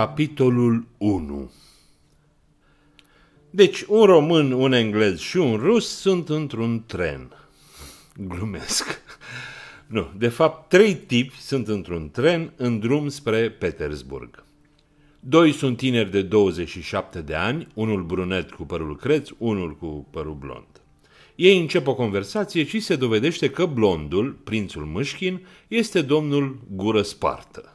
Capitolul 1 Deci, un român, un englez și un rus sunt într-un tren. Glumesc. Nu, de fapt, trei tipi sunt într-un tren în drum spre Petersburg. Doi sunt tineri de 27 de ani, unul brunet cu părul creț, unul cu părul blond. Ei încep o conversație și se dovedește că blondul, prințul Mâșchin, este domnul Gură Spartă.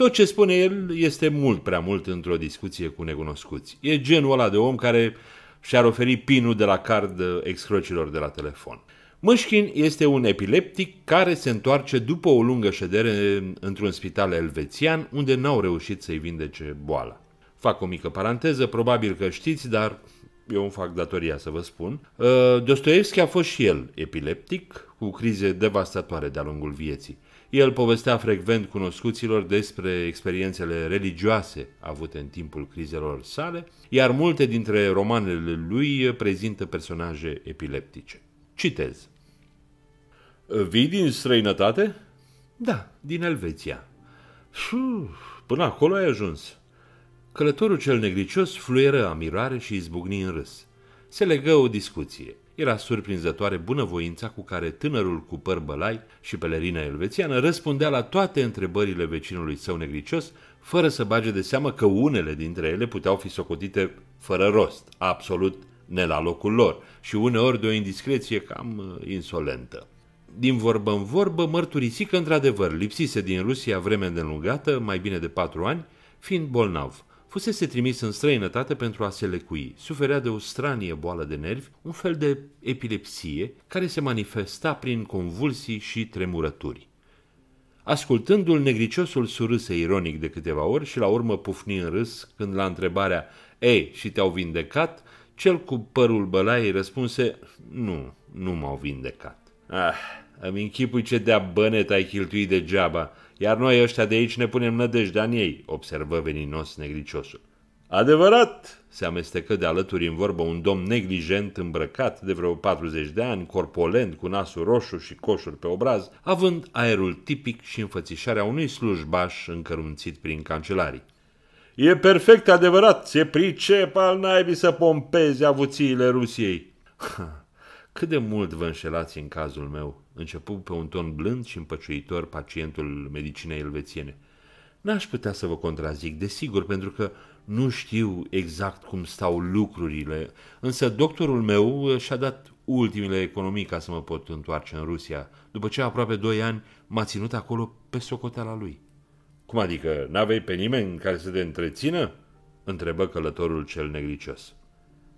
Tot ce spune el este mult prea mult într-o discuție cu necunoscuți. E genul ăla de om care și-ar oferi pinul de la card excrocilor de la telefon. Mâșchin este un epileptic care se întoarce după o lungă ședere într-un spital elvețian unde n-au reușit să-i vindece boala. Fac o mică paranteză, probabil că știți, dar eu îmi fac datoria să vă spun. Uh, Dostoevski a fost și el epileptic, cu crize devastatoare de-a lungul vieții. El povestea frecvent cunoscuților despre experiențele religioase avute în timpul crizelor sale, iar multe dintre romanele lui prezintă personaje epileptice. Citez. Vii din străinătate? Da, din Elveția. Uf, până acolo ai ajuns. Călătorul cel negricios fluieră amirare și izbucni în râs. Se legă o discuție era surprinzătoare bunăvoința cu care tânărul cu păr bălai și pelerina elvețiană răspundea la toate întrebările vecinului său negricios, fără să bage de seamă că unele dintre ele puteau fi socotite fără rost, absolut ne la locul lor și uneori de o indiscreție cam uh, insolentă. Din vorbă în vorbă mărturisi că într-adevăr lipsise din Rusia vreme îndelungată, mai bine de patru ani, fiind bolnav – fusese trimis în străinătate pentru a se lecui. Suferea de o stranie boală de nervi, un fel de epilepsie, care se manifesta prin convulsii și tremurături. Ascultându-l, negriciosul surâse ironic de câteva ori și la urmă pufni în râs când la întrebarea Ei, și te-au vindecat?" Cel cu părul bălai răspunse Nu, nu m-au vindecat. Ah, îmi închipui ce de-a bănet ai cheltuit degeaba iar noi ăștia de aici ne punem nădejdea în ei, observă veninos negriciosul. Adevărat, se amestecă de alături în vorbă un domn neglijent îmbrăcat de vreo 40 de ani, corpolent, cu nasul roșu și coșuri pe obraz, având aerul tipic și înfățișarea unui slujbaș încărunțit prin cancelarii. E perfect adevărat, se pricep al naibii să pompeze avuțiile Rusiei. cât de mult vă înșelați în cazul meu, începu pe un ton blând și împăciuitor pacientul medicinei elvețiene. N-aș putea să vă contrazic, desigur, pentru că nu știu exact cum stau lucrurile, însă doctorul meu și-a dat ultimele economii ca să mă pot întoarce în Rusia, după ce aproape doi ani m-a ținut acolo pe socoteala lui. Cum adică, n-avei pe nimeni care să te întrețină? întrebă călătorul cel negricios.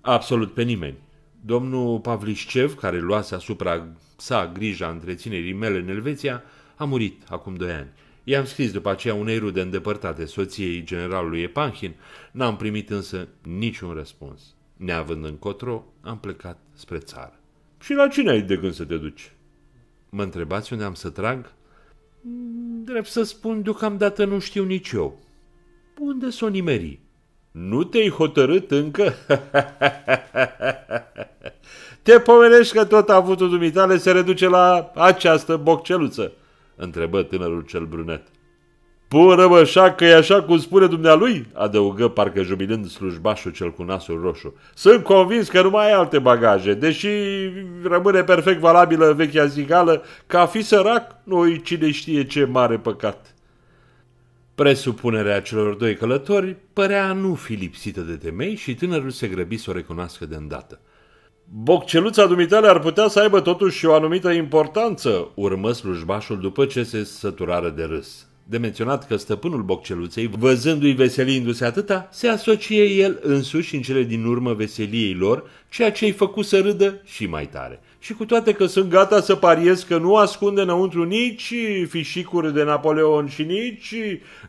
Absolut pe nimeni. Domnul Pavlișcev, care luase asupra sa grija întreținerii mele în Elveția, a murit acum doi ani. I-am scris după aceea unei rude îndepărtate soției generalului Epanhin, n-am primit însă niciun răspuns. Neavând încotro, am plecat spre țară. Și la cine ai de gând să te duci? Mă întrebați unde am să trag? Drept să spun, deocamdată nu știu nici eu. Unde s-o nimeri? Nu te-ai hotărât încă? Te pomenești că tot avutul dumitale se reduce la această bocceluță?" întrebă tânărul cel brunet. Pun rămășa că e așa cum spune dumnealui?" adăugă parcă jubilând slujbașul cel cu nasul roșu. Sunt convins că nu mai ai alte bagaje, deși rămâne perfect valabilă vechea zicală Ca a fi sărac, noi cine știe ce mare păcat." Presupunerea celor doi călători părea nu fi lipsită de temei și tânărul se grăbi să o recunoască de îndată. Bocceluța dumitale ar putea să aibă totuși o anumită importanță, urmă slujbașul după ce se săturară de râs. De menționat că stăpânul bocceluței, văzându-i veselindu-se atâta, se asocie el însuși în cele din urmă veseliei lor, ceea ce i-a făcut să râdă și mai tare. Și cu toate că sunt gata să pariez că nu ascunde înăuntru nici fișicuri de Napoleon și nici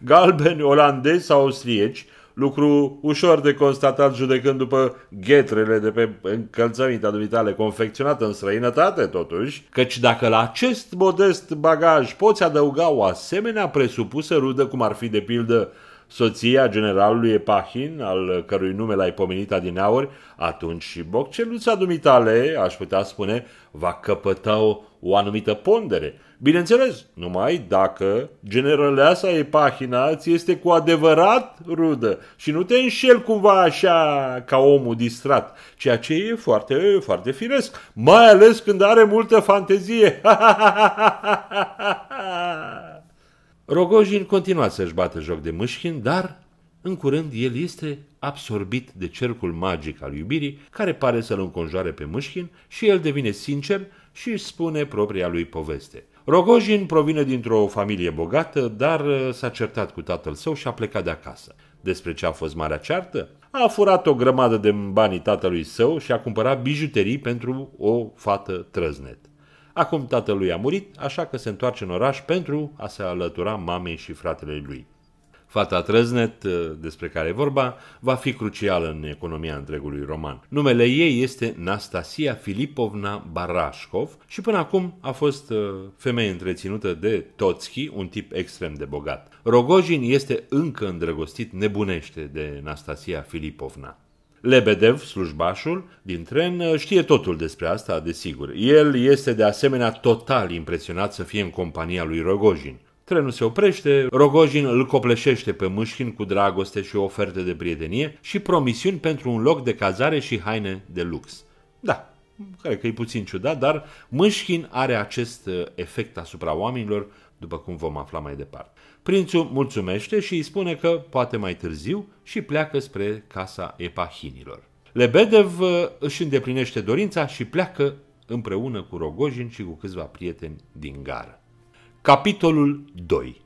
galbeni olandezi sau austrieci, lucru ușor de constatat judecând după ghetrele de pe încălțămintea dumitale confecționată în străinătate, totuși, căci dacă la acest modest bagaj poți adăuga o asemenea presupusă rudă, cum ar fi de pildă soția generalului Epahin, al cărui nume l-ai pomenit adineauri, atunci și bocceluța dumitale, aș putea spune, va căpăta o, o anumită pondere, Bineînțeles, numai dacă generaleasa Epahina ți este cu adevărat rudă și nu te înșel cumva așa ca omul distrat, ceea ce e foarte, foarte firesc, mai ales când are multă fantezie. Rogojin continua să-și bată joc de mâșchin, dar în curând el este absorbit de cercul magic al iubirii, care pare să-l înconjoare pe mâșchin și el devine sincer și își spune propria lui poveste – Rogojin provine dintr-o familie bogată, dar uh, s-a certat cu tatăl său și a plecat de acasă. Despre ce a fost marea ceartă? A furat o grămadă de banii tatălui său și a cumpărat bijuterii pentru o fată trăznet. Acum tatălui a murit, așa că se întoarce în oraș pentru a se alătura mamei și fratele lui. Fata Trăznet, ă, despre care e vorba, va fi crucială în economia întregului roman. Numele ei este Nastasia Filipovna Barașkov și până acum a fost ă, femeie întreținută de Totski, un tip extrem de bogat. Rogojin este încă îndrăgostit nebunește de Nastasia Filipovna. Lebedev, slujbașul din tren, ă, știe totul despre asta, desigur. El este de asemenea total impresionat să fie în compania lui Rogojin. Trenul se oprește, Rogojin îl copleșește pe Mâșchin cu dragoste și oferte de prietenie și promisiuni pentru un loc de cazare și haine de lux. Da, cred că e puțin ciudat, dar Mâșchin are acest uh, efect asupra oamenilor, după cum vom afla mai departe. Prințul mulțumește și îi spune că poate mai târziu și pleacă spre casa epahinilor. Lebedev uh, își îndeplinește dorința și pleacă împreună cu Rogojin și cu câțiva prieteni din gară. Capitolul 2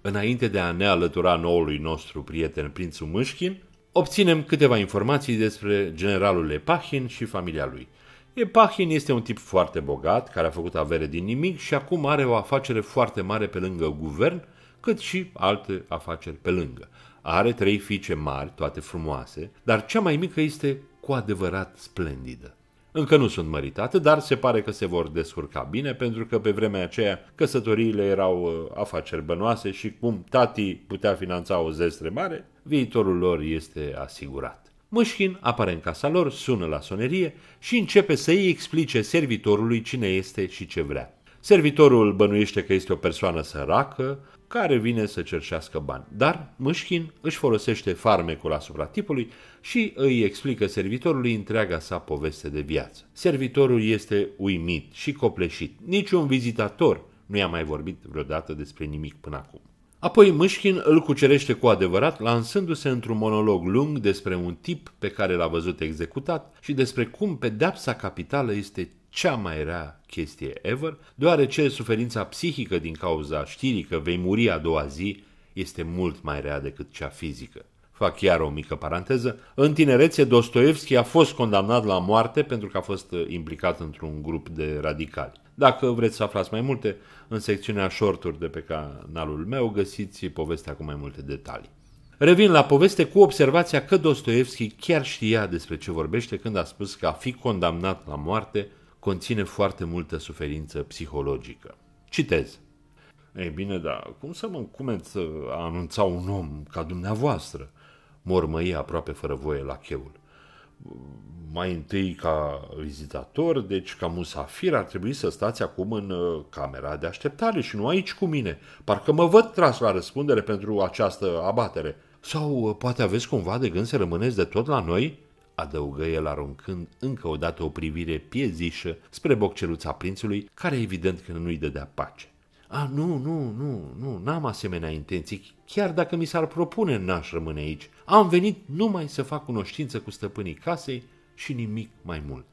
Înainte de a ne alătura noului nostru prieten Prințul Mâșchin, obținem câteva informații despre generalul Epahin și familia lui. Epahin este un tip foarte bogat, care a făcut avere din nimic și acum are o afacere foarte mare pe lângă guvern, cât și alte afaceri pe lângă. Are trei fiice mari, toate frumoase, dar cea mai mică este cu adevărat splendidă. Încă nu sunt măritate, dar se pare că se vor descurca bine, pentru că pe vremea aceea căsătoriile erau uh, afaceri bănoase și cum tati putea finanța o zestre mare, viitorul lor este asigurat. Mâșchin apare în casa lor, sună la sonerie și începe să îi explice servitorului cine este și ce vrea. Servitorul bănuiește că este o persoană săracă, care vine să cerșească bani. Dar Mâșchin își folosește farmecul asupra tipului și îi explică servitorului întreaga sa poveste de viață. Servitorul este uimit și copleșit. Niciun vizitator nu i-a mai vorbit vreodată despre nimic până acum. Apoi Mâșchin îl cucerește cu adevărat, lansându-se într-un monolog lung despre un tip pe care l-a văzut executat și despre cum pedepsa capitală este cea mai rea chestie ever, deoarece suferința psihică din cauza știrii că vei muri a doua zi este mult mai rea decât cea fizică. Fac chiar o mică paranteză. În tinerețe, Dostoevski a fost condamnat la moarte pentru că a fost uh, implicat într-un grup de radicali. Dacă vreți să aflați mai multe, în secțiunea shorturi de pe canalul meu găsiți povestea cu mai multe detalii. Revin la poveste cu observația că Dostoevski chiar știa despre ce vorbește când a spus că a fi condamnat la moarte conține foarte multă suferință psihologică. Citez. Ei bine, da. cum să mă încumet să anunța un om ca dumneavoastră? Mormăie aproape fără voie la cheul. Mai întâi ca vizitator, deci ca musafir, ar trebui să stați acum în uh, camera de așteptare și nu aici cu mine. Parcă mă văd tras la răspundere pentru această abatere. Sau uh, poate aveți cumva de gând să rămâneți de tot la noi? adăugă el aruncând încă o dată o privire piezișă spre bocceluța prințului, care evident că nu-i dădea pace. A, nu, nu, nu, nu, n-am asemenea intenții, chiar dacă mi s-ar propune, n-aș rămâne aici. Am venit numai să fac cunoștință cu stăpânii casei și nimic mai mult.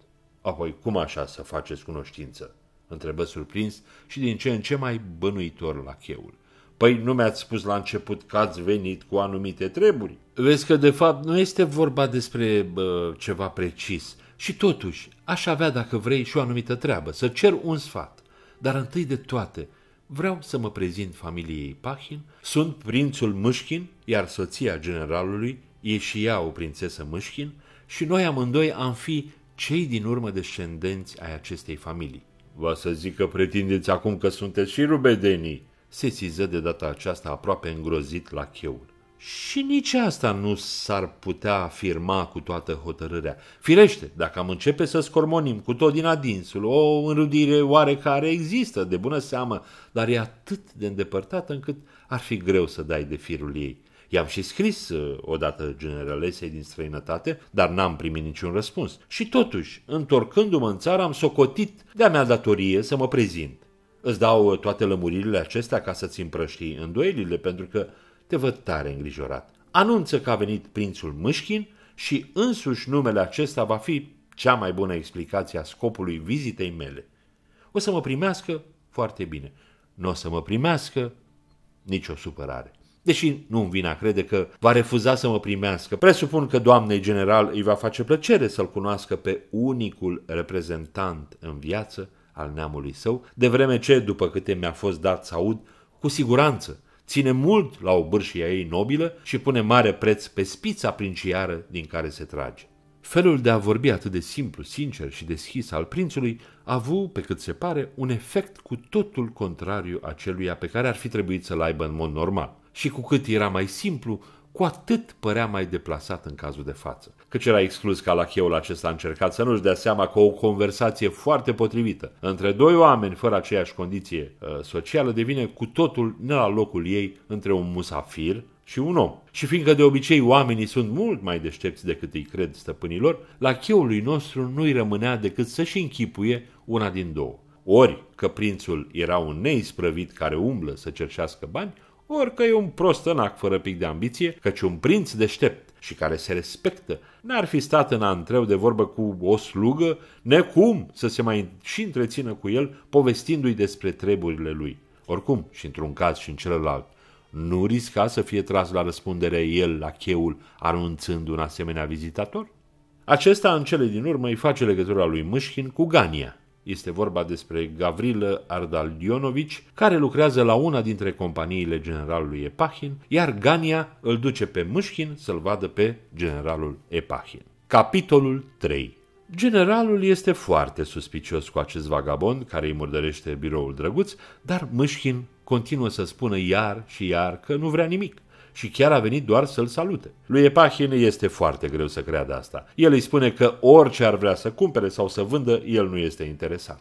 Apoi, cum așa să faceți cunoștință? Întrebă surprins și din ce în ce mai bănuitor la cheul. Păi nu mi-ați spus la început că ați venit cu anumite treburi? Vezi că de fapt nu este vorba despre bă, ceva precis. Și totuși, aș avea dacă vrei și o anumită treabă, să cer un sfat. Dar întâi de toate, vreau să mă prezint familiei Pahin, sunt prințul Mâșchin, iar soția generalului e și ea o prințesă Mâșchin, și noi amândoi am fi cei din urmă descendenți ai acestei familii. Vă să zic că pretindeți acum că sunteți și rubedenii, se siză de data aceasta aproape îngrozit la cheul. Și nici asta nu s-ar putea afirma cu toată hotărârea. Firește, dacă am începe să scormonim cu tot din adinsul, o înrudire oarecare există, de bună seamă, dar e atât de îndepărtată încât ar fi greu să dai de firul ei. I-am și scris uh, odată generalesei din străinătate, dar n-am primit niciun răspuns. Și totuși, întorcându-mă în țară, am socotit de-a mea datorie să mă prezint. Îți dau uh, toate lămuririle acestea ca să-ți împrăștii îndoielile, pentru că te văd tare îngrijorat. Anunță că a venit prințul Mâșchin și însuși numele acesta va fi cea mai bună explicație a scopului vizitei mele. O să mă primească foarte bine. Nu o să mă primească nicio supărare. Deși nu-mi vine a crede că va refuza să mă primească, presupun că doamnei general îi va face plăcere să-l cunoască pe unicul reprezentant în viață al neamului său, de vreme ce, după câte mi-a fost dat să aud, cu siguranță ține mult la o ei nobilă și pune mare preț pe spița princiară din care se trage. Felul de a vorbi atât de simplu, sincer și deschis al prințului a avut, pe cât se pare, un efect cu totul contrariu aceluia pe care ar fi trebuit să-l aibă în mod normal. Și cu cât era mai simplu, cu atât părea mai deplasat în cazul de față. Căci era exclus că alacheul acesta a încercat să nu-și dea seama că o conversație foarte potrivită între doi oameni fără aceeași condiție uh, socială devine cu totul ne la locul ei între un musafir și un om. Și fiindcă de obicei oamenii sunt mult mai deștepți decât îi cred stăpânilor, la cheului nostru nu-i rămânea decât să-și închipuie una din două. Ori că prințul era un neisprăvit care umblă să cerșească bani, ori că e un înac fără pic de ambiție, căci un prinț deștept și care se respectă n-ar fi stat în antreu de vorbă cu o slugă, necum să se mai și întrețină cu el povestindu-i despre treburile lui. Oricum, și într-un caz și în celălalt, nu risca să fie tras la răspundere el la cheul anunțând un asemenea vizitator? Acesta în cele din urmă îi face legătura lui Mâșchin cu Gania, este vorba despre Gavril Ardalionovici, care lucrează la una dintre companiile generalului Epahin, iar Gania îl duce pe Mâșchin să-l vadă pe generalul Epahin. Capitolul 3 Generalul este foarte suspicios cu acest vagabond care îi murdărește biroul drăguț, dar Mâșchin continuă să spună iar și iar că nu vrea nimic și chiar a venit doar să-l salute. Lui Epahin este foarte greu să creadă asta. El îi spune că orice ar vrea să cumpere sau să vândă, el nu este interesat.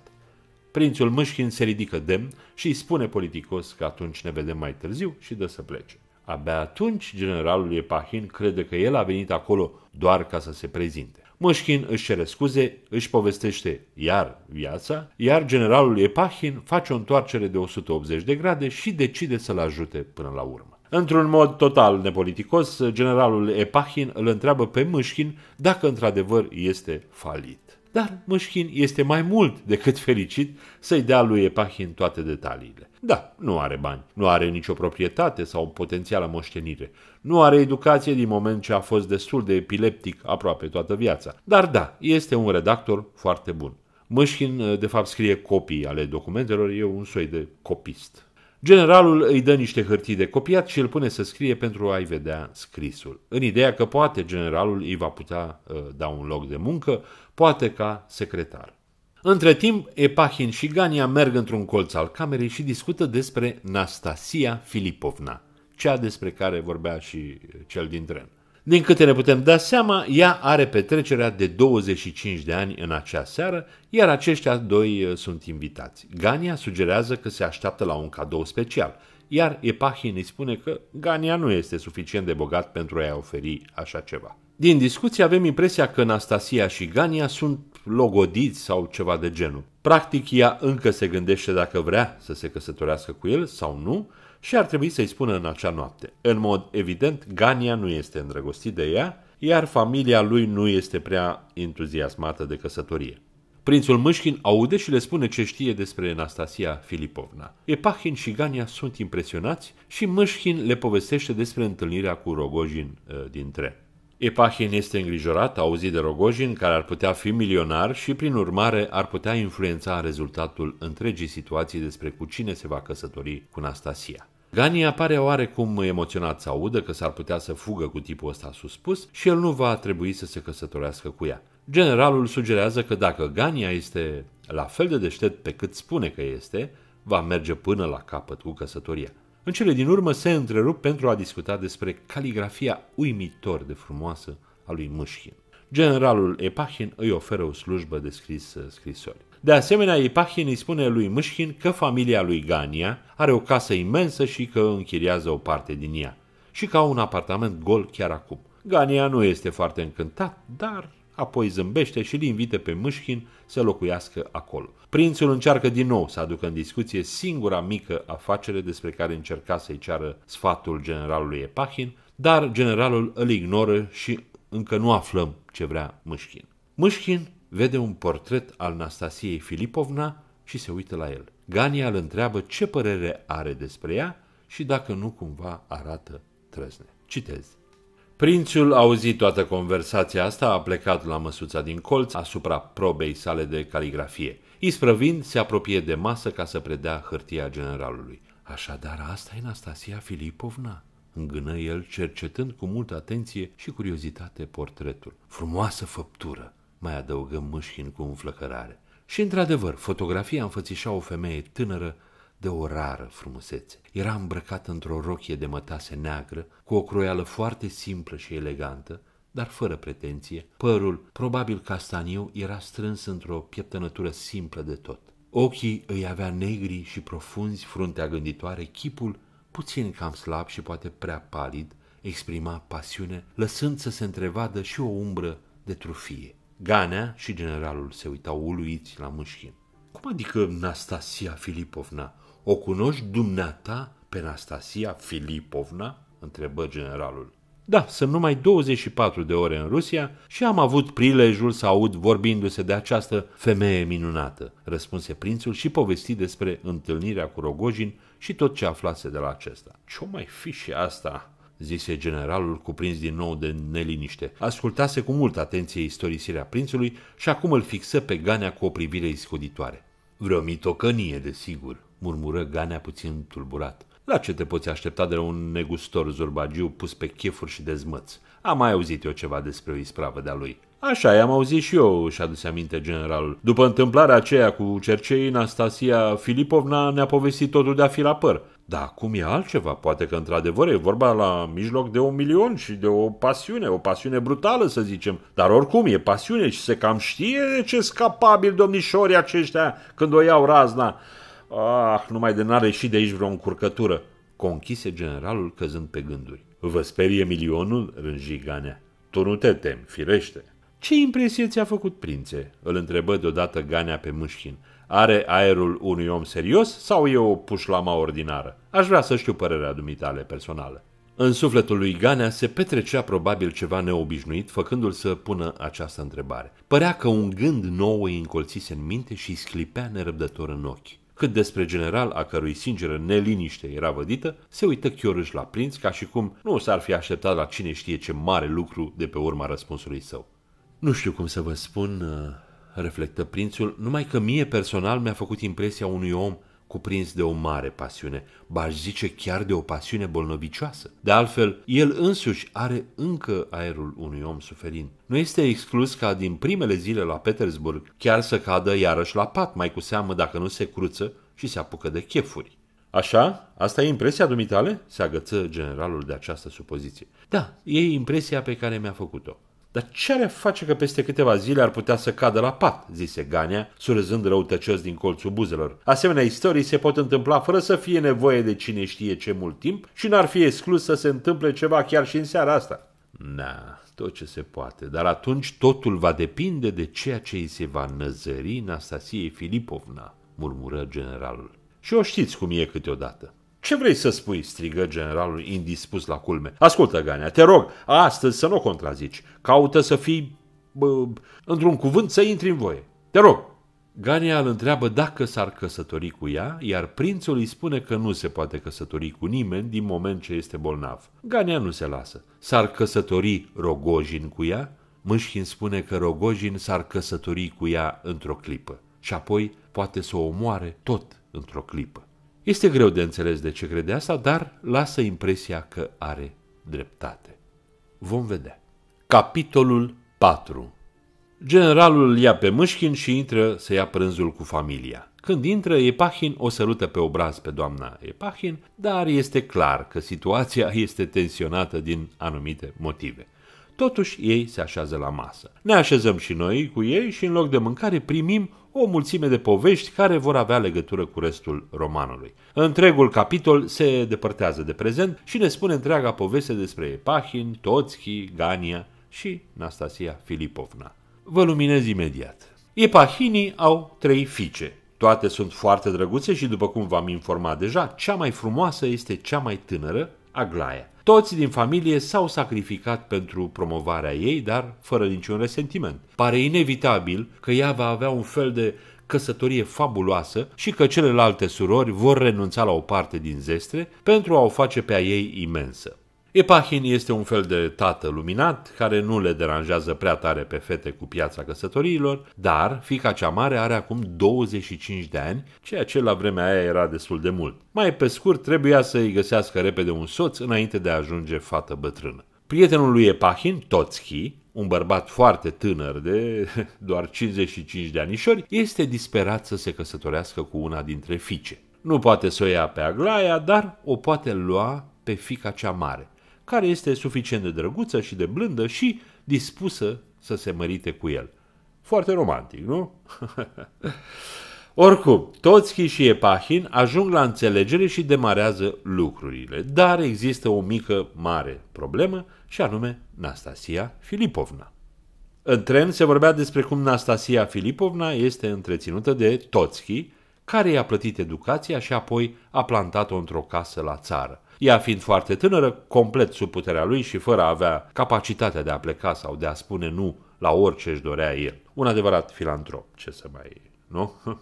Prințul Mâșchin se ridică demn și îi spune politicos că atunci ne vedem mai târziu și dă să plece. Abia atunci generalul Epahin crede că el a venit acolo doar ca să se prezinte. Mâșchin își cere scuze, își povestește iar viața, iar generalul Epahin face o întoarcere de 180 de grade și decide să-l ajute până la urmă. Într-un mod total nepoliticos, generalul Epahin îl întreabă pe Mâșchin dacă într-adevăr este falit. Dar Mâșchin este mai mult decât fericit să-i dea lui Epahin toate detaliile. Da, nu are bani, nu are nicio proprietate sau potențială moștenire, nu are educație din moment ce a fost destul de epileptic aproape toată viața. Dar da, este un redactor foarte bun. Mâșchin, de fapt, scrie copii ale documentelor, e un soi de copist. Generalul îi dă niște hârtii de copiat și îl pune să scrie pentru a-i vedea scrisul. În ideea că poate generalul îi va putea uh, da un loc de muncă, poate ca secretar. Între timp, Epahin și Gania merg într-un colț al camerei și discută despre Nastasia Filipovna, cea despre care vorbea și uh, cel din tren. Din câte ne putem da seama, ea are petrecerea de 25 de ani în acea seară, iar aceștia doi uh, sunt invitați. Gania sugerează că se așteaptă la un cadou special, iar Epahin îi spune că Gania nu este suficient de bogat pentru a-i oferi așa ceva. Din discuție avem impresia că Anastasia și Gania sunt logodiți sau ceva de genul. Practic ea încă se gândește dacă vrea să se căsătorească cu el sau nu, și ar trebui să-i spună în acea noapte. În mod evident, Gania nu este îndrăgostit de ea, iar familia lui nu este prea entuziasmată de căsătorie. Prințul Mâșkin aude și le spune ce știe despre Anastasia Filipovna. Epahin și Gania sunt impresionați și Mâșkin le povestește despre întâlnirea cu Rogojin uh, din tren. Epahin este îngrijorat, auzit de Rogojin, care ar putea fi milionar și, prin urmare, ar putea influența rezultatul întregii situații despre cu cine se va căsători cu Anastasia. Gani apare oarecum emoționat să audă că s-ar putea să fugă cu tipul ăsta suspus și el nu va trebui să se căsătorească cu ea. Generalul sugerează că dacă Gania este la fel de deștept pe cât spune că este, va merge până la capăt cu căsătoria. În cele din urmă se întrerup pentru a discuta despre caligrafia uimitor de frumoasă a lui Mușchin. Generalul Epahin îi oferă o slujbă de scris scrisori. De asemenea, Ipahin îi spune lui Mâșchin că familia lui Gania are o casă imensă și că închiriază o parte din ea și că au un apartament gol chiar acum. Gania nu este foarte încântat, dar apoi zâmbește și îl invită pe Mâșchin să locuiască acolo. Prințul încearcă din nou să aducă în discuție singura mică afacere despre care încerca să-i ceară sfatul generalului Epahin, dar generalul îl ignoră și încă nu aflăm ce vrea Mâșchin. Mâșchin vede un portret al Nastasiei Filipovna și se uită la el. Gania îl întreabă ce părere are despre ea și dacă nu cumva arată trăzne. Citez. Prințul auzit toată conversația asta, a plecat la măsuța din colț asupra probei sale de caligrafie. Isprăvind, se apropie de masă ca să predea hârtia generalului. Așadar, asta e Nastasia Filipovna, îngână el cercetând cu multă atenție și curiozitate portretul. Frumoasă făptură, mai adăugă mâșchin cu înflăcărare. Și într-adevăr, fotografia înfățișa o femeie tânără de o rară frumusețe. Era îmbrăcată într-o rochie de mătase neagră, cu o croială foarte simplă și elegantă, dar fără pretenție. Părul, probabil castaniu, era strâns într-o pieptănătură simplă de tot. Ochii îi avea negri și profunzi, fruntea gânditoare, chipul, puțin cam slab și poate prea palid, exprima pasiune, lăsând să se întrevadă și o umbră de trufie. Ganea și generalul se uitau uluiți la mușchi. Cum adică Nastasia Filipovna? O cunoști dumneata pe Nastasia Filipovna? întrebă generalul. Da, sunt numai 24 de ore în Rusia și am avut prilejul să aud vorbindu-se de această femeie minunată, răspunse prințul și povesti despre întâlnirea cu Rogojin și tot ce aflase de la acesta. Ce-o mai fi și asta? zise generalul, cuprins din nou de neliniște. Ascultase cu multă atenție istorisirea prințului și acum îl fixă pe Ganea cu o privire iscoditoare. Vreo mitocănie, desigur, murmură Ganea puțin tulburat. La ce te poți aștepta de la un negustor zorbagiu pus pe chefuri și dezmăț? Am mai auzit eu ceva despre o ispravă de-a lui. Așa, i-am auzit și eu, și-a dus aminte generalul. După întâmplarea aceea cu cercei, Anastasia Filipovna ne-a povestit totul de-a fi la păr. Dar acum e altceva, poate că într-adevăr e vorba la mijloc de un milion și de o pasiune, o pasiune brutală să zicem, dar oricum e pasiune și se cam știe de ce sunt capabili domnișorii aceștia când o iau razna. Ah, numai de n are și de aici vreo încurcătură, conchise generalul căzând pe gânduri. Vă sperie milionul, rânji Ganea. Tu nu te temi, firește. Ce impresie ți-a făcut, prințe? îl întrebă deodată Ganea pe mâșchin. Are aerul unui om serios sau e o pușlama ordinară? Aș vrea să știu părerea dumitale personală. În sufletul lui Ganea se petrecea probabil ceva neobișnuit, făcându-l să pună această întrebare. Părea că un gând nou îi încolțise în minte și îi sclipea nerăbdător în ochi. Cât despre general, a cărui sinceră neliniște era vădită, se uită Chiorâș la prinț ca și cum nu s-ar fi așteptat la cine știe ce mare lucru de pe urma răspunsului său. Nu știu cum să vă spun, uh, reflectă prințul, numai că mie personal mi-a făcut impresia unui om cuprins de o mare pasiune, ba zice chiar de o pasiune bolnovicioasă. De altfel, el însuși are încă aerul unui om suferind. Nu este exclus ca din primele zile la Petersburg chiar să cadă iarăși la pat, mai cu seamă dacă nu se cruță și se apucă de chefuri. Așa? Asta e impresia dumitale? Se agăță generalul de această supoziție. Da, e impresia pe care mi-a făcut-o. Dar ce are face că peste câteva zile ar putea să cadă la pat?" zise Ganea, surâzând răutăcios din colțul buzelor. Asemenea istorii se pot întâmpla fără să fie nevoie de cine știe ce mult timp și n-ar fi exclus să se întâmple ceva chiar și în seara asta." Na, tot ce se poate, dar atunci totul va depinde de ceea ce îi se va năzări Nastasie Filipovna," murmură generalul. Și o știți cum e câteodată. Ce vrei să spui?" strigă generalul indispus la culme. Ascultă, Ganea, te rog, astăzi să nu o contrazici. Caută să fii... Bă, într-un cuvânt să intri în voie. Te rog!" Ganea îl întreabă dacă s-ar căsători cu ea, iar prințul îi spune că nu se poate căsători cu nimeni din moment ce este bolnav. Ganea nu se lasă. S-ar căsători Rogojin cu ea? Mâșchin spune că Rogojin s-ar căsători cu ea într-o clipă și apoi poate să o omoare tot într-o clipă. Este greu de înțeles de ce crede asta, dar lasă impresia că are dreptate. Vom vedea. Capitolul 4 Generalul ia pe mâșchin și intră să ia prânzul cu familia. Când intră, Epahin o sărută pe obraz pe doamna Epahin, dar este clar că situația este tensionată din anumite motive. Totuși, ei se așează la masă. Ne așezăm și noi cu ei și în loc de mâncare primim o mulțime de povești care vor avea legătură cu restul romanului. Întregul capitol se depărtează de prezent și ne spune întreaga poveste despre Epahin, Toțchi, Gania și Nastasia Filipovna. Vă luminez imediat. Epahinii au trei fiice. Toate sunt foarte drăguțe și, după cum v-am informat deja, cea mai frumoasă este cea mai tânără, Aglaia. Toți din familie s-au sacrificat pentru promovarea ei, dar fără niciun resentiment. Pare inevitabil că ea va avea un fel de căsătorie fabuloasă și că celelalte surori vor renunța la o parte din zestre pentru a o face pe a ei imensă. Epahin este un fel de tată luminat, care nu le deranjează prea tare pe fete cu piața căsătoriilor, dar fica cea mare are acum 25 de ani, ceea ce la vremea aia era destul de mult. Mai pe scurt, trebuia să îi găsească repede un soț înainte de a ajunge fată bătrână. Prietenul lui Epahin, Totski, un bărbat foarte tânăr de doar 55 de anișori, este disperat să se căsătorească cu una dintre fiice. Nu poate să o ia pe Aglaia, dar o poate lua pe fica cea mare care este suficient de drăguță și de blândă și dispusă să se mărite cu el. Foarte romantic, nu? Oricum, Toțchi și Epahin ajung la înțelegere și demarează lucrurile, dar există o mică, mare problemă și anume Nastasia Filipovna. În tren se vorbea despre cum Nastasia Filipovna este întreținută de Toțchi, care i-a plătit educația și apoi a plantat-o într-o casă la țară. Ea fiind foarte tânără, complet sub puterea lui și fără a avea capacitatea de a pleca sau de a spune nu la orice își dorea el. Un adevărat filantrop, ce să mai... nu?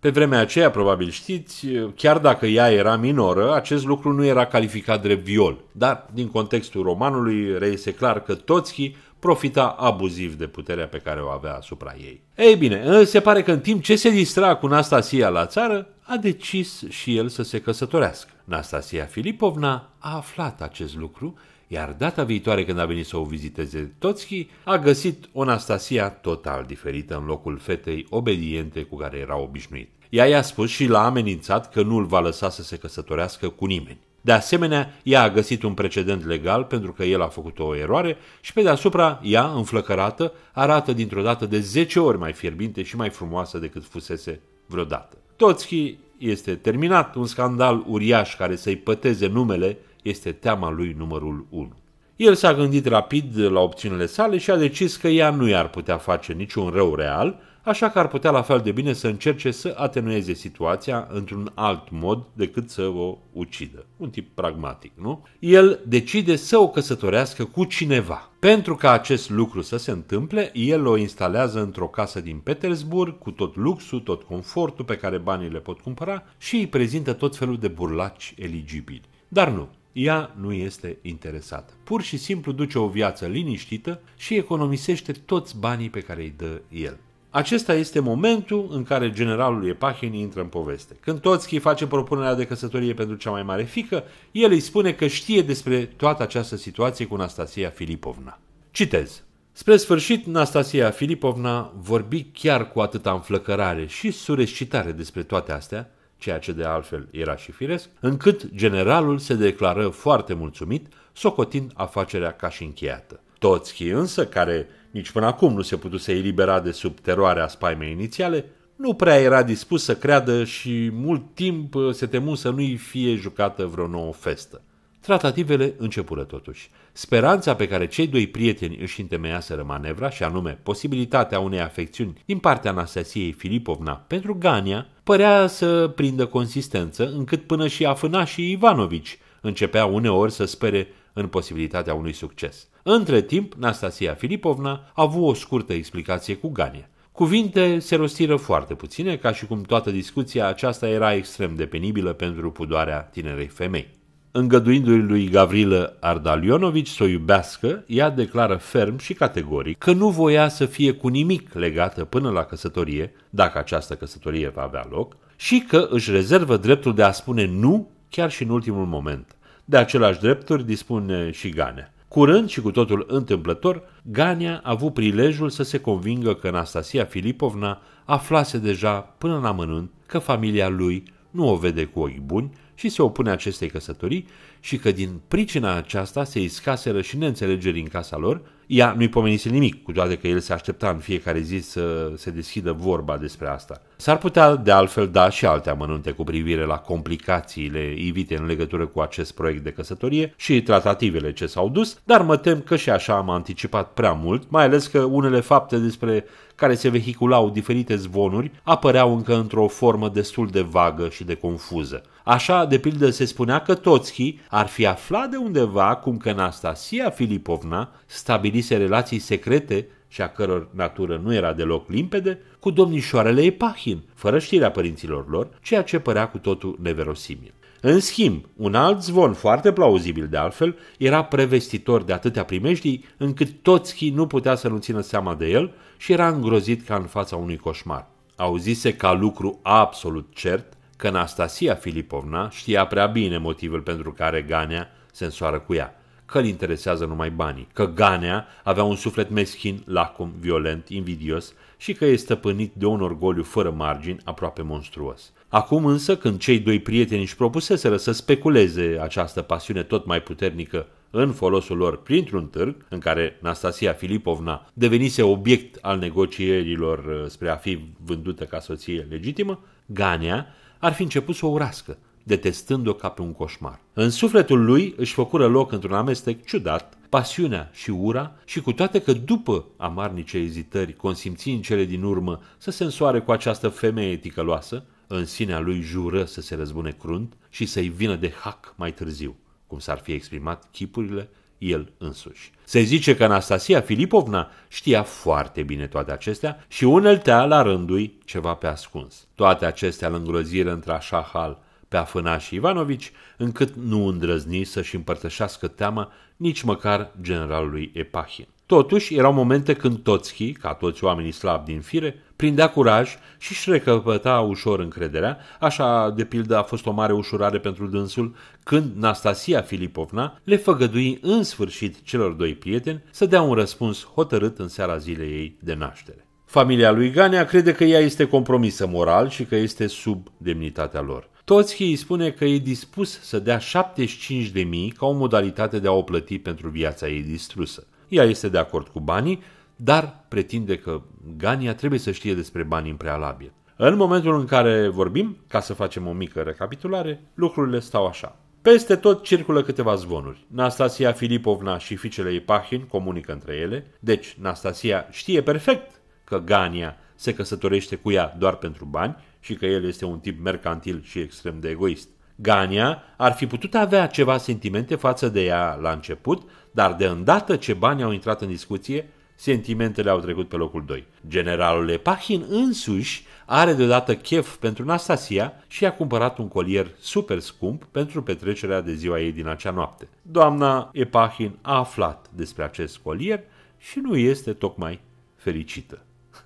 Pe vremea aceea, probabil știți, chiar dacă ea era minoră, acest lucru nu era calificat drept viol. Dar, din contextul romanului, reiese clar că Toțchi profita abuziv de puterea pe care o avea asupra ei. Ei bine, se pare că în timp ce se distra cu Nastasia la țară, a decis și el să se căsătorească. Nastasia Filipovna a aflat acest lucru, iar data viitoare când a venit să o viziteze Toțchi, a găsit o Nastasia total diferită în locul fetei obediente cu care era obișnuit. Ea i-a spus și l-a amenințat că nu îl va lăsa să se căsătorească cu nimeni. De asemenea, ea a găsit un precedent legal pentru că el a făcut o eroare și pe deasupra ea, înflăcărată, arată dintr-o dată de 10 ori mai fierbinte și mai frumoasă decât fusese vreodată. Toțchi este terminat un scandal uriaș care să-i păteze numele, este teama lui numărul 1. El s-a gândit rapid la opțiunile sale și a decis că ea nu i-ar putea face niciun rău real, așa că ar putea la fel de bine să încerce să atenueze situația într-un alt mod decât să o ucidă. Un tip pragmatic, nu? El decide să o căsătorească cu cineva. Pentru ca acest lucru să se întâmple, el o instalează într-o casă din Petersburg cu tot luxul, tot confortul pe care banii le pot cumpăra și îi prezintă tot felul de burlaci eligibili. Dar nu, ea nu este interesată. Pur și simplu duce o viață liniștită și economisește toți banii pe care îi dă el. Acesta este momentul în care generalul Epahin intră în poveste. Când Toțchi face propunerea de căsătorie pentru cea mai mare fică, el îi spune că știe despre toată această situație cu Nastasia Filipovna. Citez. Spre sfârșit, Nastasia Filipovna vorbi chiar cu atâta înflăcărare și surescitare despre toate astea, ceea ce de altfel era și firesc, încât generalul se declară foarte mulțumit, socotind afacerea ca și încheiată. Toțchi însă, care nici până acum nu se putuse elibera de sub teroarea spaimei inițiale, nu prea era dispus să creadă și mult timp uh, se temu să nu-i fie jucată vreo nouă festă. Tratativele începură totuși. Speranța pe care cei doi prieteni își întemeiaseră manevra, și anume posibilitatea unei afecțiuni din partea Anastasiei Filipovna pentru Gania, părea să prindă consistență, încât până și Afâna și Ivanovici începea uneori să spere în posibilitatea unui succes. Între timp, Nastasia Filipovna a avut o scurtă explicație cu Gania. Cuvinte se rostiră foarte puține, ca și cum toată discuția aceasta era extrem de penibilă pentru pudoarea tinerei femei. Îngăduindu-i lui Gavrilă Ardalionovici să o iubească, ea declară ferm și categoric că nu voia să fie cu nimic legată până la căsătorie, dacă această căsătorie va avea loc, și că își rezervă dreptul de a spune nu chiar și în ultimul moment. De același drepturi dispune și Gane. Curând și cu totul întâmplător, Gania a avut prilejul să se convingă că Anastasia Filipovna aflase deja până în amănunt că familia lui nu o vede cu ochi buni și se opune acestei căsătorii și că din pricina aceasta se iscaseră și neînțelegeri în casa lor, ea nu-i pomenise nimic, cu toate că el se aștepta în fiecare zi să se deschidă vorba despre asta. S-ar putea de altfel da și alte amănunte cu privire la complicațiile ivite în legătură cu acest proiect de căsătorie și tratativele ce s-au dus, dar mă tem că și așa am anticipat prea mult, mai ales că unele fapte despre care se vehiculau diferite zvonuri apăreau încă într-o formă destul de vagă și de confuză. Așa, de pildă, se spunea că Toțchi ar fi aflat de undeva cum că Anastasia Filipovna stabilise relații secrete și a căror natură nu era deloc limpede, cu domnișoarele Epahin, fără știrea părinților lor, ceea ce părea cu totul neverosimil. În schimb, un alt zvon foarte plauzibil de altfel era prevestitor de atâtea primejdii încât Toțchi nu putea să nu țină seama de el și era îngrozit ca în fața unui coșmar. Auzise ca lucru absolut cert că Anastasia Filipovna știa prea bine motivul pentru care Ganea se însoară cu ea, că îl interesează numai banii, că Ganea avea un suflet meschin, lacom, violent, invidios și că e stăpânit de un orgoliu fără margini aproape monstruos. Acum însă, când cei doi prieteni își propuseseră să speculeze această pasiune tot mai puternică în folosul lor printr-un târg, în care Nastasia Filipovna devenise obiect al negocierilor uh, spre a fi vândută ca soție legitimă, Gania ar fi început să o urască, detestând-o ca pe un coșmar. În sufletul lui își făcură loc într-un amestec ciudat, pasiunea și ura și cu toate că după amarnice ezitări consimți în cele din urmă să se însoare cu această femeie eticăloasă, în sinea lui jură să se răzbune crunt și să-i vină de hac mai târziu, cum s-ar fi exprimat chipurile el însuși. Se zice că Anastasia Filipovna știa foarte bine toate acestea și uneltea la rândui ceva pe ascuns. Toate acestea îl îngroziră între așa hal pe Afâna și Ivanovici, încât nu îndrăzni să-și împărtășească teama nici măcar generalului Epahin. Totuși, erau momente când Toțchi, ca toți oamenii slabi din fire, prindea curaj și își recăpăta ușor încrederea, așa de pildă a fost o mare ușurare pentru dânsul când Nastasia Filipovna le făgădui în sfârșit celor doi prieteni să dea un răspuns hotărât în seara zilei ei de naștere. Familia lui Ganea crede că ea este compromisă moral și că este sub demnitatea lor. Toți îi spune că e dispus să dea 75 de mii ca o modalitate de a o plăti pentru viața ei distrusă. Ea este de acord cu banii, dar pretinde că Gania trebuie să știe despre bani în prealabil. În momentul în care vorbim, ca să facem o mică recapitulare, lucrurile stau așa. Peste tot circulă câteva zvonuri. Nastasia Filipovna și fiicele ei Pahin comunică între ele, deci Nastasia știe perfect că Gania se căsătorește cu ea doar pentru bani și că el este un tip mercantil și extrem de egoist. Gania ar fi putut avea ceva sentimente față de ea la început, dar de îndată ce banii au intrat în discuție, Sentimentele au trecut pe locul 2. Generalul Lepahin însuși are deodată chef pentru Nastasia și a cumpărat un colier super scump pentru petrecerea de ziua ei din acea noapte. Doamna Epahin a aflat despre acest colier și nu este tocmai fericită.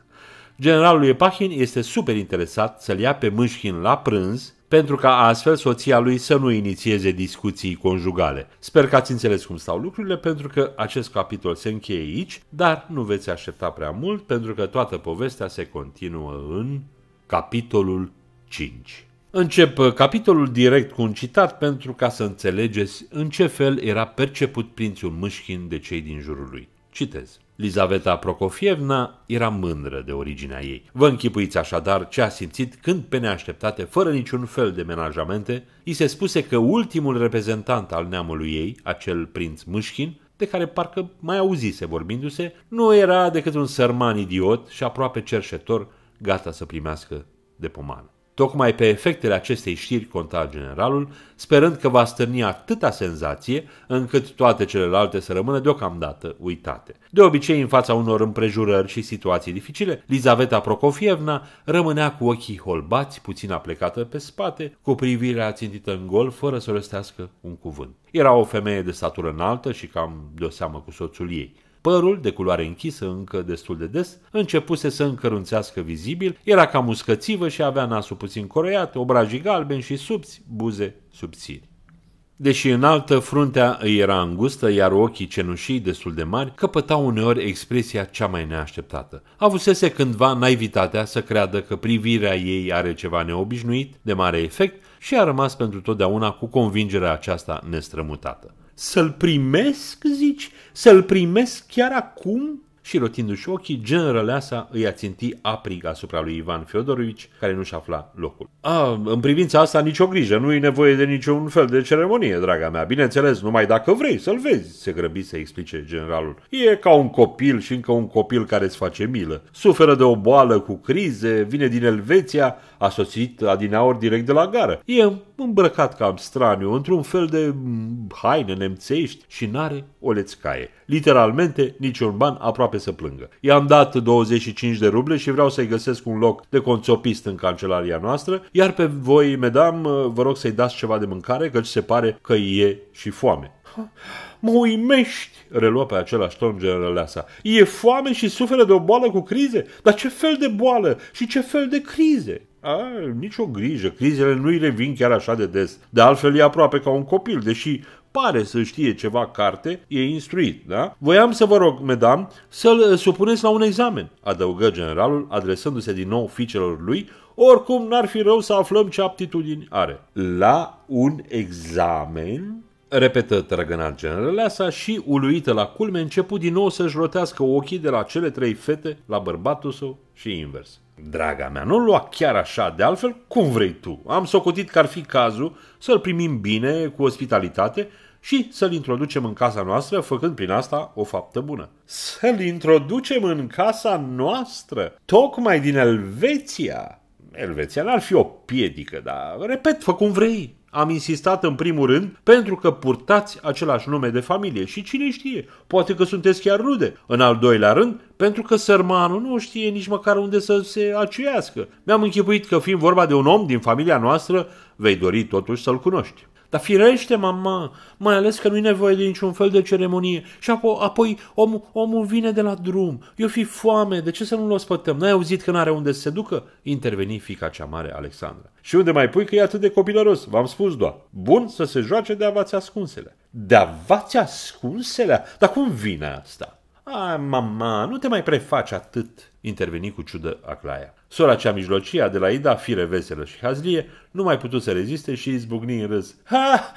Generalul Epahin este super interesat să-l ia pe Mâșhin la prânz pentru ca astfel soția lui să nu inițieze discuții conjugale. Sper că ați înțeles cum stau lucrurile, pentru că acest capitol se încheie aici, dar nu veți aștepta prea mult, pentru că toată povestea se continuă în capitolul 5. Încep capitolul direct cu un citat pentru ca să înțelegeți în ce fel era perceput prințul Mâșchin de cei din jurul lui. Citez. Lizaveta Procofievna era mândră de originea ei. Vă închipuiți așadar ce a simțit când, pe neașteptate, fără niciun fel de menajamente, i se spuse că ultimul reprezentant al neamului ei, acel prinț Mâșchin, de care parcă mai auzise vorbindu-se, nu era decât un sărman idiot și aproape cerșetor, gata să primească de pomană. Tocmai pe efectele acestei știri conta generalul, sperând că va stârni atâta senzație încât toate celelalte să rămână deocamdată uitate. De obicei, în fața unor împrejurări și situații dificile, Lizaveta Prokofievna rămânea cu ochii holbați, puțin aplecată pe spate, cu privirea țintită în gol, fără să răstească un cuvânt. Era o femeie de statură înaltă și cam de o seamă cu soțul ei. Părul, de culoare închisă încă destul de des, începuse să încărunțească vizibil, era cam uscățivă și avea nasul puțin coroiat, obrajii galbeni și subți, buze subțiri. Deși înaltă, fruntea îi era îngustă, iar ochii cenușii destul de mari căpătau uneori expresia cea mai neașteptată. Avusese cândva naivitatea să creadă că privirea ei are ceva neobișnuit, de mare efect, și a rămas pentru totdeauna cu convingerea aceasta nestrămutată. Să-l primesc, zici? Să-l primesc chiar acum? Și rotindu-și ochii, generaleasa îi aținti aprig asupra lui Ivan Fiodorovici, care nu-și afla locul. A, în privința asta nicio grijă, nu e nevoie de niciun fel de ceremonie, draga mea. Bineînțeles, numai dacă vrei să-l vezi, se grăbi să explice generalul. E ca un copil și încă un copil care îți face milă. Suferă de o boală cu crize, vine din Elveția a sosit Adinaur direct de la gară. E îmbrăcat cam straniu, într-un fel de mm, haine nemțești și n-are o lețcaie. Literalmente, niciun ban aproape să plângă. I-am dat 25 de ruble și vreau să-i găsesc un loc de conțopist în cancelaria noastră, iar pe voi, medam, vă rog să-i dați ceva de mâncare, căci se pare că e și foame. Ha. Mă uimești, reluă pe același ton sa. E foame și suferă de o boală cu crize? Dar ce fel de boală și ce fel de crize? A, nicio grijă, crizele nu îi revin chiar așa de des. De altfel e aproape ca un copil, deși pare să știe ceva carte, e instruit, da? Voiam să vă rog, medam, să-l supuneți la un examen, adăugă generalul, adresându-se din nou fiicelor lui, oricum n-ar fi rău să aflăm ce aptitudini are. La un examen? Repetă trăgănat generaleasa și, uluită la culme, început din nou să-și rotească ochii de la cele trei fete la bărbatul său și invers. Draga mea, nu lua chiar așa, de altfel cum vrei tu. Am socotit că ar fi cazul să-l primim bine, cu ospitalitate și să-l introducem în casa noastră, făcând prin asta o faptă bună. Să-l introducem în casa noastră, tocmai din Elveția. Elveția n-ar fi o piedică, dar, repet, fă cum vrei. Am insistat în primul rând pentru că purtați același nume de familie și cine știe, poate că sunteți chiar rude. În al doilea rând, pentru că sărmanul nu știe nici măcar unde să se acească. Mi-am închipuit că fiind vorba de un om din familia noastră, vei dori totuși să-l cunoști. Dar firește, mama, mai ales că nu-i nevoie de niciun fel de ceremonie. Și apo- apoi omul, omul vine de la drum. Eu fi foame, de ce să nu-l ospătăm? N-ai auzit că n-are unde să se ducă? Interveni fica cea mare, Alexandra. Și unde mai pui că e atât de copilăros? V-am spus doar. Bun să se joace de avați ascunsele. De avați ascunsele? Dar cum vine asta? Ai, mama, nu te mai prefaci atât interveni cu ciudă Aclaia. Sora cea mijlocie, Adelaida, fire veselă și hazlie, nu mai putu să reziste și izbucni în râs. Ha!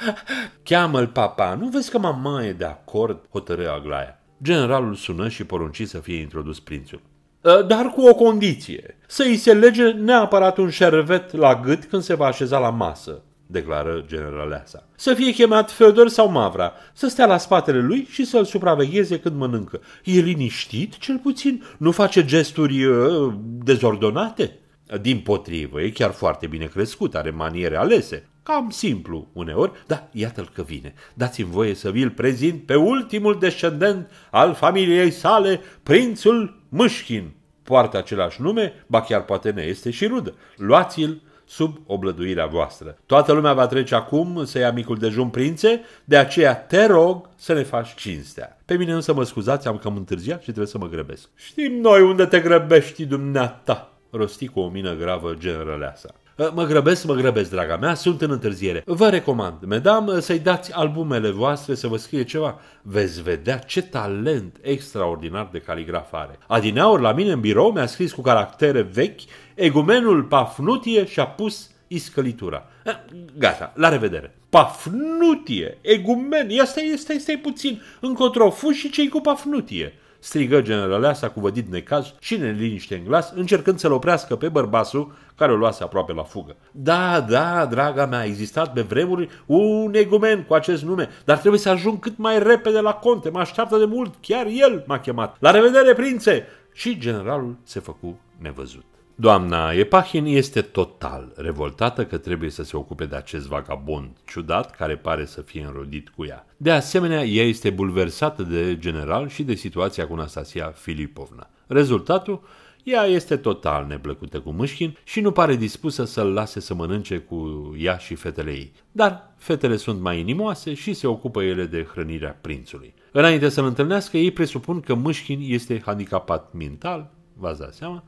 Cheamă-l papa, nu vezi că mama e de acord? hotărâ Aglaia. Generalul sună și porunci să fie introdus prințul. Ă, dar cu o condiție, să i se lege neapărat un șervet la gât când se va așeza la masă declară generaleasa. Să fie chemat Fedor sau Mavra, să stea la spatele lui și să-l supravegheze când mănâncă. E liniștit, cel puțin? Nu face gesturi uh, dezordonate? Din potrivă, e chiar foarte bine crescut, are maniere alese. Cam simplu uneori, dar iată-l că vine. Dați-mi voie să vi-l prezint pe ultimul descendent al familiei sale, prințul Mâșchin. Poartă același nume, ba chiar poate ne este și rudă. Luați-l sub oblăduirea voastră. Toată lumea va trece acum să ia micul dejun, prințe, de aceea te rog să ne faci cinstea. Pe mine însă mă scuzați, am cam întârziat și trebuie să mă grăbesc. Știm noi unde te grăbești, dumneata, rosti cu o mină gravă generaleasa. Ă, mă grăbesc, mă grăbesc, draga mea, sunt în întârziere. Vă recomand, medam, să-i dați albumele voastre să vă scrie ceva. Veți vedea ce talent extraordinar de caligraf are. Adineaur, la mine în birou, mi-a scris cu caractere vechi egumenul Pafnutie și-a pus iscălitura. Eh, gata, la revedere. Pafnutie, egumen, ia stai, stai, stai puțin, încotro fuși și cei cu Pafnutie strigă generaleasa cu vădit necaz și neliniște în glas, încercând să-l oprească pe bărbasul care o luase aproape la fugă. Da, da, draga mea, a existat pe vremuri un egumen cu acest nume, dar trebuie să ajung cât mai repede la conte, mă așteaptă de mult, chiar el m-a chemat. La revedere, prințe! Și generalul se făcu nevăzut. Doamna Epahin este total revoltată că trebuie să se ocupe de acest vagabond ciudat care pare să fie înrodit cu ea. De asemenea, ea este bulversată de general și de situația cu Anastasia Filipovna. Rezultatul? Ea este total neplăcută cu Mâșchin și nu pare dispusă să-l lase să mănânce cu ea și fetele ei. Dar fetele sunt mai inimoase și se ocupă ele de hrănirea prințului. Înainte să-l întâlnească, ei presupun că Mâșchin este handicapat mental, v-ați dat seama,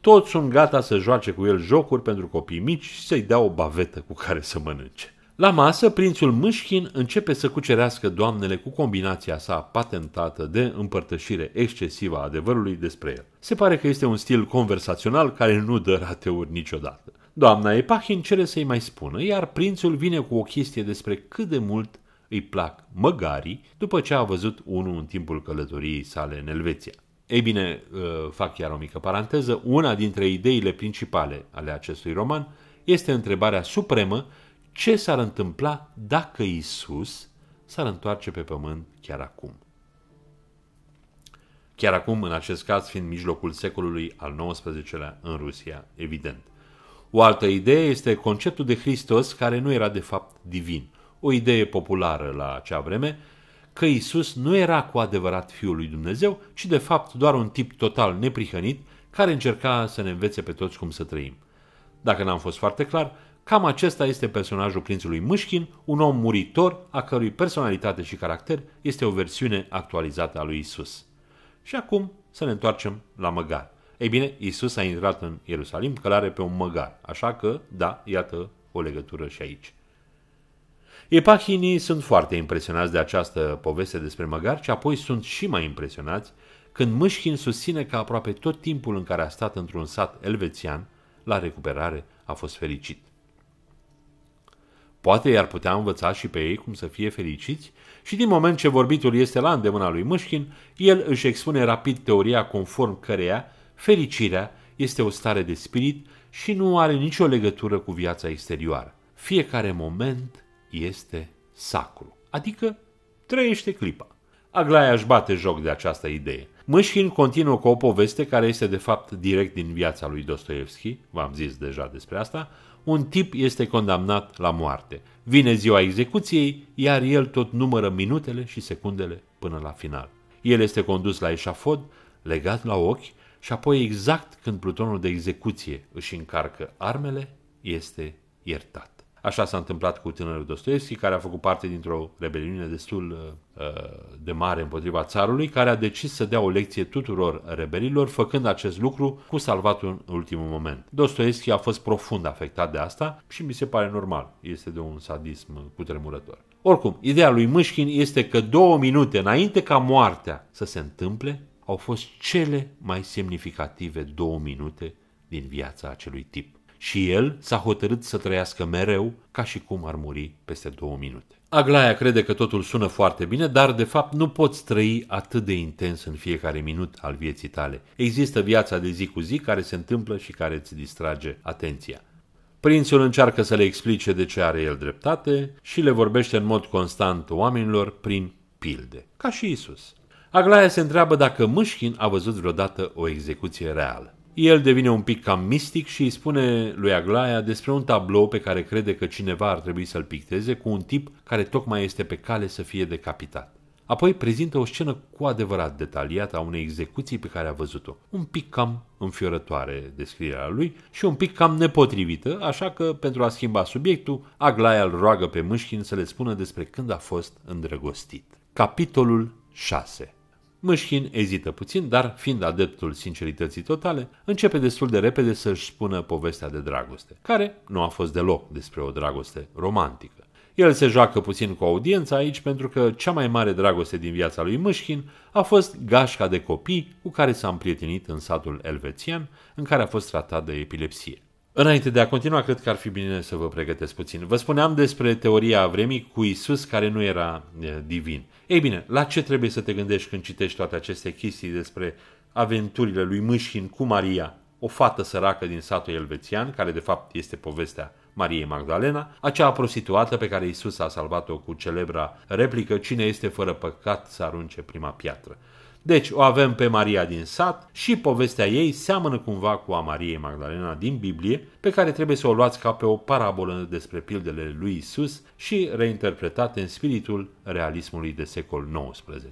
toți sunt gata să joace cu el jocuri pentru copii mici și să-i dea o bavetă cu care să mănânce. La masă, prințul Mâșchin începe să cucerească doamnele cu combinația sa patentată de împărtășire excesivă a adevărului despre el. Se pare că este un stil conversațional care nu dă rateuri niciodată. Doamna Epahin cere să-i mai spună, iar prințul vine cu o chestie despre cât de mult îi plac măgarii după ce a văzut unul în timpul călătoriei sale în Elveția. Ei bine, uh, fac chiar o mică paranteză, una dintre ideile principale ale acestui roman este întrebarea supremă ce s-ar întâmpla dacă Isus s-ar întoarce pe pământ chiar acum. Chiar acum, în acest caz, fiind mijlocul secolului al XIX-lea în Rusia, evident. O altă idee este conceptul de Hristos care nu era de fapt divin, o idee populară la acea vreme, că Isus nu era cu adevărat Fiul lui Dumnezeu, ci de fapt doar un tip total neprihănit care încerca să ne învețe pe toți cum să trăim. Dacă n-am fost foarte clar, cam acesta este personajul prințului Mâșchin, un om muritor a cărui personalitate și caracter este o versiune actualizată a lui Isus. Și acum să ne întoarcem la măgar. Ei bine, Isus a intrat în Ierusalim călare pe un măgar, așa că, da, iată o legătură și aici. Epahinii sunt foarte impresionați de această poveste despre măgar și apoi sunt și mai impresionați când Mâșchin susține că aproape tot timpul în care a stat într-un sat elvețian, la recuperare a fost fericit. Poate i-ar putea învăța și pe ei cum să fie fericiți și din moment ce vorbitul este la îndemâna lui Mâșchin, el își expune rapid teoria conform căreia fericirea este o stare de spirit și nu are nicio legătură cu viața exterioară. Fiecare moment este sacru, adică trăiește clipa. Aglaia își bate joc de această idee. Mâșchin continuă cu o poveste care este de fapt direct din viața lui Dostoevski, v-am zis deja despre asta, un tip este condamnat la moarte. Vine ziua execuției, iar el tot numără minutele și secundele până la final. El este condus la eșafod, legat la ochi și apoi exact când plutonul de execuție își încarcă armele, este iertat. Așa s-a întâmplat cu tânărul Dostoevski, care a făcut parte dintr-o rebeliune destul uh, de mare împotriva țarului, care a decis să dea o lecție tuturor rebelilor, făcând acest lucru cu salvatul în ultimul moment. Dostoevski a fost profund afectat de asta și mi se pare normal, este de un sadism cutremurător. Oricum, ideea lui Mâșchin este că două minute înainte ca moartea să se întâmple, au fost cele mai semnificative două minute din viața acelui tip și el s-a hotărât să trăiască mereu ca și cum ar muri peste două minute. Aglaia crede că totul sună foarte bine, dar de fapt nu poți trăi atât de intens în fiecare minut al vieții tale. Există viața de zi cu zi care se întâmplă și care îți distrage atenția. Prințul încearcă să le explice de ce are el dreptate și le vorbește în mod constant oamenilor prin pilde, ca și Isus. Aglaia se întreabă dacă Mâșchin a văzut vreodată o execuție reală. El devine un pic cam mistic și îi spune lui Aglaia despre un tablou pe care crede că cineva ar trebui să-l picteze cu un tip care tocmai este pe cale să fie decapitat. Apoi prezintă o scenă cu adevărat detaliată a unei execuții pe care a văzut-o. Un pic cam înfiorătoare descrierea lui și un pic cam nepotrivită, așa că, pentru a schimba subiectul, Aglaia îl roagă pe Mâșchin să le spună despre când a fost îndrăgostit. Capitolul 6 Mâșchin ezită puțin, dar, fiind adeptul sincerității totale, începe destul de repede să-și spună povestea de dragoste, care nu a fost deloc despre o dragoste romantică. El se joacă puțin cu audiența aici pentru că cea mai mare dragoste din viața lui Mâșchin a fost gașca de copii cu care s-a împrietenit în satul elvețian în care a fost tratat de epilepsie. Înainte de a continua, cred că ar fi bine să vă pregătesc puțin. Vă spuneam despre teoria vremii cu Isus care nu era eh, divin. Ei bine, la ce trebuie să te gândești când citești toate aceste chestii despre aventurile lui Mâșhin cu Maria, o fată săracă din satul elvețian, care de fapt este povestea Mariei Magdalena, acea prostituată pe care Isus a salvat-o cu celebra replică Cine este fără păcat să arunce prima piatră. Deci o avem pe Maria din sat și povestea ei seamănă cumva cu a Mariei Magdalena din Biblie, pe care trebuie să o luați ca pe o parabolă despre pildele lui Isus și reinterpretate în spiritul realismului de secol XIX.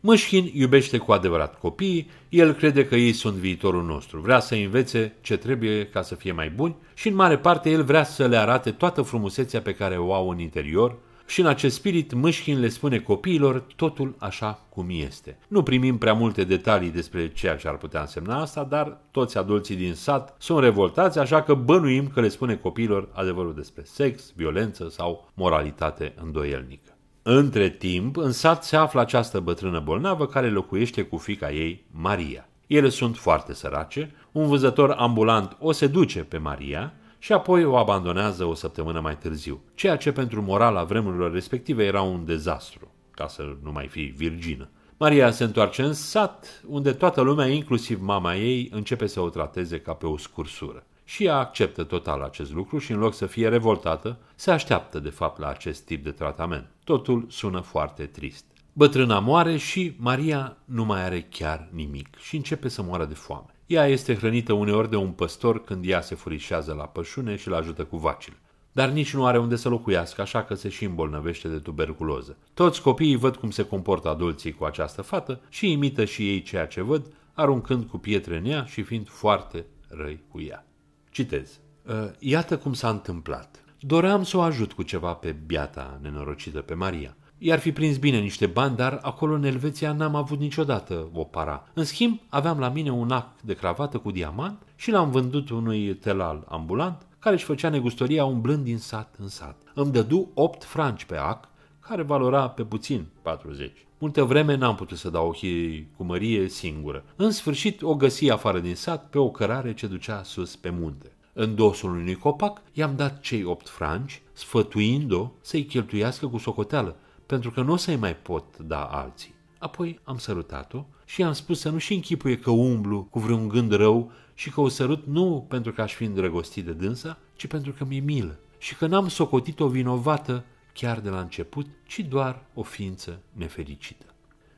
Mâșchin iubește cu adevărat copiii, el crede că ei sunt viitorul nostru, vrea să învețe ce trebuie ca să fie mai buni și în mare parte el vrea să le arate toată frumusețea pe care o au în interior, și în acest spirit, Mâșchin le spune copiilor totul așa cum este. Nu primim prea multe detalii despre ceea ce ar putea însemna asta, dar toți adulții din sat sunt revoltați, așa că bănuim că le spune copiilor adevărul despre sex, violență sau moralitate îndoielnică. Între timp, în sat se află această bătrână bolnavă care locuiește cu fica ei, Maria. Ele sunt foarte sărace, un vânzător ambulant o seduce pe Maria, și apoi o abandonează o săptămână mai târziu, ceea ce pentru morala vremurilor respective era un dezastru, ca să nu mai fi virgină. Maria se întoarce în sat, unde toată lumea, inclusiv mama ei, începe să o trateze ca pe o scursură. Și ea acceptă total acest lucru și în loc să fie revoltată, se așteaptă de fapt la acest tip de tratament. Totul sună foarte trist. Bătrâna moare și Maria nu mai are chiar nimic și începe să moară de foame. Ea este hrănită uneori de un păstor când ea se furișează la pășune și îl ajută cu vacile. Dar nici nu are unde să locuiască, așa că se și îmbolnăvește de tuberculoză. Toți copiii văd cum se comportă adulții cu această fată și imită și ei ceea ce văd, aruncând cu pietre în ea și fiind foarte răi cu ea. Citez. Ă, iată cum s-a întâmplat. Doream să o ajut cu ceva pe biata nenorocită pe Maria. I-ar fi prins bine niște bani, dar acolo în Elveția n-am avut niciodată o para. În schimb, aveam la mine un ac de cravată cu diamant și l-am vândut unui telal ambulant care își făcea negustoria umblând din sat în sat. Îmi dădu 8 franci pe ac, care valora pe puțin 40. Multă vreme n-am putut să dau ochii cu mărie singură. În sfârșit o găsi afară din sat pe o cărare ce ducea sus pe munte. În dosul unui copac i-am dat cei 8 franci, sfătuind-o să-i cheltuiască cu socoteală, pentru că nu o să-i mai pot da alții. Apoi am sărutat-o și am spus să nu și închipuie că umblu cu vreun gând rău și că o sărut nu pentru că aș fi îndrăgostit de dânsa, ci pentru că mi-e milă și că n-am socotit-o vinovată chiar de la început, ci doar o ființă nefericită.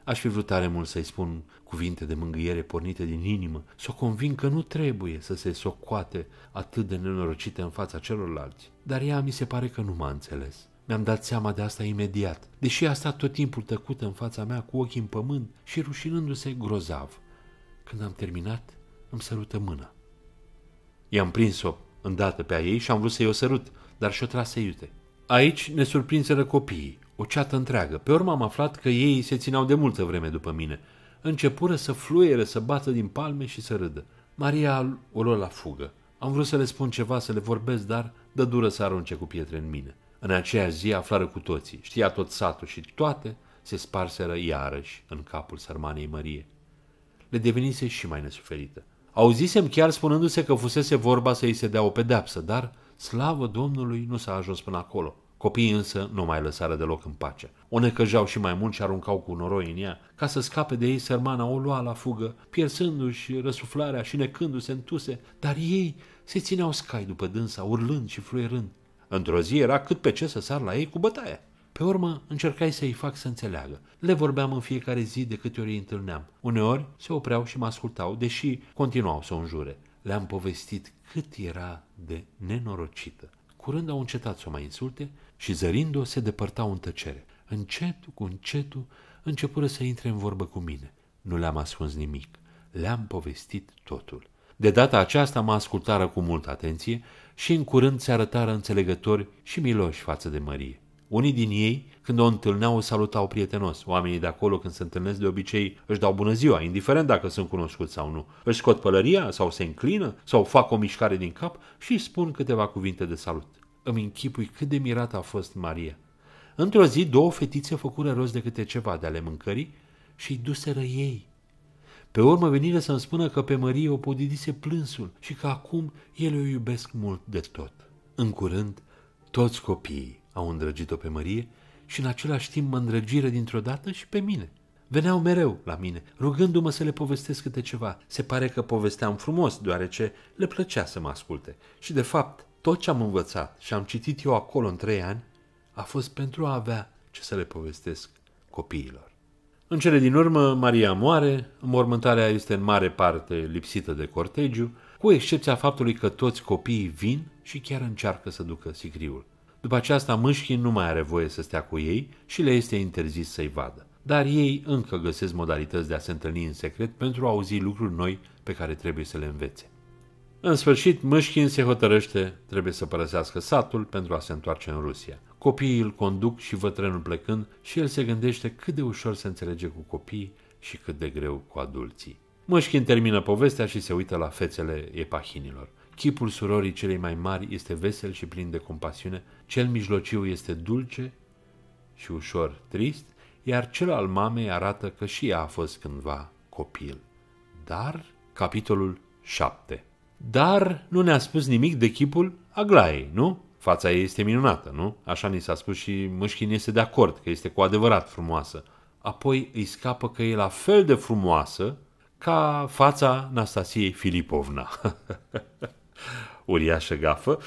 Aș fi vrut tare mult să-i spun cuvinte de mângâiere pornite din inimă, să o convin că nu trebuie să se socoate atât de nenorocită în fața celorlalți, dar ea mi se pare că nu m-a înțeles. Mi-am dat seama de asta imediat, deși a stat tot timpul tăcută în fața mea cu ochii în pământ și rușinându-se grozav. Când am terminat, îmi sărută mâna. I-am prins-o îndată pe a ei și am vrut să-i o sărut, dar și-o trase iute. Aici ne surprinseră copiii, o ceată întreagă. Pe urmă am aflat că ei se țineau de multă vreme după mine. Începură să fluiere, să bată din palme și să râdă. Maria o luă la fugă. Am vrut să le spun ceva, să le vorbesc, dar dă dură să arunce cu pietre în mine. În aceea zi aflară cu toții, știa tot satul și toate se sparseră iarăși în capul sărmanei Mărie. Le devenise și mai nesuferită. Auzisem chiar spunându-se că fusese vorba să-i se dea o pedeapsă, dar, slavă Domnului, nu s-a ajuns până acolo. Copiii însă nu mai lăsară deloc în pace. O necăjau și mai mult și aruncau cu noroi în ea. Ca să scape de ei, sărmana o lua la fugă, piersându-și răsuflarea și necându-se în tuse, dar ei se țineau scai după dânsa, urlând și fluierând. Într-o zi era cât pe ce să sar la ei cu bătaie. Pe urmă, încercai să-i fac să înțeleagă. Le vorbeam în fiecare zi de câte ori îi întâlneam. Uneori se opreau și mă ascultau, deși continuau să o înjure. Le-am povestit cât era de nenorocită. Curând au încetat să o mai insulte și zărind-o se depărtau în tăcere. Încet, cu încetul începură să intre în vorbă cu mine. Nu le-am ascuns nimic. Le-am povestit totul. De data aceasta mă ascultară cu multă atenție și în curând se arătară înțelegători și miloși față de Mărie. Unii din ei, când o întâlneau, o salutau prietenos. Oamenii de acolo, când se întâlnesc de obicei, își dau bună ziua, indiferent dacă sunt cunoscuți sau nu. Își scot pălăria sau se înclină sau fac o mișcare din cap și îi spun câteva cuvinte de salut. Îmi închipui cât de mirată a fost Maria. Într-o zi, două fetițe făcură rost de câte ceva de ale mâncării și-i duseră ei pe urmă venire să-mi spună că pe Mărie o podidise plânsul și că acum ele o iubesc mult de tot. În curând, toți copiii au îndrăgit-o pe Mărie și în același timp mă îndrăgire dintr-o dată și pe mine. Veneau mereu la mine, rugându-mă să le povestesc câte ceva. Se pare că povesteam frumos, deoarece le plăcea să mă asculte. Și de fapt, tot ce am învățat și am citit eu acolo în trei ani, a fost pentru a avea ce să le povestesc copiilor. În cele din urmă, Maria moare, Mormântarea este în mare parte lipsită de cortegiu, cu excepția faptului că toți copiii vin și chiar încearcă să ducă sicriul. După aceasta, mâșchii nu mai are voie să stea cu ei și le este interzis să-i vadă. Dar ei încă găsesc modalități de a se întâlni în secret pentru a auzi lucruri noi pe care trebuie să le învețe. În sfârșit, Mâșchin se hotărăște, trebuie să părăsească satul pentru a se întoarce în Rusia – Copiii îl conduc și văd trenul plecând și el se gândește cât de ușor se înțelege cu copiii și cât de greu cu adulții. Mășchin termină povestea și se uită la fețele epahinilor. Chipul surorii celei mai mari este vesel și plin de compasiune, cel mijlociu este dulce și ușor trist, iar cel al mamei arată că și ea a fost cândva copil. Dar, capitolul 7. Dar nu ne-a spus nimic de chipul Aglaiei, nu? Fața ei este minunată, nu? Așa ni s-a spus și Mâșchin este de acord că este cu adevărat frumoasă. Apoi îi scapă că e la fel de frumoasă ca fața Nastasiei Filipovna. Uriașă gafă.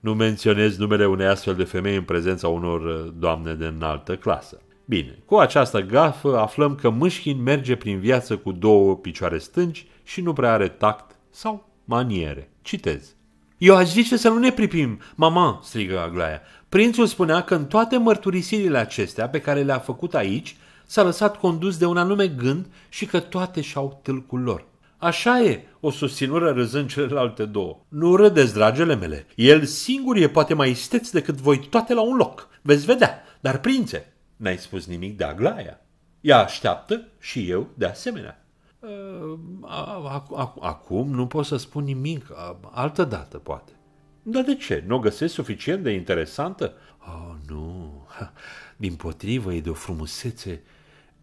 Nu menționez numele unei astfel de femei în prezența unor uh, doamne de înaltă clasă. Bine, cu această gafă aflăm că Mâșchin merge prin viață cu două picioare stângi și nu prea are tact sau maniere. Citez. Eu aș zice să nu ne pripim, mama, strigă Aglaia. Prințul spunea că în toate mărturisirile acestea pe care le-a făcut aici, s-a lăsat condus de un anume gând și că toate și-au tâlcul lor. Așa e, o susținură râzând celelalte două. Nu râdeți, dragele mele, el singur e poate mai isteț decât voi toate la un loc. Veți vedea, dar prințe, n-ai spus nimic de Aglaia. Ea așteaptă și eu de asemenea. Ehm, acum nu pot să spun nimic, altă dată poate. Dar de ce? Nu o găsesc suficient de interesantă? Oh, nu. Din potrivă, e de o frumusețe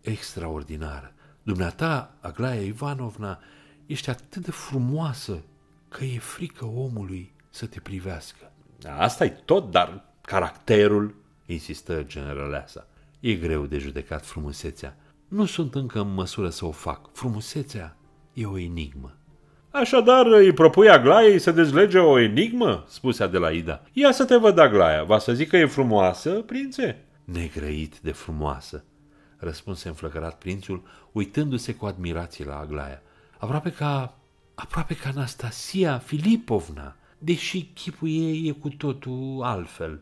extraordinară. Dumneata, Aglaia Ivanovna, ești atât de frumoasă că e frică omului să te privească. asta e tot, dar caracterul, insistă generaleasa. E greu de judecat frumusețea nu sunt încă în măsură să o fac. Frumusețea e o enigmă. Așadar îi propui Aglaiei să dezlege o enigmă?" spuse Adelaida. Ia să te văd, Aglaia. Va să zic că e frumoasă, prințe?" Negrăit de frumoasă," răspunse înflăcărat prințul, uitându-se cu admirație la Aglaia. Aproape ca... aproape ca Anastasia Filipovna, deși chipul ei e cu totul altfel."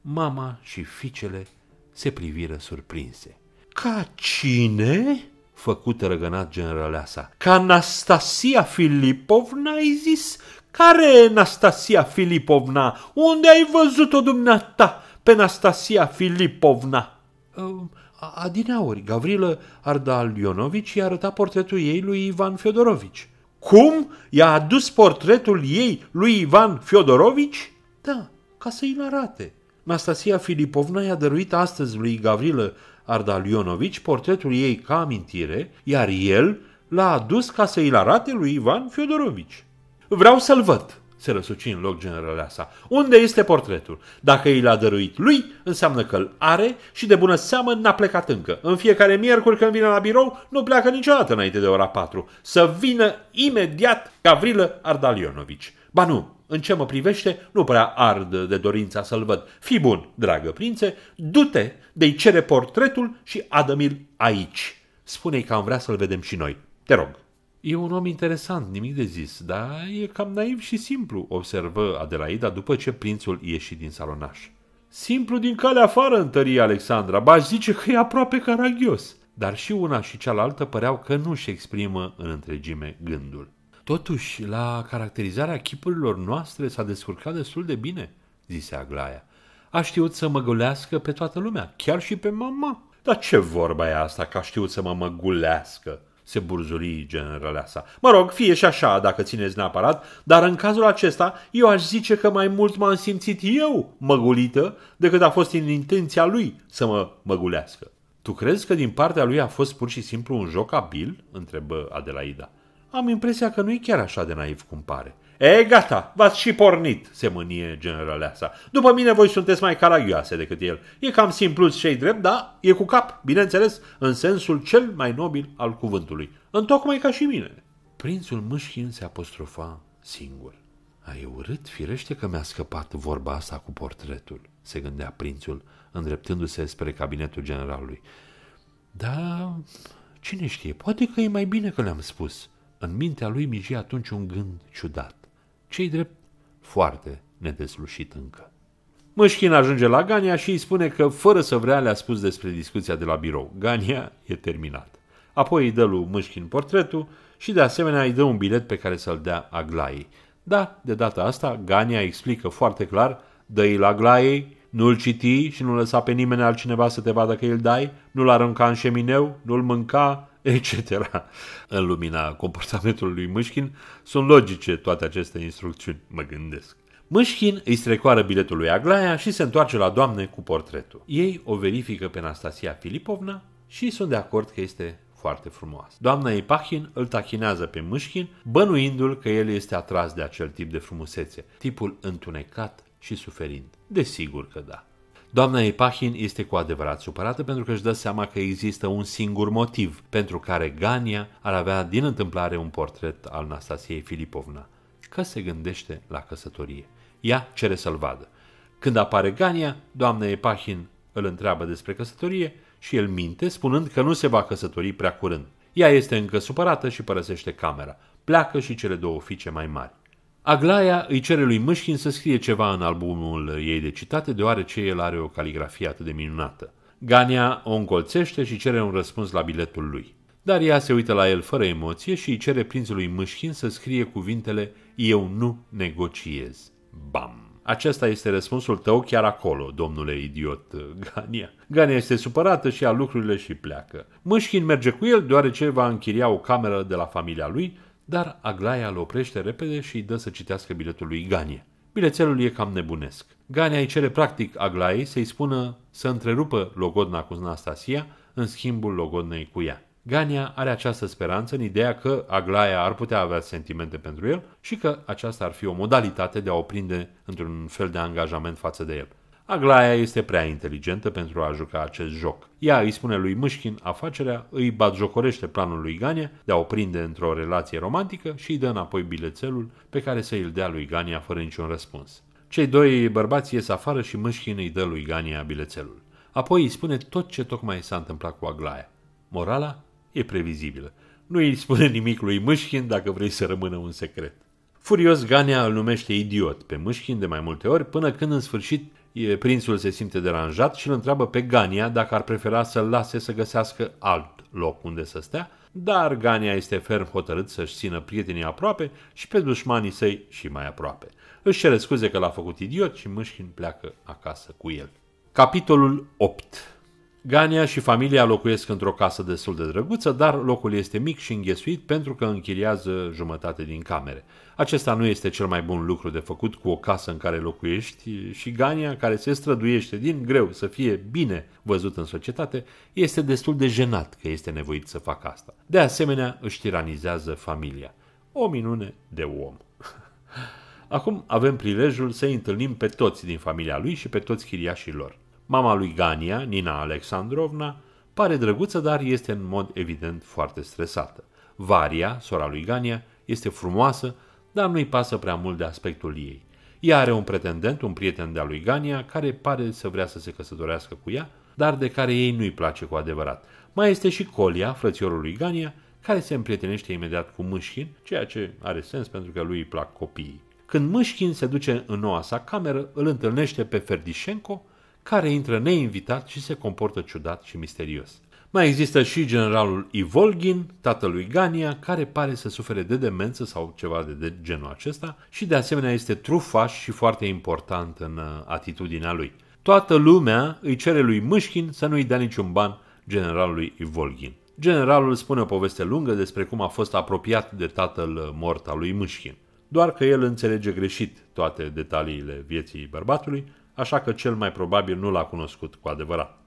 Mama și fiicele se priviră surprinse. Ca cine? făcut răgănat generaleasa. Ca Anastasia Filipovna, ai zis? Care e Anastasia Filipovna? Unde ai văzut-o dumneata pe Anastasia Filipovna? Ehm, Adineauri, Gavrilă Ardalionovici i-a arătat portretul ei lui Ivan Fiodorovici. Cum? I-a adus portretul ei lui Ivan Fiodorovici? Da, ca să-i arate. Nastasia Filipovna i-a dăruit astăzi lui Gavrilă Ardalionovici portretul ei ca amintire, iar el l-a adus ca să-i arate lui Ivan Fiodorovici. Vreau să-l văd, se răsuci în loc sa. Unde este portretul? Dacă i l-a dăruit lui, înseamnă că îl are și de bună seamă n-a plecat încă. În fiecare miercuri când vine la birou, nu pleacă niciodată înainte de ora 4. Să vină imediat Gavrilă Ardalionovici. Ba nu, în ce mă privește, nu prea ard de dorința să-l văd. Fi bun, dragă prințe, du-te, de cere portretul și adă l aici. Spune-i că am vrea să-l vedem și noi. Te rog. E un om interesant, nimic de zis, dar e cam naiv și simplu, observă Adelaida după ce prințul ieși din salonaș. Simplu din calea afară întări Alexandra, ba zice că e aproape caragios. Dar și una și cealaltă păreau că nu-și exprimă în întregime gândul. Totuși, la caracterizarea chipurilor noastre s-a descurcat destul de bine, zise Aglaia. A știut să mă gulească pe toată lumea, chiar și pe mama. Dar ce vorba e asta că a știut să mă măgulească? se burzurii generaleasa. Mă rog, fie și așa dacă țineți neapărat, dar în cazul acesta eu aș zice că mai mult m-am simțit eu măgulită decât a fost în intenția lui să mă măgulească. Tu crezi că din partea lui a fost pur și simplu un joc abil? întrebă Adelaida. Am impresia că nu-i chiar așa de naiv cum pare. E, gata, v-ați și pornit, se mânie generaleasa. După mine voi sunteți mai caragioase decât el. E cam simplu și drept, dar e cu cap, bineînțeles, în sensul cel mai nobil al cuvântului. Întocmai ca și mine. Prințul Mâșchin se apostrofa singur. Ai urât, firește că mi-a scăpat vorba asta cu portretul, se gândea prințul, îndreptându-se spre cabinetul generalului. Da, cine știe, poate că e mai bine că le-am spus. În mintea lui migi atunci un gând ciudat, cei drept foarte nedeslușit încă. Mâșchin ajunge la Gania și îi spune că, fără să vrea, le-a spus despre discuția de la birou. Gania e terminat. Apoi îi dă lui Mășchin portretul și, de asemenea, îi dă un bilet pe care să-l dea Aglaiei. Da, de data asta, Gania explică foarte clar, dă-i Aglaiei, nu-l citi și nu lăsa pe nimeni altcineva să te vadă că îl dai, nu-l arunca în șemineu, nu-l mânca, etc. În lumina comportamentului lui Mâșchin sunt logice toate aceste instrucțiuni, mă gândesc. Mâșchin îi strecoară biletul lui Aglaia și se întoarce la doamne cu portretul. Ei o verifică pe Anastasia Filipovna și sunt de acord că este foarte frumoasă. Doamna Ipahin îl tachinează pe Mâșchin, bănuindu-l că el este atras de acel tip de frumusețe, tipul întunecat și suferind. Desigur că da. Doamna Epahin este cu adevărat supărată pentru că își dă seama că există un singur motiv pentru care Gania ar avea din întâmplare un portret al Nastasiei Filipovna, că se gândește la căsătorie. Ea cere să-l vadă. Când apare Gania, doamna Epahin îl întreabă despre căsătorie și el minte, spunând că nu se va căsători prea curând. Ea este încă supărată și părăsește camera. Pleacă și cele două fiice mai mari. Aglaia îi cere lui Mâșchin să scrie ceva în albumul ei de citate, deoarece el are o caligrafie atât de minunată. Gania o încolțește și cere un răspuns la biletul lui. Dar ea se uită la el fără emoție și îi cere prințului Mâșchin să scrie cuvintele Eu nu negociez. Bam! Acesta este răspunsul tău chiar acolo, domnule idiot Gania. Gania este supărată și a lucrurile și pleacă. Mâșchin merge cu el deoarece va închiria o cameră de la familia lui dar Aglaia îl oprește repede și îi dă să citească biletul lui Ganie. Bilețelul e cam nebunesc. Gania îi cere practic Aglaiei să-i spună să întrerupă logodna cu Anastasia în schimbul logodnei cu ea. Gania are această speranță în ideea că Aglaia ar putea avea sentimente pentru el și că aceasta ar fi o modalitate de a o prinde într-un fel de angajament față de el. Aglaia este prea inteligentă pentru a juca acest joc. Ea îi spune lui Mâșchin afacerea, îi batjocorește planul lui Gania de a o prinde într-o relație romantică și îi dă înapoi bilețelul pe care să îl dea lui Gania fără niciun răspuns. Cei doi bărbați ies afară și Mâșchin îi dă lui Gania bilețelul. Apoi îi spune tot ce tocmai s-a întâmplat cu Aglaia. Morala e previzibilă. Nu îi spune nimic lui Mâșchin dacă vrei să rămână un secret. Furios, Gania îl numește idiot pe Mâșchin de mai multe ori, până când în sfârșit Prințul se simte deranjat și îl întreabă pe Gania dacă ar prefera să-l lase să găsească alt loc unde să stea, dar Gania este ferm hotărât să-și țină prietenii aproape și pe dușmanii săi și mai aproape. Își cere scuze că l-a făcut idiot și Mâșchin pleacă acasă cu el. Capitolul 8 Gania și familia locuiesc într-o casă destul de drăguță, dar locul este mic și înghesuit pentru că închiriază jumătate din camere. Acesta nu este cel mai bun lucru de făcut cu o casă în care locuiești și Gania, care se străduiește din greu să fie bine văzut în societate, este destul de jenat că este nevoit să facă asta. De asemenea, își tiranizează familia. O minune de om. Acum avem prilejul să întâlnim pe toți din familia lui și pe toți chiriașii lor. Mama lui Gania, Nina Alexandrovna, pare drăguță, dar este în mod evident foarte stresată. Varia, sora lui Gania, este frumoasă, dar nu-i pasă prea mult de aspectul ei. Ea are un pretendent, un prieten de-a lui Gania, care pare să vrea să se căsătorească cu ea, dar de care ei nu-i place cu adevărat. Mai este și Colia, frățiorul lui Gania, care se împrietenește imediat cu Mâșchin, ceea ce are sens pentru că lui îi plac copiii. Când Mâșchin se duce în noua sa cameră, îl întâlnește pe Ferdișenco, care intră neinvitat și se comportă ciudat și misterios. Mai există și generalul Ivolgin, tatălui Gania, care pare să sufere de demență sau ceva de, genul acesta și de asemenea este trufaș și foarte important în uh, atitudinea lui. Toată lumea îi cere lui Mâșchin să nu-i dea niciun ban generalului Ivolgin. Generalul spune o poveste lungă despre cum a fost apropiat de tatăl uh, mort al lui Mâșchin. Doar că el înțelege greșit toate detaliile vieții bărbatului, așa că cel mai probabil nu l-a cunoscut cu adevărat.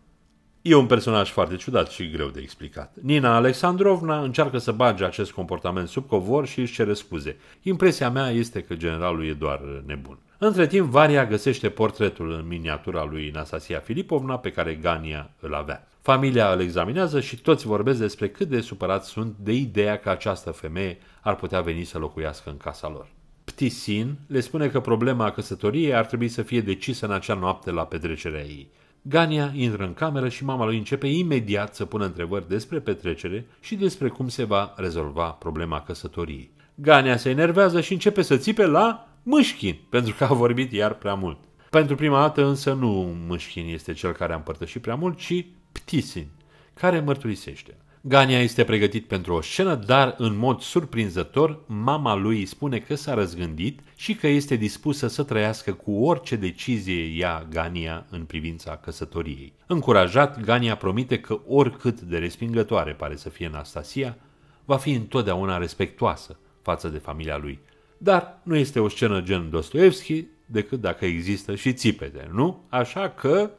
E un personaj foarte ciudat și greu de explicat. Nina Alexandrovna încearcă să bage acest comportament sub covor și își cere scuze. Impresia mea este că generalul e doar nebun. Între timp, Varia găsește portretul în miniatura lui Nastasia Filipovna pe care Gania îl avea. Familia îl examinează și toți vorbesc despre cât de supărați sunt de ideea că această femeie ar putea veni să locuiască în casa lor. Ptisin le spune că problema căsătoriei ar trebui să fie decisă în acea noapte la petrecerea ei. Gania intră în cameră și mama lui începe imediat să pună întrebări despre petrecere și despre cum se va rezolva problema căsătoriei. Gania se enervează și începe să țipe la Mâșchin, pentru că a vorbit iar prea mult. Pentru prima dată însă nu Mâșchin este cel care a împărtășit prea mult, ci Ptisin, care mărturisește. Gania este pregătit pentru o scenă, dar în mod surprinzător, mama lui îi spune că s-a răzgândit și că este dispusă să trăiască cu orice decizie ia Gania în privința căsătoriei. Încurajat, Gania promite că oricât de respingătoare pare să fie Anastasia, va fi întotdeauna respectoasă față de familia lui. Dar nu este o scenă gen Dostoevski decât dacă există și țipete, nu? Așa că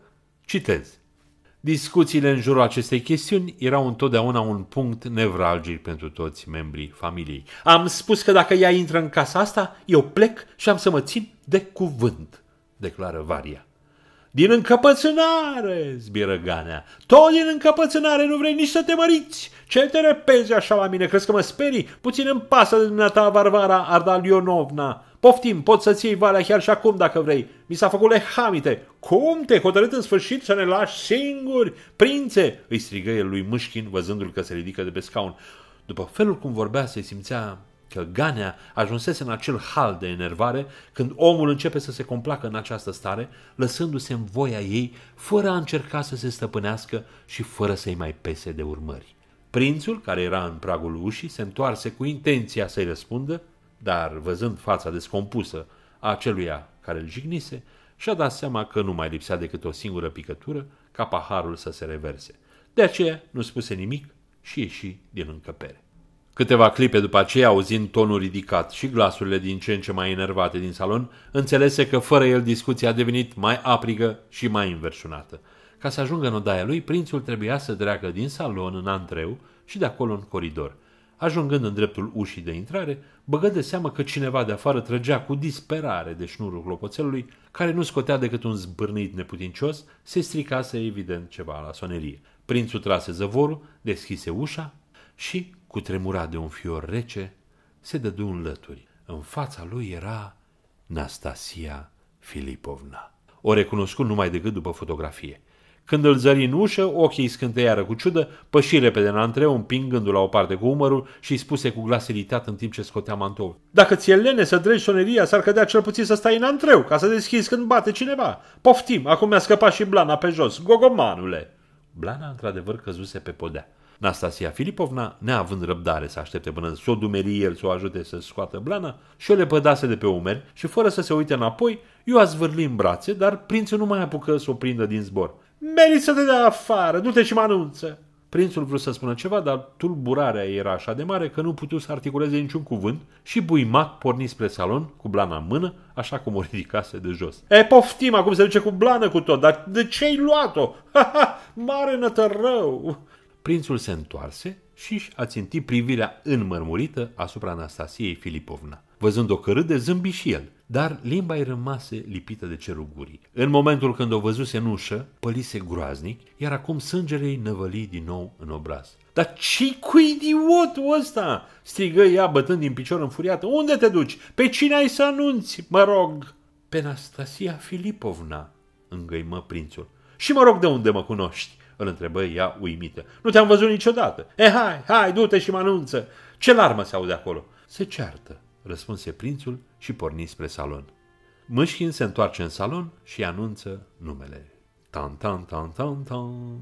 citez. Discuțiile în jurul acestei chestiuni erau întotdeauna un punct nevralgic pentru toți membrii familiei. Am spus că dacă ea intră în casa asta, eu plec și am să mă țin de cuvânt, declară Varia. Din încăpățânare, zbiră Ganea. Tot din încăpățânare, nu vrei nici să te măriți. Ce te repezi așa la mine? Crezi că mă sperii? Puțin îmi pasă de dumneata, Varvara Ardalionovna. Poftim, pot să-ți iei valea chiar și acum dacă vrei. Mi s-a făcut lehamite. Cum te hotărât în sfârșit să ne lași singuri, prințe? Îi strigă el lui Mâșchin, văzându-l că se ridică de pe scaun. După felul cum vorbea, se simțea că Ganea ajunsese în acel hal de enervare când omul începe să se complacă în această stare, lăsându-se în voia ei, fără a încerca să se stăpânească și fără să-i mai pese de urmări. Prințul, care era în pragul ușii, se întoarse cu intenția să-i răspundă, dar văzând fața descompusă a celuia care îl jignise, și-a dat seama că nu mai lipsea decât o singură picătură ca paharul să se reverse. De aceea nu spuse nimic și ieși din încăpere. Câteva clipe după aceea, auzind tonul ridicat și glasurile din ce în ce mai enervate din salon, înțelese că fără el discuția a devenit mai aprigă și mai inversunată. Ca să ajungă în odaia lui, prințul trebuia să treacă din salon în antreu și de acolo în coridor. Ajungând în dreptul ușii de intrare, băgă de seamă că cineva de afară trăgea cu disperare de șnurul clopoțelului, care nu scotea decât un zbârnit neputincios, se stricase evident ceva la sonerie. Prințul trase zăvorul, deschise ușa și, cu tremura de un fior rece, se dădu în lături. În fața lui era Nastasia Filipovna. O recunoscu numai decât după fotografie. Când îl zări în ușă, ochii scânteiară cu ciudă, păși repede în antreu, împingându la o parte cu umărul și spuse cu glas iritat în timp ce scotea mantoul. Dacă ți-e lene să dregi soneria, s-ar cădea cel puțin să stai în antreu, ca să deschizi când bate cineva. Poftim, acum mi-a scăpat și blana pe jos, gogomanule! Blana într-adevăr căzuse pe podea. Nastasia Filipovna, neavând răbdare să aștepte până s-o dumerie el să o ajute să scoată blana, și-o lepădase de pe umeri și, fără să se uite înapoi, i-o a zvârli în brațe, dar prințul nu mai apucă să o prindă din zbor. Meri să te dea afară, du-te și mă anunță. Prințul vrut să spună ceva, dar tulburarea era așa de mare că nu putu să articuleze niciun cuvânt și Buimac porni spre salon cu blana în mână, așa cum o ridicase de jos. E, poftim, acum se duce cu blană cu tot, dar de ce-ai luat-o? mare nătărău! Prințul se întoarse și își a țintit privirea înmărmurită asupra Anastasiei Filipovna. Văzând-o că râde, zâmbi și el dar limba îi rămase lipită de cerul gurii. În momentul când o văzuse în ușă, pălise groaznic, iar acum sângele îi năvăli din nou în obraz. Dar ce cu idiotul ăsta?" strigă ea, bătând din picior înfuriată. Unde te duci? Pe cine ai să anunți, mă rog?" Pe Anastasia Filipovna," îngăimă prințul. Și mă rog de unde mă cunoști?" îl întrebă ea uimită. Nu te-am văzut niciodată. E, eh, hai, hai, du-te și mă anunță. Ce larmă se aude acolo? Se ceartă, răspunse prințul și porni spre salon. Mâșchin se întoarce în salon și anunță numele. Tan, tan, tan, tan, tan.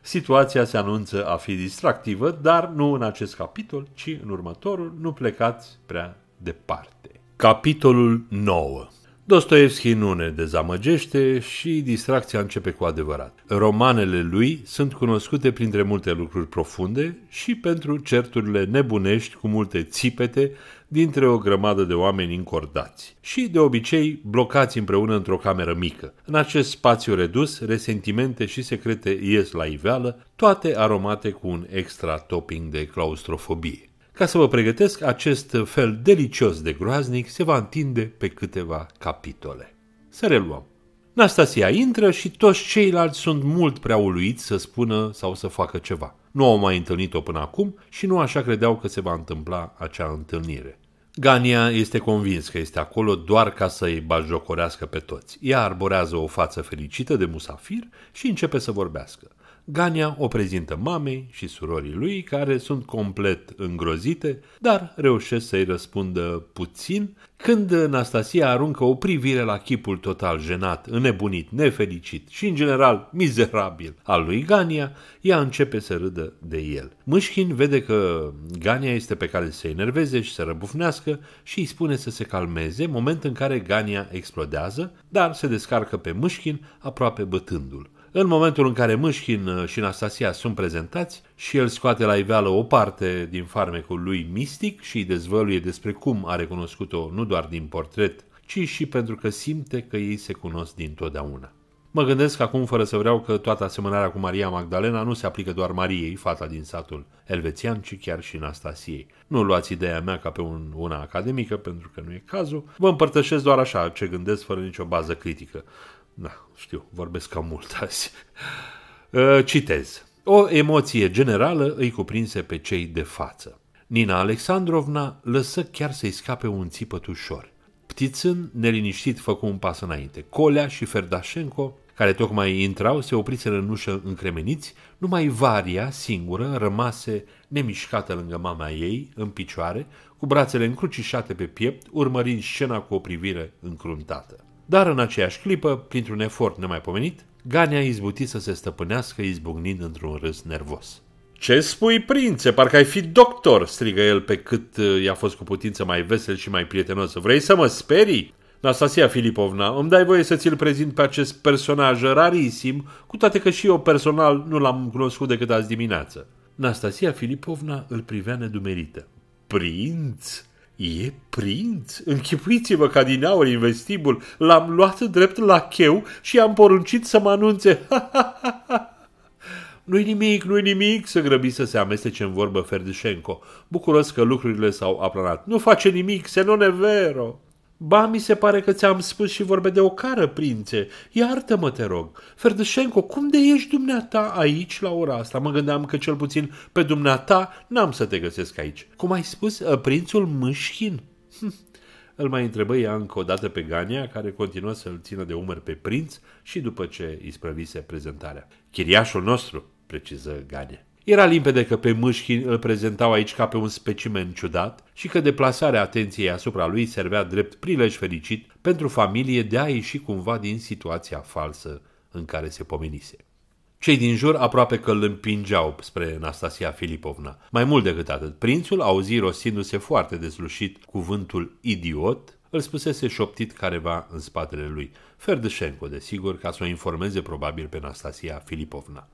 Situația se anunță a fi distractivă, dar nu în acest capitol, ci în următorul, nu plecați prea departe. Capitolul 9 Dostoevski nu ne dezamăgește și distracția începe cu adevărat. Romanele lui sunt cunoscute printre multe lucruri profunde și pentru certurile nebunești cu multe țipete dintre o grămadă de oameni încordați și, de obicei, blocați împreună într-o cameră mică. În acest spațiu redus, resentimente și secrete ies la iveală, toate aromate cu un extra topping de claustrofobie. Ca să vă pregătesc, acest fel delicios de groaznic se va întinde pe câteva capitole. Să reluăm. Nastasia intră și toți ceilalți sunt mult prea uluiți să spună sau să facă ceva. Nu au mai întâlnit-o până acum și nu așa credeau că se va întâmpla acea întâlnire. Gania este convins că este acolo doar ca să îi bajocorească pe toți. Ea arborează o față fericită de musafir și începe să vorbească. Gania o prezintă mamei și surorii lui, care sunt complet îngrozite, dar reușesc să-i răspundă puțin, când Anastasia aruncă o privire la chipul total jenat, înnebunit, nefericit și, în general, mizerabil al lui Gania, ea începe să râdă de el. Mâșchin vede că Gania este pe care să se enerveze și să răbufnească și îi spune să se calmeze, moment în care Gania explodează, dar se descarcă pe Mâșchin aproape bătându-l. În momentul în care Mâșchin și Anastasia sunt prezentați și el scoate la iveală o parte din farmecul lui mistic și îi dezvăluie despre cum a recunoscut-o nu doar din portret, ci și pentru că simte că ei se cunosc dintotdeauna. Mă gândesc acum, fără să vreau, că toată asemănarea cu Maria Magdalena nu se aplică doar Mariei, fata din satul elvețian, ci chiar și Anastasiei. Nu luați ideea mea ca pe un, una academică, pentru că nu e cazul. Vă împărtășesc doar așa ce gândesc, fără nicio bază critică. Na, da, știu, vorbesc cam mult azi. Ă, citez. O emoție generală îi cuprinse pe cei de față. Nina Alexandrovna lăsă chiar să-i scape un țipăt ușor. Ptițân, neliniștit, făcu un pas înainte. Colea și Ferdașenco, care tocmai intrau, se opriseră în ușă încremeniți, numai Varia, singură, rămase nemișcată lângă mama ei, în picioare, cu brațele încrucișate pe piept, urmărind scena cu o privire încruntată. Dar în aceeași clipă, printr-un efort nemaipomenit, Gania izbuti să se stăpânească izbucnind într-un râs nervos. Ce spui, prințe? Parcă ai fi doctor!" strigă el pe cât uh, i-a fost cu putință mai vesel și mai prietenos. Vrei să mă sperii?" Nastasia Filipovna, îmi dai voie să ți-l prezint pe acest personaj rarisim, cu toate că și eu personal nu l-am cunoscut decât azi dimineață." Nastasia Filipovna îl privea nedumerită. Prinț? E prinț? Închipuiți-vă ca din aur în vestibul. L-am luat drept la cheu și am poruncit să mă anunțe. nu-i nimic, nu-i nimic, să grăbi să se amestece în vorbă Ferdișenco, bucuros că lucrurile s-au aplanat. Nu face nimic, se non è vero. Ba, mi se pare că ți-am spus și vorbe de o cară, prințe. Iartă-mă, te rog. Ferdășenco, cum de ești dumneata aici la ora asta? Mă gândeam că cel puțin pe dumneata n-am să te găsesc aici. Cum ai spus, ă, prințul Mâșchin? Hm. Îl mai întrebă ea încă o dată pe Gania, care continuă să-l țină de umăr pe prinț și după ce isprăvise prezentarea. Chiriașul nostru, preciză Gania. Era limpede că pe mâșchi îl prezentau aici ca pe un specimen ciudat și că deplasarea atenției asupra lui servea drept prilej fericit pentru familie de a ieși cumva din situația falsă în care se pomenise. Cei din jur aproape că îl împingeau spre Anastasia Filipovna. Mai mult decât atât, prințul auzi rosindu-se foarte deslușit cuvântul idiot, îl spusese șoptit careva în spatele lui. Ferdășenco, desigur, ca să o informeze probabil pe Anastasia Filipovna.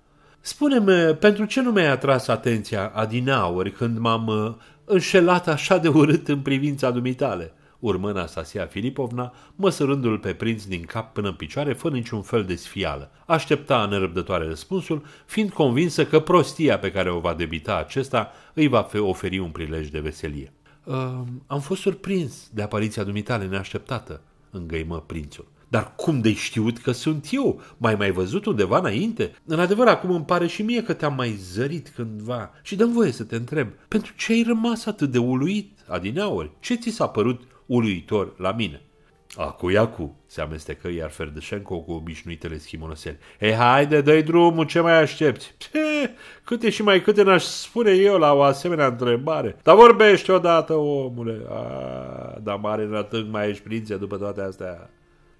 Spune-mi, pentru ce nu mi-ai atras atenția adinaori când m-am uh, înșelat așa de urât în privința dumitale?" urmă Anastasia Filipovna, măsărându-l pe prinț din cap până în picioare, fără niciun fel de sfială. Aștepta nerăbdătoare răspunsul, fiind convinsă că prostia pe care o va debita acesta îi va oferi un prilej de veselie. am fost surprins de apariția dumitale neașteptată, îngăimă prințul. Dar cum de știut că sunt eu? Mai mai văzut undeva înainte? În adevăr, acum îmi pare și mie că te-am mai zărit cândva. Și dăm voie să te întreb, pentru ce ai rămas atât de uluit, adineaori? Ce ți s-a părut uluitor la mine? Acu acu, se amestecă iar Ferdășenco cu obișnuitele schimonoseli. Ei, haide, dă drumul, ce mai aștepți? Pe, Câte și mai câte n-aș spune eu la o asemenea întrebare? Dar vorbește odată, omule. A, dar mare ratâng mai ești prințe după toate astea.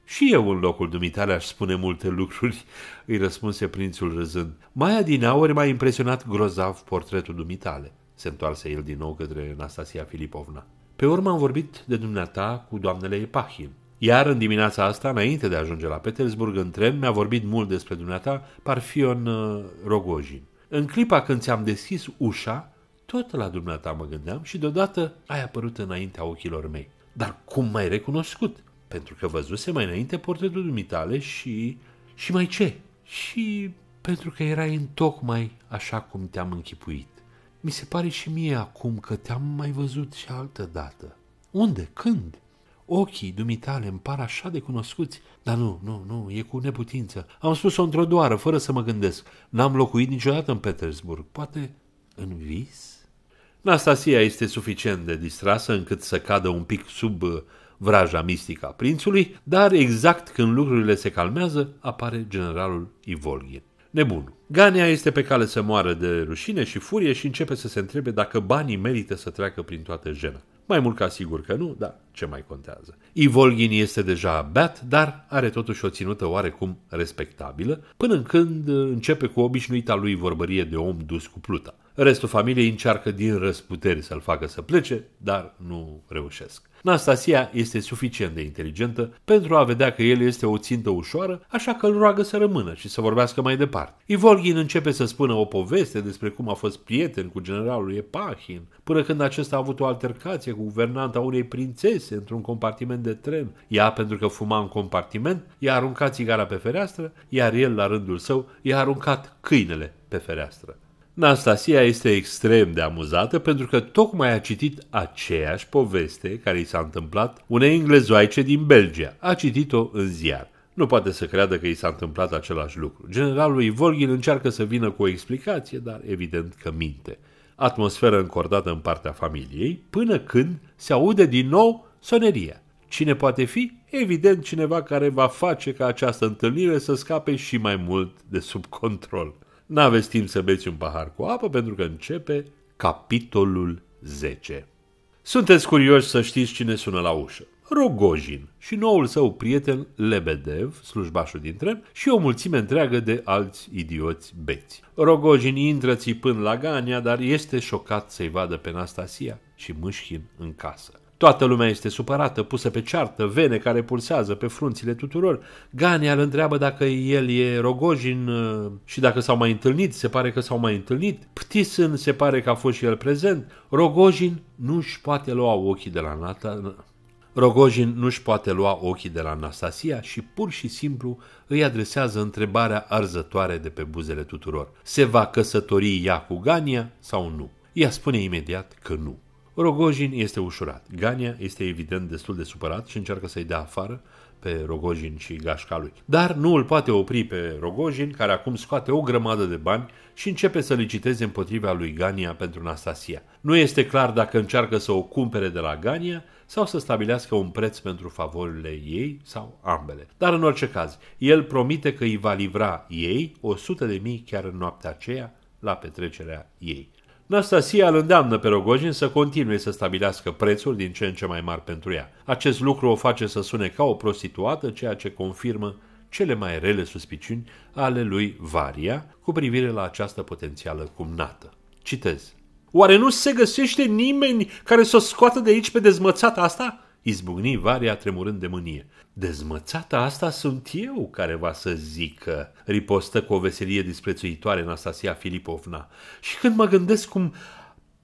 Și eu în locul dumitale aș spune multe lucruri, îi răspunse prințul râzând. Maia din aur m-a impresionat grozav portretul dumitale, se întoarse el din nou către Anastasia Filipovna. Pe urmă am vorbit de dumneata cu doamnele Epahin. Iar în dimineața asta, înainte de a ajunge la Petersburg, în tren, mi-a vorbit mult despre dumneata Parfion uh, Rogojin. În clipa când ți-am deschis ușa, tot la dumneata mă gândeam și deodată ai apărut înaintea ochilor mei. Dar cum m-ai recunoscut? pentru că văzuse mai înainte portretul dumitale și... și mai ce? Și pentru că era în tocmai așa cum te-am închipuit. Mi se pare și mie acum că te-am mai văzut și altă dată. Unde? Când? Ochii dumitale îmi par așa de cunoscuți, dar nu, nu, nu, e cu neputință. Am spus-o într-o doară, fără să mă gândesc. N-am locuit niciodată în Petersburg. Poate în vis? Nastasia este suficient de distrasă încât să cadă un pic sub vraja mistică a prințului, dar exact când lucrurile se calmează, apare generalul Ivolgin. Nebun. Ganea este pe cale să moară de rușine și furie și începe să se întrebe dacă banii merită să treacă prin toată jena. Mai mult ca sigur că nu, dar ce mai contează? Ivolgin este deja beat, dar are totuși o ținută oarecum respectabilă, până când începe cu obișnuita lui vorbărie de om dus cu pluta. Restul familiei încearcă din răsputeri să-l facă să plece, dar nu reușesc. Nastasia este suficient de inteligentă pentru a vedea că el este o țintă ușoară, așa că îl roagă să rămână și să vorbească mai departe. Ivolgin începe să spună o poveste despre cum a fost prieten cu generalul Epahin, până când acesta a avut o altercație cu guvernanta unei prințese într-un compartiment de tren. Ea, pentru că fuma în compartiment, i-a aruncat țigara pe fereastră, iar el, la rândul său, i-a aruncat câinele pe fereastră. Nastasia este extrem de amuzată pentru că tocmai a citit aceeași poveste care i s-a întâmplat unei englezoaice din Belgia. A citit-o în ziar. Nu poate să creadă că i s-a întâmplat același lucru. Generalul Ivorghin încearcă să vină cu o explicație, dar evident că minte. Atmosferă încordată în partea familiei, până când se aude din nou soneria. Cine poate fi? Evident cineva care va face ca această întâlnire să scape și mai mult de sub control. N-aveți timp să beți un pahar cu apă pentru că începe capitolul 10. Sunteți curioși să știți cine sună la ușă. Rogojin și noul său prieten Lebedev, slujbașul din tren, și o mulțime întreagă de alți idioți beți. Rogojin intră țipând la Gania, dar este șocat să-i vadă pe Nastasia și Mâșhin în casă. Toată lumea este supărată, pusă pe ceartă, vene care pulsează pe frunțile tuturor. Gania îl întreabă dacă el e Rogojin uh, și dacă s-au mai întâlnit, se pare că s-au mai întâlnit. Ptisân se pare că a fost și el prezent. Rogojin nu-și poate lua ochii de la Nata... Rogojin nu-și poate lua ochii de la Anastasia și pur și simplu îi adresează întrebarea arzătoare de pe buzele tuturor. Se va căsători ea cu Gania sau nu? Ea spune imediat că nu. Rogojin este ușurat. Gania este evident destul de supărat și încearcă să-i dea afară pe Rogojin și gașca lui. Dar nu îl poate opri pe Rogojin, care acum scoate o grămadă de bani și începe să liciteze împotriva lui Gania pentru Nastasia. Nu este clar dacă încearcă să o cumpere de la Gania sau să stabilească un preț pentru favorile ei sau ambele. Dar în orice caz, el promite că îi va livra ei 100 de mii chiar în noaptea aceea la petrecerea ei. Nastasia îl îndeamnă pe Rogojin să continue să stabilească prețuri din ce în ce mai mari pentru ea. Acest lucru o face să sune ca o prostituată, ceea ce confirmă cele mai rele suspiciuni ale lui Varia cu privire la această potențială cumnată. Citez. Oare nu se găsește nimeni care să o scoată de aici pe dezmățata asta? Izbucni Varia tremurând de mânie. Dezmățata asta sunt eu care va să zică, ripostă cu o veselie disprețuitoare Anastasia Filipovna. Și când mă gândesc cum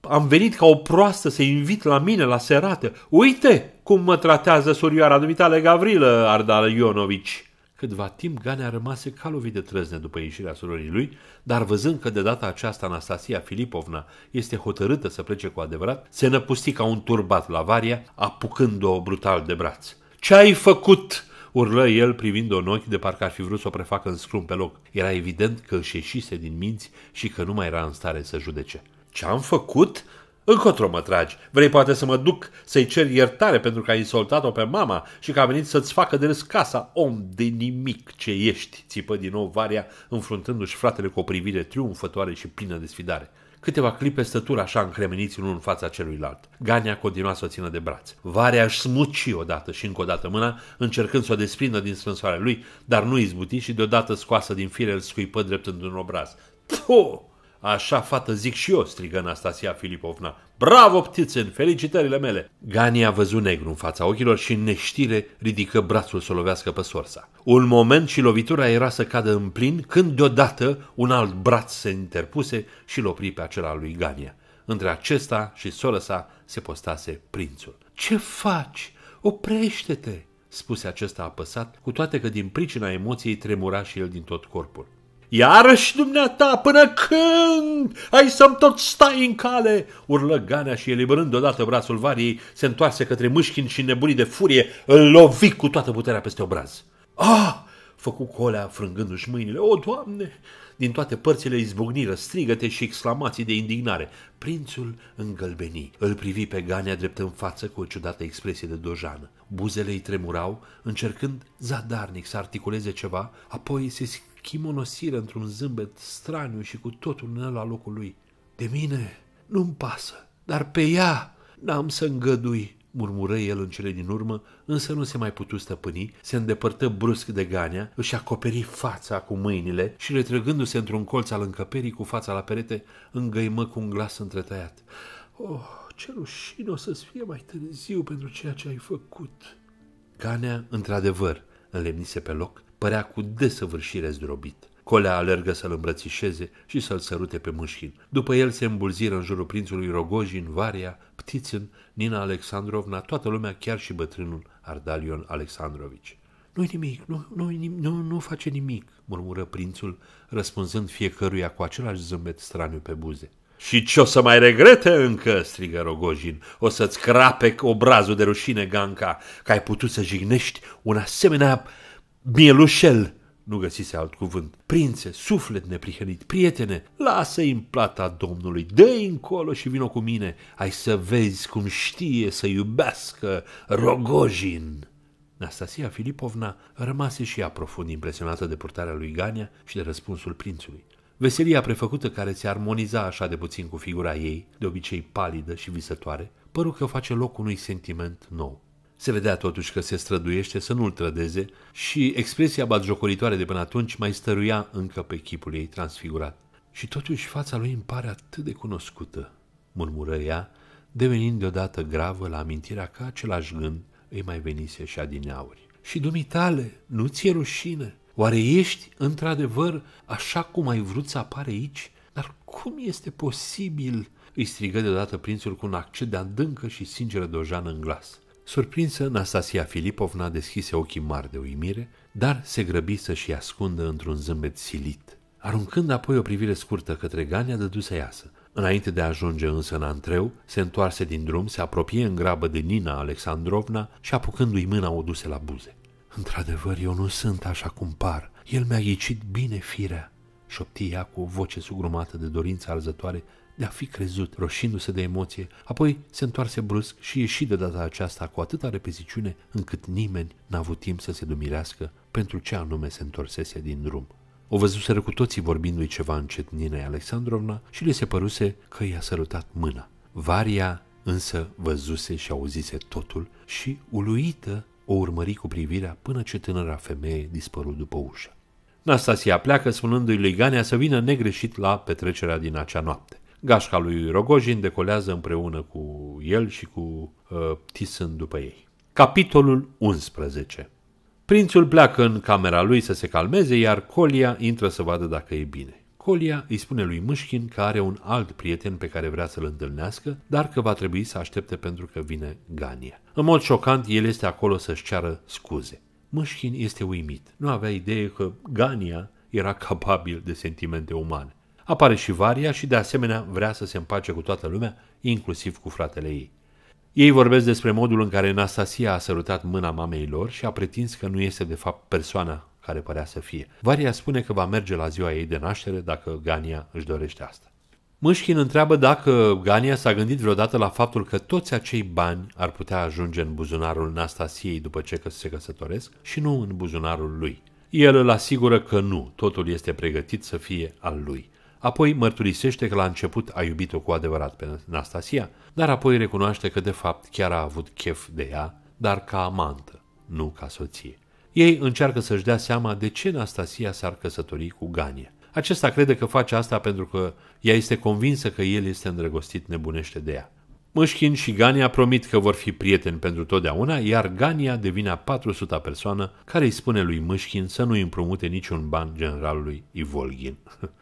am venit ca o proastă să invit la mine la serată, uite cum mă tratează surioara dumitale Gavrilă Ardal Ionovici. Câtva timp Ganea rămase calovit de trăzne după ieșirea surorii lui, dar văzând că de data aceasta Anastasia Filipovna este hotărâtă să plece cu adevărat, se năpusti ca un turbat la varia, apucând-o brutal de braț. Ce ai făcut?" urlă el privind-o în ochi de parcă ar fi vrut să o prefacă în scrum pe loc. Era evident că își ieșise din minți și că nu mai era în stare să judece. Ce am făcut?" Încotro mă tragi. Vrei poate să mă duc să-i cer iertare pentru că ai insultat-o pe mama și că a venit să-ți facă de râs casa, om de nimic ce ești, țipă din nou Varia, înfruntându-și fratele cu o privire triumfătoare și plină de sfidare. Câteva clipe stătură așa încremeniți unul în fața celuilalt. Gania continua să o țină de braț. Varea își smuci odată și încă o dată mâna, încercând să o desprindă din strânsoarea lui, dar nu izbuti și deodată scoasă din fire îl scuipă drept în un obraz. Tu! Așa, fată, zic și eu, strigă Anastasia Filipovna. Bravo, Ptițen, felicitările mele! Gani a văzut negru în fața ochilor și în neștire ridică brațul să lovească pe sorsa. Un moment și lovitura era să cadă în plin, când deodată un alt braț se interpuse și l opri pe acela lui Gania. Între acesta și sora sa se postase prințul. Ce faci? Oprește-te!" spuse acesta apăsat, cu toate că din pricina emoției tremura și el din tot corpul. Iarăși dumneata, până când? Ai să-mi tot stai în cale!" urlă Ganea și, eliberând deodată brațul variei, se întoarse către mâșchin și nebunii de furie îl lovi cu toată puterea peste obraz. Ah!" făcu colea frângându-și mâinile. O, Doamne! Din toate părțile izbucniră strigăte și exclamații de indignare. Prințul îngălbeni. Îl privi pe Ganea drept în față cu o ciudată expresie de dojană. Buzele îi tremurau, încercând zadarnic să articuleze ceva, apoi se chimonosiră într-un zâmbet straniu și cu totul în la locul lui. De mine nu-mi pasă, dar pe ea n-am să îngădui, murmură el în cele din urmă, însă nu se mai putu stăpâni, se îndepărtă brusc de Gania, își acoperi fața cu mâinile și, retrăgându-se într-un colț al încăperii cu fața la perete, îngăimă cu un glas întretăiat. Oh, ce rușine o să-ți fie mai târziu pentru ceea ce ai făcut!" Ganea, într-adevăr, înlemnise pe loc părea cu desăvârșire zdrobit. Colea alergă să-l îmbrățișeze și să-l sărute pe mâșchin. După el se îmbulziră în jurul prințului Rogojin, Varia, Ptițin, Nina Alexandrovna, toată lumea, chiar și bătrânul Ardalion Alexandrovici. Nu-i nimic, nu, nu, nu, nu face nimic, murmură prințul, răspunzând fiecăruia cu același zâmbet straniu pe buze. Și ce o să mai regrete încă?" strigă Rogojin. O să-ți crape obrazul de rușine, Ganca, că ai putut să jignești un asemenea Mielușel, nu găsise alt cuvânt. Prințe, suflet neprihănit, prietene, lasă-i în plata Domnului, dă-i încolo și vino cu mine, ai să vezi cum știe să iubească Rogojin. Nastasia Filipovna rămase și ea profund impresionată de purtarea lui Gania și de răspunsul prințului. Veselia prefăcută care se armoniza așa de puțin cu figura ei, de obicei palidă și visătoare, păru că face loc unui sentiment nou. Se vedea totuși că se străduiește să nu-l trădeze și expresia batjocoritoare de până atunci mai stăruia încă pe chipul ei transfigurat. Și totuși fața lui îmi pare atât de cunoscută, murmură ea, devenind deodată gravă la amintirea că același gând îi mai venise și adineauri. Și dumitale, nu ți-e rușine? Oare ești într-adevăr așa cum ai vrut să apare aici? Dar cum este posibil?" îi strigă deodată prințul cu un accent de adâncă și sinceră dojană în glas. Surprinsă, Nastasia Filipovna deschise ochii mari de uimire, dar se grăbi să-și ascundă într-un zâmbet silit. Aruncând apoi o privire scurtă către Gania, dădu să iasă. Înainte de a ajunge însă în antreu, se întoarse din drum, se apropie în grabă de Nina Alexandrovna și apucându-i mâna o duse la buze. Într-adevăr, eu nu sunt așa cum par. El mi-a ghicit bine firea, șopti ea cu o voce sugrumată de dorință arzătoare de a fi crezut, roșindu-se de emoție, apoi se întoarse brusc și ieși de data aceasta cu atâta repeziciune încât nimeni n-a avut timp să se dumirească pentru ce anume se întorsese din drum. O văzuseră cu toții vorbindu-i ceva încet Ninei Alexandrovna și le se păruse că i-a sărutat mâna. Varia însă văzuse și auzise totul și, uluită, o urmări cu privirea până ce tânăra femeie dispărut după ușă. Nastasia pleacă spunându-i lui Gania să vină negreșit la petrecerea din acea noapte. Gașca lui Rogojin decolează împreună cu el și cu uh, Tisân după ei. Capitolul 11 Prințul pleacă în camera lui să se calmeze, iar Colia intră să vadă dacă e bine. Colia îi spune lui Mușkin că are un alt prieten pe care vrea să-l întâlnească, dar că va trebui să aștepte pentru că vine Gania. În mod șocant, el este acolo să-și ceară scuze. Mușkin este uimit. Nu avea idee că Gania era capabil de sentimente umane. Apare și Varia și de asemenea vrea să se împace cu toată lumea, inclusiv cu fratele ei. Ei vorbesc despre modul în care Anastasia a sărutat mâna mamei lor și a pretins că nu este de fapt persoana care părea să fie. Varia spune că va merge la ziua ei de naștere dacă Gania își dorește asta. Mâșchin întreabă dacă Gania s-a gândit vreodată la faptul că toți acei bani ar putea ajunge în buzunarul Nastasiei după ce se căsătoresc și nu în buzunarul lui. El îl asigură că nu, totul este pregătit să fie al lui. Apoi mărturisește că la început a iubit-o cu adevărat pe Nastasia, dar apoi recunoaște că de fapt chiar a avut chef de ea, dar ca amantă, nu ca soție. Ei încearcă să-și dea seama de ce Nastasia s-ar căsători cu Gania. Acesta crede că face asta pentru că ea este convinsă că el este îndrăgostit nebunește de ea. Mâșchin și Gania promit că vor fi prieteni pentru totdeauna, iar Gania devine a 400-a persoană care îi spune lui Mâșchin să nu împrumute niciun ban generalului Ivolgin.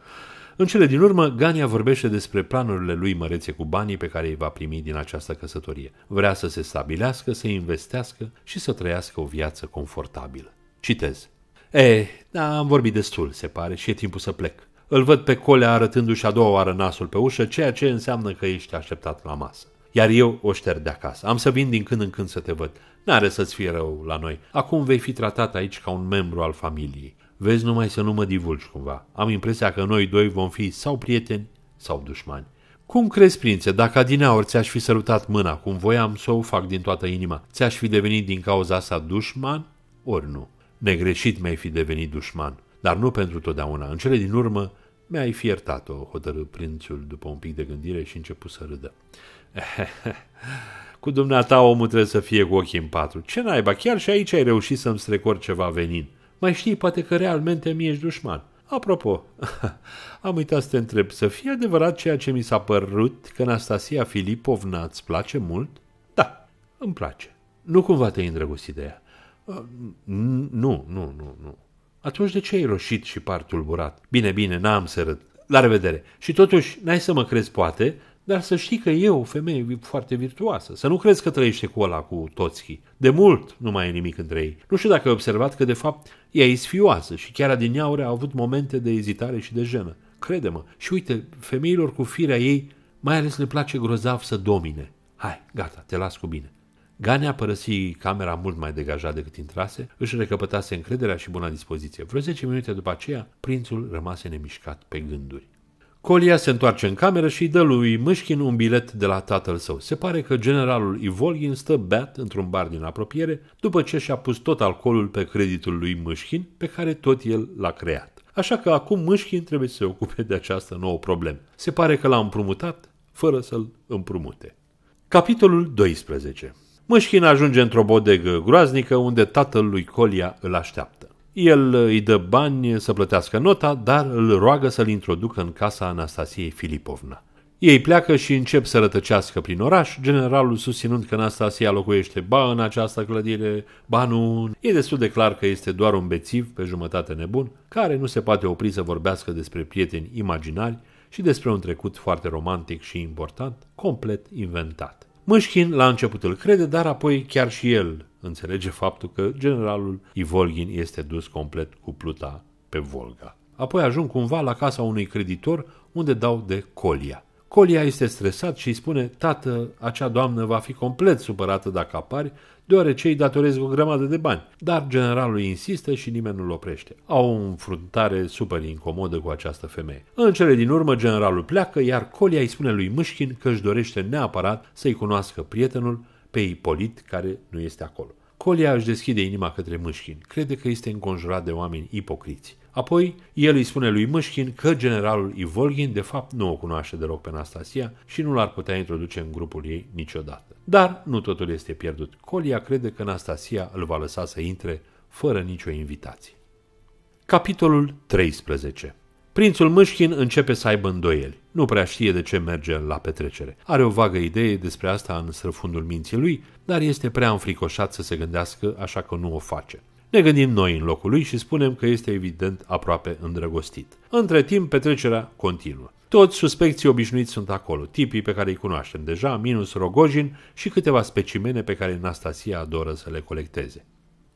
În cele din urmă, Gania vorbește despre planurile lui mărețe cu banii pe care îi va primi din această căsătorie. Vrea să se stabilească, să investească și să trăiască o viață confortabilă. Citez. E, da, am vorbit destul, se pare, și e timpul să plec. Îl văd pe colea arătându-și a doua oară nasul pe ușă, ceea ce înseamnă că ești așteptat la masă. Iar eu o șterg de acasă. Am să vin din când în când să te văd. N-are să-ți fie rău la noi. Acum vei fi tratat aici ca un membru al familiei. Vezi numai să nu mă divulgi cumva. Am impresia că noi doi vom fi sau prieteni sau dușmani. Cum crezi, prințe, dacă ori ți-aș fi sărutat mâna, cum voiam să o fac din toată inima, ți-aș fi devenit din cauza asta dușman, ori nu? Negreșit mi-ai fi devenit dușman, dar nu pentru totdeauna. În cele din urmă mi-ai fi iertat-o, hotărâ prințul după un pic de gândire și început să râdă. cu dumneata omul trebuie să fie cu ochii în patru. Ce naiba, chiar și aici ai reușit să-mi strecor ceva venin. Mai știi poate că realmente mi ești dușman. Apropo, am uitat să te întreb, să fie adevărat ceea ce mi s-a părut că Anastasia Filipovna îți place mult? Da, îmi place. Nu cumva te-ai îndrăgostit de ea? Uh, nu, nu, nu, nu. Atunci de ce ai roșit și par tulburat? Bine, bine, n-am să râd. La revedere. Și totuși, n-ai să mă crezi poate, dar să știi că e o femeie foarte virtuoasă. Să nu crezi că trăiește cu ăla, cu toții. De mult nu mai e nimic între ei. Nu știu dacă ai observat că, de fapt, ea e sfioasă și chiar adineaure a avut momente de ezitare și de jenă. Crede-mă. Și uite, femeilor cu firea ei, mai ales le place grozav să domine. Hai, gata, te las cu bine. Ganea părăsi camera mult mai degajat decât intrase, își recăpătase încrederea și buna dispoziție. Vreo 10 minute după aceea, prințul rămase nemișcat pe gânduri. Colia se întoarce în cameră și îi dă lui Mâșchin un bilet de la tatăl său. Se pare că generalul Ivolgin stă beat într-un bar din apropiere după ce și-a pus tot alcoolul pe creditul lui Mâșchin, pe care tot el l-a creat. Așa că acum Mâșchin trebuie să se ocupe de această nouă problemă. Se pare că l-a împrumutat fără să-l împrumute. Capitolul 12 Mâșchin ajunge într-o bodegă groaznică unde tatăl lui Colia îl așteaptă. El îi dă bani să plătească nota, dar îl roagă să-l introducă în casa Anastasiei Filipovna. Ei pleacă și încep să rătăcească prin oraș, generalul susținând că Anastasia locuiește ba în această clădire, ba nu. E destul de clar că este doar un bețiv pe jumătate nebun, care nu se poate opri să vorbească despre prieteni imaginari și despre un trecut foarte romantic și important, complet inventat. Mâșchin la început îl crede, dar apoi chiar și el înțelege faptul că generalul Ivolgin este dus complet cu pluta pe Volga. Apoi ajung cumva la casa unui creditor unde dau de colia. Colia este stresat și îi spune, tată, acea doamnă va fi complet supărată dacă apari, deoarece îi datorez o grămadă de bani. Dar generalul insistă și nimeni nu-l oprește. Au o înfruntare super incomodă cu această femeie. În cele din urmă, generalul pleacă, iar Colia îi spune lui Mâșchin că își dorește neapărat să-i cunoască prietenul pe Ipolit, care nu este acolo. Colia își deschide inima către Mâșchin. Crede că este înconjurat de oameni ipocriți. Apoi, el îi spune lui Mâșchin că generalul Ivolgin de fapt nu o cunoaște deloc pe Anastasia și nu l-ar putea introduce în grupul ei niciodată. Dar nu totul este pierdut. Colia crede că Anastasia îl va lăsa să intre fără nicio invitație. Capitolul 13 Prințul Mâșchin începe să aibă îndoieli. Nu prea știe de ce merge la petrecere. Are o vagă idee despre asta în străfundul minții lui, dar este prea înfricoșat să se gândească, așa că nu o face. Ne gândim noi în locul lui și spunem că este evident aproape îndrăgostit. Între timp, petrecerea continuă. Toți suspecții obișnuiți sunt acolo, tipii pe care îi cunoaștem deja, minus Rogojin și câteva specimene pe care Nastasia adoră să le colecteze.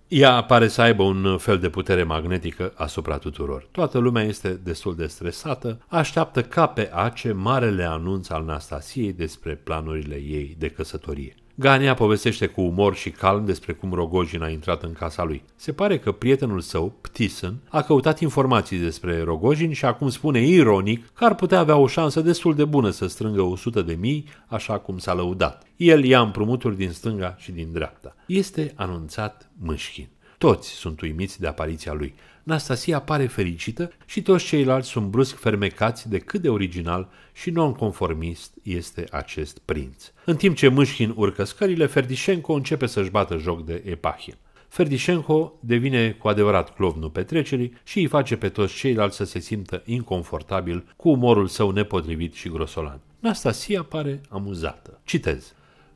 Ea pare să aibă un fel de putere magnetică asupra tuturor. Toată lumea este destul de stresată, așteaptă ca pe ace marele anunț al Nastasiei despre planurile ei de căsătorie. Ganea povestește cu umor și calm despre cum Rogojin a intrat în casa lui. Se pare că prietenul său, Ptison, a căutat informații despre Rogojin și acum spune ironic că ar putea avea o șansă destul de bună să strângă 100 de mii, așa cum s-a lăudat. El ia împrumuturi din stânga și din dreapta. Este anunțat Mâșchin. Toți sunt uimiți de apariția lui. Nastasia pare fericită și toți ceilalți sunt brusc fermecați de cât de original și nonconformist este acest prinț. În timp ce Mâșchin urcă scările, Ferdișenco începe să-și bată joc de Epahin. Ferdișenco devine cu adevărat clovnul petrecerii și îi face pe toți ceilalți să se simtă inconfortabil cu umorul său nepotrivit și grosolan. Nastasia pare amuzată. Citez.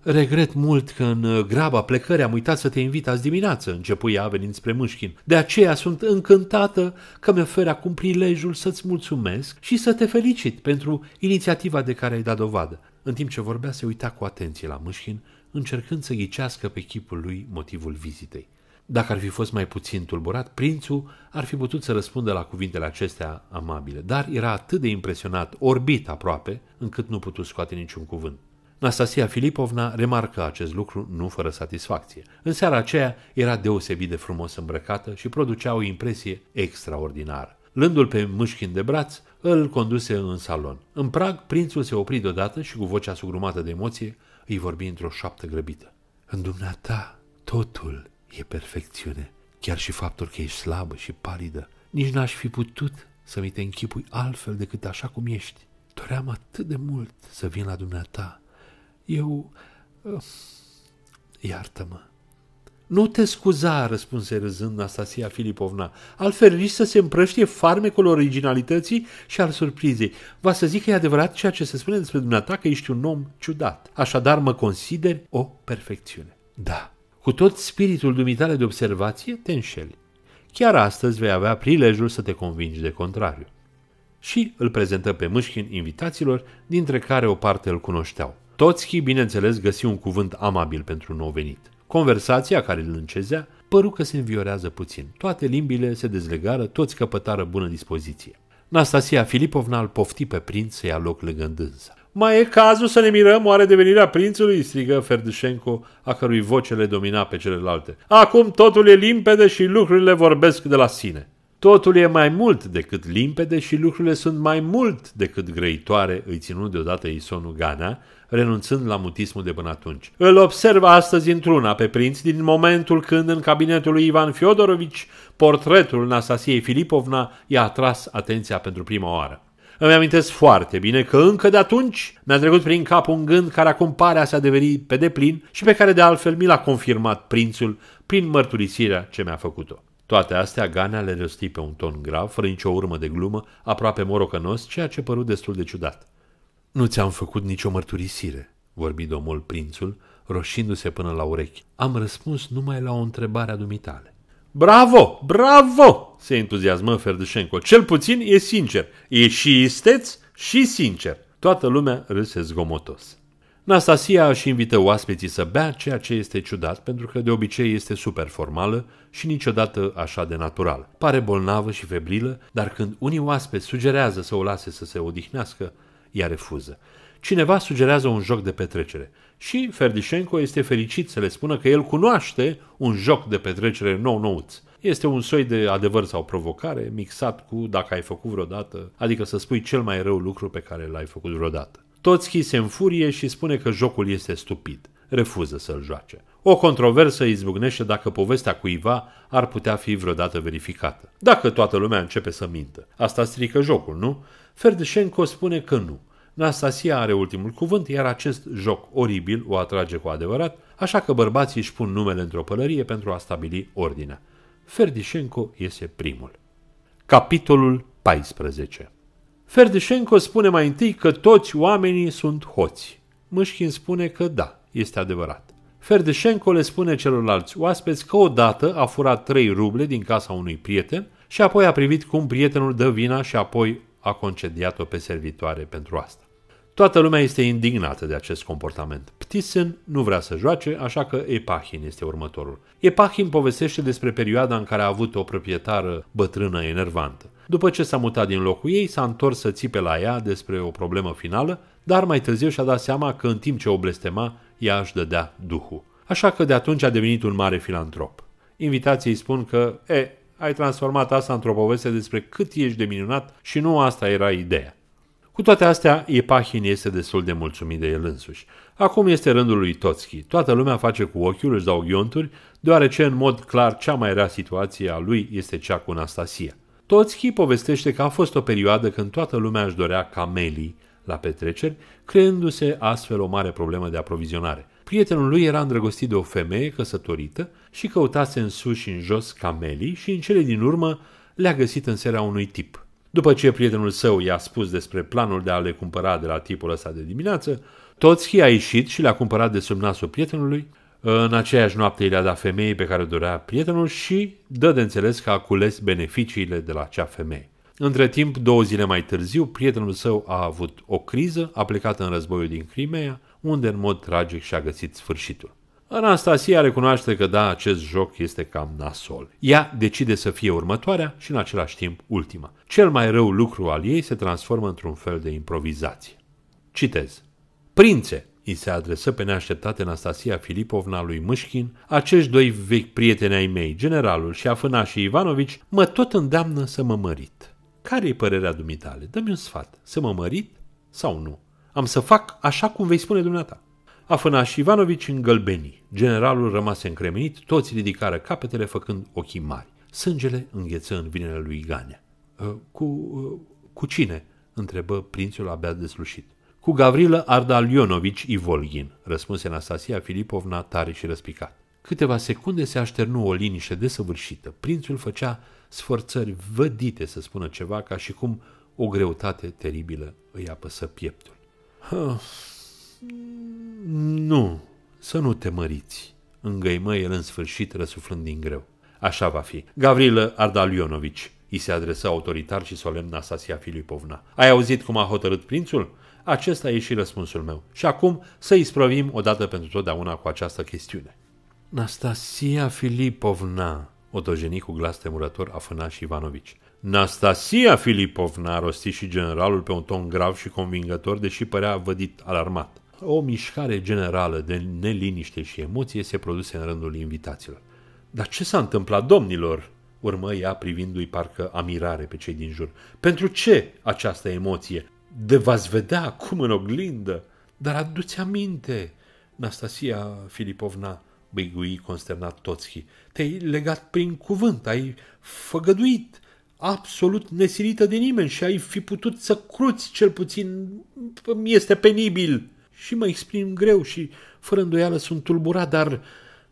Regret mult că în uh, graba plecării am uitat să te invit azi dimineață, începuia ea venind spre Mâșchin. De aceea sunt încântată că mi oferi acum prilejul să-ți mulțumesc și să te felicit pentru inițiativa de care ai dat dovadă. În timp ce vorbea, se uita cu atenție la Mâșchin, încercând să ghicească pe chipul lui motivul vizitei. Dacă ar fi fost mai puțin tulburat, prințul ar fi putut să răspundă la cuvintele acestea amabile, dar era atât de impresionat, orbit aproape, încât nu putu scoate niciun cuvânt. Nastasia Filipovna remarcă acest lucru nu fără satisfacție. În seara aceea era deosebit de frumos îmbrăcată și producea o impresie extraordinară. Lândul pe mâșchin de braț, îl conduse în salon. În prag, prințul se opri deodată și cu vocea sugrumată de emoție îi vorbi într-o șoaptă grăbită. În dumneata, totul e perfecțiune. Chiar și faptul că ești slabă și palidă. Nici n-aș fi putut să mi te închipui altfel decât așa cum ești. Doream atât de mult să vin la dumneata eu... Uh, iartă-mă. Nu te scuza, răspunse râzând Anastasia Filipovna, altfel nici să se împrăștie farmecul originalității și al surprizei. Va să zic că e adevărat ceea ce se spune despre dumneata că ești un om ciudat, așadar mă consideri o perfecțiune. Da, cu tot spiritul dumitale de observație te înșeli. Chiar astăzi vei avea prilejul să te convingi de contrariu. Și îl prezentă pe Mâșchin invitaților, dintre care o parte îl cunoșteau. Toți, bineînțeles, găsi un cuvânt amabil pentru nou venit. Conversația care îl încezea păru că se înviorează puțin. Toate limbile se dezlegară, toți căpătară bună dispoziție. Nastasia Filipovna îl pofti pe prinț să ia loc lângă dânsa. Mai e cazul să ne mirăm oare devenirea prințului?" strigă Ferdușenco, a cărui voce le domina pe celelalte. Acum totul e limpede și lucrurile vorbesc de la sine." Totul e mai mult decât limpede și lucrurile sunt mai mult decât grăitoare, îi ținut deodată Isonu Gana, renunțând la mutismul de până atunci. Îl observ astăzi într-una pe prinț din momentul când în cabinetul lui Ivan Fiodorovici portretul Nastasiei Filipovna i-a atras atenția pentru prima oară. Îmi amintesc foarte bine că încă de atunci mi-a trecut prin cap un gând care acum pare a se adeveri pe deplin și pe care de altfel mi l-a confirmat prințul prin mărturisirea ce mi-a făcut-o. Toate astea Ganea le răsti pe un ton grav, fără nicio urmă de glumă, aproape morocănos, ceea ce părut destul de ciudat. Nu ți-am făcut nicio mărturisire," vorbi domnul prințul, roșindu-se până la urechi. Am răspuns numai la o întrebare a dumitale. Bravo! Bravo! se entuziasmă Ferdușenco. Cel puțin e sincer. E și isteț și sincer. Toată lumea râse zgomotos. Nastasia își invită oaspeții să bea, ceea ce este ciudat, pentru că de obicei este super formală și niciodată așa de natural. Pare bolnavă și febrilă, dar când unii oaspeți sugerează să o lase să se odihnească, ea refuză. Cineva sugerează un joc de petrecere și Ferdișenko este fericit să le spună că el cunoaște un joc de petrecere nou-nouț. Este un soi de adevăr sau provocare mixat cu dacă ai făcut vreodată, adică să spui cel mai rău lucru pe care l-ai făcut vreodată. Totski se înfurie și spune că jocul este stupid. Refuză să-l joace. O controversă izbucnește dacă povestea cuiva ar putea fi vreodată verificată. Dacă toată lumea începe să mintă. Asta strică jocul, nu? Ferdșenko spune că nu. Nastasia are ultimul cuvânt, iar acest joc oribil o atrage cu adevărat, așa că bărbații își pun numele într-o pălărie pentru a stabili ordinea. Ferdișenko este primul. Capitolul 14 Ferdishenko spune mai întâi că toți oamenii sunt hoți. Mâșchin spune că da, este adevărat. Ferdishenko le spune celorlalți oaspeți că odată a furat trei ruble din casa unui prieten și apoi a privit cum prietenul dă vina și apoi a concediat-o pe servitoare pentru asta. Toată lumea este indignată de acest comportament. Ptisen nu vrea să joace, așa că Epahin este următorul. Epahin povestește despre perioada în care a avut o proprietară bătrână enervantă. După ce s-a mutat din locul ei, s-a întors să țipe la ea despre o problemă finală, dar mai târziu și-a dat seama că în timp ce o blestema, ea își dădea duhul. Așa că de atunci a devenit un mare filantrop. Invitații îi spun că, e, ai transformat asta într-o poveste despre cât ești de minunat și nu asta era ideea. Cu toate astea, Epahin este destul de mulțumit de el însuși. Acum este rândul lui Totski. Toată lumea face cu ochiul, își dau ghionturi, deoarece în mod clar cea mai rea situație a lui este cea cu Anastasia. Totski povestește că a fost o perioadă când toată lumea își dorea camelii la petreceri, creându-se astfel o mare problemă de aprovizionare. Prietenul lui era îndrăgostit de o femeie căsătorită și căutase în sus și în jos camelii și în cele din urmă le-a găsit în seara unui tip. După ce prietenul său i-a spus despre planul de a le cumpăra de la tipul ăsta de dimineață, Totski a ieșit și le-a cumpărat de sub nasul prietenului, în aceeași noapte i-a dat femeii pe care o dorea prietenul și dă de înțeles că a cules beneficiile de la acea femeie. Între timp, două zile mai târziu, prietenul său a avut o criză, a plecat în războiul din Crimea, unde în mod tragic și-a găsit sfârșitul. Anastasia recunoaște că da, acest joc este cam nasol. Ea decide să fie următoarea și în același timp ultima. Cel mai rău lucru al ei se transformă într-un fel de improvizație. Citez. Prințe, îi se adresă pe neașteptate Anastasia Filipovna lui Mâșchin, acești doi vechi prieteni ai mei, generalul și afânașii Ivanovici, mă tot îndeamnă să mă mărit. care e părerea dumitale? Dă-mi un sfat. Să mă mărit sau nu? Am să fac așa cum vei spune dumneata. Afânaș Ivanovici îngălbeni. Generalul rămase încremenit, toți ridicară capetele făcând ochii mari. Sângele îngheță în vinele lui Gania. Ă, cu, ă, cu cine? întrebă prințul abia deslușit cu Gavrilă Ardalionovici Ivolgin, răspunse Anastasia Filipovna tare și răspicat. Câteva secunde se așternu o liniște desăvârșită. Prințul făcea sforțări vădite să spună ceva, ca și cum o greutate teribilă îi apăsă pieptul. nu, să nu te măriți, îngăimă el în sfârșit răsuflând din greu. Așa va fi. Gavrilă Ardalionovici, îi se adresă autoritar și solemn Anastasia Filipovna. Ai auzit cum a hotărât prințul? Acesta e și răspunsul meu. Și acum să isprăvim odată pentru totdeauna cu această chestiune. Nastasia Filipovna, odojeni cu glas temurător afâna și Ivanovici. Nastasia Filipovna, rosti și generalul pe un ton grav și convingător, deși părea vădit alarmat. O mișcare generală de neliniște și emoție se produse în rândul invitaților. Dar ce s-a întâmplat, domnilor?" urmă ea privindu-i parcă amirare pe cei din jur. Pentru ce această emoție? de v-ați vedea acum în oglindă, dar aduți aminte, Nastasia Filipovna, băigui consternat Toțchi, te-ai legat prin cuvânt, ai făgăduit, absolut nesilită de nimeni și ai fi putut să cruți cel puțin, mi este penibil. Și mă exprim greu și fără îndoială sunt tulburat, dar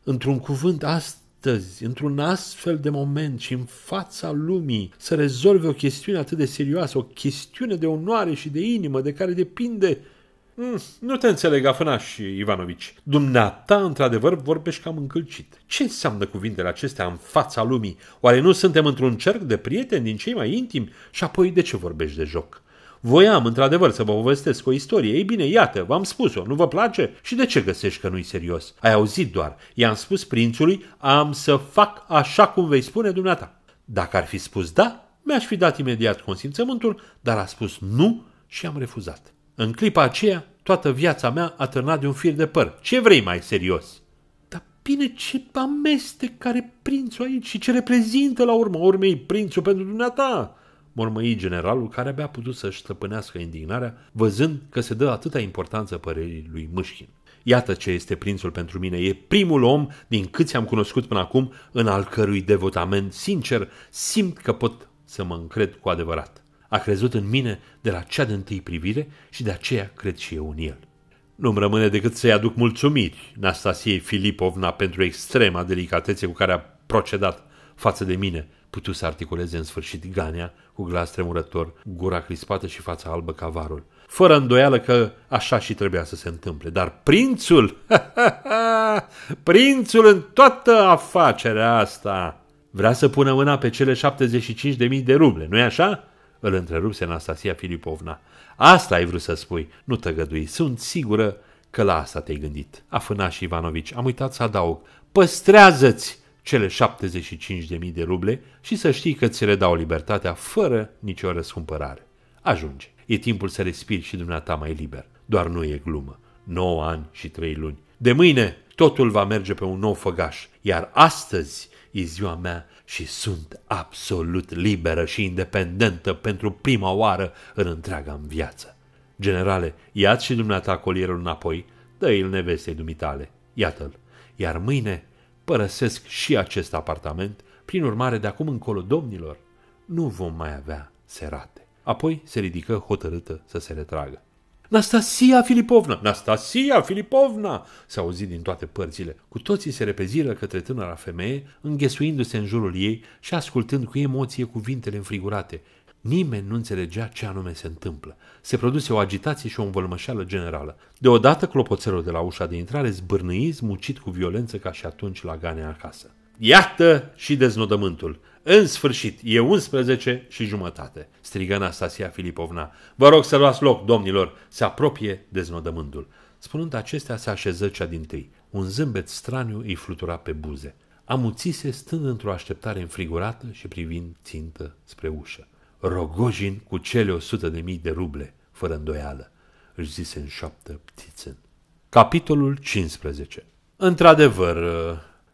într-un cuvânt asta astăzi, într-un astfel de moment și în fața lumii, să rezolve o chestiune atât de serioasă, o chestiune de onoare și de inimă, de care depinde Mm, nu te înțeleg, afănaș, Ivanovici. Dumneata, într-adevăr, vorbești cam încălcit. Ce înseamnă cuvintele acestea în fața lumii? Oare nu suntem într-un cerc de prieteni din cei mai intimi? Și apoi de ce vorbești de joc? Voiam, într-adevăr, să vă povestesc o istorie. Ei bine, iată, v-am spus-o. Nu vă place? Și de ce găsești că nu-i serios? Ai auzit doar. I-am spus prințului, am să fac așa cum vei spune dumneata. Dacă ar fi spus da, mi-aș fi dat imediat consimțământul, dar a spus nu și am refuzat. În clipa aceea, toată viața mea a târnat de un fir de păr. Ce vrei mai serios? bine, ce amestec care prințul aici și ce reprezintă la urma urmei prințul pentru dumneata? mormăi generalul care abia a putut să-și stăpânească indignarea, văzând că se dă atâta importanță părerii lui Mâșchin. Iată ce este prințul pentru mine. E primul om din câți am cunoscut până acum, în al cărui devotament sincer simt că pot să mă încred cu adevărat. A crezut în mine de la cea de întâi privire și de aceea cred și eu în el. Nu-mi rămâne decât să-i aduc mulțumiri Nastasiei Filipovna pentru extrema delicatețe cu care a procedat față de mine, putu să articuleze în sfârșit Gania, cu glas tremurător, gura crispată și fața albă ca varul. Fără îndoială că așa și trebuia să se întâmple. Dar prințul, ha, ha, ha, prințul în toată afacerea asta, vrea să pună mâna pe cele 75.000 de ruble, nu-i așa? Îl întrerupse Anastasia Filipovna. Asta ai vrut să spui, nu te gădui, sunt sigură că la asta te-ai gândit. Afâna și Ivanovici, am uitat să adaug. Păstrează-ți cele 75.000 de ruble și să știi că ți le dau libertatea fără nicio răscumpărare. Ajunge. E timpul să respiri și dumneata mai liber. Doar nu e glumă. 9 ani și 3 luni. De mâine totul va merge pe un nou făgaș, iar astăzi e ziua mea și sunt absolut liberă și independentă pentru prima oară în întreaga în viață. Generale, ia-ți și dumneata colierul înapoi, dă-i-l nevestei dumitale, iată-l, iar mâine Părăsesc și acest apartament, prin urmare de acum încolo, domnilor, nu vom mai avea serate. Apoi se ridică hotărâtă să se retragă. Nastasia Filipovna! Nastasia Filipovna! S-a auzit din toate părțile. Cu toții se repeziră către tânăra femeie, înghesuindu-se în jurul ei și ascultând cu emoție cuvintele înfrigurate. Nimeni nu înțelegea ce anume se întâmplă. Se produse o agitație și o învălmășeală generală. Deodată clopoțelul de la ușa de intrare zbârnâi zmucit cu violență ca și atunci la gane acasă. Iată și deznodământul. În sfârșit, e 11 și jumătate, strigă Anastasia Filipovna. Vă rog să luați loc, domnilor, se apropie deznodământul. Spunând acestea, se așeză cea din tâi. Un zâmbet straniu îi flutura pe buze. Amuțise stând într-o așteptare înfrigurată și privind țintă spre ușă. Rogojin cu cele o sută de mii de ruble, fără îndoială, își zise în șoaptă Ptițân. Capitolul 15 Într-adevăr,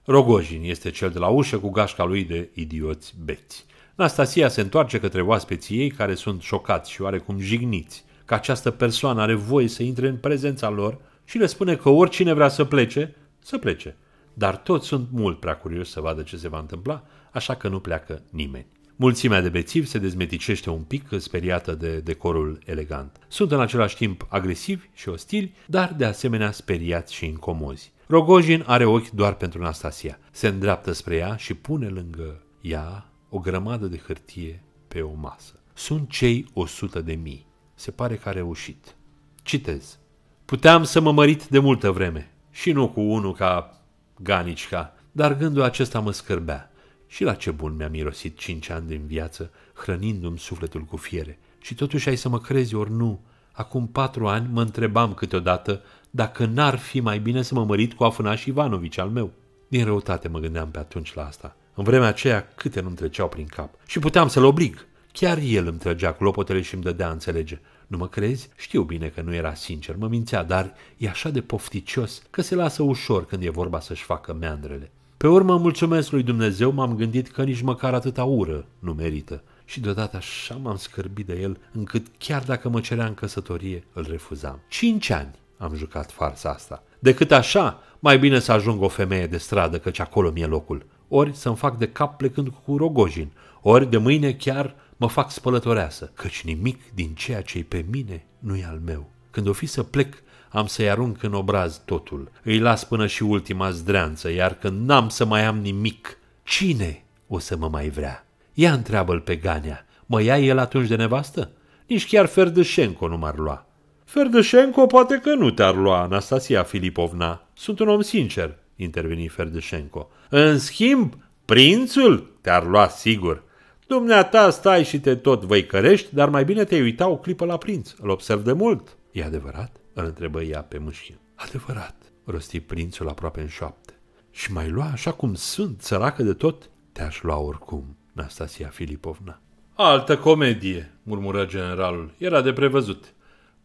Rogojin este cel de la ușă cu gașca lui de idioți beți. Nastasia se întoarce către oaspeții ei care sunt șocați și oarecum jigniți că această persoană are voie să intre în prezența lor și le spune că oricine vrea să plece, să plece. Dar toți sunt mult prea curioși să vadă ce se va întâmpla, așa că nu pleacă nimeni. Mulțimea de bețivi se dezmeticește un pic, speriată de decorul elegant. Sunt în același timp agresivi și ostili, dar de asemenea speriați și incomozi. Rogojin are ochi doar pentru Nastasia. Se îndreaptă spre ea și pune lângă ea o grămadă de hârtie pe o masă. Sunt cei o sută de mii. Se pare că a reușit. Citez. Puteam să mă mărit de multă vreme și nu cu unul ca Ganicica, dar gândul acesta mă scârbea. Și la ce bun mi-a mirosit cinci ani din viață, hrănindu-mi sufletul cu fiere. Și totuși ai să mă crezi ori nu. Acum patru ani mă întrebam câteodată dacă n-ar fi mai bine să mă mărit cu afânaș Ivanovici al meu. Din răutate mă gândeam pe atunci la asta. În vremea aceea câte nu-mi treceau prin cap. Și puteam să-l oblig. Chiar el îmi trăgea clopotele și îmi dădea înțelege. Nu mă crezi? Știu bine că nu era sincer, mă mințea, dar e așa de pofticios că se lasă ușor când e vorba să-și facă meandrele. Pe urmă, mulțumesc lui Dumnezeu, m-am gândit că nici măcar atâta ură nu merită. Și deodată așa m-am scârbit de el, încât chiar dacă mă cerea în căsătorie, îl refuzam. Cinci ani am jucat farsa asta. Decât așa, mai bine să ajung o femeie de stradă, căci acolo mi-e locul. Ori să-mi fac de cap plecând cu rogojin, ori de mâine chiar mă fac spălătoreasă, căci nimic din ceea ce-i pe mine nu e al meu. Când o fi să plec, am să-i arunc în obraz totul. Îi las până și ultima zdreanță, iar când n-am să mai am nimic, cine o să mă mai vrea? Ia întreabă-l pe Gania. mă ia el atunci de nevastă? Nici chiar Ferdășenco nu m-ar lua. Ferdășenco poate că nu te-ar lua, Anastasia Filipovna. Sunt un om sincer, interveni Ferdășenco. În schimb, prințul te-ar lua sigur. Dumneata stai și te tot văicărești, dar mai bine te uita o clipă la prinț. Îl observ de mult. E adevărat? îl întrebă ea pe mușchi. Adevărat, rosti prințul aproape în șoaptă. Și mai lua așa cum sunt, săracă de tot? Te-aș lua oricum, Nastasia Filipovna. Altă comedie, murmură generalul. Era de prevăzut.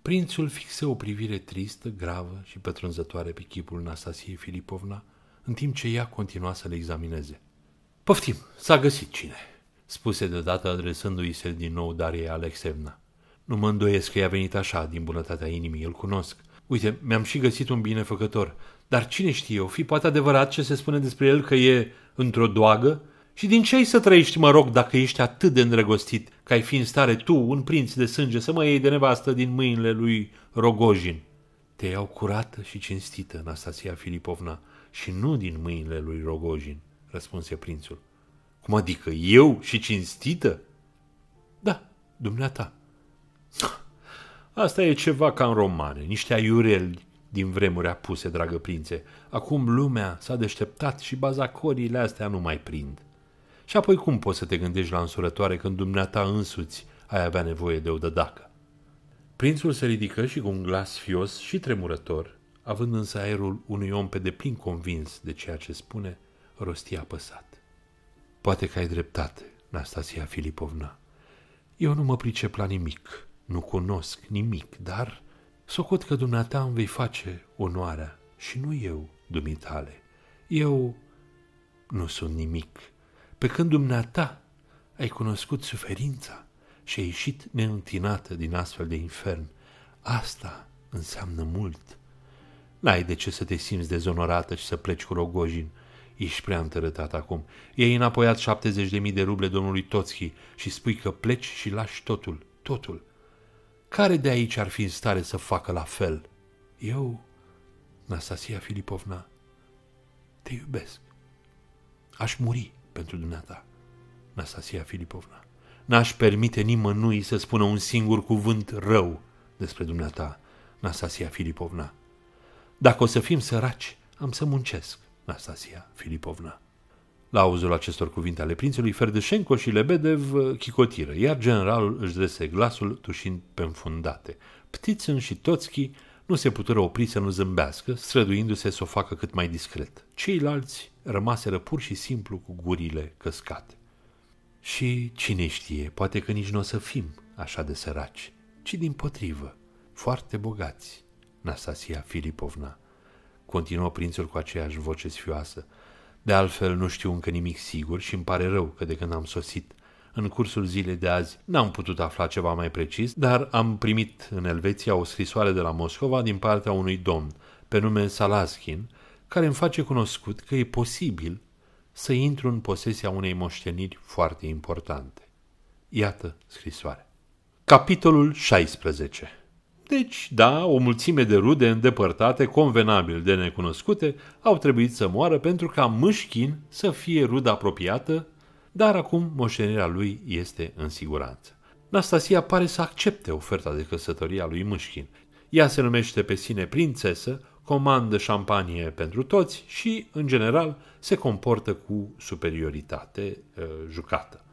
Prințul fixă o privire tristă, gravă și pătrunzătoare pe chipul Nastasiei Filipovna, în timp ce ea continua să le examineze. Poftim, s-a găsit cine, spuse deodată adresându-i se din nou Daria Alexevna. Nu mă îndoiesc că i-a venit așa, din bunătatea inimii, îl cunosc. Uite, mi-am și găsit un binefăcător. Dar cine știe, o fi poate adevărat ce se spune despre el că e într-o doagă? Și din ce ai să trăiești, mă rog, dacă ești atât de îndrăgostit, că ai fi în stare tu, un prinț de sânge, să mă iei de nevastă din mâinile lui Rogojin? Te iau curată și cinstită, Anastasia Filipovna, și nu din mâinile lui Rogojin, răspunse prințul. Cum adică eu și cinstită? Da, dumneata, Asta e ceva ca în romane, niște aiureli din vremuri apuse, dragă prințe. Acum lumea s-a deșteptat și bazacorile astea nu mai prind. Și apoi cum poți să te gândești la însurătoare când dumneata însuți ai avea nevoie de o dădacă? Prințul se ridică și cu un glas fios și tremurător, având însă aerul unui om pe deplin convins de ceea ce spune, rosti apăsat. Poate că ai dreptate, Nastasia Filipovna. Eu nu mă pricep la nimic. Nu cunosc nimic, dar socot că dumneata îmi vei face onoarea și nu eu, dumitale. Eu nu sunt nimic. Pe când dumneata ai cunoscut suferința și ai ieșit neîntinată din astfel de infern, asta înseamnă mult. N-ai de ce să te simți dezonorată și să pleci cu rogojin. Ești prea întărătat acum. Ei înapoiat 70.000 de ruble domnului Toțchi și spui că pleci și lași totul, totul. Care de aici ar fi în stare să facă la fel? Eu, Nastasia Filipovna, te iubesc. Aș muri pentru dumneata, Nastasia Filipovna. N-aș permite nimănui să spună un singur cuvânt rău despre dumneata, Nastasia Filipovna. Dacă o să fim săraci, am să muncesc, Nastasia Filipovna. La auzul acestor cuvinte ale prințului, Ferdeșenco și Lebedev uh, chicotiră, iar generalul își drese glasul tușind pe înfundate. Ptițân și Toțchi nu se putură opri să nu zâmbească, străduindu-se să o facă cât mai discret. Ceilalți rămaseră pur și simplu cu gurile căscate. Și cine știe, poate că nici nu o să fim așa de săraci, ci din potrivă, foarte bogați, Nastasia Filipovna. Continuă prințul cu aceeași voce sfioasă. De altfel, nu știu încă nimic sigur și îmi pare rău că de când am sosit în cursul zilei de azi n-am putut afla ceva mai precis, dar am primit în Elveția o scrisoare de la Moscova din partea unui domn, pe nume Salaskin, care îmi face cunoscut că e posibil să intru în posesia unei moșteniri foarte importante. Iată scrisoare. Capitolul 16 deci, da, o mulțime de rude îndepărtate, convenabil de necunoscute, au trebuit să moară pentru ca Mâșchin să fie ruda apropiată, dar acum moșenirea lui este în siguranță. Nastasia pare să accepte oferta de căsătorie a lui Mâșchin. Ea se numește pe sine prințesă, comandă șampanie pentru toți și, în general, se comportă cu superioritate uh, jucată.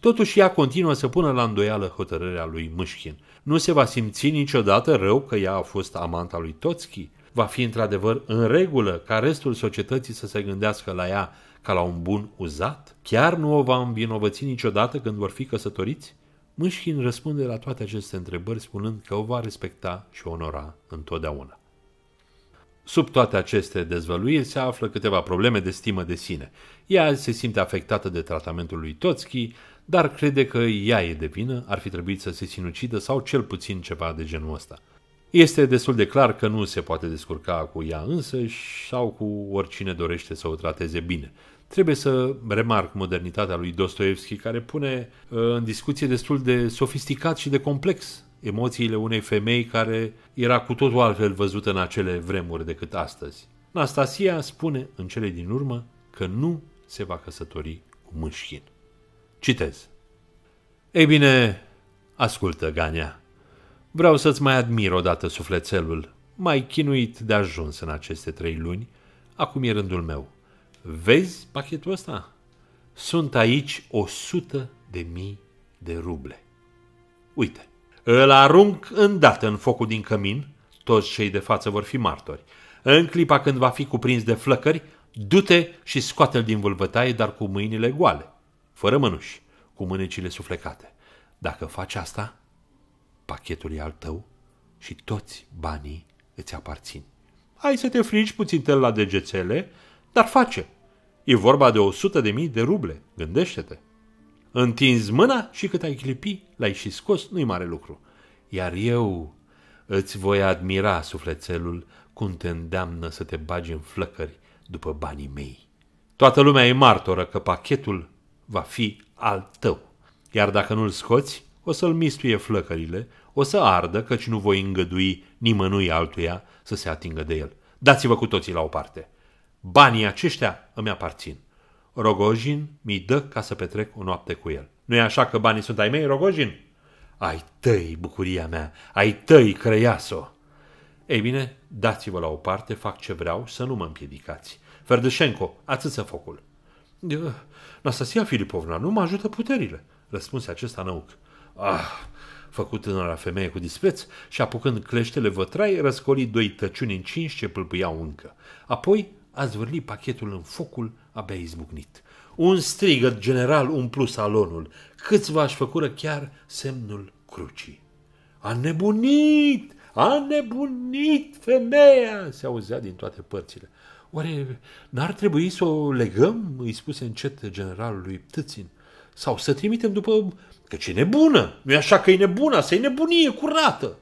Totuși, ea continuă să pună la îndoială hotărârea lui Mâșchin – nu se va simți niciodată rău că ea a fost amanta lui Totski. Va fi într-adevăr în regulă ca restul societății să se gândească la ea ca la un bun uzat? Chiar nu o va învinovăți niciodată când vor fi căsătoriți? Mâșchin răspunde la toate aceste întrebări spunând că o va respecta și onora întotdeauna. Sub toate aceste dezvăluiri se află câteva probleme de stimă de sine. Ea se simte afectată de tratamentul lui Totski, dar crede că ea e de vină, ar fi trebuit să se sinucidă sau cel puțin ceva de genul ăsta. Este destul de clar că nu se poate descurca cu ea însă sau cu oricine dorește să o trateze bine. Trebuie să remarc modernitatea lui Dostoevski care pune uh, în discuție destul de sofisticat și de complex emoțiile unei femei care era cu totul altfel văzută în acele vremuri decât astăzi. Nastasia spune în cele din urmă că nu se va căsători cu Mâșchin. Citez. Ei bine, ascultă, Gania. Vreau să-ți mai admir odată sufletelul, mai chinuit de ajuns în aceste trei luni. Acum e rândul meu. Vezi pachetul ăsta? Sunt aici o sută de mii de ruble. Uite, îl arunc îndată în focul din cămin, toți cei de față vor fi martori. În clipa când va fi cuprins de flăcări, du-te și scoate-l din vâlvătaie, dar cu mâinile goale fără mânuși, cu mânecile suflecate. Dacă faci asta, pachetul e al tău și toți banii îți aparțin. Hai să te frigi puțin tel la degețele, dar face. E vorba de o sută de mii de ruble, gândește-te. Întinzi mâna și cât ai clipi, l-ai și scos, nu-i mare lucru. Iar eu îți voi admira sufletelul cum te îndeamnă să te bagi în flăcări după banii mei. Toată lumea e martoră că pachetul va fi al tău. Iar dacă nu-l scoți, o să-l mistuie flăcările, o să ardă, căci nu voi îngădui nimănui altuia să se atingă de el. Dați-vă cu toții la o parte. Banii aceștia îmi aparțin. Rogojin mi dă ca să petrec o noapte cu el. nu e așa că banii sunt ai mei, Rogojin? Ai tăi, bucuria mea, ai tăi, creiaso! Ei bine, dați-vă la o parte, fac ce vreau, să nu mă împiedicați. Ferdășenco, atâță focul. Nastasia Filipovna, nu mă ajută puterile, răspunse acesta năuc. Ah, făcut tânăra femeie cu dispreț și apucând cleștele vătrai, răscoli doi tăciuni cinci ce pâlpâiau încă. Apoi a zvârlit pachetul în focul abia izbucnit. Un strigăt general umplu salonul. Câțiva aș făcură chiar semnul crucii. A nebunit! A nebunit femeia! Se auzea din toate părțile. Oare n-ar trebui să o legăm?" îi spuse încet generalului Tâțin. Sau să trimitem după... că ce nebună! nu e așa că e nebună, să e nebunie curată!"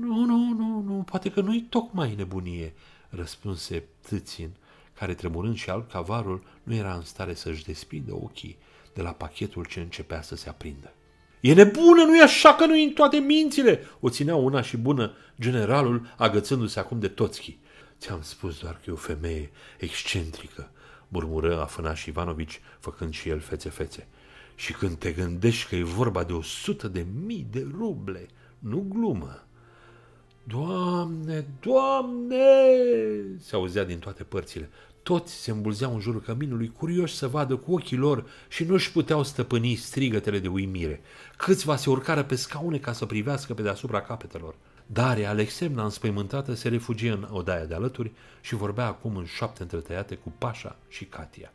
Nu, nu, nu, nu, poate că nu-i tocmai nebunie," răspunse Tâțin, care tremurând și alb cavarul nu era în stare să-și despindă ochii de la pachetul ce începea să se aprindă. E nebună, nu-i așa că nu-i în toate mințile!" o ținea una și bună generalul, agățându-se acum de toți chii. Ți-am spus doar că e o femeie excentrică, murmură Afanas Ivanovici, făcând și el fețe-fețe. Și când te gândești că e vorba de o sută de mii de ruble, nu glumă. Doamne, doamne! Se auzea din toate părțile. Toți se îmbulzeau în jurul căminului, curioși să vadă cu ochii lor și nu-și puteau stăpâni strigătele de uimire. Câțiva se urcară pe scaune ca să privească pe deasupra capetelor. Daria Alexemna, înspăimântată, se refugie în odaia de alături și vorbea acum în șapte întretăiate cu Pașa și Katia.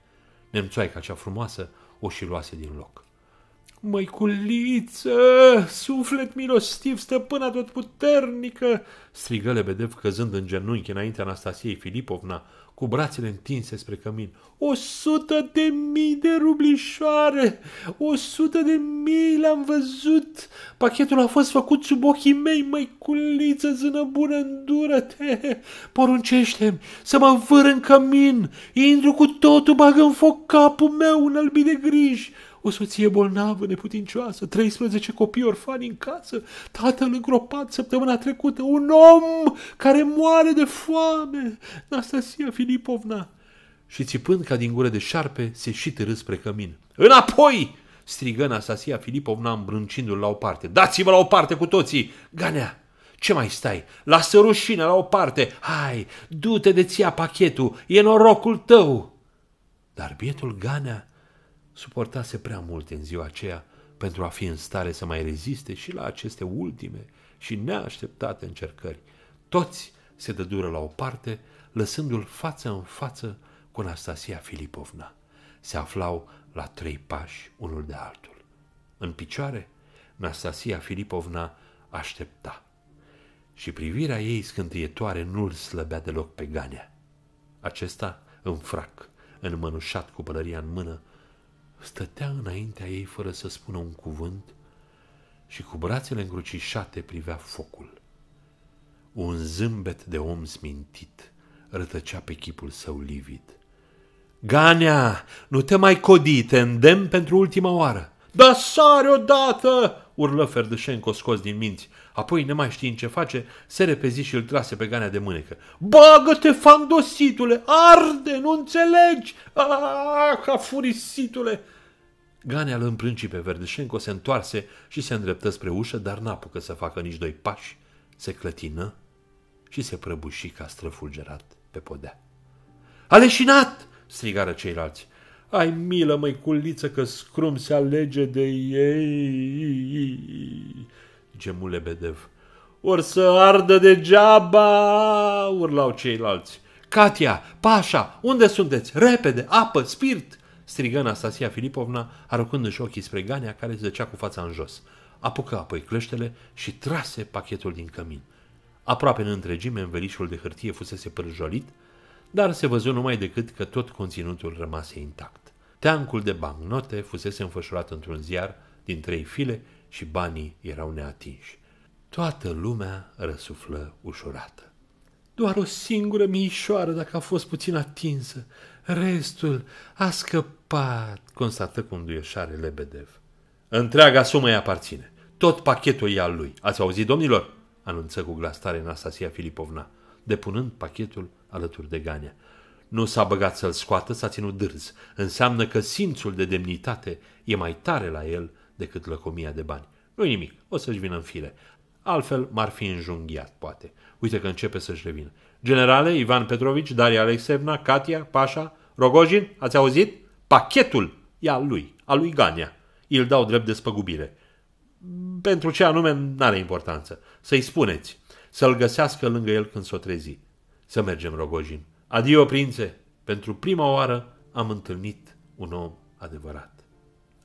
Nemțoaica cea frumoasă o și luase din loc. Măiculiță, suflet milostiv, stăpâna tot puternică!" strigă Lebedev căzând în genunchi înaintea Anastasiei Filipovna, cu brațele întinse spre cămin. O sută de mii de rublișoare! O sută de mii le-am văzut! Pachetul a fost făcut sub ochii mei, culiță, zână bună, îndură-te! Poruncește-mi să mă vâr în cămin! Intru cu totul, bag în foc capul meu, un albi de griji! o soție bolnavă, neputincioasă, 13 copii orfani în casă, tatăl îngropat săptămâna trecută, un om care moare de foame, Nastasia Filipovna. Și țipând ca din gură de șarpe, se și târâ spre cămin. Înapoi! strigă Nastasia Filipovna îmbrâncindu-l la o parte. Dați-vă la o parte cu toții! Ganea! Ce mai stai? Lasă rușinea la o parte! Hai, du-te de ția pachetul! E norocul tău! Dar bietul Ganea Suportase prea mult în ziua aceea pentru a fi în stare să mai reziste și la aceste ultime și neașteptate încercări. Toți se dădură la o parte, lăsându-l față în față cu Anastasia Filipovna. Se aflau la trei pași unul de altul. În picioare, Anastasia Filipovna aștepta. Și privirea ei scântietoare nu-l slăbea deloc pe Ganea. Acesta, în frac, înmănușat cu pălăria în mână, stătea înaintea ei fără să spună un cuvânt și cu brațele îngrucișate privea focul. Un zâmbet de om smintit rătăcea pe chipul său livid. Ganea, nu te mai codi, te îndemn pentru ultima oară. Da sare odată, urlă Ferdușenco scos din minți. Apoi, nemai știind ce face, se repezi și îl trase pe Ganea de mânecă. Bagă-te, fandositule! Arde, nu înțelegi? Ah, ah, ah, ah furisitule! Ganea îl împrânci pe Verdeșenco, se întoarse și se îndreptă spre ușă, dar n-apucă să facă nici doi pași, se clătină și se prăbuși ca străfulgerat pe podea. Aleșinat! strigară ceilalți. Ai milă, culiță, că scrum se alege de ei, gemule Bedev. Or să ardă degeaba, urlau ceilalți. Katia, Pașa, unde sunteți? Repede, apă, spirit! strigă Anastasia Filipovna, aruncându-și ochii spre Ganea, care zăcea cu fața în jos. Apucă apoi cleștele și trase pachetul din cămin. Aproape în întregime, învelișul de hârtie fusese pârjolit, dar se văzu numai decât că tot conținutul rămase intact. Teancul de bancnote fusese înfășurat într-un ziar din trei file și banii erau neatinși. Toată lumea răsuflă ușurată. Doar o singură mișoară, dacă a fost puțin atinsă. Restul a scăpat Pat, constată cu înduioșare Lebedev. Întreaga sumă îi aparține. Tot pachetul e al lui. Ați auzit, domnilor? anunță cu glas tare Anastasia Filipovna, depunând pachetul alături de Gania. Nu s-a băgat să-l scoată, s-a ținut dârz. Înseamnă că simțul de demnitate e mai tare la el decât lăcomia de bani. nu nimic, o să-și vină în fire. Altfel m-ar fi înjunghiat, poate. Uite că începe să-și revină. Generale, Ivan Petrovici, Daria Alexevna, Katia, Pașa, Rogojin, ați auzit? Pachetul e al lui, al lui Gania. Îl dau drept spăgubire. Pentru ce anume n-are importanță. Să-i spuneți. Să-l găsească lângă el când s-o trezi. Să mergem, Rogojin. Adio, prințe! Pentru prima oară am întâlnit un om adevărat.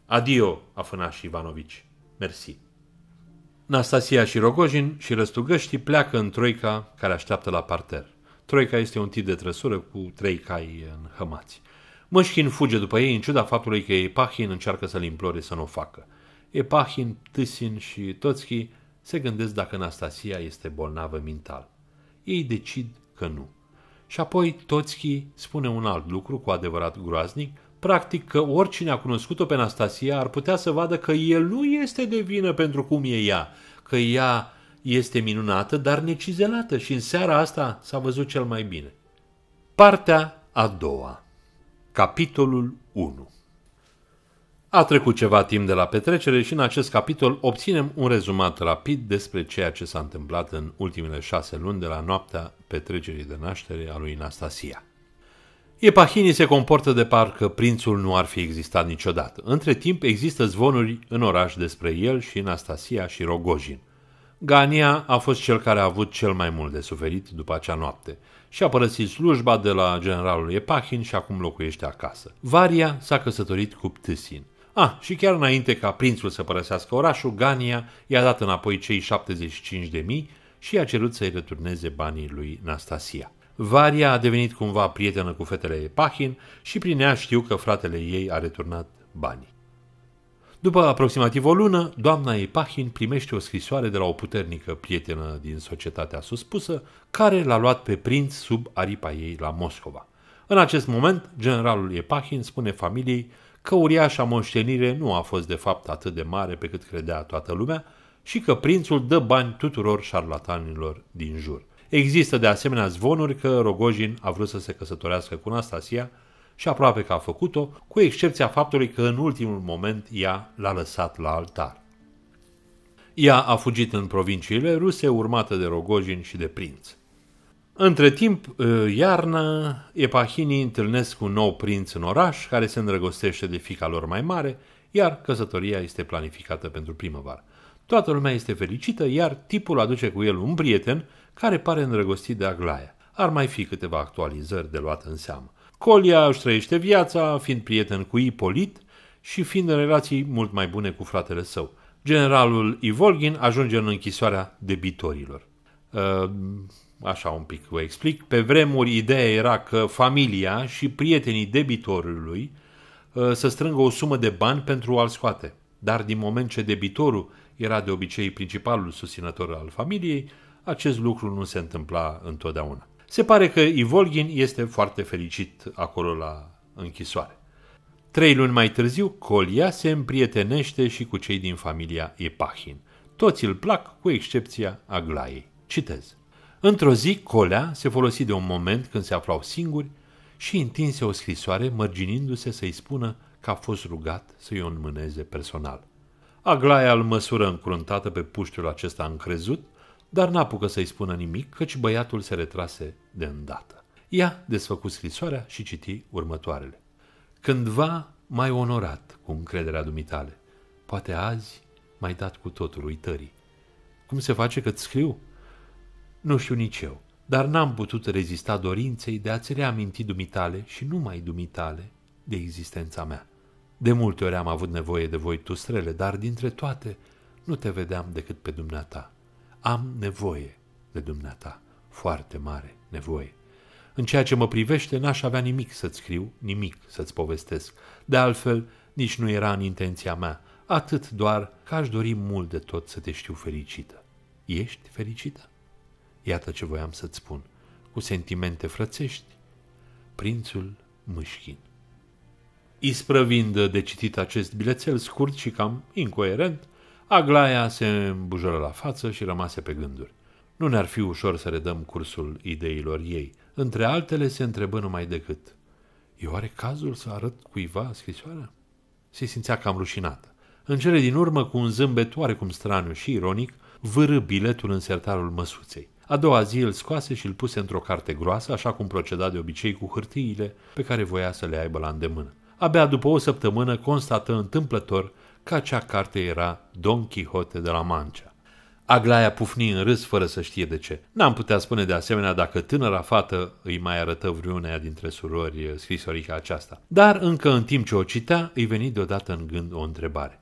Adio, afânaș Ivanovici. Mersi. Nastasia și Rogojin și răstugăștii pleacă în troica care așteaptă la parter. Troica este un tip de trăsură cu trei cai înhămați. Mășchin fuge după ei în ciuda faptului că Epahin încearcă să-l implore să nu o facă. Epahin, Tâsin și Toțchi se gândesc dacă Anastasia este bolnavă mental. Ei decid că nu. Și apoi Toțchi spune un alt lucru cu adevărat groaznic, practic că oricine a cunoscut-o pe Anastasia ar putea să vadă că el nu este de vină pentru cum e ea, că ea este minunată, dar necizelată și în seara asta s-a văzut cel mai bine. Partea a doua Capitolul 1 A trecut ceva timp de la petrecere și în acest capitol obținem un rezumat rapid despre ceea ce s-a întâmplat în ultimele șase luni de la noaptea petrecerii de naștere a lui Anastasia. Epahini se comportă de parcă prințul nu ar fi existat niciodată. Între timp există zvonuri în oraș despre el și Anastasia și Rogojin. Gania a fost cel care a avut cel mai mult de suferit după acea noapte – și a părăsit slujba de la generalul Epahin și acum locuiește acasă. Varia s-a căsătorit cu Ptâsin. Ah, și chiar înainte ca prințul să părăsească orașul, Gania i-a dat înapoi cei 75 de mii și i-a cerut să-i returneze banii lui Nastasia. Varia a devenit cumva prietenă cu fetele Epahin și prin ea știu că fratele ei a returnat banii. După aproximativ o lună, doamna Epahin primește o scrisoare de la o puternică prietenă din societatea suspusă, care l-a luat pe prinț sub aripa ei la Moscova. În acest moment, generalul Epahin spune familiei că uriașa moștenire nu a fost de fapt atât de mare pe cât credea toată lumea și că prințul dă bani tuturor șarlatanilor din jur. Există de asemenea zvonuri că Rogojin a vrut să se căsătorească cu Anastasia, și aproape că a făcut-o, cu excepția faptului că în ultimul moment ea l-a lăsat la altar. Ea a fugit în provinciile ruse, urmată de Rogojin și de prinț. Între timp, ă, iarna, epahinii întâlnesc un nou prinț în oraș, care se îndrăgostește de fica lor mai mare, iar căsătoria este planificată pentru primăvară. Toată lumea este fericită, iar tipul aduce cu el un prieten care pare îndrăgostit de Aglaia. Ar mai fi câteva actualizări de luat în seamă. Colia își trăiește viața, fiind prieten cu Ipolit și fiind în relații mult mai bune cu fratele său. Generalul Ivolgin ajunge în închisoarea debitorilor. Ehm, așa un pic vă explic. Pe vremuri ideea era că familia și prietenii debitorului să strângă o sumă de bani pentru a-l scoate. Dar din moment ce debitorul era de obicei principalul susținător al familiei, acest lucru nu se întâmpla întotdeauna. Se pare că Ivolgin este foarte fericit acolo la închisoare. Trei luni mai târziu, Colia se împrietenește și cu cei din familia Epahin. Toți îl plac, cu excepția Aglaiei. Citez. Într-o zi, Colea se folosi de un moment când se aflau singuri și întinse o scrisoare mărginindu-se să-i spună că a fost rugat să-i o înmâneze personal. Aglaia îl măsură încruntată pe puștiul acesta încrezut dar n-apucă să-i spună nimic, căci băiatul se retrase de îndată. Ea desfăcu scrisoarea și citi următoarele. Cândva mai onorat cu încrederea dumitale, poate azi mai dat cu totul uitării. Cum se face că-ți scriu? Nu știu nici eu, dar n-am putut rezista dorinței de a-ți reaminti dumitale și numai dumitale de existența mea. De multe ori am avut nevoie de voi tustrele, dar dintre toate nu te vedeam decât pe dumneata am nevoie de dumneata, foarte mare nevoie. În ceea ce mă privește, n-aș avea nimic să-ți scriu, nimic să-ți povestesc. De altfel, nici nu era în intenția mea, atât doar că aș dori mult de tot să te știu fericită. Ești fericită? Iată ce voiam să-ți spun. Cu sentimente frățești, prințul Mâșchin. Isprăvind de citit acest bilețel scurt și cam incoerent, Aglaia se îmbujoră la față și rămase pe gânduri. Nu ne-ar fi ușor să redăm cursul ideilor ei. Între altele se întrebă numai decât. E oare cazul să arăt cuiva scrisoarea? Se simțea cam rușinată. În cele din urmă, cu un zâmbet oarecum straniu și ironic, vârâ biletul în sertarul măsuței. A doua zi îl scoase și îl puse într-o carte groasă, așa cum proceda de obicei cu hârtiile pe care voia să le aibă la îndemână. Abia după o săptămână constată întâmplător că acea carte era Don Quixote de la Mancea. Aglaia pufni în râs fără să știe de ce. N-am putea spune de asemenea dacă tânăra fată îi mai arătă vreunea dintre surori eh, scrisorica aceasta. Dar încă în timp ce o citea, îi veni deodată în gând o întrebare.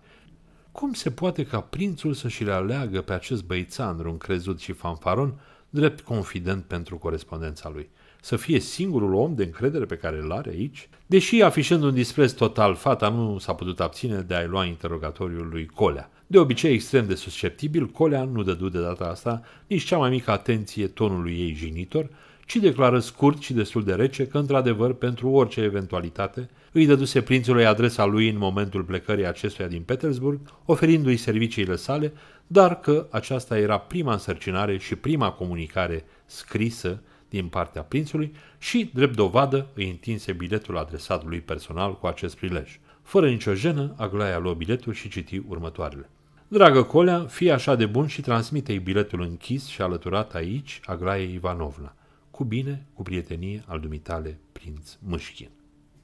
Cum se poate ca prințul să-și le aleagă pe acest băițandru încrezut și fanfaron, drept confident pentru corespondența lui? să fie singurul om de încredere pe care îl are aici? Deși, afișând un dispreț total, fata nu s-a putut abține de a-i lua interogatoriul lui Colea. De obicei extrem de susceptibil, Colea nu dădu de data asta nici cea mai mică atenție tonului ei jinitor, ci declară scurt și destul de rece că, într-adevăr, pentru orice eventualitate, îi dăduse prințului adresa lui în momentul plecării acestuia din Petersburg, oferindu-i serviciile sale, dar că aceasta era prima însărcinare și prima comunicare scrisă din partea prințului și, drept dovadă, îi întinse biletul adresat lui personal cu acest prilej. Fără nicio jenă, Aglaia luă biletul și citi următoarele. Dragă Colea, fii așa de bun și transmite-i biletul închis și alăturat aici Aglaia Ivanovna. Cu bine, cu prietenie al dumitale prinț Mâșchin.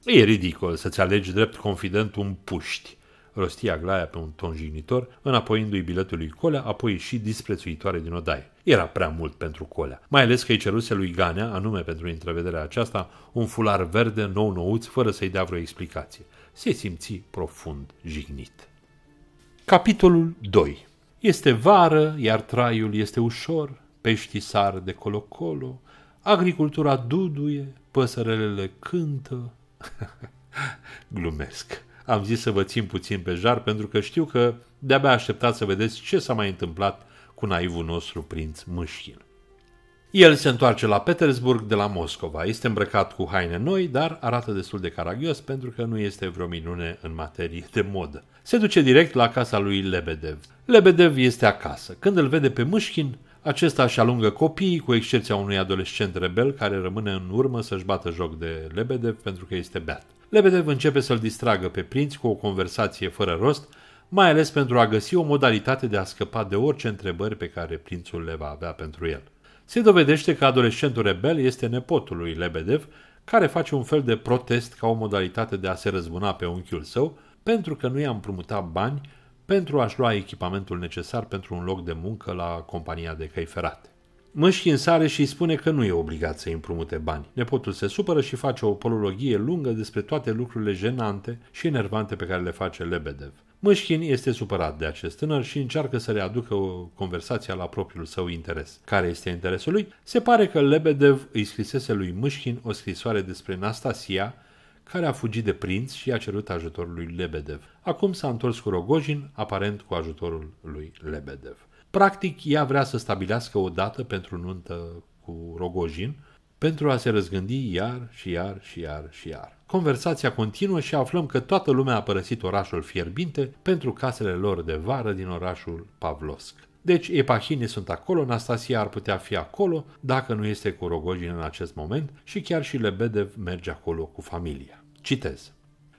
E ridicol să-ți alegi drept confident un puști, rostia glaia pe un ton jignitor, înapoiindu-i biletul lui Colea, apoi și disprețuitoare din odaie. Era prea mult pentru Colea, mai ales că îi ceruse lui Ganea, anume pentru întrevederea aceasta, un fular verde nou-nouț, fără să-i dea vreo explicație. Se simți profund jignit. Capitolul 2 Este vară, iar traiul este ușor, peștii sar de colo-colo, agricultura duduie, păsărelele cântă... Glumesc am zis să vă țin puțin pe jar pentru că știu că de-abia așteptați să vedeți ce s-a mai întâmplat cu naivul nostru prinț Mâșchin. El se întoarce la Petersburg de la Moscova. Este îmbrăcat cu haine noi, dar arată destul de caragios pentru că nu este vreo minune în materie de modă. Se duce direct la casa lui Lebedev. Lebedev este acasă. Când îl vede pe Mâșchin, acesta își alungă copiii, cu excepția unui adolescent rebel care rămâne în urmă să-și bată joc de Lebedev pentru că este beat. Lebedev începe să-l distragă pe prinț cu o conversație fără rost, mai ales pentru a găsi o modalitate de a scăpa de orice întrebări pe care prințul le va avea pentru el. Se dovedește că adolescentul rebel este nepotul lui Lebedev, care face un fel de protest ca o modalitate de a se răzbuna pe unchiul său, pentru că nu i-a împrumutat bani pentru a-și lua echipamentul necesar pentru un loc de muncă la compania de căi ferate mâșchi în sare și îi spune că nu e obligat să împrumute bani. Nepotul se supără și face o polologie lungă despre toate lucrurile jenante și enervante pe care le face Lebedev. Mășchin este supărat de acest tânăr și încearcă să readucă o conversație la propriul său interes. Care este interesul lui? Se pare că Lebedev îi scrisese lui Mășchin o scrisoare despre Nastasia, care a fugit de prinț și a cerut ajutorul lui Lebedev. Acum s-a întors cu Rogojin, aparent cu ajutorul lui Lebedev. Practic, ea vrea să stabilească o dată pentru nuntă cu Rogojin, pentru a se răzgândi iar și iar și iar și iar. Conversația continuă și aflăm că toată lumea a părăsit orașul fierbinte pentru casele lor de vară din orașul Pavlosk. Deci epahinii sunt acolo, Nastasia ar putea fi acolo dacă nu este cu Rogojin în acest moment și chiar și Lebedev merge acolo cu familia. Citez.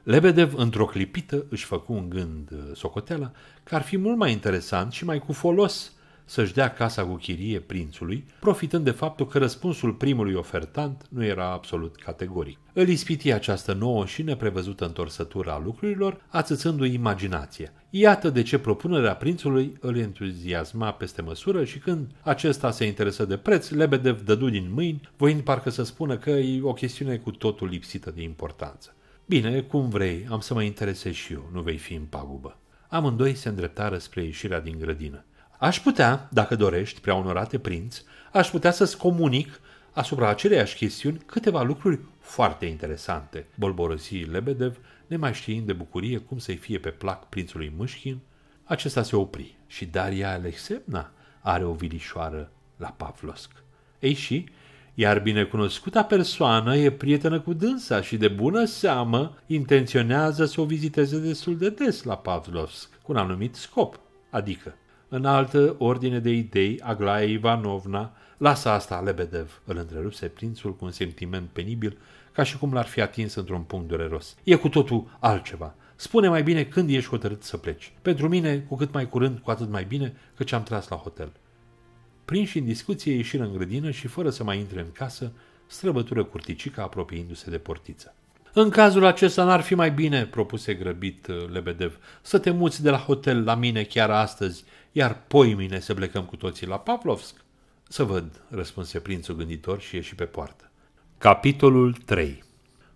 Lebedev, într-o clipită, își făcu un gând uh, socoteala că ar fi mult mai interesant și mai cu folos să-și dea casa cu chirie prințului, profitând de faptul că răspunsul primului ofertant nu era absolut categoric. Îl ispiti această nouă și neprevăzută întorsătură a lucrurilor, atâțându i imaginația. Iată de ce propunerea prințului îl entuziasma peste măsură și când acesta se interesă de preț, Lebedev dădu din mâini, voind parcă să spună că e o chestiune cu totul lipsită de importanță. Bine, cum vrei, am să mă interesez și eu, nu vei fi în pagubă. Amândoi se îndreptară spre ieșirea din grădină. Aș putea, dacă dorești, prea onorate prinț, aș putea să-ți comunic asupra aceleiași chestiuni câteva lucruri foarte interesante, bolborosi Lebedev, nemai știind de bucurie cum să-i fie pe plac prințului Mâșchin, acesta se opri și Daria Alexevna are o vilișoară la Pavlovsk. Ei și, iar binecunoscuta persoană e prietenă cu dânsa și de bună seamă intenționează să o viziteze destul de des la Pavlovsk, cu un anumit scop, adică în altă ordine de idei, Aglaia Ivanovna, lasă asta, Lebedev, îl întrerupse prințul cu un sentiment penibil, ca și cum l-ar fi atins într-un punct dureros. E cu totul altceva. Spune mai bine când ești hotărât să pleci. Pentru mine, cu cât mai curând, cu atât mai bine, că ce am tras la hotel. Prinși în discuție, ieșiră în grădină și, fără să mai intre în casă, străbătură curticica apropiindu-se de portiță. În cazul acesta n-ar fi mai bine, propuse grăbit uh, Lebedev, să te muți de la hotel la mine chiar astăzi, iar poimine să plecăm cu toții la Pavlovsk. Să văd, răspunse prințul gânditor și ieși pe poartă. Capitolul 3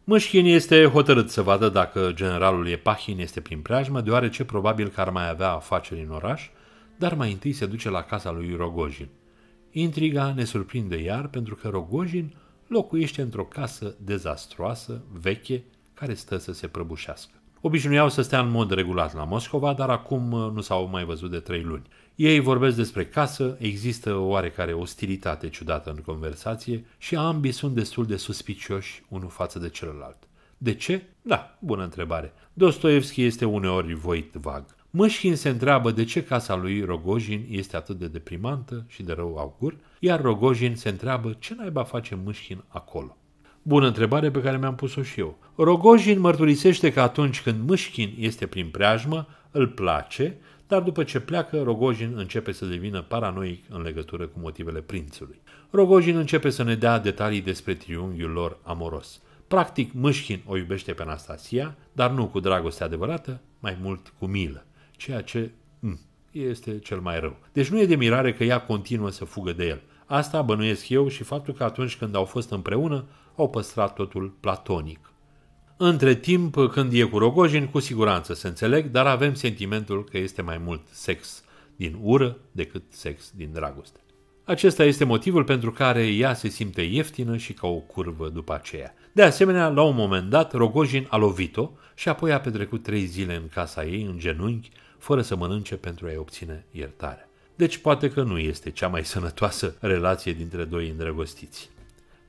Mâșchin este hotărât să vadă dacă generalul Epahin este prin preajmă, deoarece probabil că ar mai avea afaceri în oraș, dar mai întâi se duce la casa lui Rogojin. Intriga ne surprinde iar pentru că Rogojin locuiește într-o casă dezastroasă, veche, care stă să se prăbușească. Obișnuiau să stea în mod regulat la Moscova, dar acum uh, nu s-au mai văzut de trei luni. Ei vorbesc despre casă, există oarecare ostilitate ciudată în conversație și ambii sunt destul de suspicioși unul față de celălalt. De ce? Da, bună întrebare. Dostoevski este uneori voit vag. Mășkin se întreabă de ce casa lui Rogojin este atât de deprimantă și de rău augur, iar Rogojin se întreabă ce naiba face Mășchin acolo. Bună întrebare pe care mi-am pus-o și eu. Rogojin mărturisește că atunci când Mășchin este prin preajmă, îl place, dar după ce pleacă, Rogojin începe să devină paranoic în legătură cu motivele prințului. Rogojin începe să ne dea detalii despre triunghiul lor amoros. Practic, Mâșkin o iubește pe Anastasia, dar nu cu dragoste adevărată, mai mult cu milă ceea ce m, mm, este cel mai rău. Deci nu e de mirare că ea continuă să fugă de el. Asta bănuiesc eu și faptul că atunci când au fost împreună, au păstrat totul platonic. Între timp, când e cu Rogojin, cu siguranță se înțeleg, dar avem sentimentul că este mai mult sex din ură decât sex din dragoste. Acesta este motivul pentru care ea se simte ieftină și ca o curvă după aceea. De asemenea, la un moment dat, Rogojin a lovit-o și apoi a petrecut trei zile în casa ei, în genunchi, fără să mănânce pentru a-i obține iertare. Deci poate că nu este cea mai sănătoasă relație dintre doi îndrăgostiți.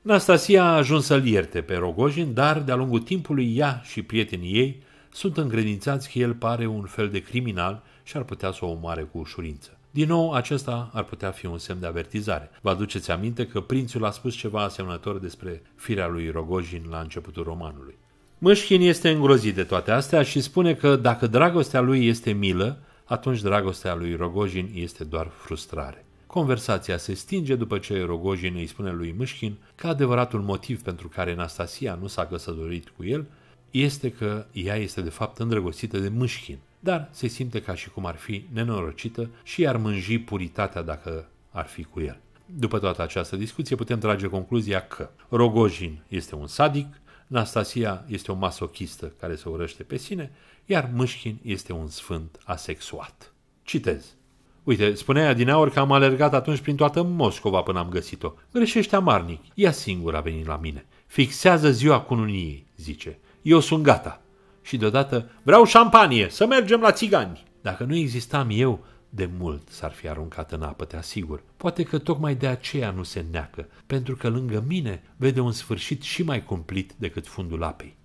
Nastasia a ajuns să-l ierte pe Rogojin, dar de-a lungul timpului ea și prietenii ei sunt îngredințați că el pare un fel de criminal și ar putea să o omoare cu ușurință. Din nou, acesta ar putea fi un semn de avertizare. Vă aduceți aminte că prințul a spus ceva asemănător despre firea lui Rogojin la începutul romanului. Mâșchin este îngrozit de toate astea și spune că dacă dragostea lui este milă, atunci dragostea lui Rogojin este doar frustrare. Conversația se stinge după ce Rogojin îi spune lui Mâșchin că adevăratul motiv pentru care Anastasia nu s-a căsătorit cu el este că ea este de fapt îndrăgostită de Mâșchin, dar se simte ca și cum ar fi nenorocită și ar mânji puritatea dacă ar fi cu el. După toată această discuție putem trage concluzia că Rogojin este un sadic, Nastasia este o masochistă care se urăște pe sine, iar Mâșchin este un sfânt asexuat. Citez. Uite, spunea adineaori că am alergat atunci prin toată Moscova până am găsit-o. Greșește amarnic. Ea singură a venit la mine. Fixează ziua cununiei, zice. Eu sunt gata. Și deodată, vreau șampanie, să mergem la țigani. Dacă nu existam eu, de mult s-ar fi aruncat în apă, te asigur. Poate că tocmai de aceea nu se neacă, pentru că lângă mine vede un sfârșit și mai cumplit decât fundul apei.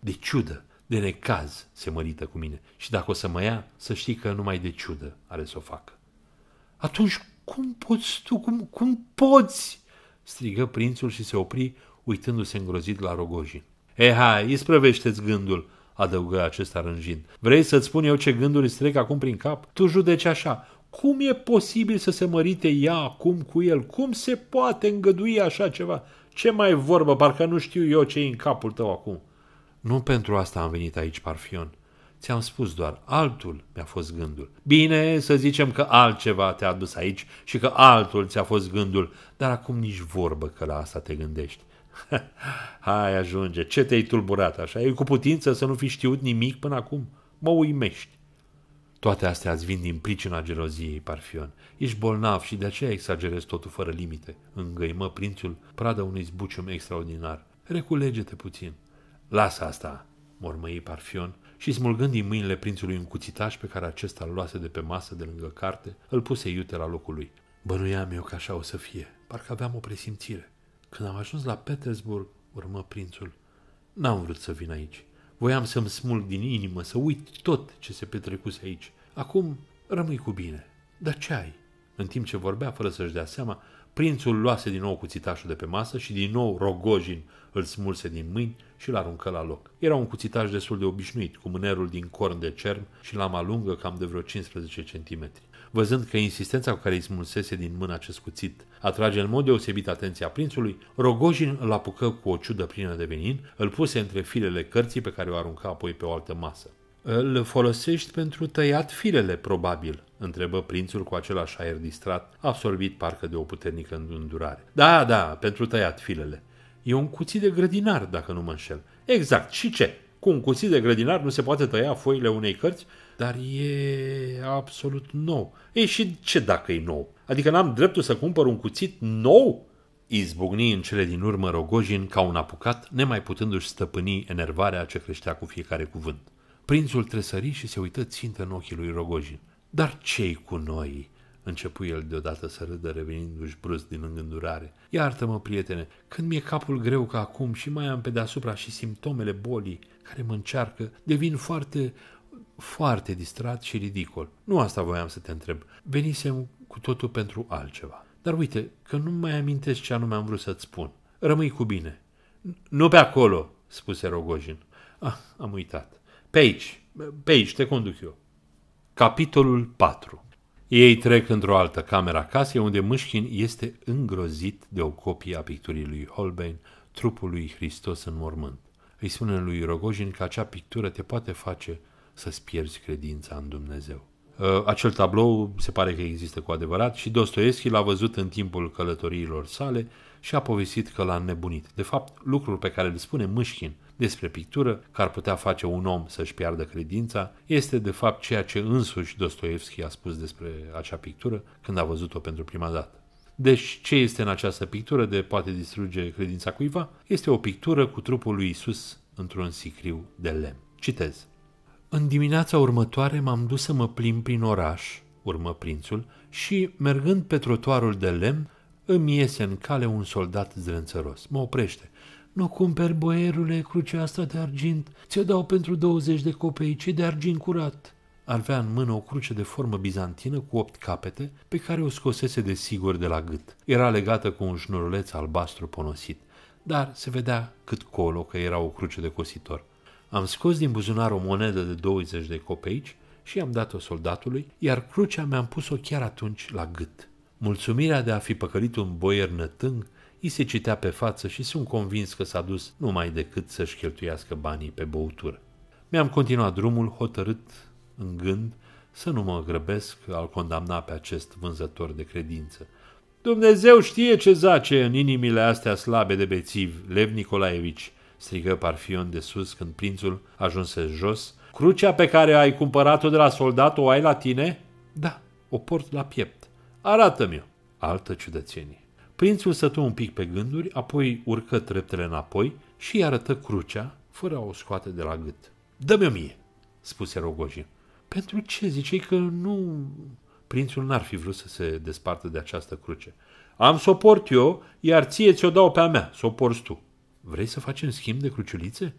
De ciudă, de necaz se mărită cu mine și dacă o să mă ia, să știi că numai de ciudă are să o facă. Atunci cum poți tu, cum, cum poți? strigă prințul și se opri, uitându-se îngrozit la Rogojin. Eha, isprăvește-ți gândul, adăugă acesta rânjind. Vrei să-ți spun eu ce gânduri îți trec acum prin cap? Tu judeci așa. Cum e posibil să se mărite ea acum cu el? Cum se poate îngădui așa ceva? Ce mai vorbă? Parcă nu știu eu ce e în capul tău acum. Nu pentru asta am venit aici, Parfion. Ți-am spus doar, altul mi-a fost gândul. Bine, să zicem că altceva te-a adus aici și că altul ți-a fost gândul, dar acum nici vorbă că la asta te gândești. Hai, ajunge, ce te-ai tulburat așa? E cu putință să nu fi știut nimic până acum. Mă uimești. Toate astea îți vin din pricina geloziei, Parfion. Ești bolnav și de aceea exagerezi totul fără limite. Îngăimă prințul, pradă unui zbucium extraordinar. Reculege-te puțin. Lasă asta, mormăi Parfion, și smulgând din mâinile prințului un cuțitaș pe care acesta îl luase de pe masă de lângă carte, îl puse iute la locul lui. Bănuiam eu că așa o să fie. Parcă aveam o presimțire. Când am ajuns la Petersburg, urmă prințul, n-am vrut să vin aici. Voiam să-mi smulg din inimă, să uit tot ce se petrecuse aici. Acum rămâi cu bine. Dar ce ai? În timp ce vorbea, fără să-și dea seama, prințul luase din nou cuțitașul de pe masă și din nou Rogojin îl smulse din mâini și l aruncă la loc. Era un cuțitaș destul de obișnuit, cu mânerul din corn de cerm și lama lungă cam de vreo 15 centimetri văzând că insistența cu care îi smulsese din mână acest cuțit atrage în mod deosebit atenția prințului, Rogojin îl apucă cu o ciudă plină de venin, îl puse între filele cărții pe care o arunca apoi pe o altă masă. Îl folosești pentru tăiat filele, probabil, întrebă prințul cu același aer distrat, absorbit parcă de o puternică îndurare. Da, da, pentru tăiat filele. E un cuțit de grădinar, dacă nu mă înșel. Exact, și ce? Cu un cuțit de grădinar nu se poate tăia foile unei cărți dar e absolut nou. Ei, și ce dacă e nou? Adică n-am dreptul să cumpăr un cuțit nou? Izbucni în cele din urmă Rogojin ca un apucat, nemai putându-și stăpâni enervarea ce creștea cu fiecare cuvânt. Prințul tresări și se uită țintă în ochii lui Rogojin. Dar cei cu noi?" Începui el deodată să râdă, revenindu-și brusc din îngândurare. Iartă-mă, prietene, când mi-e capul greu ca acum și mai am pe deasupra și simptomele bolii care mă încearcă, devin foarte foarte distrat și ridicol. Nu asta voiam să te întreb. Venisem cu totul pentru altceva. Dar uite, că nu mai amintesc ce anume am vrut să-ți spun. Rămâi cu bine. Nu pe acolo, spuse Rogojin. Ah, am uitat. Pe aici, pe aici, te conduc eu. Capitolul 4 Ei trec într-o altă cameră a casei, unde Mâșchin este îngrozit de o copie a picturii lui Holbein, trupul lui Hristos în mormânt. Îi spune lui Rogojin că acea pictură te poate face să-ți pierzi credința în Dumnezeu. Uh, acel tablou se pare că există cu adevărat și Dostoevski l-a văzut în timpul călătoriilor sale și a povestit că l-a nebunit. De fapt, lucrul pe care îl spune Mâșchin despre pictură, că ar putea face un om să-și piardă credința, este de fapt ceea ce însuși Dostoevski a spus despre acea pictură când a văzut-o pentru prima dată. Deci, ce este în această pictură de poate distruge credința cuiva? Este o pictură cu trupul lui Isus într-un sicriu de lemn. Citez. În dimineața următoare m-am dus să mă plimb prin oraș, urmă prințul, și, mergând pe trotuarul de lemn, îmi iese în cale un soldat zrânțăros. Mă oprește. Nu cumperi, boierule, crucea asta de argint. Ți-o dau pentru 20 de ci de argint curat. Avea în mână o cruce de formă bizantină cu opt capete, pe care o scosese de sigur de la gât. Era legată cu un șnuruleț albastru ponosit, dar se vedea cât colo că era o cruce de cositor. Am scos din buzunar o monedă de 20 de copeici și am dat-o soldatului, iar crucea mi-am pus-o chiar atunci la gât. Mulțumirea de a fi păcălit un boier nătâng îi se citea pe față și sunt convins că s-a dus numai decât să-și cheltuiască banii pe băutură. Mi-am continuat drumul hotărât în gând să nu mă grăbesc al condamna pe acest vânzător de credință. Dumnezeu știe ce zace în inimile astea slabe de bețivi, Lev Nicolaevici, strigă Parfion de sus când prințul ajunse jos. Crucea pe care ai cumpărat-o de la soldat o ai la tine? Da, o port la piept. Arată-mi-o. Altă ciudățenie. Prințul stătu un pic pe gânduri, apoi urcă treptele înapoi și îi arătă crucea, fără a o scoate de la gât. Dă-mi-o mie, spuse Rogojin. Pentru ce? Zicei că nu... Prințul n-ar fi vrut să se despartă de această cruce. Am să o port eu, iar ție ți-o dau pe-a mea, să o porți tu. Vrei să facem schimb de cruciulițe?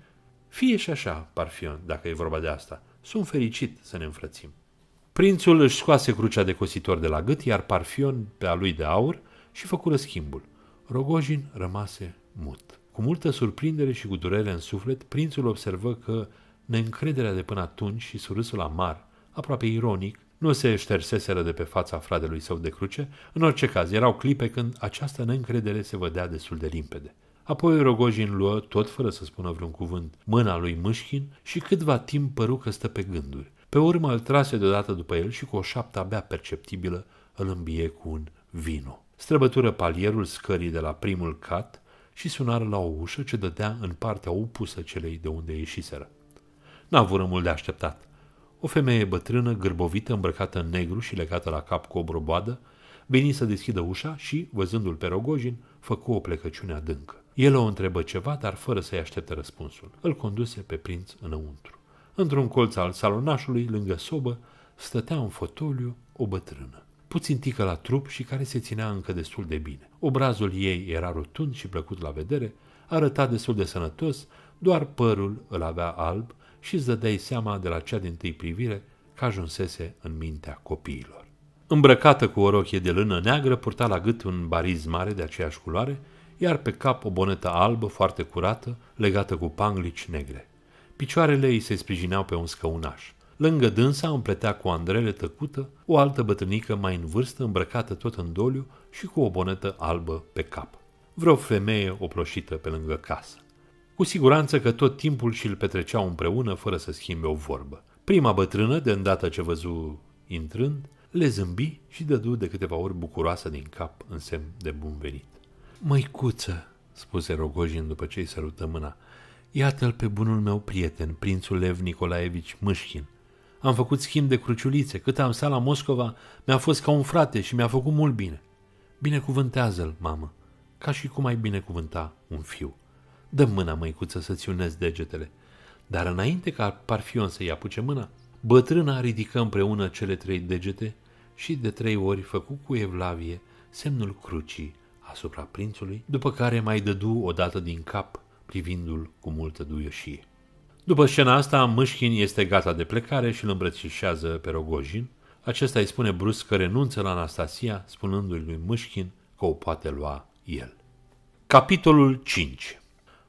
Fie și așa, Parfion, dacă e vorba de asta. Sunt fericit să ne înfrățim. Prințul își scoase crucea de cositor de la gât, iar Parfion pe a lui de aur și făcură schimbul. Rogojin rămase mut. Cu multă surprindere și cu durere în suflet, prințul observă că neîncrederea de până atunci și surâsul amar, aproape ironic, nu se șterseseră de pe fața fratelui său de cruce, în orice caz erau clipe când această neîncredere se vedea destul de limpede. Apoi Rogojin luă, tot fără să spună vreun cuvânt, mâna lui Mâșchin și câtva timp păru că stă pe gânduri. Pe urmă îl trase deodată după el și cu o șaptă abia perceptibilă îl îmbie cu un vino. Străbătură palierul scării de la primul cat și sunară la o ușă ce dădea în partea opusă celei de unde ieșiseră. N-a avut mult de așteptat. O femeie bătrână, gârbovită, îmbrăcată în negru și legată la cap cu o broboadă, veni să deschidă ușa și, văzându-l pe Rogojin, făcu o plecăciune adâncă. El o întrebă ceva, dar fără să-i aștepte răspunsul. Îl conduse pe prinț înăuntru. Într-un colț al salonașului, lângă sobă, stătea în fotoliu o bătrână, puțin tică la trup și care se ținea încă destul de bine. Obrazul ei era rotund și plăcut la vedere, arăta destul de sănătos, doar părul îl avea alb și îți dădeai seama de la cea din tâi privire că ajunsese în mintea copiilor. Îmbrăcată cu o rochie de lână neagră, purta la gât un bariz mare de aceeași culoare, iar pe cap o bonetă albă foarte curată, legată cu panglici negre. Picioarele ei se sprijineau pe un scăunaș. Lângă dânsa împletea cu andrele tăcută o altă bătrânică mai în vârstă, îmbrăcată tot în doliu și cu o bonetă albă pe cap. Vreo femeie oproșită pe lângă casă. Cu siguranță că tot timpul și îl petreceau împreună fără să schimbe o vorbă. Prima bătrână, de îndată ce văzu intrând, le zâmbi și dădu de câteva ori bucuroasă din cap în semn de bun venit. Măicuță, spuse Rogojin după ce îi sărută mâna, iată-l pe bunul meu prieten, prințul Lev Nicolaevici Mâșchin. Am făcut schimb de cruciulițe, cât am stat la Moscova, mi-a fost ca un frate și mi-a făcut mult bine. Binecuvântează-l, mamă, ca și cum ai binecuvânta un fiu. Dă mâna, măicuță, să-ți unezi degetele. Dar înainte ca Parfion să-i apuce mâna, bătrâna ridică împreună cele trei degete și de trei ori făcu cu evlavie semnul crucii asupra prințului, după care mai dădu o dată din cap, privindu-l cu multă duioșie. După scena asta, Mâșchin este gata de plecare și îl îmbrățișează pe Rogojin. Acesta îi spune brusc că renunță la Anastasia, spunându-i lui Mâșchin că o poate lua el. Capitolul 5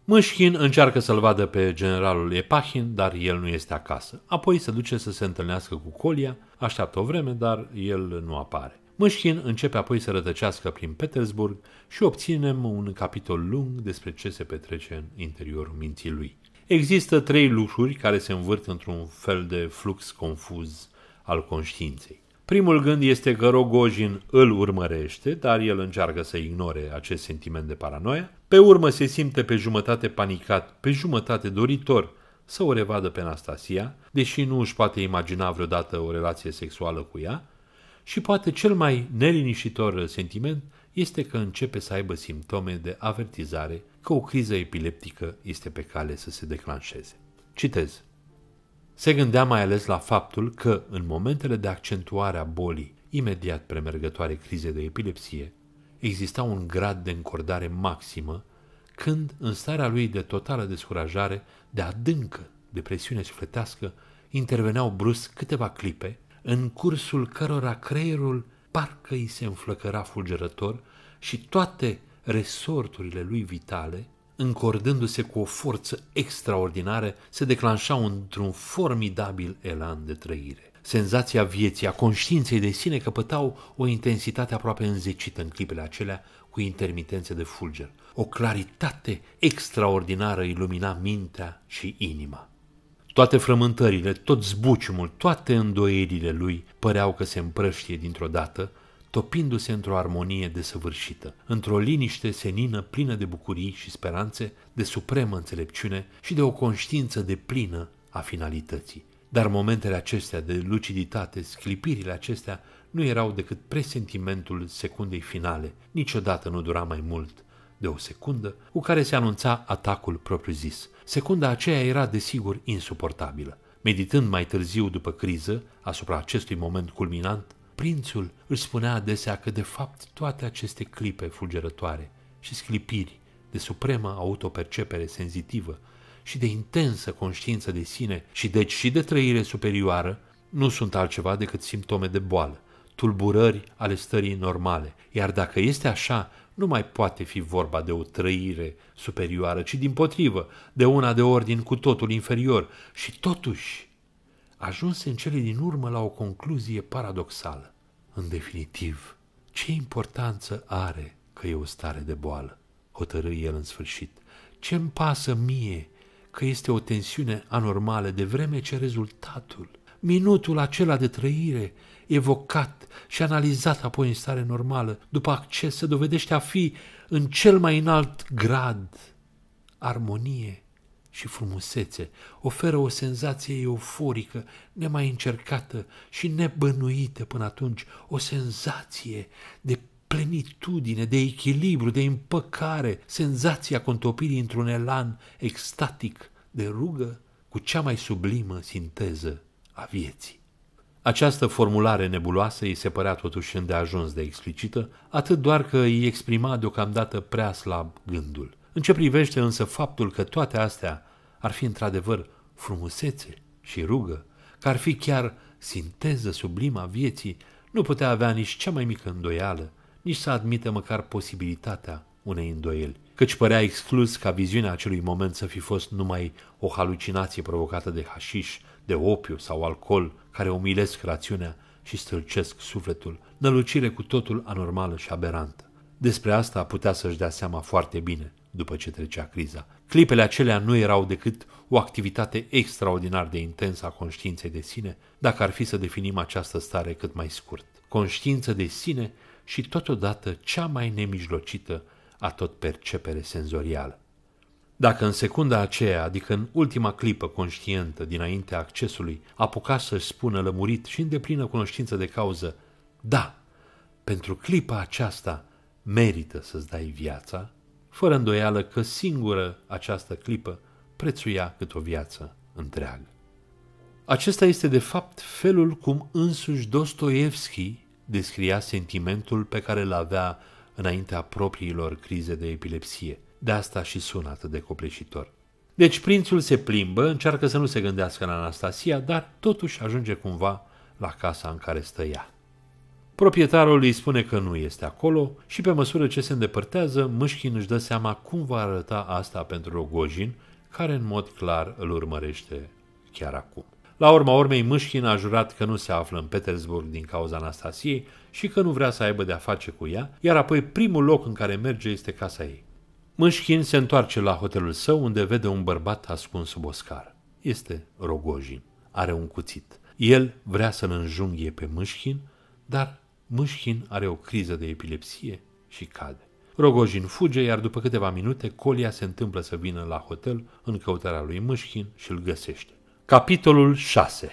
Mâșchin încearcă să-l vadă pe generalul Epahin, dar el nu este acasă. Apoi se duce să se întâlnească cu Colia, așteaptă o vreme, dar el nu apare. Mâșchin începe apoi să rătăcească prin Petersburg și obținem un capitol lung despre ce se petrece în interiorul minții lui. Există trei lucruri care se învârt într-un fel de flux confuz al conștiinței. Primul gând este că Rogojin îl urmărește, dar el încearcă să ignore acest sentiment de paranoia. Pe urmă se simte pe jumătate panicat, pe jumătate doritor să o revadă pe Anastasia, deși nu își poate imagina vreodată o relație sexuală cu ea, și poate cel mai neliniștitor sentiment este că începe să aibă simptome de avertizare că o criză epileptică este pe cale să se declanșeze. Citez. Se gândea mai ales la faptul că, în momentele de accentuare a bolii imediat premergătoare crize de epilepsie, exista un grad de încordare maximă când, în starea lui de totală descurajare, de adâncă depresiune sufletească, interveneau brusc câteva clipe în cursul cărora creierul parcă îi se înflăcăra fulgerător și toate resorturile lui vitale, încordându-se cu o forță extraordinară, se declanșau într-un formidabil elan de trăire. Senzația vieții, a conștiinței de sine căpătau o intensitate aproape înzecită în clipele acelea cu intermitențe de fulger. O claritate extraordinară ilumina mintea și inima. Toate frământările, tot zbuciumul, toate îndoierile lui păreau că se împrăștie dintr-o dată, topindu-se într-o armonie desăvârșită, într-o liniște senină plină de bucurii și speranțe, de supremă înțelepciune și de o conștiință de plină a finalității. Dar momentele acestea de luciditate, sclipirile acestea, nu erau decât presentimentul secundei finale, niciodată nu dura mai mult de o secundă, cu care se anunța atacul propriu-zis, Secunda aceea era, desigur, insuportabilă. Meditând mai târziu după criză asupra acestui moment culminant, prințul își spunea adesea că de fapt toate aceste clipe fulgerătoare și sclipiri de supremă autopercepere senzitivă și de intensă conștiință de sine și deci și de trăire superioară nu sunt altceva decât simptome de boală, tulburări ale stării normale, iar dacă este așa, nu mai poate fi vorba de o trăire superioară, ci din potrivă, de una de ordin cu totul inferior. Și totuși, ajuns în cele din urmă la o concluzie paradoxală. În definitiv, ce importanță are că e o stare de boală? Hotărâ el în sfârșit. ce îmi pasă mie că este o tensiune anormală de vreme ce rezultatul, minutul acela de trăire, evocat și analizat apoi în stare normală, după acces, se dovedește a fi în cel mai înalt grad armonie și frumusețe, oferă o senzație euforică, nemai încercată și nebănuită până atunci, o senzație de plenitudine, de echilibru, de împăcare, senzația contopirii într-un elan extatic de rugă cu cea mai sublimă sinteză a vieții. Această formulare nebuloasă îi se părea totuși îndeajuns de explicită, atât doar că îi exprima deocamdată prea slab gândul. În ce privește însă faptul că toate astea ar fi într-adevăr frumusețe și rugă, că ar fi chiar sinteză sublima vieții, nu putea avea nici cea mai mică îndoială, nici să admită măcar posibilitatea unei îndoieli, căci părea exclus ca viziunea acelui moment să fi fost numai o halucinație provocată de hașiș, de opiu sau alcool, care umilesc rațiunea și stâlcesc sufletul, nălucire cu totul anormală și aberantă. Despre asta a putea să-și dea seama foarte bine după ce trecea criza. Clipele acelea nu erau decât o activitate extraordinar de intensă a conștiinței de sine, dacă ar fi să definim această stare cât mai scurt. Conștiință de sine și totodată cea mai nemijlocită a tot percepere senzorială. Dacă în secunda aceea, adică în ultima clipă conștientă dinaintea accesului, apuca să-și spună lămurit și în deplină cunoștință de cauză, da, pentru clipa aceasta merită să-ți dai viața, fără îndoială că singură această clipă prețuia cât o viață întreagă. Acesta este de fapt felul cum însuși Dostoevski descria sentimentul pe care îl avea înaintea propriilor crize de epilepsie – de asta și sună atât de copleșitor. Deci prințul se plimbă, încearcă să nu se gândească la Anastasia, dar totuși ajunge cumva la casa în care stă ea. Proprietarul îi spune că nu este acolo și pe măsură ce se îndepărtează, Mâșchin își dă seama cum va arăta asta pentru Rogojin, care în mod clar îl urmărește chiar acum. La urma urmei, Mâșchin a jurat că nu se află în Petersburg din cauza Anastasiei și că nu vrea să aibă de-a face cu ea, iar apoi primul loc în care merge este casa ei. Mâșchin se întoarce la hotelul său unde vede un bărbat ascuns sub o scară. Este Rogojin. Are un cuțit. El vrea să-l înjunghie pe Mâșchin, dar Mâșchin are o criză de epilepsie și cade. Rogojin fuge, iar după câteva minute, Colia se întâmplă să vină la hotel în căutarea lui Mâșchin și îl găsește. Capitolul 6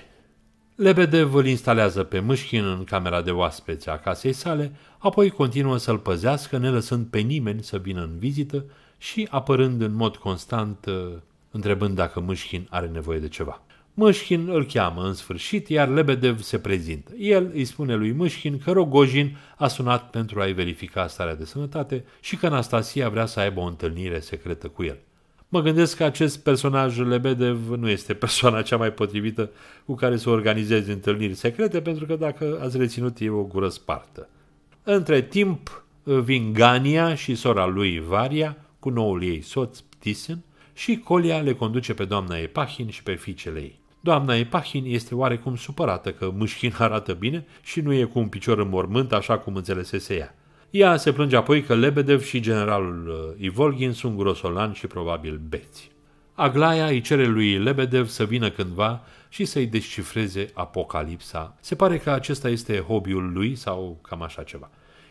Lebedev îl instalează pe Mâșchin în camera de oaspeți a casei sale, apoi continuă să-l păzească, lăsând pe nimeni să vină în vizită și apărând în mod constant, uh, întrebând dacă Mâșchin are nevoie de ceva. Mâșchin îl cheamă în sfârșit, iar Lebedev se prezintă. El îi spune lui Mâșchin că Rogojin a sunat pentru a-i verifica starea de sănătate și că Anastasia vrea să aibă o întâlnire secretă cu el. Mă gândesc că acest personaj Lebedev nu este persoana cea mai potrivită cu care să organizezi întâlniri secrete, pentru că dacă ați reținut e o gură spartă. Între timp, vin Gania și sora lui Varia, cu noul ei soț Ptisen, și Colia le conduce pe doamna Epahin și pe fiicele ei. Doamna Epahin este oarecum supărată că mâșchin arată bine și nu e cu un picior în mormânt, așa cum înțelesese ea. Ea se plânge apoi că Lebedev și generalul uh, Ivolgin sunt grosolani și probabil beți. Aglaia îi cere lui Lebedev să vină cândva și să-i descifreze apocalipsa. Se pare că acesta este hobby-ul lui sau cam așa ceva.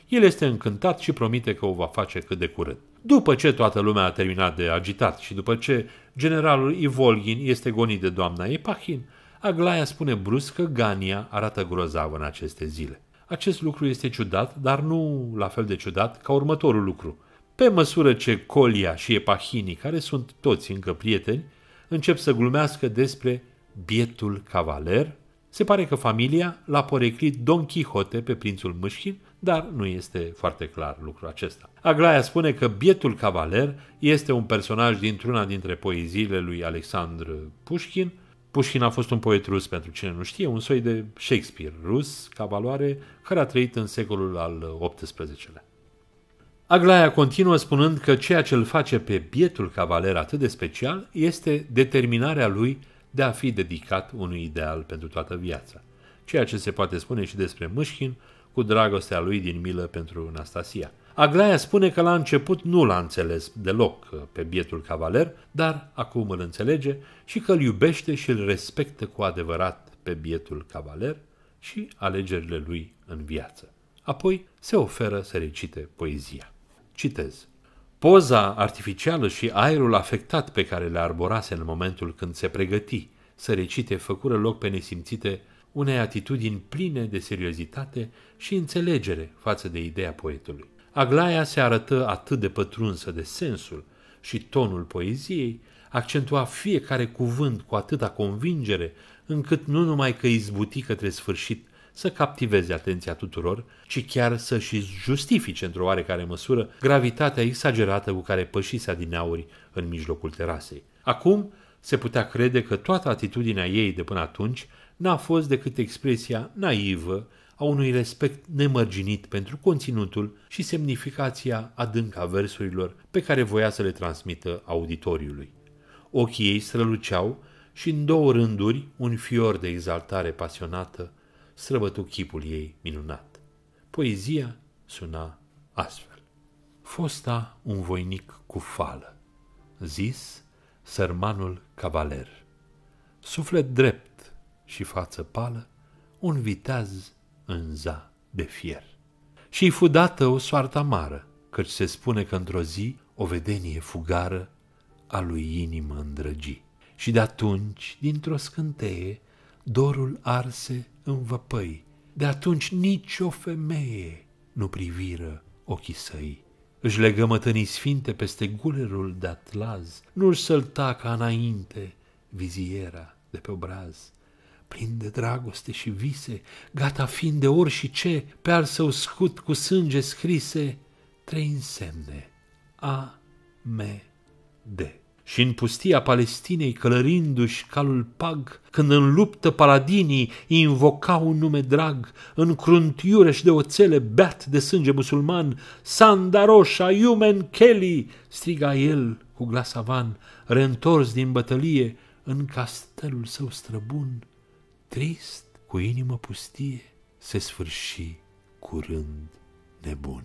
El este încântat și promite că o va face cât de curând. După ce toată lumea a terminat de agitat și după ce generalul Ivolgin este gonit de doamna Epahin, Aglaia spune brusc că Gania arată grozavă în aceste zile. Acest lucru este ciudat, dar nu la fel de ciudat ca următorul lucru. Pe măsură ce Colia și Epahinii, care sunt toți încă prieteni, încep să glumească despre bietul cavaler, se pare că familia l-a poreclit Don Quixote pe prințul Mâșchin, dar nu este foarte clar lucrul acesta. Aglaia spune că bietul cavaler este un personaj dintr-una dintre poeziile lui Alexandru Pușkin, Pușkin a fost un poet rus, pentru cine nu știe, un soi de Shakespeare rus, ca valoare, care a trăit în secolul al XVIII-lea. Aglaia continuă spunând că ceea ce îl face pe bietul cavaler atât de special este determinarea lui de a fi dedicat unui ideal pentru toată viața, ceea ce se poate spune și despre Mâșchin cu dragostea lui din milă pentru Anastasia. Aglaia spune că la început nu l-a înțeles deloc pe bietul cavaler, dar acum îl înțelege și că îl iubește și îl respectă cu adevărat pe bietul cavaler și alegerile lui în viață. Apoi se oferă să recite poezia. Citez. Poza artificială și aerul afectat pe care le arborase în momentul când se pregăti să recite făcură loc pe nesimțite unei atitudini pline de seriozitate și înțelegere față de ideea poetului. Aglaia se arătă atât de pătrunsă de sensul și tonul poeziei, accentua fiecare cuvânt cu atâta convingere, încât nu numai că izbuti către sfârșit să captiveze atenția tuturor, ci chiar să-și justifice într-o oarecare măsură gravitatea exagerată cu care din auri în mijlocul terasei. Acum se putea crede că toată atitudinea ei de până atunci n-a fost decât expresia naivă a unui respect nemărginit pentru conținutul și semnificația adâncă a versurilor pe care voia să le transmită auditoriului. Ochii ei străluceau și în două rânduri un fior de exaltare pasionată străbătu chipul ei minunat. Poezia suna astfel. Fosta un voinic cu fală, zis sărmanul cavaler. Suflet drept și față pală, un viteaz înza de fier. Și-i fu dată o soartă amară, căci se spune că într-o zi o vedenie fugară a lui inimă îndrăgi. Și de atunci, dintr-o scânteie, dorul arse în văpăi. De atunci nici o femeie nu priviră ochii săi. Își legă mătănii sfinte peste gulerul de atlaz, nu-și sălta ca înainte viziera de pe obraz plin de dragoste și vise, gata fiind de ori și ce, pe al său scut cu sânge scrise trei însemne, A, M, D. Și în pustia Palestinei, călărindu-și calul pag, când în luptă paladinii invocau un nume drag, în cruntiureș de oțele beat de sânge musulman, Sandaroșa, Iumen Kelly, striga el cu glas avan, reîntors din bătălie, în castelul său străbun, trist, cu inimă pustie, se sfârși curând nebun.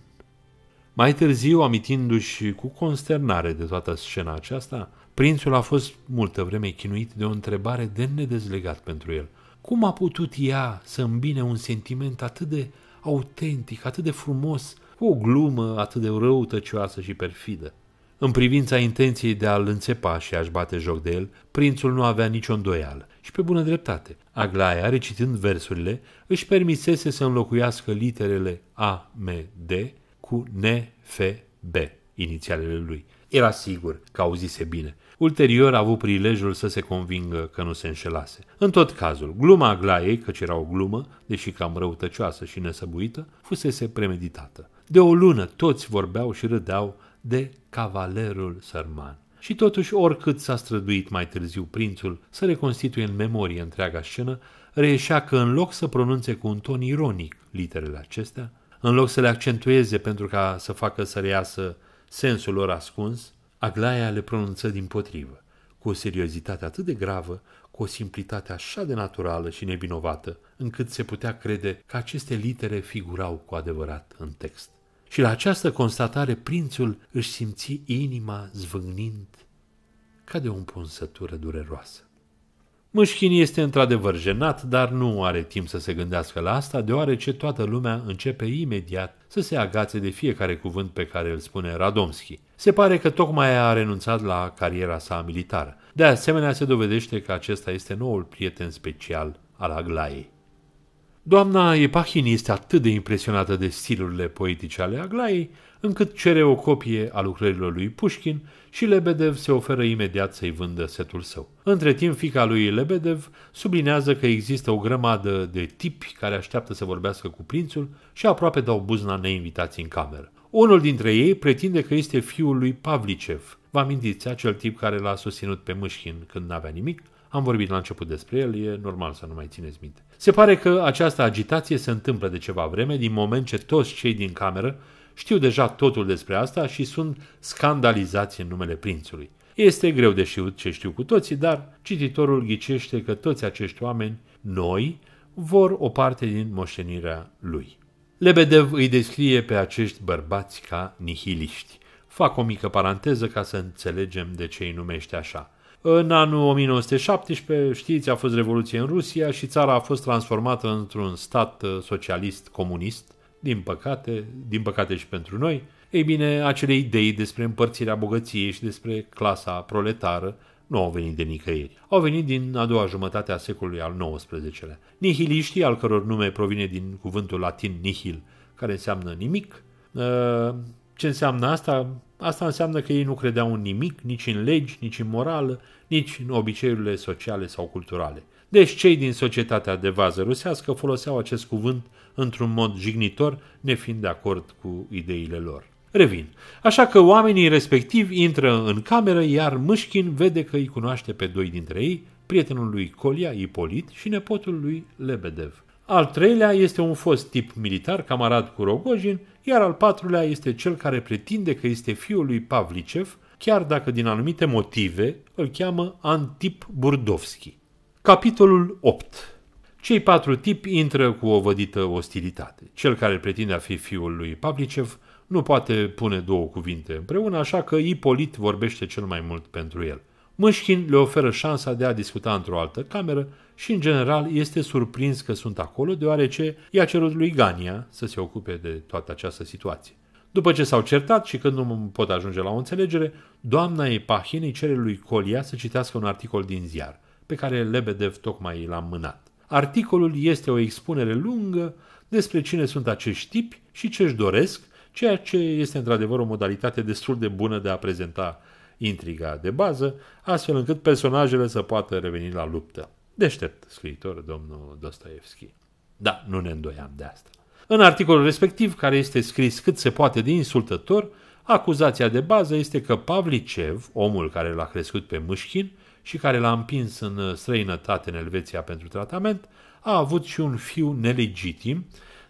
Mai târziu, amintindu-și cu consternare de toată scena aceasta, prințul a fost multă vreme chinuit de o întrebare de nedezlegat pentru el. Cum a putut ea să îmbine un sentiment atât de autentic, atât de frumos, cu o glumă atât de răutăcioasă și perfidă? În privința intenției de a-l înțepa și a-și bate joc de el, prințul nu avea nicio îndoială și pe bună dreptate. Aglaia, recitând versurile, își permisese să înlocuiască literele A, M, D cu N, F, B, inițialele lui. Era sigur că auzise bine. Ulterior a avut prilejul să se convingă că nu se înșelase. În tot cazul, gluma Aglaiei, căci era o glumă, deși cam răutăcioasă și nesăbuită, fusese premeditată. De o lună toți vorbeau și râdeau de cavalerul sărman. Și totuși, oricât s-a străduit mai târziu prințul să reconstituie în memorie întreaga scenă, reieșea că în loc să pronunțe cu un ton ironic literele acestea, în loc să le accentueze pentru ca să facă să reiasă sensul lor ascuns, Aglaia le pronunță din potrivă, cu o seriozitate atât de gravă, cu o simplitate așa de naturală și nevinovată, încât se putea crede că aceste litere figurau cu adevărat în text. Și la această constatare prințul își simți inima zvâgnind ca de o împunsătură dureroasă. Mâșchin este într-adevăr jenat, dar nu are timp să se gândească la asta, deoarece toată lumea începe imediat să se agațe de fiecare cuvânt pe care îl spune Radomski. Se pare că tocmai a renunțat la cariera sa militară. De asemenea, se dovedește că acesta este noul prieten special al Aglaiei. Doamna Epahin este atât de impresionată de stilurile poetice ale Aglaiei, încât cere o copie a lucrărilor lui Pușkin și Lebedev se oferă imediat să-i vândă setul său. Între timp, fica lui Lebedev sublinează că există o grămadă de tipi care așteaptă să vorbească cu prințul și aproape dau buzna neinvitați în cameră. Unul dintre ei pretinde că este fiul lui Pavlicev. Vă amintiți, acel tip care l-a susținut pe Mâșkin când n-avea nimic? Am vorbit la început despre el, e normal să nu mai țineți minte. Se pare că această agitație se întâmplă de ceva vreme, din moment ce toți cei din cameră știu deja totul despre asta și sunt scandalizați în numele prințului. Este greu de știut ce știu cu toții, dar cititorul ghicește că toți acești oameni, noi, vor o parte din moștenirea lui. Lebedev îi descrie pe acești bărbați ca nihiliști. Fac o mică paranteză ca să înțelegem de ce îi numește așa. În anul 1917, știți, a fost revoluție în Rusia și țara a fost transformată într-un stat uh, socialist comunist, din păcate, din păcate și pentru noi. Ei bine, acele idei despre împărțirea bogăției și despre clasa proletară nu au venit de nicăieri. Au venit din a doua jumătate a secolului al XIX-lea. Nihiliștii, al căror nume provine din cuvântul latin nihil, care înseamnă nimic, uh, ce înseamnă asta? Asta înseamnă că ei nu credeau în nimic, nici în legi, nici în morală, nici în obiceiurile sociale sau culturale. Deci cei din societatea de vază rusească foloseau acest cuvânt într-un mod jignitor, nefiind de acord cu ideile lor. Revin. Așa că oamenii respectivi intră în cameră, iar Mâșchin vede că îi cunoaște pe doi dintre ei, prietenul lui Colia, Ipolit, și nepotul lui Lebedev. Al treilea este un fost tip militar, camarad cu Rogojin, iar al patrulea este cel care pretinde că este fiul lui Pavlicev, chiar dacă din anumite motive îl cheamă Antip Burdovski. Capitolul 8 Cei patru tipi intră cu o vădită ostilitate. Cel care pretinde a fi fiul lui Pavlicev nu poate pune două cuvinte împreună, așa că Ipolit vorbește cel mai mult pentru el – Mâșchin le oferă șansa de a discuta într-o altă cameră și, în general, este surprins că sunt acolo, deoarece i-a cerut lui Gania să se ocupe de toată această situație. După ce s-au certat și când nu pot ajunge la o înțelegere, doamna Epahin îi cere lui Colia să citească un articol din ziar, pe care Lebedev tocmai l-a mânat. Articolul este o expunere lungă despre cine sunt acești tipi și ce își doresc, ceea ce este într-adevăr o modalitate destul de bună de a prezenta intriga de bază, astfel încât personajele să poată reveni la luptă. Deștept scriitor, domnul Dostoevski. Da, nu ne îndoiam de asta. În articolul respectiv, care este scris cât se poate de insultător, acuzația de bază este că Pavlicev, omul care l-a crescut pe Mușchin și care l-a împins în străinătate în Elveția pentru tratament, a avut și un fiu nelegitim,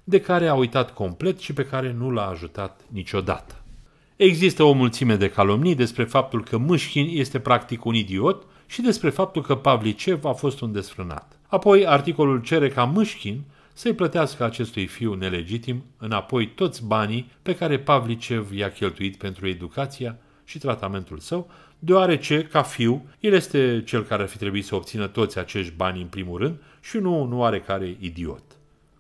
de care a uitat complet și pe care nu l-a ajutat niciodată. Există o mulțime de calomnii despre faptul că Mâșchin este practic un idiot și despre faptul că Pavlicev a fost un desfrânat. Apoi, articolul cere ca Mâșchin să-i plătească acestui fiu nelegitim înapoi toți banii pe care Pavlicev i-a cheltuit pentru educația și tratamentul său, deoarece, ca fiu, el este cel care ar fi trebuit să obțină toți acești bani în primul rând și nu nu are care idiot.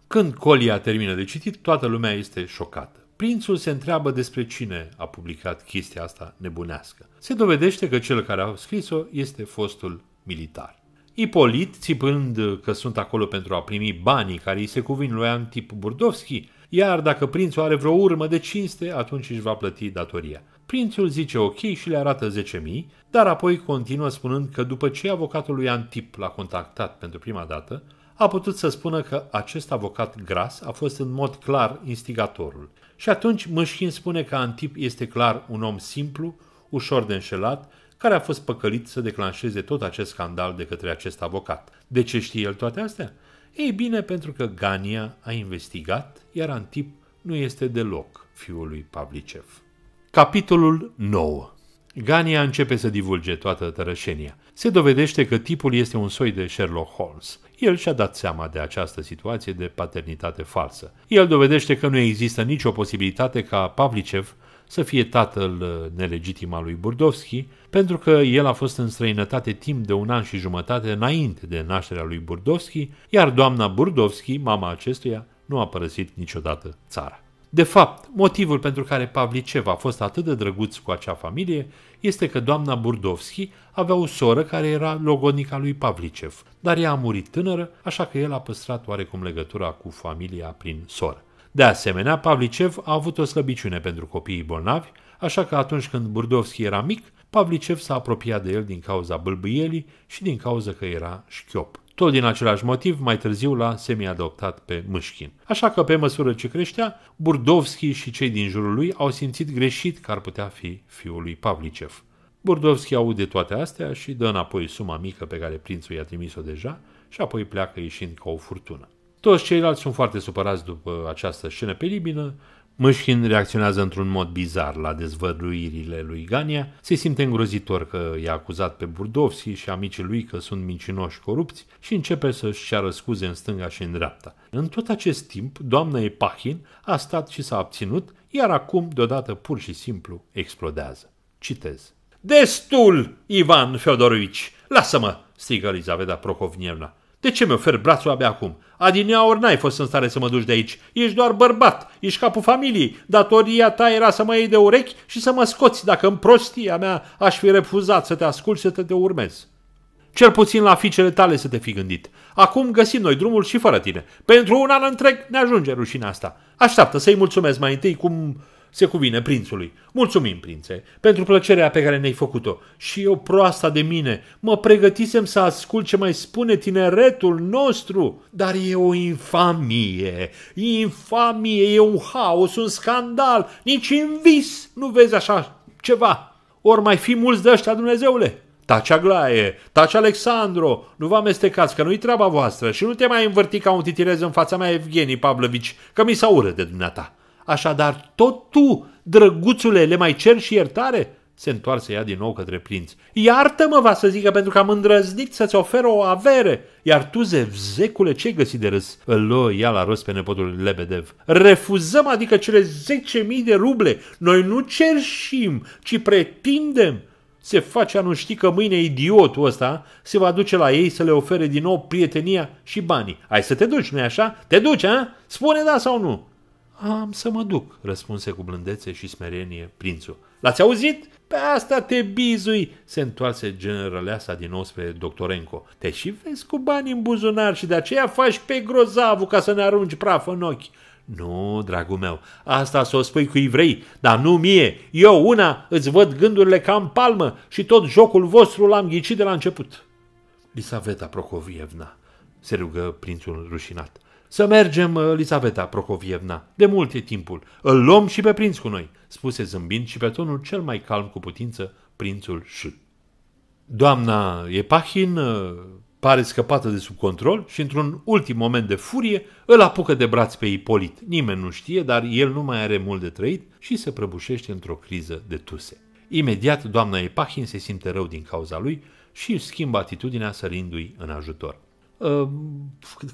Când Colia termină de citit, toată lumea este șocată. Prințul se întreabă despre cine a publicat chestia asta nebunească. Se dovedește că cel care a scris-o este fostul militar. Ipolit, țipând că sunt acolo pentru a primi banii care îi se cuvin lui Antip Burdovski, iar dacă prințul are vreo urmă de cinste, atunci își va plăti datoria. Prințul zice ok și le arată 10.000, dar apoi continuă spunând că după ce avocatul lui Antip l-a contactat pentru prima dată, a putut să spună că acest avocat gras a fost în mod clar instigatorul și atunci Mășchin spune că Antip este clar un om simplu, ușor de înșelat, care a fost păcălit să declanșeze tot acest scandal de către acest avocat. De ce știe el toate astea? Ei bine, pentru că Gania a investigat, iar Antip nu este deloc fiul lui Pavlicev. Capitolul 9 Gania începe să divulge toată tărășenia. Se dovedește că tipul este un soi de Sherlock Holmes – el și-a dat seama de această situație de paternitate falsă. El dovedește că nu există nicio posibilitate ca Pavlicev să fie tatăl uh, nelegitim al lui Burdovski, pentru că el a fost în străinătate timp de un an și jumătate înainte de nașterea lui Burdovski, iar doamna Burdovski, mama acestuia, nu a părăsit niciodată țara. De fapt, motivul pentru care Pavlicev a fost atât de drăguț cu acea familie este că doamna Burdovski avea o soră care era logonica lui Pavlicev, dar ea a murit tânără, așa că el a păstrat oarecum legătura cu familia prin soră. De asemenea, Pavlicev a avut o slăbiciune pentru copiii bolnavi, așa că atunci când Burdovski era mic, Pavlicev s-a apropiat de el din cauza bâlbâielii și din cauza că era șchiop tot din același motiv, mai târziu l-a semi-adoptat pe Mâșchin. Așa că, pe măsură ce creștea, Burdovski și cei din jurul lui au simțit greșit că ar putea fi fiul lui Pavlicev. Burdovski aude toate astea și dă înapoi suma mică pe care prințul i-a trimis-o deja și apoi pleacă ieșind ca o furtună. Toți ceilalți sunt foarte supărați după această scenă pelibină Mășchin reacționează într-un mod bizar la dezvăduirile lui Gania, se simte îngrozitor că i-a acuzat pe Burdovski și amicii lui că sunt mincinoși corupți și începe să-și ceară scuze în stânga și în dreapta. În tot acest timp, doamna Epahin a stat și s-a abținut, iar acum, deodată, pur și simplu, explodează. Citez. Destul, Ivan Feodorovici! Lasă-mă!" strigă Elizaveta Prokovnievna. De ce mi-ofer brațul abia acum? Adinea ori n-ai fost în stare să mă duci de aici. Ești doar bărbat, ești capul familiei. Datoria ta era să mă iei de urechi și să mă scoți dacă în prostia mea aș fi refuzat să te ascult și să te urmez. Cel puțin la ficele tale să te fi gândit. Acum găsim noi drumul și fără tine. Pentru un an întreg ne ajunge rușinea asta. Așteaptă să-i mulțumesc mai întâi cum se cuvine prințului. Mulțumim, prințe, pentru plăcerea pe care ne-ai făcut-o. Și eu, proasta de mine, mă pregătisem să ascult ce mai spune tineretul nostru. Dar e o infamie, infamie, e un haos, un scandal, nici în vis nu vezi așa ceva. Ori mai fi mulți de ăștia, Dumnezeule? Taci Aglaie, taci Alexandro, nu vă amestecați, că nu-i treaba voastră și nu te mai învârti ca un titirez în fața mea, Evgenii Pavlovici, că mi s-a urât de dumneata. Așadar, tot tu, drăguțule, le mai cer și iertare?" Se întoarse ea din nou către prinț. Iartă-mă, va să zică, pentru că am îndrăznit să-ți ofer o avere. Iar tu, zevzecule, ce-ai găsit de râs? Îl luă ea la râs pe nepotul Lebedev. Refuzăm, adică cele zece mii de ruble. Noi nu cerșim, ci pretindem. Se face a nu ști că mâine idiotul ăsta se va duce la ei să le ofere din nou prietenia și banii. Ai să te duci, nu-i așa? Te duci, a? Spune da sau nu. Am să mă duc, răspunse cu blândețe și smerenie prințul. L-ați auzit? Pe asta te bizui, se întoarse generaleasa din nou spre doctorenco. Te și vezi cu bani în buzunar și de aceea faci pe grozavul ca să ne arunci praf în ochi. Nu, dragul meu, asta să o spui cu vrei, dar nu mie. Eu, una, îți văd gândurile ca în palmă și tot jocul vostru l-am ghicit de la început. Lisaveta Procovievna, se rugă prințul rușinat. Să mergem, uh, Elisaveta Procovievna, de mult e timpul. Îl luăm și pe prinț cu noi, spuse zâmbind și pe tonul cel mai calm cu putință prințul Ș. Doamna Epahin uh, pare scăpată de sub control și într-un ultim moment de furie îl apucă de braț pe Ipolit. Nimeni nu știe, dar el nu mai are mult de trăit și se prăbușește într-o criză de tuse. Imediat, doamna Epahin se simte rău din cauza lui și își schimbă atitudinea sărindu-i în ajutor. Ehm,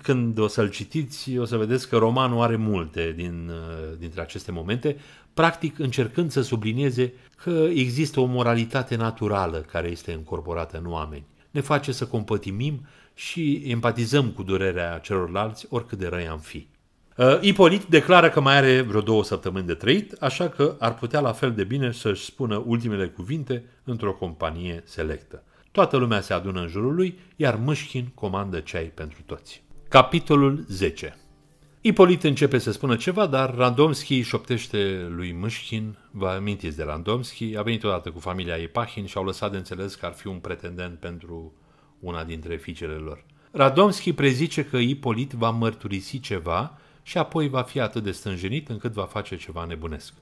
când o să-l citiți, o să vedeți că romanul are multe din, eh, dintre aceste momente, practic încercând să sublinieze că există o moralitate naturală care este încorporată în oameni. Ne face să compătimim și empatizăm cu durerea celorlalți, oricât de răi am fi. Eh, Ipolit declară că mai are vreo două săptămâni de trăit, așa că ar putea la fel de bine să-și spună ultimele cuvinte într-o companie selectă. Toată lumea se adună în jurul lui, iar Mâșchin comandă ceai pentru toți. Capitolul 10 Ipolit începe să spună ceva, dar Randomski șoptește lui Mâșchin, vă amintiți de Randomski, a venit odată cu familia Epahin și au lăsat de înțeles că ar fi un pretendent pentru una dintre fiicele lor. Radomski prezice că Ipolit va mărturisi ceva și apoi va fi atât de stânjenit încât va face ceva nebunesc.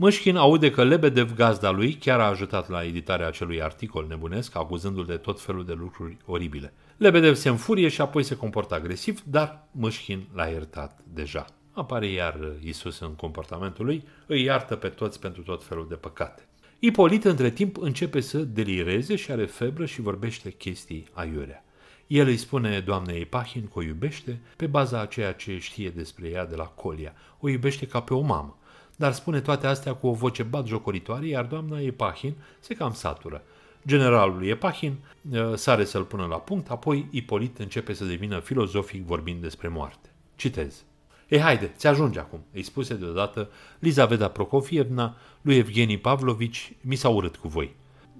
Mășchin aude că Lebedev, gazda lui, chiar a ajutat la editarea acelui articol nebunesc, acuzându-l de tot felul de lucruri oribile. Lebedev se înfurie și apoi se comportă agresiv, dar Mășchin l-a iertat deja. Apare iar Isus în comportamentul lui, îi iartă pe toți pentru tot felul de păcate. Ipolit între timp începe să delireze și are febră și vorbește chestii aiurea. El îi spune doamnei Pahin că o iubește pe baza a ceea ce știe despre ea de la Colia. O iubește ca pe o mamă dar spune toate astea cu o voce jocoritoare, iar doamna Epahin se cam satură. Generalul Epahin uh, sare să-l pună la punct, apoi Ipolit începe să devină filozofic vorbind despre moarte. Citez. Ei, haide, ți ajunge acum, îi spuse deodată Lizaveta Prokofievna lui Evgeni Pavlovici, mi s-a urât cu voi.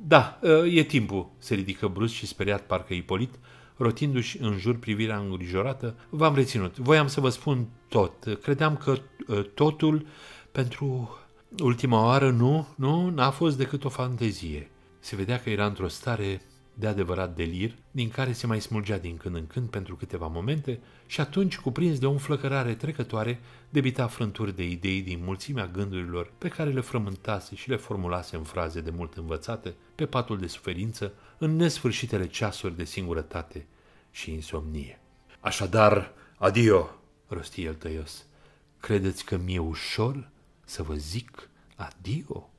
Da, uh, e timpul, se ridică brusc și speriat parcă Ipolit, rotindu-și în jur privirea îngrijorată, v-am reținut. Voiam să vă spun tot. Credeam că uh, totul pentru ultima oară, nu, nu, n-a fost decât o fantezie. Se vedea că era într-o stare de adevărat delir, din care se mai smulgea din când în când pentru câteva momente și atunci, cuprins de o înflăcărare trecătoare, debita frânturi de idei din mulțimea gândurilor pe care le frământase și le formulase în fraze de mult învățate, pe patul de suferință, în nesfârșitele ceasuri de singurătate și insomnie. Așadar, adio, rosti el tăios, credeți că mi-e ușor să vă zic adio?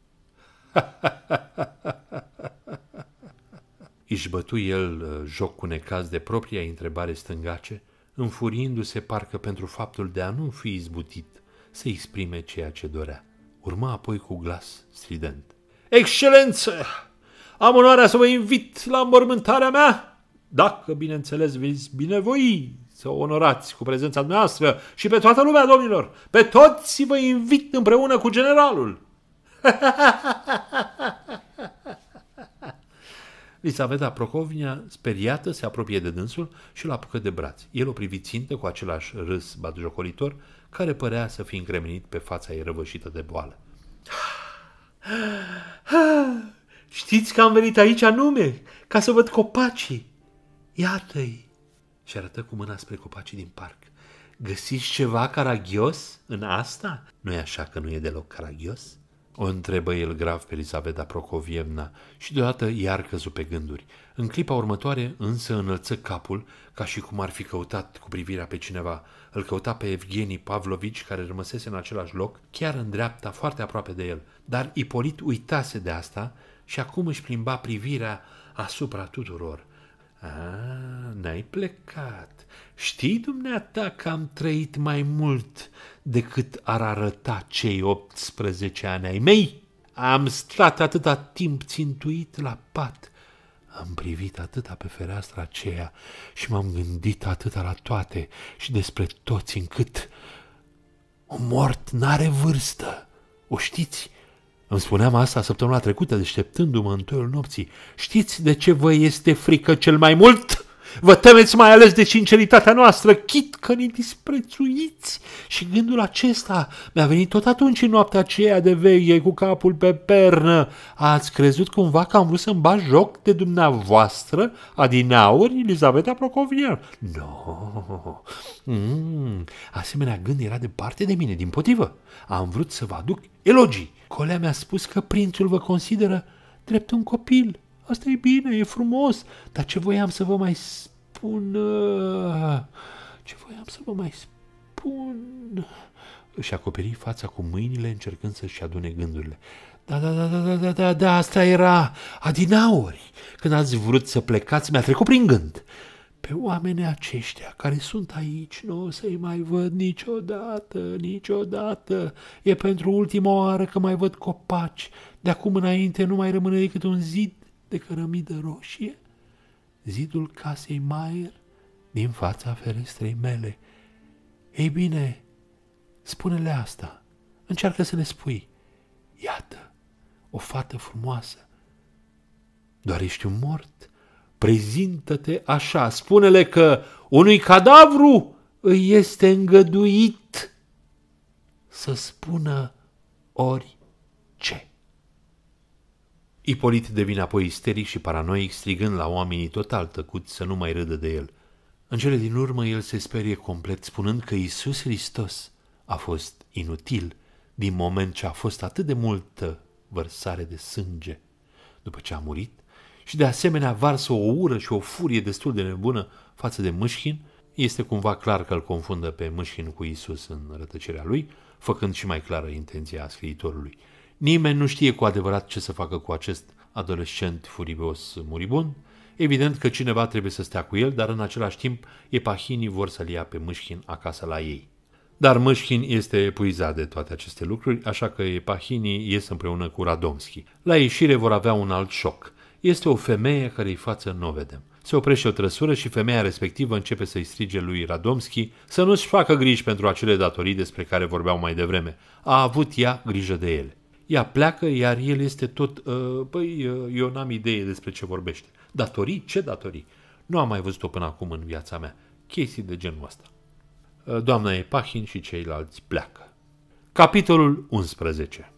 Își bătu el uh, joc cu necaz de propria întrebare stângace, înfuriindu-se parcă pentru faptul de a nu fi izbutit să exprime ceea ce dorea. Urma apoi cu glas strident. Excelență! Am onoarea să vă invit la mormântarea mea, dacă, bineînțeles, veți binevoi să onorați cu prezența noastră și pe toată lumea, domnilor. Pe toți vă invit împreună cu generalul. Lisaveta Procovnia, speriată, se apropie de dânsul și l apucă de braț. El o privi țintă cu același râs batjocolitor, care părea să fie încremenit pe fața ei răvășită de boală. Știți că am venit aici anume, ca să văd copacii. Iată-i! și arătă cu mâna spre copacii din parc. Găsiți ceva caragios în asta? nu e așa că nu e deloc caragios? O întrebă el grav pe Elisabeta Procovievna și deodată iar căzu pe gânduri. În clipa următoare însă înălță capul ca și cum ar fi căutat cu privirea pe cineva. Îl căuta pe Evgeni Pavlovici care rămăsese în același loc, chiar în dreapta, foarte aproape de el. Dar Ipolit uitase de asta și acum își plimba privirea asupra tuturor. A, n-ai plecat. Știi dumneata că am trăit mai mult decât ar arăta cei 18 ani ai mei? Am stat atâta timp țintuit la pat, am privit atâta pe fereastra aceea și m-am gândit atâta la toate și despre toți încât un mort n-are vârstă. O știți? Îmi spuneam asta săptămâna trecută, deșteptându-mă în toiul nopții. Știți de ce vă este frică cel mai mult? Vă temeți mai ales de sinceritatea noastră, chit că ne disprețuiți. Și gândul acesta mi-a venit tot atunci în noaptea aceea de veche cu capul pe pernă. Ați crezut cumva că am vrut să-mi bat joc de dumneavoastră, adinauri, Elizaveta Procovier? Nu. No. Mm, asemenea gând era departe de mine, din potrivă. Am vrut să vă aduc elogii Colea mi-a spus că prințul vă consideră drept un copil. Asta e bine, e frumos, dar ce voiam să vă mai spun... Uh, ce voiam să vă mai spun... Își acoperi fața cu mâinile încercând să-și adune gândurile. Da, da, da, da, da, da, da, da, asta era adinauri. Când ați vrut să plecați, mi-a trecut prin gând pe oamenii aceștia care sunt aici, nu o să-i mai văd niciodată, niciodată. E pentru ultima oară că mai văd copaci. De acum înainte nu mai rămâne decât un zid de cărămidă roșie. Zidul casei Maier din fața ferestrei mele. Ei bine, spune-le asta. Încearcă să le spui. Iată, o fată frumoasă. Doar ești un mort Prezintă-te așa, spune-le că unui cadavru îi este îngăduit să spună ori ce. Ipolit devine apoi isteric și paranoic, strigând la oamenii total tăcut să nu mai râdă de el. În cele din urmă, el se sperie complet, spunând că Isus Hristos a fost inutil din moment ce a fost atât de multă vărsare de sânge. După ce a murit, și de asemenea varsă o ură și o furie destul de nebună față de Mâșchin, este cumva clar că îl confundă pe Mâșchin cu Isus în rătăcirea lui, făcând și mai clară intenția scriitorului. Nimeni nu știe cu adevărat ce să facă cu acest adolescent furibos, muribund, Evident că cineva trebuie să stea cu el, dar în același timp epahinii vor să-l ia pe Mâșchin acasă la ei. Dar Mâșchin este epuizat de toate aceste lucruri, așa că epahinii ies împreună cu Radomski. La ieșire vor avea un alt șoc este o femeie care îi față nu o vedem. Se oprește o trăsură și femeia respectivă începe să-i strige lui Radomski să nu-și facă griji pentru acele datorii despre care vorbeau mai devreme. A avut ea grijă de ele. Ea pleacă, iar el este tot, uh, păi, uh, eu n-am idee despre ce vorbește. Datorii? Ce datorii? Nu am mai văzut-o până acum în viața mea. Chestii de genul ăsta. Uh, doamna Epahin și ceilalți pleacă. Capitolul 11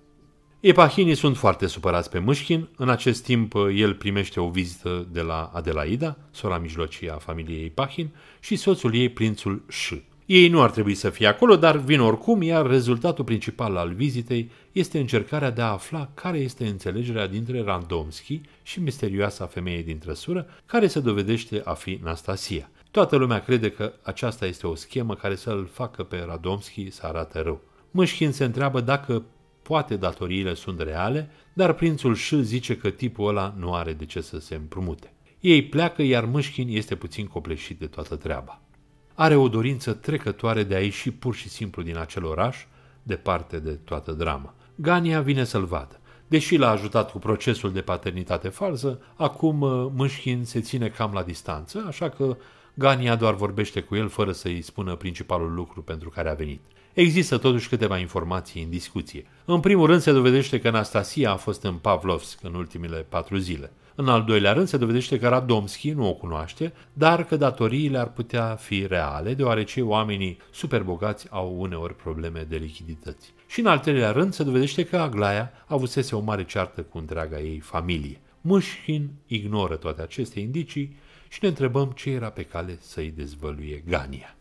Epahinii sunt foarte supărați pe Mâșchin, în acest timp uh, el primește o vizită de la Adelaida, sora mijlocie a familiei Epahin, și soțul ei, prințul Ș. Ei nu ar trebui să fie acolo, dar vin oricum, iar rezultatul principal al vizitei este încercarea de a afla care este înțelegerea dintre Randomski și misterioasa femeie din trăsură, care se dovedește a fi Nastasia. Toată lumea crede că aceasta este o schemă care să-l facă pe Radomski să arate rău. Mâșchin se întreabă dacă Poate datoriile sunt reale, dar prințul Ș zice că tipul ăla nu are de ce să se împrumute. Ei pleacă, iar Mâșchin este puțin copleșit de toată treaba. Are o dorință trecătoare de a ieși pur și simplu din acel oraș, departe de toată drama. Gania vine să-l vadă. Deși l-a ajutat cu procesul de paternitate falsă, acum uh, Mâșchin se ține cam la distanță, așa că Gania doar vorbește cu el fără să-i spună principalul lucru pentru care a venit. Există totuși câteva informații în discuție. În primul rând se dovedește că Anastasia a fost în Pavlovsk în ultimele patru zile. În al doilea rând se dovedește că Radomski nu o cunoaște, dar că datoriile ar putea fi reale, deoarece oamenii superbogați au uneori probleme de lichidități. Și în al treilea rând se dovedește că Aglaia avusese o mare ceartă cu întreaga ei familie. Mâșhin ignoră toate aceste indicii și ne întrebăm ce era pe cale să-i dezvăluie Gania.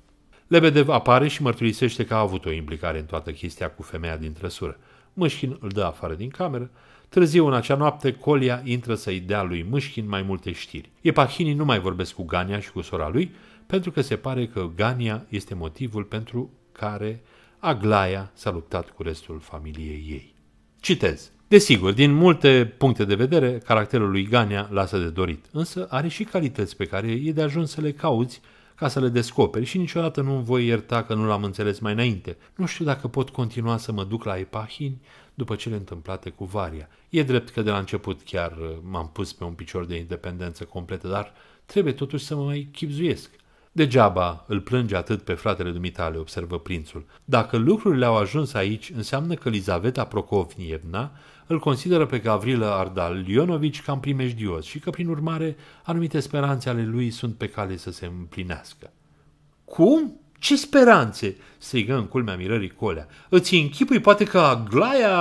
Lebedev apare și mărturisește că a avut o implicare în toată chestia cu femeia din trăsură. Mâșchin îl dă afară din cameră. Târziu în acea noapte, Colia intră să-i dea lui Mâșchin mai multe știri. Epahinii nu mai vorbesc cu Gania și cu sora lui, pentru că se pare că Gania este motivul pentru care Aglaia s-a luptat cu restul familiei ei. Citez. Desigur, din multe puncte de vedere, caracterul lui Gania lasă de dorit, însă are și calități pe care e de ajuns să le cauți ca să le descoperi și niciodată nu voi ierta că nu l-am înțeles mai înainte. Nu știu dacă pot continua să mă duc la epahin după cele întâmplate cu Varia. E drept că de la început chiar uh, m-am pus pe un picior de independență completă, dar trebuie totuși să mă mai chipzuiesc. Degeaba îl plânge atât pe fratele dumitale, observă prințul. Dacă lucrurile au ajuns aici, înseamnă că Lizaveta Prokovnievna îl consideră pe Gavrilă Lionovici cam primejdios și că, prin urmare, anumite speranțe ale lui sunt pe cale să se împlinească. Cum? Ce speranțe?" strigă în culmea mirării Colea. Îți închipui poate că Aglaia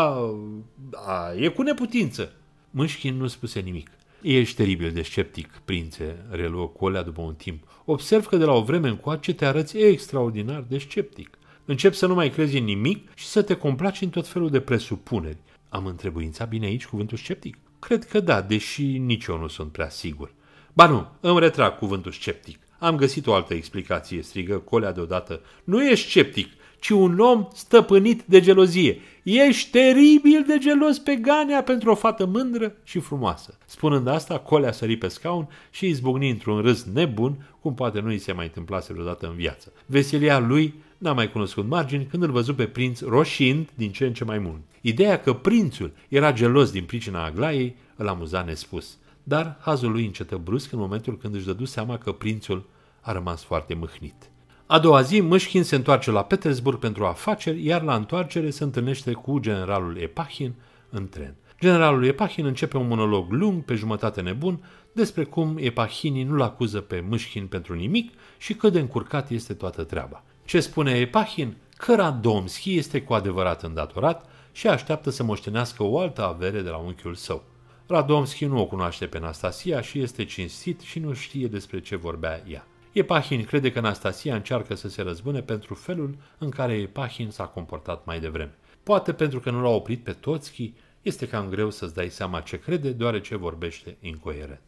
a, e cu neputință." Mâșchin nu spuse nimic. Ești teribil de sceptic, prințe," reluă Colea după un timp. Observ că de la o vreme încoace te arăți extraordinar de sceptic. Încep să nu mai crezi în nimic și să te complaci în tot felul de presupuneri. Am întrebuințat bine aici cuvântul sceptic? Cred că da, deși nici eu nu sunt prea sigur. Ba nu, îmi retrag cuvântul sceptic. Am găsit o altă explicație, strigă Colea deodată. Nu ești sceptic, ci un om stăpânit de gelozie. Ești teribil de gelos pe Gania pentru o fată mândră și frumoasă. Spunând asta, Colea sări pe scaun și izbucni într-un râs nebun, cum poate nu i se mai întâmplase vreodată în viață. Veselia lui n-a mai cunoscut margini când îl văzu pe prinț roșind din ce în ce mai mult. Ideea că prințul era gelos din pricina Aglaiei îl amuza nespus, dar hazul lui încetă brusc în momentul când își dădu seama că prințul a rămas foarte mâhnit. A doua zi, Mâșchin se întoarce la Petersburg pentru afaceri, iar la întoarcere se întâlnește cu generalul Epahin în tren. Generalul Epahin începe un monolog lung, pe jumătate nebun, despre cum Epahinii nu-l acuză pe Mâșchin pentru nimic și cât de încurcat este toată treaba. Ce spune Epahin? Că Radomski este cu adevărat îndatorat și așteaptă să moștenească o altă avere de la unchiul său. Radomski nu o cunoaște pe Anastasia și este cinstit și nu știe despre ce vorbea ea. Epahin crede că Anastasia încearcă să se răzbune pentru felul în care Epahin s-a comportat mai devreme. Poate pentru că nu l-a oprit pe Toțchi, este cam greu să-ți dai seama ce crede, deoarece vorbește incoerent.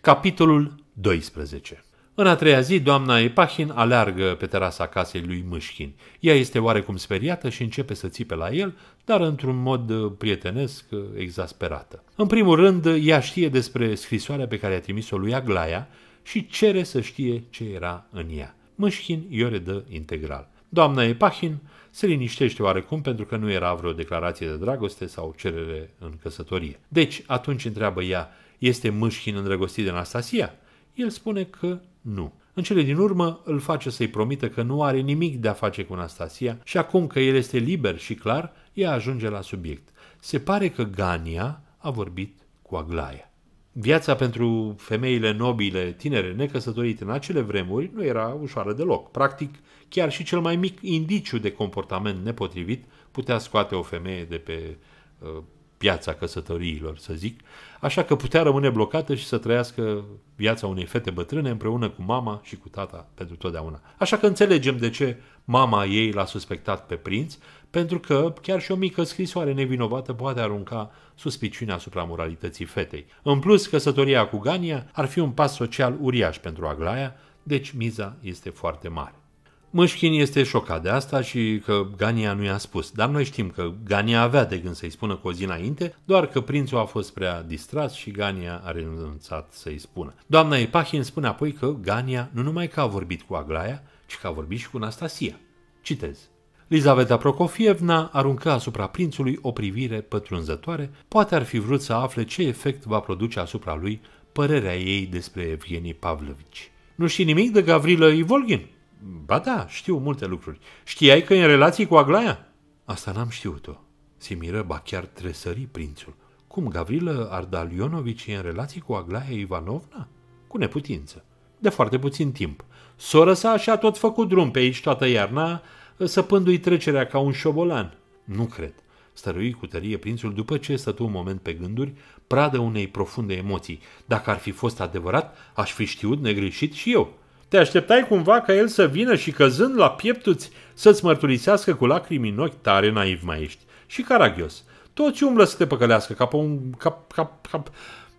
Capitolul 12 în a treia zi, doamna Epahin aleargă pe terasa casei lui Mâșchin. Ea este oarecum speriată și începe să țipe la el, dar într-un mod uh, prietenesc, uh, exasperată. În primul rând, ea știe despre scrisoarea pe care a trimis-o lui Aglaia și cere să știe ce era în ea. Mâșchin i-o redă integral. Doamna Epahin se liniștește oarecum pentru că nu era vreo declarație de dragoste sau cerere în căsătorie. Deci, atunci întreabă ea, este Mâșchin îndrăgostit de Anastasia? El spune că nu. În cele din urmă îl face să-i promită că nu are nimic de a face cu Anastasia și acum că el este liber și clar, ea ajunge la subiect. Se pare că Gania a vorbit cu Aglaia. Viața pentru femeile nobile, tinere, necăsătorite în acele vremuri nu era ușoară deloc. Practic, chiar și cel mai mic indiciu de comportament nepotrivit putea scoate o femeie de pe uh, piața căsătoriilor, să zic, așa că putea rămâne blocată și să trăiască viața unei fete bătrâne împreună cu mama și cu tata pentru totdeauna. Așa că înțelegem de ce mama ei l-a suspectat pe prinț, pentru că chiar și o mică scrisoare nevinovată poate arunca suspiciunea asupra moralității fetei. În plus, căsătoria cu Gania ar fi un pas social uriaș pentru Aglaia, deci miza este foarte mare. Mășchin este șocat de asta și că Gania nu i-a spus, dar noi știm că Gania avea de gând să-i spună cu o zi înainte, doar că prințul a fost prea distras și Gania a renunțat să-i spună. Doamna Epahin spune apoi că Gania nu numai că a vorbit cu Aglaia, ci că a vorbit și cu Anastasia. Citez. Lizaveta Prokofievna aruncă asupra prințului o privire pătrunzătoare, poate ar fi vrut să afle ce efect va produce asupra lui părerea ei despre Evgenii Pavlovici. Nu știi nimic de Gavrilă Ivolgin? Ba da, știu multe lucruri. Știai că e în relații cu Aglaia? Asta n-am știut-o. Se miră, ba chiar tresări prințul. Cum, Gavrilă Ardalionovici e în relații cu Aglaia Ivanovna? Cu neputință. De foarte puțin timp. Sora sa și-a tot făcut drum pe aici toată iarna, săpându-i trecerea ca un șobolan. Nu cred. Stărui cu tărie prințul după ce stătu un moment pe gânduri, pradă unei profunde emoții. Dacă ar fi fost adevărat, aș fi știut negreșit și eu. Te așteptai cumva ca el să vină și căzând la pieptuți să-ți mărturisească cu lacrimi în ochi tare naiv mai ești. Și caragios. Toți umblă să te păcălească ca pe un... Cap, cap, cap.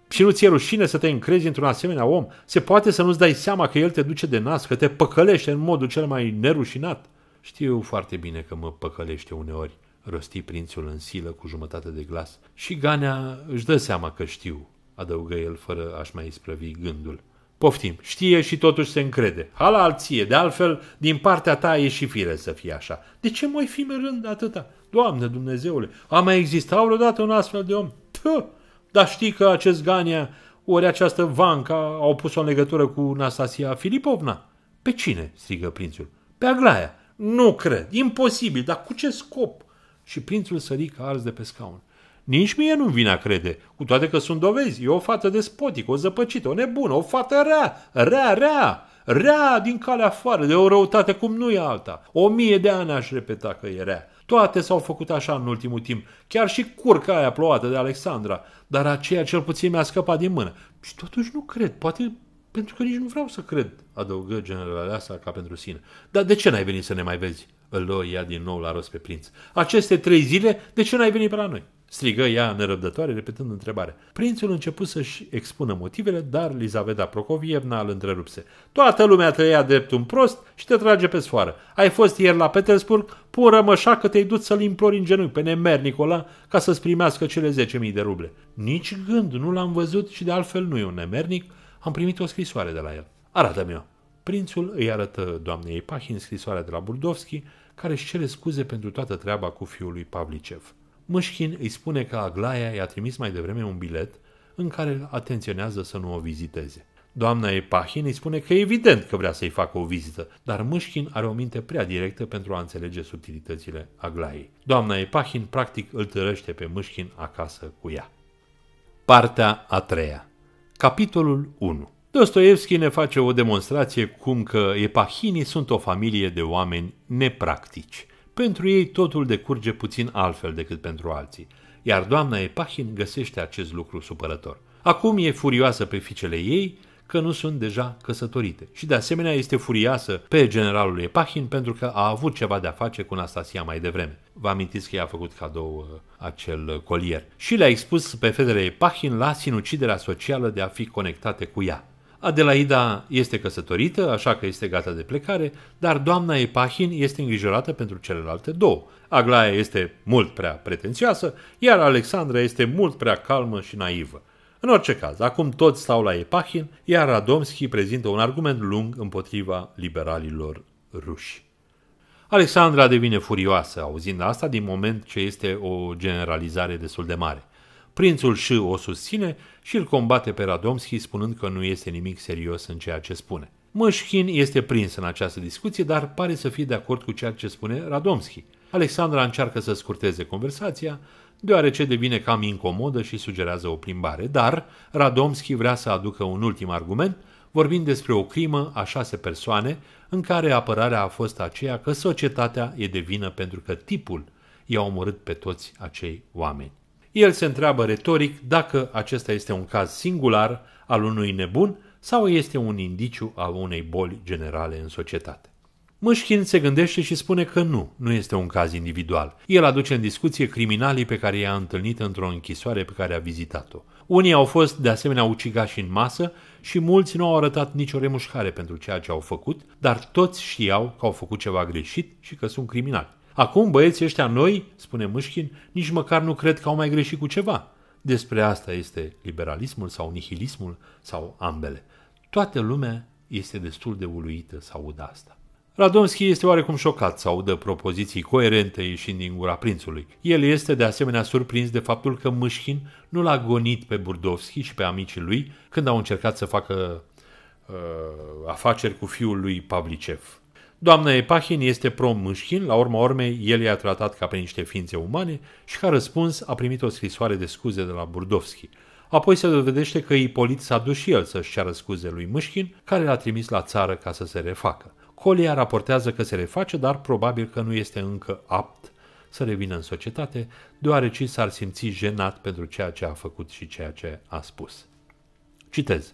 Și nu ți-e rușine să te încrezi într-un asemenea om? Se poate să nu-ți dai seama că el te duce de nas, că te păcălește în modul cel mai nerușinat? Știu foarte bine că mă păcălește uneori, rosti prințul în silă cu jumătate de glas. Și Ganea își dă seama că știu, adăugă el fără a-și mai isprăvi gândul. Poftim, știe și totuși se încrede. Halal alție, de altfel, din partea ta e și fire să fie așa. De ce mai fi mirând atâta? Doamne Dumnezeule, a mai existat vreodată un astfel de om? Tă! Dar știi că acest Gania ori această Vanca au pus-o în legătură cu Nastasia Filipovna? Pe cine? strigă prințul. Pe Aglaia. Nu cred, imposibil, dar cu ce scop? Și prințul sări ca ars de pe scaun. Nici mie nu vine a crede, cu toate că sunt dovezi. E o fată despotică, o zăpăcită, o nebună, o fată rea, rea, rea, rea din calea afară, de o răutate cum nu e alta. O mie de ani aș repeta că e rea. Toate s-au făcut așa în ultimul timp, chiar și curca aia plouată de Alexandra, dar aceea cel puțin mi-a scăpat din mână. Și totuși nu cred, poate pentru că nici nu vreau să cred, adăugă generala asta ca pentru sine. Dar de ce n-ai venit să ne mai vezi? Îl lua ea din nou la rost pe prinț. Aceste trei zile, de ce n-ai venit pe la noi? strigă ea nerăbdătoare, repetând întrebarea. Prințul început să-și expună motivele, dar Lizaveta Procovievna îl întrerupse. Toată lumea te ia drept un prost și te trage pe sfoară. Ai fost ieri la Petersburg, pun rămășa că te-ai dus să-l implori în genunchi pe nemer Nicola ca să-ți primească cele 10.000 de ruble. Nici gând, nu l-am văzut și de altfel nu e un nemernic, am primit o scrisoare de la el. Arată-mi-o. Prințul îi arătă doamnei Pahin scrisoarea de la Burdovski, care își cere scuze pentru toată treaba cu fiul lui Pavlicev. Mâșchin îi spune că Aglaia i-a trimis mai devreme un bilet în care atenționează să nu o viziteze. Doamna Epahin îi spune că e evident că vrea să-i facă o vizită, dar Mâșchin are o minte prea directă pentru a înțelege subtilitățile Aglaiei. Doamna Epahin practic îl târăște pe Mâșchin acasă cu ea. Partea a treia Capitolul 1 Dostoevski ne face o demonstrație cum că epahinii sunt o familie de oameni nepractici. Pentru ei totul decurge puțin altfel decât pentru alții, iar doamna Epahin găsește acest lucru supărător. Acum e furioasă pe fiicele ei că nu sunt deja căsătorite și de asemenea este furioasă pe generalul Epahin pentru că a avut ceva de a face cu Anastasia mai devreme. Vă amintiți că i-a făcut cadou uh, acel colier și le-a expus pe fetele Epahin la sinuciderea socială de a fi conectate cu ea. Adelaida este căsătorită, așa că este gata de plecare, dar doamna Epahin este îngrijorată pentru celelalte două. Aglaia este mult prea pretențioasă, iar Alexandra este mult prea calmă și naivă. În orice caz, acum toți stau la Epahin, iar Radomski prezintă un argument lung împotriva liberalilor ruși. Alexandra devine furioasă auzind asta din moment ce este o generalizare destul de mare. Prințul și o susține și îl combate pe Radomski spunând că nu este nimic serios în ceea ce spune. Mășchin este prins în această discuție, dar pare să fie de acord cu ceea ce spune Radomski. Alexandra încearcă să scurteze conversația, deoarece devine cam incomodă și sugerează o plimbare, dar Radomski vrea să aducă un ultim argument, vorbind despre o crimă a șase persoane, în care apărarea a fost aceea că societatea e de vină pentru că tipul i-a omorât pe toți acei oameni. El se întreabă retoric dacă acesta este un caz singular al unui nebun sau este un indiciu a unei boli generale în societate. Mâșchin se gândește și spune că nu, nu este un caz individual. El aduce în discuție criminalii pe care i-a întâlnit într-o închisoare pe care a vizitat-o. Unii au fost de asemenea ucigași în masă și mulți nu au arătat nicio remușcare pentru ceea ce au făcut, dar toți știau că au făcut ceva greșit și că sunt criminali. Acum băieții ăștia noi, spune Mâșchin, nici măcar nu cred că au mai greșit cu ceva. Despre asta este liberalismul sau nihilismul sau ambele. Toată lumea este destul de uluită să audă asta. Radomski este oarecum șocat să audă propoziții coerente ieșind din gura prințului. El este de asemenea surprins de faptul că Mâșchin nu l-a gonit pe Burdovski și pe amicii lui când au încercat să facă uh, afaceri cu fiul lui Pavlicev. Doamna Epahin este pro la urma urmei el i-a tratat ca pe niște ființe umane și ca răspuns a primit o scrisoare de scuze de la Burdovski. Apoi se dovedește că Ipolit s-a dus și el să-și ceară scuze lui Mâșchin, care l-a trimis la țară ca să se refacă. Colia raportează că se reface, dar probabil că nu este încă apt să revină în societate, deoarece s-ar simți jenat pentru ceea ce a făcut și ceea ce a spus. Citez.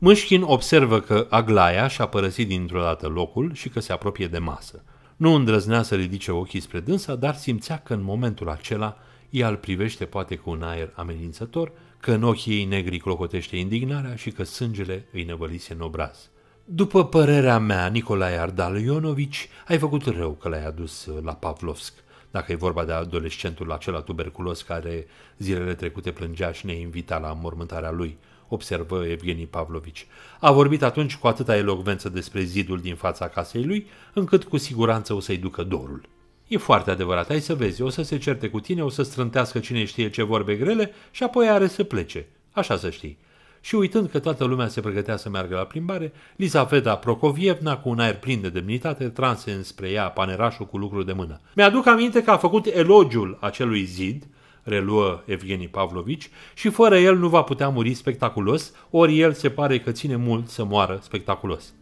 Mâșchin observă că Aglaia și-a părăsit dintr-o dată locul și că se apropie de masă. Nu îndrăznea să ridice ochii spre dânsa, dar simțea că în momentul acela ea îl privește poate cu un aer amenințător, că în ochii ei negri clocotește indignarea și că sângele îi nevălise în obraz. După părerea mea, Nicolae Ardal Ionovici, ai făcut rău că l-ai adus uh, la Pavlovsk, dacă e vorba de adolescentul acela tuberculos care zilele trecute plângea și ne invita la mormântarea lui observă Evgeni Pavlovici. A vorbit atunci cu atâta elogvență despre zidul din fața casei lui, încât cu siguranță o să-i ducă dorul. E foarte adevărat, ai să vezi, o să se certe cu tine, o să strântească cine știe ce vorbe grele și apoi are să plece. Așa să știi. Și uitând că toată lumea se pregătea să meargă la plimbare, Lisafeta Procovievna, cu un aer plin de demnitate, transe înspre ea panerașul cu lucru de mână. Mi-aduc aminte că a făcut elogiul acelui zid, reluă Evgeni Pavlovici, și fără el nu va putea muri spectaculos, ori el se pare că ține mult să moară spectaculos.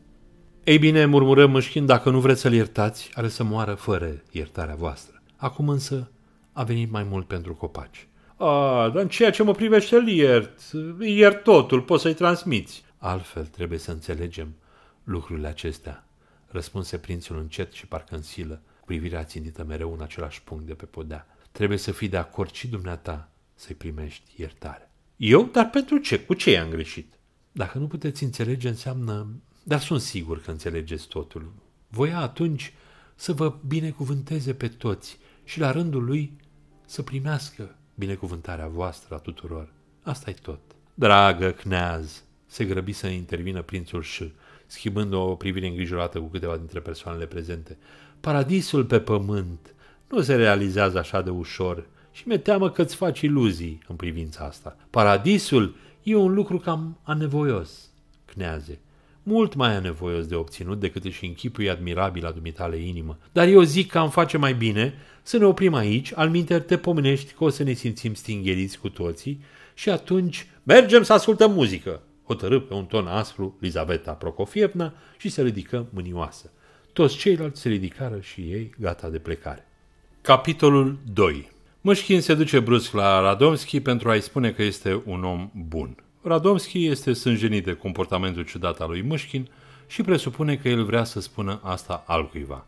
Ei bine, murmurăm mâșchind, dacă nu vreți să-l iertați, are să moară fără iertarea voastră. Acum însă a venit mai mult pentru copaci. A, dar în ceea ce mă privește îl iert. Iert totul, poți să-i transmiți. Altfel trebuie să înțelegem lucrurile acestea, răspunse prințul încet și parcă în silă, privirea țintită mereu în același punct de pe podea. Trebuie să fii de acord și dumneata să-i primești iertare. Eu? Dar pentru ce? Cu ce i-am greșit? Dacă nu puteți înțelege, înseamnă... Dar sunt sigur că înțelegeți totul. Voia atunci să vă binecuvânteze pe toți și la rândul lui să primească binecuvântarea voastră a tuturor. asta e tot. Dragă Cneaz, se grăbi să intervină prințul și, schimbând o privire îngrijorată cu câteva dintre persoanele prezente. Paradisul pe pământ nu se realizează așa de ușor și mi-e teamă că îți faci iluzii în privința asta. Paradisul e un lucru cam anevoios, cneaze. Mult mai anevoios de obținut decât își închipui admirabil la dumitale inimă. Dar eu zic că am face mai bine să ne oprim aici, al minter te pomenești că o să ne simțim stingheriți cu toții și atunci mergem să ascultăm muzică, hotărâ pe un ton aspru Lizaveta Procofievna și se ridică mânioasă. Toți ceilalți se ridicară și ei gata de plecare. Capitolul 2 Mășchin se duce brusc la Radomski pentru a-i spune că este un om bun. Radomski este sânjenit de comportamentul ciudat al lui Mășchin și presupune că el vrea să spună asta altcuiva.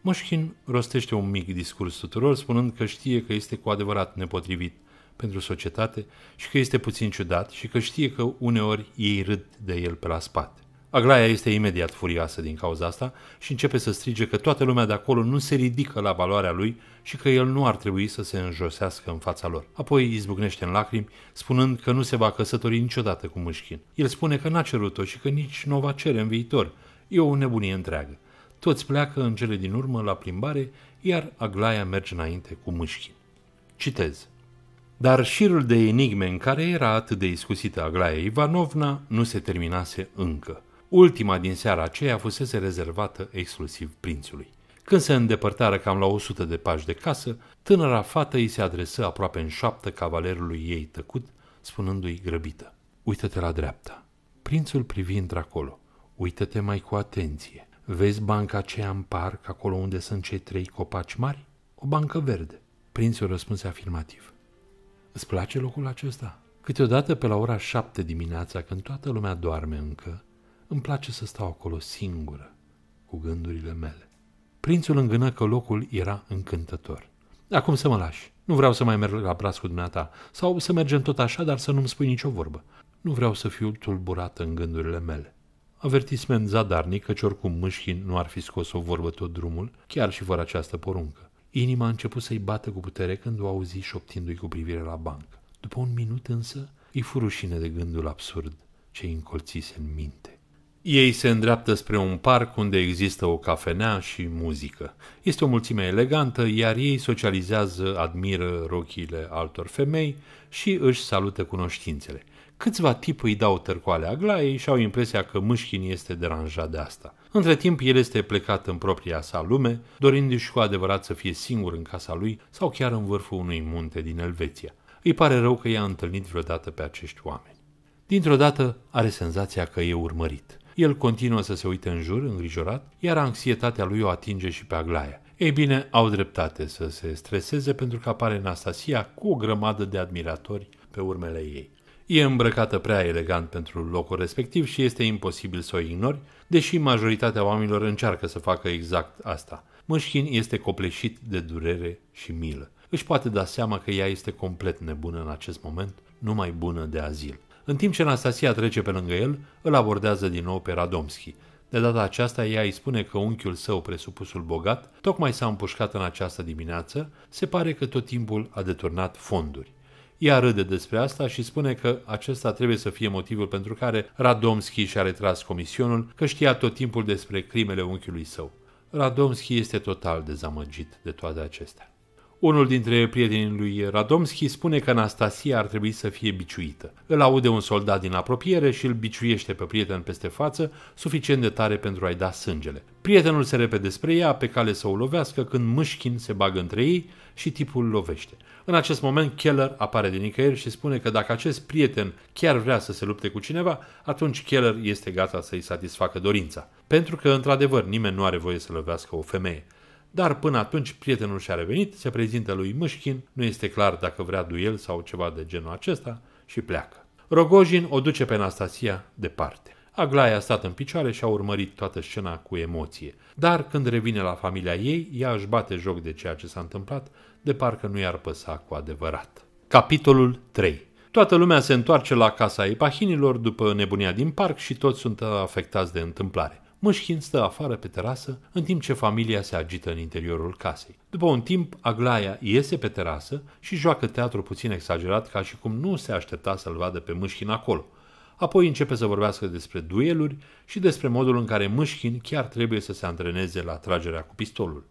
Mășchin rostește un mic discurs tuturor, spunând că știe că este cu adevărat nepotrivit pentru societate și că este puțin ciudat și că știe că uneori ei râd de el pe la spate. Aglaia este imediat furioasă din cauza asta și începe să strige că toată lumea de acolo nu se ridică la valoarea lui și că el nu ar trebui să se înjosească în fața lor. Apoi izbucnește în lacrimi, spunând că nu se va căsători niciodată cu Mușchin. El spune că n-a cerut-o și că nici nu o va cere în viitor. E o nebunie întreagă. Toți pleacă în cele din urmă la plimbare, iar Aglaia merge înainte cu Mușchin. Citez. Dar șirul de enigme în care era atât de iscusită Aglaia Ivanovna nu se terminase încă. Ultima din seara aceea fusese rezervată exclusiv prințului. Când se îndepărtară cam la 100 de pași de casă, tânăra fată îi se adresă aproape în șoaptă cavalerului ei tăcut, spunându-i grăbită. Uită-te la dreapta. Prințul privi într-acolo. Uită-te mai cu atenție. Vezi banca aceea în parc, acolo unde sunt cei trei copaci mari? O bancă verde. Prințul răspunse afirmativ. Îți place locul acesta? Câteodată pe la ora șapte dimineața, când toată lumea doarme încă, îmi place să stau acolo singură, cu gândurile mele. Prințul îngână că locul era încântător. Acum să mă lași. Nu vreau să mai merg la braț cu dumneata. Sau să mergem tot așa, dar să nu-mi spui nicio vorbă. Nu vreau să fiu tulburată în gândurile mele. Avertisment zadarnic căci oricum mâșchin nu ar fi scos o vorbă tot drumul, chiar și fără această poruncă. Inima a început să-i bată cu putere când o auzi șoptindu-i cu privire la bancă. După un minut însă, îi furușine de gândul absurd ce îi încolțise în minte. Ei se îndreaptă spre un parc unde există o cafenea și muzică. Este o mulțime elegantă, iar ei socializează, admiră rochile altor femei și își salută cunoștințele. Câțiva tip îi dau târcoale Aglaiei și au impresia că Mâșchin este deranjat de asta. Între timp, el este plecat în propria sa lume, dorindu-și cu adevărat să fie singur în casa lui sau chiar în vârful unui munte din Elveția. Îi pare rău că i-a întâlnit vreodată pe acești oameni. Dintr-o dată are senzația că e urmărit – el continuă să se uite în jur, îngrijorat, iar anxietatea lui o atinge și pe Aglaia. Ei bine, au dreptate să se streseze pentru că apare Anastasia cu o grămadă de admiratori pe urmele ei. E îmbrăcată prea elegant pentru locul respectiv și este imposibil să o ignori, deși majoritatea oamenilor încearcă să facă exact asta. Mâșchin este copleșit de durere și milă. Își poate da seama că ea este complet nebună în acest moment, numai bună de azil. În timp ce Anastasia trece pe lângă el, îl abordează din nou pe Radomski. De data aceasta ea îi spune că unchiul său, presupusul bogat, tocmai s-a împușcat în această dimineață, se pare că tot timpul a deturnat fonduri. Ea râde despre asta și spune că acesta trebuie să fie motivul pentru care Radomski și-a retras comisionul, că știa tot timpul despre crimele unchiului său. Radomski este total dezamăgit de toate acestea. Unul dintre prietenii lui Radomski spune că Anastasia ar trebui să fie biciuită. Îl aude un soldat din apropiere și îl biciuiește pe prieten peste față, suficient de tare pentru a-i da sângele. Prietenul se repede spre ea, pe cale să o lovească, când Mâșchin se bagă între ei și tipul lovește. În acest moment, Keller apare din nicăieri și spune că dacă acest prieten chiar vrea să se lupte cu cineva, atunci Keller este gata să-i satisfacă dorința. Pentru că, într-adevăr, nimeni nu are voie să lovească o femeie. Dar până atunci prietenul și-a revenit, se prezintă lui Mâșchin, nu este clar dacă vrea duel sau ceva de genul acesta și pleacă. Rogojin o duce pe Anastasia departe. Aglaia a stat în picioare și a urmărit toată scena cu emoție, dar când revine la familia ei, ea își bate joc de ceea ce s-a întâmplat, de parcă nu i-ar păsa cu adevărat. Capitolul 3 Toată lumea se întoarce la casa epahinilor după nebunia din parc și toți sunt afectați de întâmplare. Mâșchin stă afară pe terasă, în timp ce familia se agită în interiorul casei. După un timp, Aglaia iese pe terasă și joacă teatru puțin exagerat, ca și cum nu se aștepta să-l vadă pe Mâșchin acolo. Apoi începe să vorbească despre dueluri și despre modul în care Mâșchin chiar trebuie să se antreneze la tragerea cu pistolul.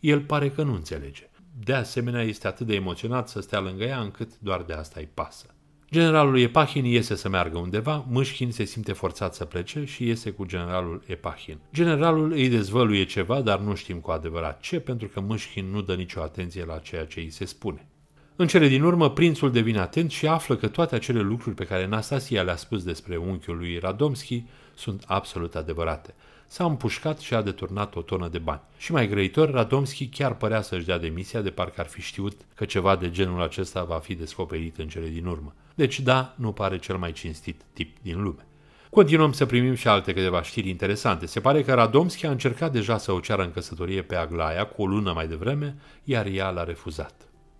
El pare că nu înțelege. De asemenea, este atât de emoționat să stea lângă ea încât doar de asta îi pasă. Generalul Epahin iese să meargă undeva, Mâșchin se simte forțat să plece și iese cu generalul Epahin. Generalul îi dezvăluie ceva, dar nu știm cu adevărat ce, pentru că Mâșchin nu dă nicio atenție la ceea ce îi se spune. În cele din urmă, prințul devine atent și află că toate acele lucruri pe care Nastasia le-a spus despre unchiul lui Radomski sunt absolut adevărate. S-a împușcat și a deturnat o tonă de bani. Și mai grăitor, Radomski chiar părea să-și dea demisia de parcă ar fi știut că ceva de genul acesta va fi descoperit în cele din urmă. Deci da, nu pare cel mai cinstit tip din lume. Continuăm să primim și alte câteva știri interesante. Se pare că Radomski a încercat deja să o ceară în căsătorie pe Aglaia cu o lună mai devreme, iar ea l-a refuzat.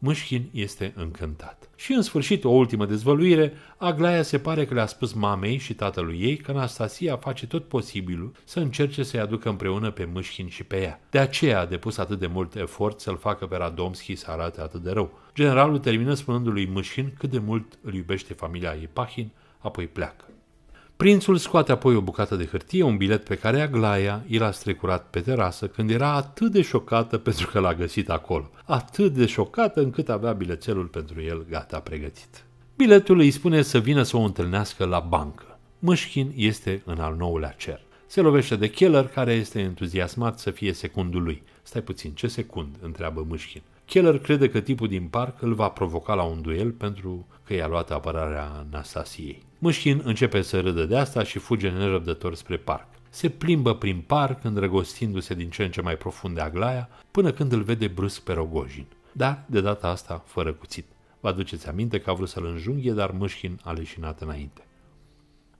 Mâșchin este încântat. Și în sfârșit, o ultimă dezvăluire, Aglaia se pare că le-a spus mamei și tatălui ei că Anastasia face tot posibilul să încerce să-i aducă împreună pe Mâșchin și pe ea. De aceea a depus atât de mult efort să-l facă pe Radomski să arate atât de rău. Generalul termină spunându lui Mâșchin cât de mult îl iubește familia Ipahin, apoi pleacă. Prințul scoate apoi o bucată de hârtie, un bilet pe care Aglaia i l-a strecurat pe terasă când era atât de șocată pentru că l-a găsit acolo. Atât de șocată încât avea bilețelul pentru el gata pregătit. Biletul îi spune să vină să o întâlnească la bancă. Mâșchin este în al nouălea cer. Se lovește de Keller, care este entuziasmat să fie secundul lui. Stai puțin, ce secund? întreabă Mâșchin. Keller crede că tipul din parc îl va provoca la un duel pentru că i-a luat apărarea Anastasiei. Mâșchin începe să râdă de asta și fuge nerăbdător spre parc. Se plimbă prin parc, îndrăgostindu-se din ce în ce mai profund de Aglaia, până când îl vede brusc pe Rogojin. Dar, de data asta, fără cuțit. Vă aduceți aminte că a vrut să-l înjunghe, dar Mâșchin a leșinat înainte.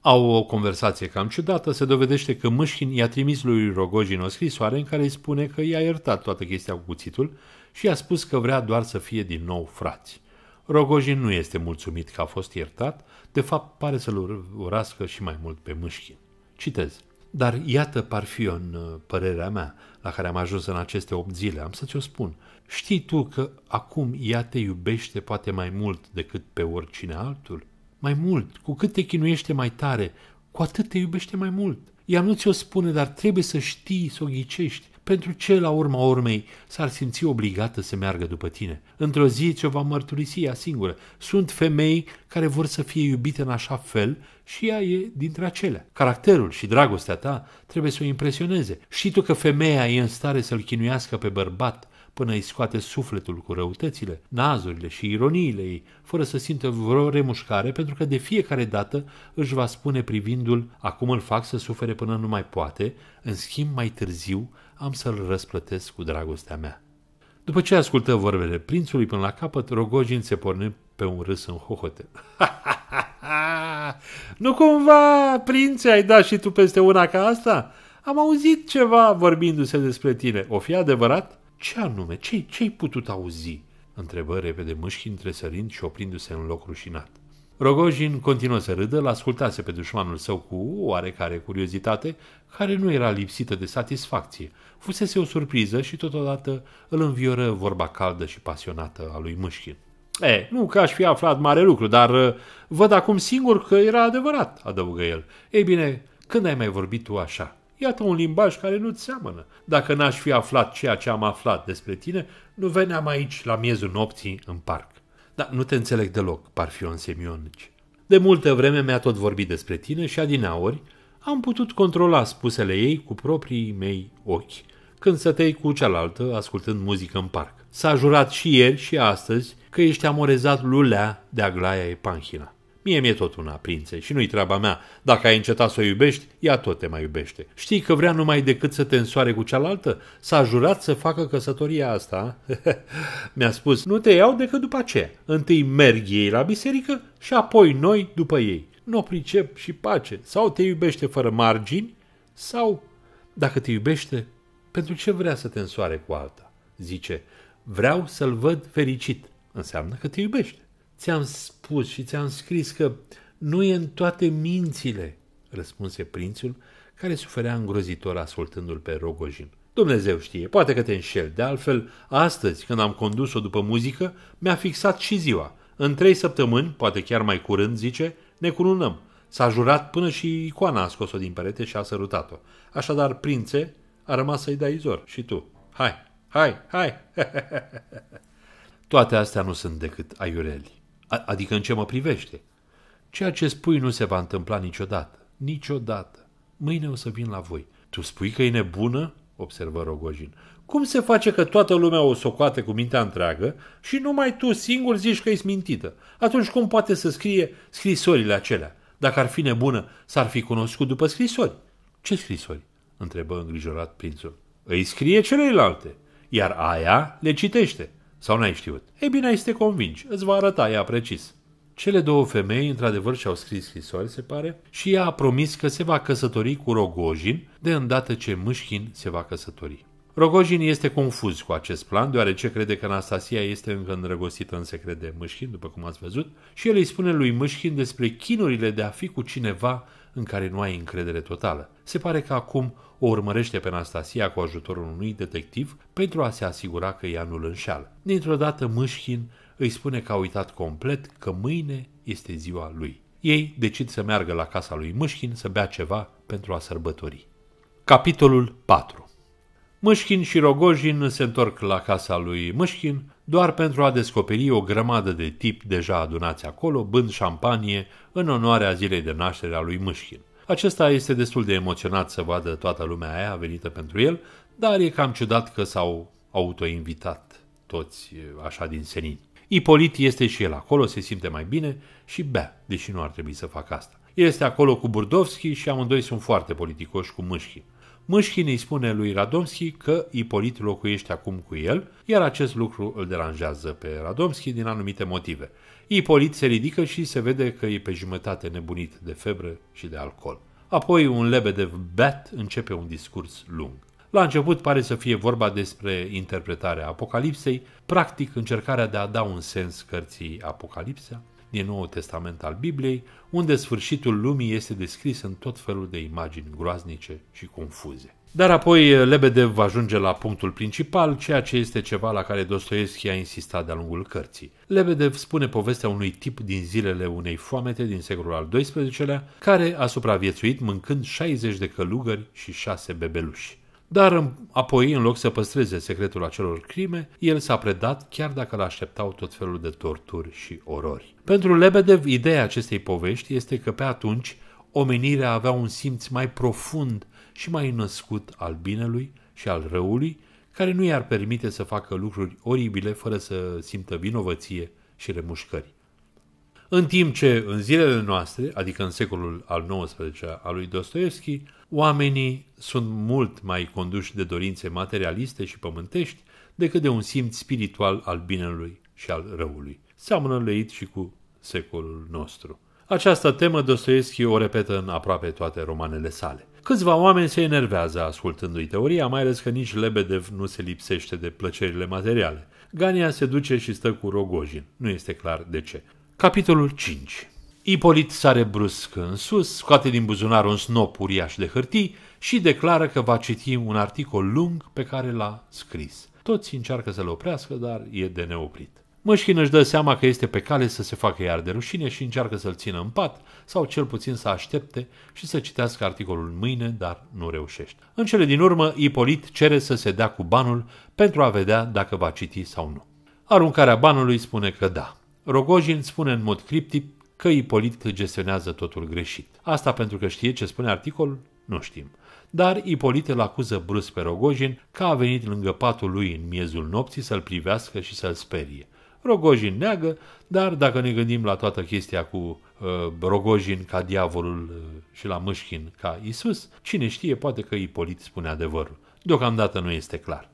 Au o conversație cam ciudată, se dovedește că Mâșchin i-a trimis lui Rogojin o scrisoare în care îi spune că i-a iertat toată chestia cu cuțitul și i-a spus că vrea doar să fie din nou frați. Rogojin nu este mulțumit că a fost iertat de fapt, pare să-l urască și mai mult pe Mâșchin. Citez. Dar iată, Parfion, uh, părerea mea, la care am ajuns în aceste opt zile, am să ți-o spun. Știi tu că acum ea te iubește poate mai mult decât pe oricine altul? Mai mult, cu cât te chinuiește mai tare, cu atât te iubește mai mult. Ea nu ți-o spune, dar trebuie să știi, să o ghicești pentru ce, la urma urmei, s-ar simți obligată să meargă după tine. Într-o zi ce o va mărturisi ea singură. Sunt femei care vor să fie iubite în așa fel și ea e dintre acelea. Caracterul și dragostea ta trebuie să o impresioneze. Știi tu că femeia e în stare să-l chinuiască pe bărbat până îi scoate sufletul cu răutățile, nazurile și ironiile ei, fără să simtă vreo remușcare, pentru că de fiecare dată își va spune privindul acum îl fac să sufere până nu mai poate, în schimb mai târziu am să-l răsplătesc cu dragostea mea. După ce ascultă vorbele prințului până la capăt, Rogojin se porne pe un râs în hohote. nu cumva, prințe, ai dat și tu peste una ca asta? Am auzit ceva vorbindu-se despre tine. O fi adevărat? Ce anume? Ce-ai ce putut auzi? Întrebă repede mâșchi întresărind și oprindu-se în loc rușinat. Rogojin continuă să râdă, l-ascultase pe dușmanul său cu oarecare curiozitate, care nu era lipsită de satisfacție, fusese o surpriză și totodată îl învioră vorba caldă și pasionată a lui Mâșchin. E, eh, nu că aș fi aflat mare lucru, dar uh, văd acum singur că era adevărat, adăugă el. Ei bine, când ai mai vorbit tu așa? Iată un limbaj care nu-ți seamănă. Dacă n-aș fi aflat ceea ce am aflat despre tine, nu veneam aici la miezul nopții în parc. Dar nu te înțeleg deloc, Parfion Semionici. De multă vreme mi-a tot vorbit despre tine și adineaori am putut controla spusele ei cu proprii mei ochi când stăteai cu cealaltă, ascultând muzică în parc. S-a jurat și ieri și astăzi că ești amorezat lulea de Aglaia Epanhina. Mie mi-e tot una, prințe, și nu-i treaba mea. Dacă ai încetat să o iubești, ea tot te mai iubește. Știi că vrea numai decât să te însoare cu cealaltă? S-a jurat să facă căsătoria asta. Mi-a spus, nu te iau decât după ce, Întâi merg ei la biserică și apoi noi după ei. Nu o pricep și pace. Sau te iubește fără margini, sau, dacă te iubește, pentru ce vrea să te însoare cu alta? Zice, vreau să-l văd fericit. Înseamnă că te iubește. Ți-am spus și ți-am scris că nu e în toate mințile, răspunse prințul, care suferea îngrozitor ascultându-l pe Rogojin. Dumnezeu știe, poate că te înșel. De altfel, astăzi, când am condus-o după muzică, mi-a fixat și ziua. În trei săptămâni, poate chiar mai curând, zice, ne cununăm. S-a jurat până și icoana a scos-o din perete și a sărutat-o. Așadar, prințe, a rămas să-i dai izor și tu. Hai, hai, hai! Toate astea nu sunt decât aiureli. adică în ce mă privește. Ceea ce spui nu se va întâmpla niciodată. Niciodată. Mâine o să vin la voi. Tu spui că e nebună? observă Rogojin. Cum se face că toată lumea o socoate cu mintea întreagă și numai tu singur zici că e smintită? Atunci cum poate să scrie scrisorile acelea? Dacă ar fi nebună, s-ar fi cunoscut după scrisori. Ce scrisori? întrebă îngrijorat prințul. Îi scrie celelalte, iar aia le citește. Sau n-ai știut? Ei bine, ai să te convingi, îți va arăta ea precis. Cele două femei, într-adevăr, și-au scris scrisoare, se pare, și ea a promis că se va căsători cu Rogojin de îndată ce Mâșchin se va căsători. Rogojin este confuz cu acest plan, deoarece crede că Anastasia este încă îndrăgostită în secret de Mâșchin, după cum ați văzut, și el îi spune lui Mâșchin despre chinurile de a fi cu cineva în care nu ai încredere totală. Se pare că acum o urmărește pe Anastasia cu ajutorul unui detectiv pentru a se asigura că ea nu-l înșeală. Dintr-o dată, Mâșchin îi spune că a uitat complet că mâine este ziua lui. Ei decid să meargă la casa lui Mâșchin să bea ceva pentru a sărbători. Capitolul 4 Mâșchin și Rogojin se întorc la casa lui Mâșchin doar pentru a descoperi o grămadă de tip deja adunați acolo, bând șampanie în onoarea zilei de naștere a lui Mâșchin. Acesta este destul de emoționat să vadă toată lumea aia venită pentru el, dar e cam ciudat că s-au autoinvitat toți eh, așa din senin. Ipolit este și el acolo, se simte mai bine și bea, deși nu ar trebui să facă asta. Este acolo cu Burdovski și amândoi sunt foarte politicoși cu mâșchi. Mâșchin îi spune lui Radomski că Ipolit locuiește acum cu el, iar acest lucru îl deranjează pe Radomski din anumite motive. Ipolit se ridică și se vede că e pe jumătate nebunit de febră și de alcool. Apoi un lebedev bat începe un discurs lung. La început pare să fie vorba despre interpretarea Apocalipsei, practic încercarea de a da un sens cărții Apocalipsa din Noul Testament al Bibliei, unde sfârșitul lumii este descris în tot felul de imagini groaznice și confuze. Dar apoi eh, Lebedev ajunge la punctul principal, ceea ce este ceva la care Dostoevski a insistat de-a lungul cărții. Lebedev spune povestea unui tip din zilele unei foamete din secolul al XII-lea, care a supraviețuit mâncând 60 de călugări și 6 bebeluși. Dar apoi, în loc să păstreze secretul acelor crime, el s-a predat chiar dacă l-așteptau tot felul de torturi și orori. Pentru Lebedev, ideea acestei povești este că pe atunci omenirea avea un simț mai profund și mai născut al binelui și al răului, care nu i-ar permite să facă lucruri oribile fără să simtă vinovăție și remușcări. În timp ce în zilele noastre, adică în secolul al XIX-lea al lui Dostoevski, oamenii sunt mult mai conduși de dorințe materialiste și pământești decât de un simț spiritual al binelui și al răului. Seamănă lăit și cu secolul nostru. Această temă Dostoevski o repetă în aproape toate romanele sale. Câțiva oameni se enervează ascultându-i teoria, mai ales că nici Lebedev nu se lipsește de plăcerile materiale. Gania se duce și stă cu Rogojin. Nu este clar de ce. Capitolul 5 Ipolit sare brusc în sus, scoate din buzunar un snop uriaș de hârtii și declară că va citi un articol lung pe care l-a scris. Toți încearcă să-l oprească, dar e de neoprit. Mășchin își dă seama că este pe cale să se facă iar de rușine și încearcă să-l țină în pat sau cel puțin să aștepte și să citească articolul mâine, dar nu reușește. În cele din urmă, Ipolit cere să se dea cu banul pentru a vedea dacă va citi sau nu. Aruncarea banului spune că da. Rogojin spune în mod criptic că Ipolit gestionează totul greșit. Asta pentru că știe ce spune articolul? Nu știm. Dar Ipolit îl acuză brusc pe Rogojin că a venit lângă patul lui în miezul nopții să-l privească și să-l sperie. Rogojin neagă, dar dacă ne gândim la toată chestia cu uh, Rogojin ca diavolul uh, și la Mâșchin ca Isus, cine știe, poate că Ipolit spune adevărul. Deocamdată nu este clar.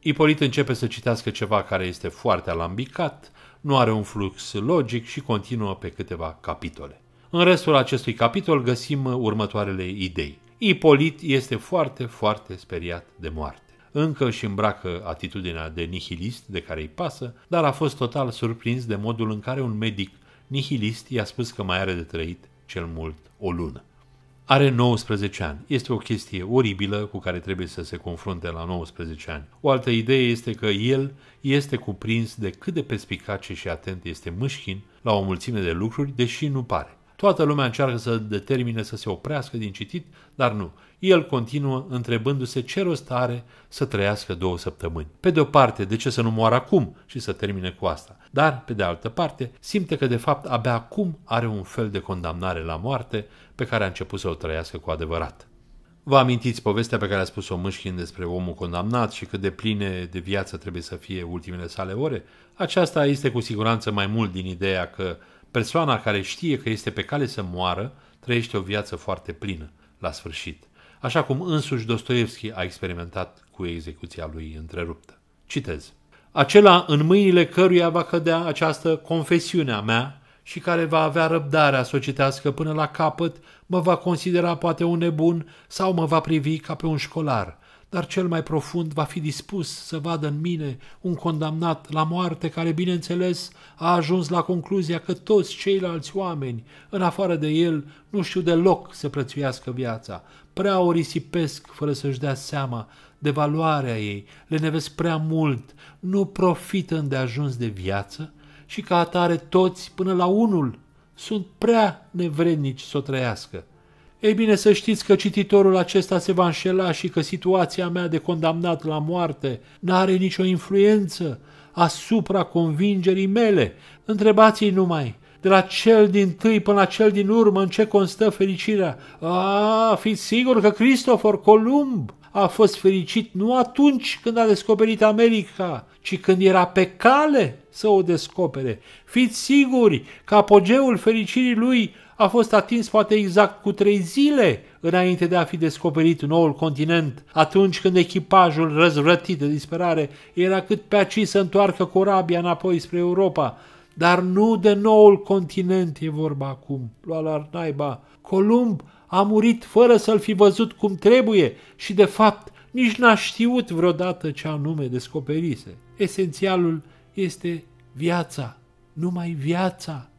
Ipolit începe să citească ceva care este foarte alambicat, nu are un flux logic și continuă pe câteva capitole. În restul acestui capitol găsim următoarele idei. Ipolit este foarte, foarte speriat de moarte încă își îmbracă atitudinea de nihilist de care îi pasă, dar a fost total surprins de modul în care un medic nihilist i-a spus că mai are de trăit cel mult o lună. Are 19 ani. Este o chestie oribilă cu care trebuie să se confrunte la 19 ani. O altă idee este că el este cuprins de cât de perspicace și atent este Mâșchin la o mulțime de lucruri, deși nu pare. Toată lumea încearcă să determine să se oprească din citit, dar nu. El continuă întrebându-se ce rost are să trăiască două săptămâni. Pe de o parte, de ce să nu moară acum și să termine cu asta? Dar, pe de altă parte, simte că de fapt abia acum are un fel de condamnare la moarte pe care a început să o trăiască cu adevărat. Vă amintiți povestea pe care a spus-o Mâșchin despre omul condamnat și cât de pline de viață trebuie să fie ultimele sale ore? Aceasta este cu siguranță mai mult din ideea că Persoana care știe că este pe cale să moară trăiește o viață foarte plină, la sfârșit, așa cum însuși Dostoevski a experimentat cu execuția lui întreruptă. Citez. Acela în mâinile căruia va cădea această confesiunea mea și care va avea răbdarea citească până la capăt, mă va considera poate un nebun sau mă va privi ca pe un școlar – dar cel mai profund va fi dispus să vadă în mine un condamnat la moarte care, bineînțeles, a ajuns la concluzia că toți ceilalți oameni, în afară de el, nu știu deloc să prețuiască viața, prea o risipesc fără să-și dea seama de valoarea ei, le nevesc prea mult, nu profită ajuns de viață și ca atare toți, până la unul, sunt prea nevrednici să o trăiască. Ei bine, să știți că cititorul acesta se va înșela și că situația mea de condamnat la moarte n-are nicio influență asupra convingerii mele. Întrebați-i numai, de la cel din tâi până la cel din urmă, în ce constă fericirea? A, ah, fiți sigur că Cristofor Columb a fost fericit nu atunci când a descoperit America, ci când era pe cale să o descopere. Fiți siguri că apogeul fericirii lui a fost atins poate exact cu trei zile înainte de a fi descoperit noul continent, atunci când echipajul răzvrătit de disperare era cât pe aci să întoarcă corabia înapoi spre Europa. Dar nu de noul continent e vorba acum, la naiba. Columb a murit fără să-l fi văzut cum trebuie și, de fapt, nici n-a știut vreodată ce anume descoperise. Esențialul este viața, numai viața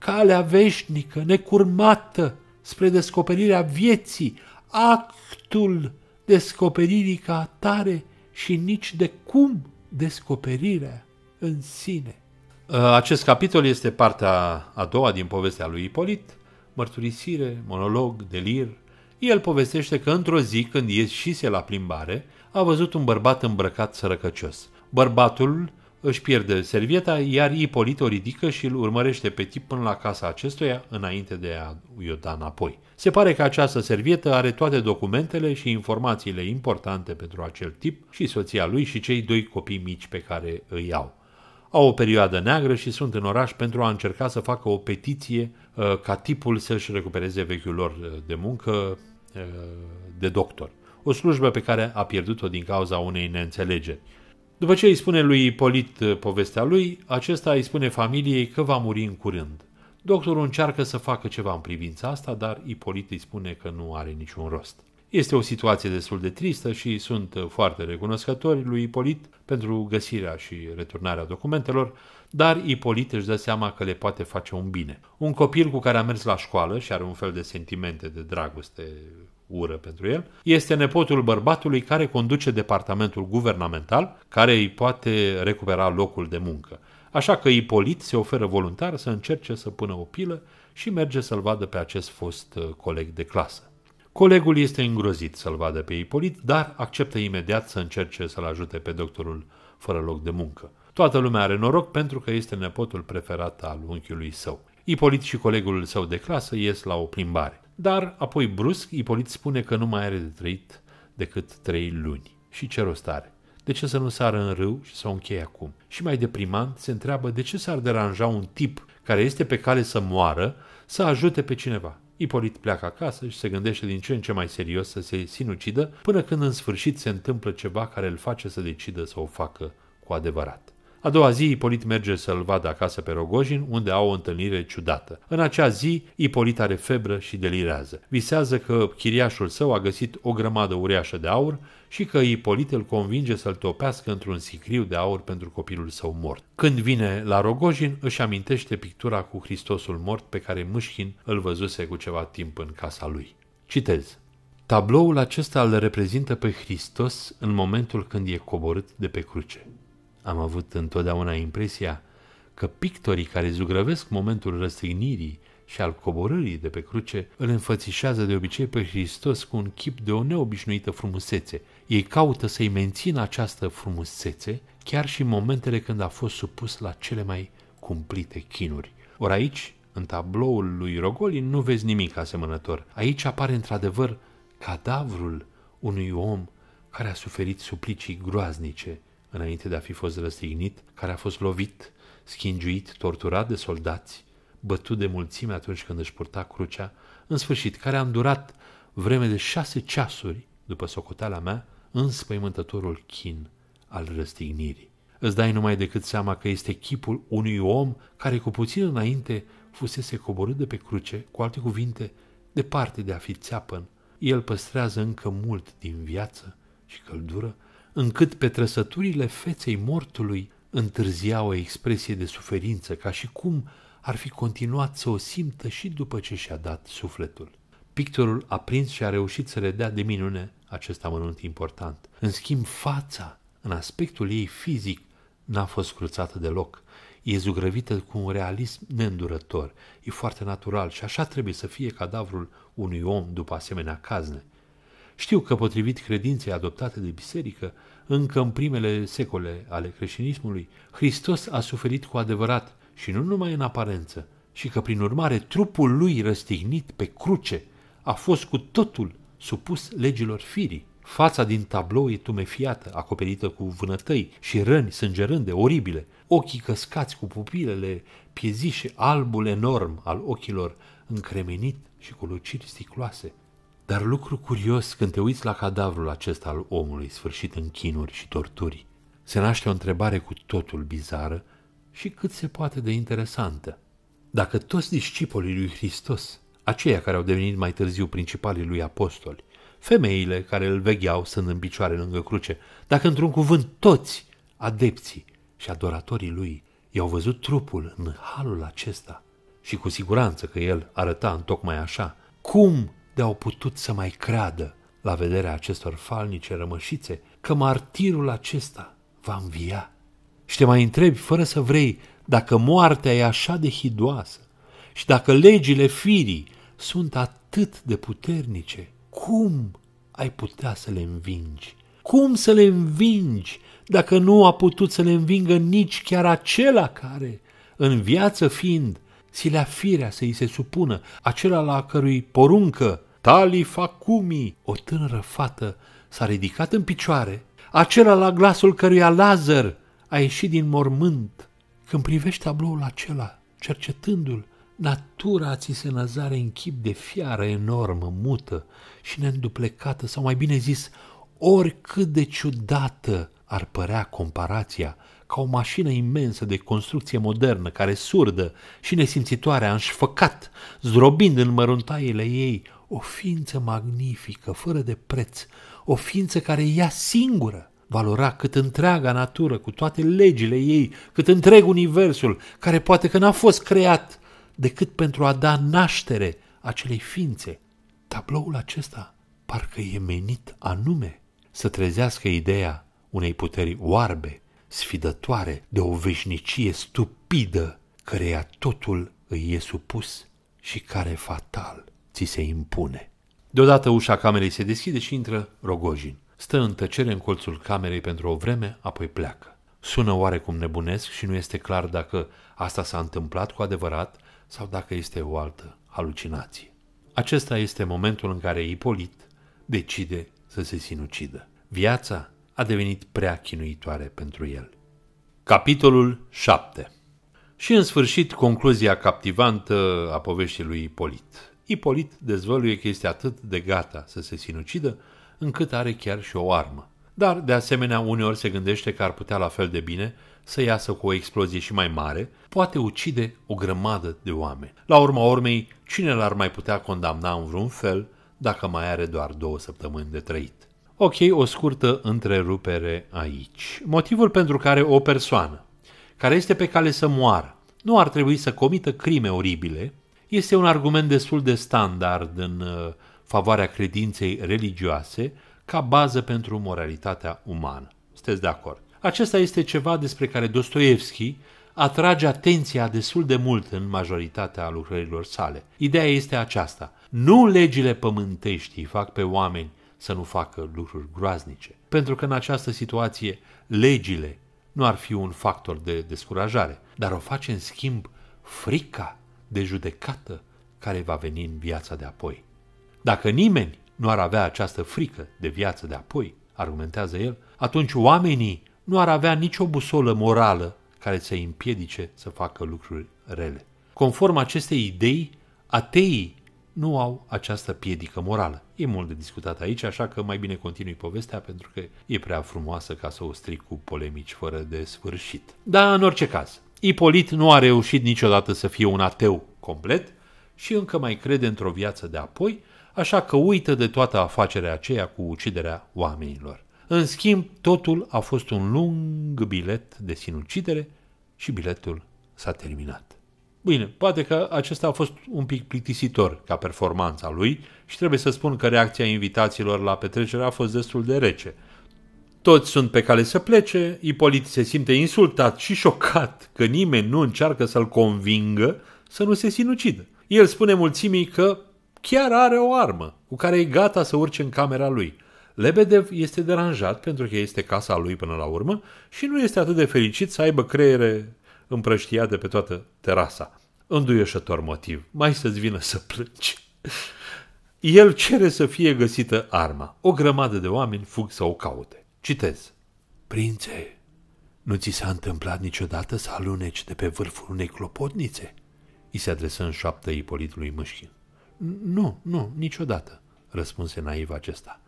calea veșnică, necurmată, spre descoperirea vieții, actul descoperirii ca atare și nici de cum descoperirea în sine. Uh, acest capitol este partea a doua din povestea lui Ipolit, mărturisire, monolog, delir. El povestește că într-o zi, când ieșise la plimbare, a văzut un bărbat îmbrăcat sărăcăcios. Bărbatul își pierde servieta, iar Ipolit o ridică și îl urmărește pe tip până la casa acestuia, înainte de a i-o da înapoi. Se pare că această servietă are toate documentele și informațiile importante pentru acel tip și soția lui și cei doi copii mici pe care îi au. Au o perioadă neagră și sunt în oraș pentru a încerca să facă o petiție uh, ca tipul să-și recupereze vechiul lor uh, de muncă uh, de doctor. O slujbă pe care a pierdut-o din cauza unei neînțelegeri. După ce îi spune lui Polit uh, povestea lui, acesta îi spune familiei că va muri în curând. Doctorul încearcă să facă ceva în privința asta, dar Ipolit îi spune că nu are niciun rost. Este o situație destul de tristă și sunt uh, foarte recunoscători lui Ipolit pentru găsirea și returnarea documentelor, dar Ipolit își dă seama că le poate face un bine. Un copil cu care a mers la școală și are un fel de sentimente de dragoste ură pentru el, este nepotul bărbatului care conduce departamentul guvernamental, care îi poate recupera locul de muncă. Așa că Ipolit se oferă voluntar să încerce să pună o pilă și merge să-l vadă pe acest fost uh, coleg de clasă. Colegul este îngrozit să-l vadă pe Ipolit, dar acceptă imediat să încerce să-l ajute pe doctorul fără loc de muncă. Toată lumea are noroc pentru că este nepotul preferat al unchiului său. Ipolit și colegul său de clasă ies la o plimbare. Dar apoi brusc Ipolit spune că nu mai are de trăit decât trei luni. Și ce rost are? De ce să nu sară în râu și să o încheie acum? Și mai deprimant se întreabă de ce s-ar deranja un tip care este pe cale să moară să ajute pe cineva. Ipolit pleacă acasă și se gândește din ce în ce mai serios să se sinucidă, până când în sfârșit se întâmplă ceva care îl face să decidă să o facă cu adevărat. A doua zi, Ipolit merge să-l vadă acasă pe Rogojin, unde au o întâlnire ciudată. În acea zi, Ipolit are febră și delirează. Visează că chiriașul său a găsit o grămadă uriașă de aur și că Ipolit îl convinge să-l topească într-un sicriu de aur pentru copilul său mort. Când vine la Rogojin, își amintește pictura cu Hristosul mort pe care Mâșchin îl văzuse cu ceva timp în casa lui. Citez. Tabloul acesta îl reprezintă pe Hristos în momentul când e coborât de pe cruce. Am avut întotdeauna impresia că pictorii care zugrăvesc momentul răstignirii și al coborârii de pe cruce îl înfățișează de obicei pe Hristos cu un chip de o neobișnuită frumusețe. Ei caută să-i mențină această frumusețe chiar și în momentele când a fost supus la cele mai cumplite chinuri. Ori aici, în tabloul lui Rogolin, nu vezi nimic asemănător. Aici apare într-adevăr cadavrul unui om care a suferit suplicii groaznice înainte de a fi fost răstignit, care a fost lovit, schingiuit, torturat de soldați, bătut de mulțime atunci când își purta crucea, în sfârșit, care a îndurat vreme de șase ceasuri, după socoteala mea, înspăimântătorul chin al răstignirii. Îți dai numai decât seama că este chipul unui om care cu puțin înainte fusese coborât de pe cruce, cu alte cuvinte, departe de a fi țeapăn. El păstrează încă mult din viață și căldură încât pe trăsăturile feței mortului întârzia o expresie de suferință, ca și cum ar fi continuat să o simtă și după ce și-a dat sufletul. Pictorul a prins și a reușit să le dea de minune acest amănunt important. În schimb, fața, în aspectul ei fizic, n-a fost cruțată deloc. E zugrăvită cu un realism neîndurător. E foarte natural și așa trebuie să fie cadavrul unui om după asemenea cazne. Știu că, potrivit credinței adoptate de biserică, încă în primele secole ale creștinismului, Hristos a suferit cu adevărat și nu numai în aparență, și că, prin urmare, trupul lui răstignit pe cruce a fost cu totul supus legilor firii. Fața din tablou e tumefiată, acoperită cu vânătăi și răni sângerânde, oribile, ochii căscați cu pupilele piezișe, albul enorm al ochilor încremenit și cu luciri sticloase, dar lucru curios, când te uiți la cadavrul acesta al omului sfârșit în chinuri și torturi, se naște o întrebare cu totul bizară și cât se poate de interesantă. Dacă toți discipolii lui Hristos, aceia care au devenit mai târziu principalii lui apostoli, femeile care îl vegheau sunt în picioare lângă cruce, dacă într-un cuvânt toți adepții și adoratorii lui i-au văzut trupul în halul acesta și cu siguranță că el arăta în tocmai așa, cum de au putut să mai creadă, la vederea acestor falnice rămășițe, că martirul acesta va învia. Și te mai întrebi, fără să vrei, dacă moartea e așa de hidoasă și dacă legile firii sunt atât de puternice, cum ai putea să le învingi? Cum să le învingi dacă nu a putut să le învingă nici chiar acela care, în viață fiind, silea firea să i se supună, acela la cărui poruncă Tali Facumi, o tânără fată, s-a ridicat în picioare, acela la glasul căruia Lazar a ieșit din mormânt. Când privești tabloul acela, cercetându-l, natura ți se năzare în chip de fiară enormă, mută și neînduplecată, sau mai bine zis, oricât de ciudată ar părea comparația, ca o mașină imensă de construcție modernă care surdă și nesimțitoare a înșfăcat, zdrobind în măruntaiele ei o ființă magnifică, fără de preț, o ființă care ea singură valora cât întreaga natură, cu toate legile ei, cât întreg universul, care poate că n-a fost creat decât pentru a da naștere acelei ființe. Tabloul acesta parcă e menit anume să trezească ideea unei puteri oarbe, sfidătoare, de o veșnicie stupidă, căreia totul îi e supus și care fatal ți se impune. Deodată ușa camerei se deschide și intră Rogojin. Stă în tăcere în colțul camerei pentru o vreme, apoi pleacă. Sună oarecum nebunesc și nu este clar dacă asta s-a întâmplat cu adevărat sau dacă este o altă halucinație. Acesta este momentul în care Ipolit decide să se sinucidă. Viața a devenit prea chinuitoare pentru el. Capitolul 7 Și în sfârșit concluzia captivantă a poveștii lui Ipolit. Ipolit dezvăluie că este atât de gata să se sinucidă, încât are chiar și o armă. Dar, de asemenea, uneori se gândește că ar putea la fel de bine să iasă cu o explozie și mai mare, poate ucide o grămadă de oameni. La urma urmei, cine l-ar mai putea condamna în vreun fel dacă mai are doar două săptămâni de trăit? Ok, o scurtă întrerupere aici. Motivul pentru care o persoană care este pe cale să moară nu ar trebui să comită crime oribile, este un argument destul de standard în uh, favoarea credinței religioase ca bază pentru moralitatea umană. Sunteți de acord? Acesta este ceva despre care Dostoevski atrage atenția destul de mult în majoritatea lucrărilor sale. Ideea este aceasta. Nu legile pământești fac pe oameni să nu facă lucruri groaznice, pentru că în această situație legile nu ar fi un factor de descurajare, dar o face în schimb frica de judecată care va veni în viața de apoi. Dacă nimeni nu ar avea această frică de viață de apoi, argumentează el, atunci oamenii nu ar avea nicio busolă morală care să îi împiedice să facă lucruri rele. Conform acestei idei, ateii nu au această piedică morală. E mult de discutat aici, așa că mai bine continui povestea pentru că e prea frumoasă ca să o stric cu polemici fără de sfârșit. Dar în orice caz, Ipolit nu a reușit niciodată să fie un ateu complet și încă mai crede într-o viață de apoi, așa că uită de toată afacerea aceea cu uciderea oamenilor. În schimb, totul a fost un lung bilet de sinucidere și biletul s-a terminat. Bine, poate că acesta a fost un pic plictisitor ca performanța lui și trebuie să spun că reacția invitaților la petrecere a fost destul de rece – toți sunt pe cale să plece, Ipolit se simte insultat și șocat că nimeni nu încearcă să-l convingă să nu se sinucidă. El spune mulțimii că chiar are o armă cu care e gata să urce în camera lui. Lebedev este deranjat pentru că este casa lui până la urmă și nu este atât de fericit să aibă creiere împrăștiate pe toată terasa. Înduieșător motiv. Mai să-ți vină să plângi. El cere să fie găsită arma. O grămadă de oameni fug să o caute. Citez. Prințe, nu ți s-a întâmplat niciodată să aluneci de pe vârful unei clopotnițe? I se adresă în șoaptă Ipolitului Mâșchin. Nu, nu, niciodată, răspunse naiv acesta.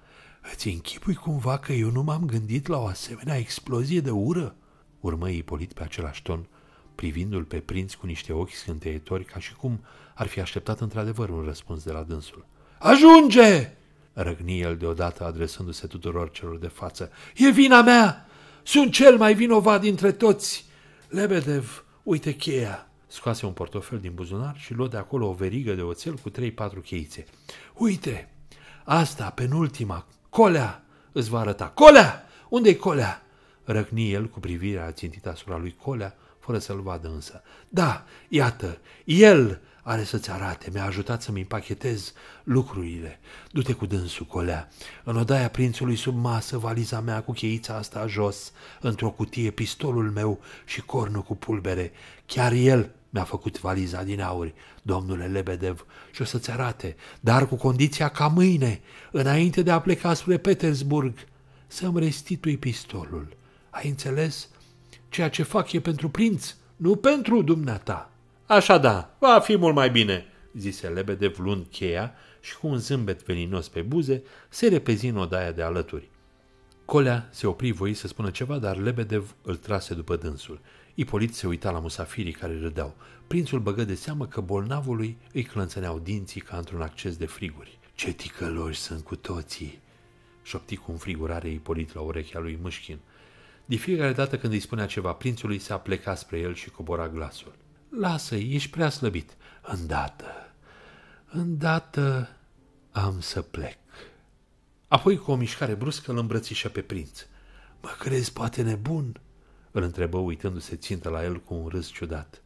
Îți închipui cumva că eu nu m-am gândit la o asemenea explozie de ură? Urmă Ipolit pe același ton, privindu-l pe prinț cu niște ochi scânteietori, ca și cum ar fi așteptat într-adevăr un răspuns de la dânsul. Ajunge! răgni el deodată adresându-se tuturor celor de față. E vina mea! Sunt cel mai vinovat dintre toți! Lebedev, uite cheia! Scoase un portofel din buzunar și luă de acolo o verigă de oțel cu trei patru cheițe. Uite! Asta, penultima, colea, îți va arăta. Colea! Unde-i colea? Răcni el cu privirea țintită asupra lui Colea, fără să-l vadă însă. Da, iată, el, are să-ți arate, mi-a ajutat să-mi împachetez lucrurile. Du-te cu dânsul, colea. În odaia prințului sub masă, valiza mea cu cheița asta jos, într-o cutie, pistolul meu și cornul cu pulbere. Chiar el mi-a făcut valiza din aur, domnule Lebedev, și o să-ți arate, dar cu condiția ca mâine, înainte de a pleca spre Petersburg, să-mi restitui pistolul. Ai înțeles? Ceea ce fac e pentru prinț, nu pentru dumneata. Așa da, va fi mult mai bine, zise Lebedev luând cheia și cu un zâmbet veninos pe buze se repezi în odaia de alături. Colea se opri voi să spună ceva, dar Lebedev îl trase după dânsul. Ipolit se uita la musafirii care râdeau. Prințul băgă de seamă că bolnavului îi clănțăneau dinții ca într-un acces de friguri. Ce ticăloși sunt cu toții!" șopti cu înfrigurare Ipolit la urechea lui Mâșchin. De fiecare dată când îi spunea ceva prințului, se apleca spre el și cobora glasul. Lasă-i, ești prea slăbit. Îndată, îndată am să plec. Apoi, cu o mișcare bruscă, îl îmbrățișă pe prinț. Mă crezi poate nebun?" îl întrebă uitându-se țintă la el cu un râs ciudat.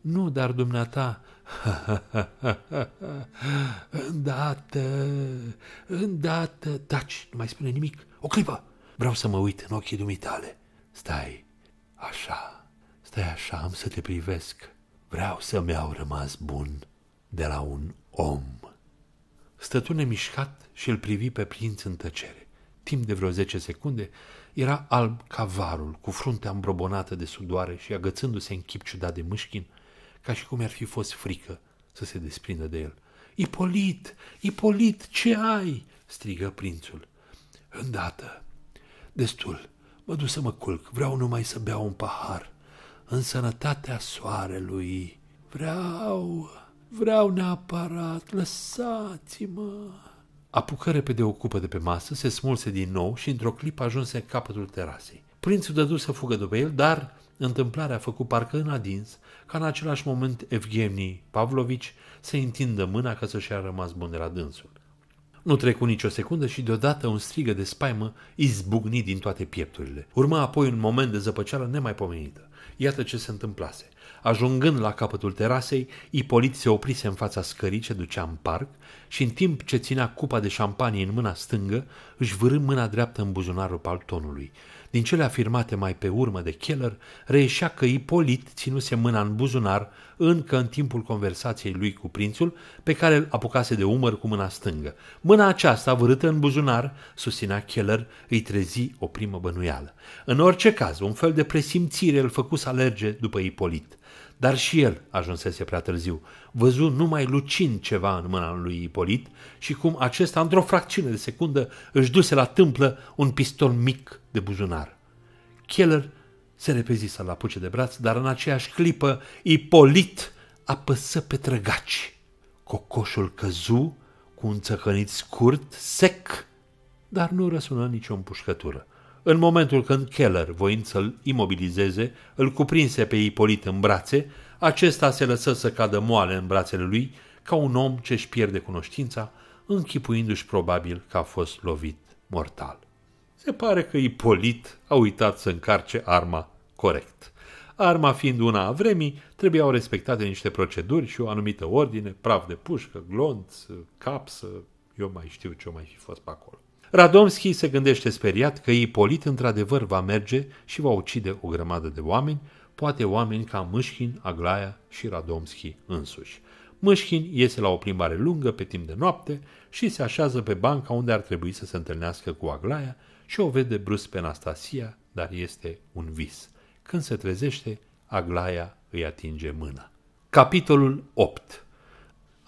Nu, dar dumneata... îndată, îndată... Taci, nu mai spune nimic. O clipă! Vreau să mă uit în ochii dumitale. Stai, așa, stai așa, am să te privesc. Vreau să-mi au rămas bun de la un om. Stătu nemișcat și îl privi pe prinț în tăcere. Timp de vreo zece secunde, era alb ca varul, cu fruntea îmbrobonată de sudoare și agățându-se în chip ciudat de mâșchin, ca și cum ar fi fost frică să se desprindă de el. Ipolit! Ipolit, ce ai?" strigă prințul. Îndată. Destul. Mă duc să mă culc. Vreau numai să beau un pahar." în sănătatea soarelui. Vreau, vreau neapărat, lăsați-mă! Apucă repede o cupă de pe masă, se smulse din nou și într-o clipă ajunse în capătul terasei. Prințul dădu să fugă după el, dar întâmplarea a făcut parcă în adins ca în același moment Evgeni Pavlovici să întindă mâna ca să-și a rămas bun de la dânsul. Nu trecu nicio secundă și deodată un strigă de spaimă izbucni din toate piepturile. Urma apoi un moment de zăpăceală nemaipomenită. Iată ce se întâmplase. Ajungând la capătul terasei, Ipolit se oprise în fața scării ce ducea în parc și în timp ce ținea cupa de șampanie în mâna stângă, își vârâ mâna dreaptă în buzunarul paltonului. Din cele afirmate mai pe urmă de Keller, reieșea că Ipolit ținuse mâna în buzunar încă în timpul conversației lui cu prințul, pe care îl apucase de umăr cu mâna stângă. Mâna aceasta, vârâtă în buzunar, susținea Keller, îi trezi o primă bănuială. În orice caz, un fel de presimțire îl făcu să alerge după Ipolit dar și el ajunsese prea târziu. Văzu numai lucind ceva în mâna lui Ipolit și cum acesta, într-o fracțiune de secundă, își duse la tâmplă un pistol mic de buzunar. Keller se repezi să-l apuce de braț, dar în aceeași clipă Ipolit apăsă pe trăgaci. Cocoșul căzu cu un țăcănit scurt, sec, dar nu răsună nicio împușcătură. În momentul când Keller, voind să-l imobilizeze, îl cuprinse pe Ipolit în brațe, acesta se lăsă să cadă moale în brațele lui, ca un om ce își pierde cunoștința, închipuindu-și probabil că a fost lovit mortal. Se pare că Ipolit a uitat să încarce arma corect. Arma fiind una a vremii, trebuiau respectate niște proceduri și o anumită ordine, praf de pușcă, glonț, capsă, eu mai știu ce mai fi fost pe acolo. Radomski se gândește speriat că Ipolit într-adevăr va merge și va ucide o grămadă de oameni, poate oameni ca Mâșchin, Aglaia și Radomski însuși. Mâșchin iese la o plimbare lungă pe timp de noapte și se așează pe banca unde ar trebui să se întâlnească cu Aglaia și o vede brusc pe Anastasia, dar este un vis. Când se trezește, Aglaia îi atinge mâna. Capitolul 8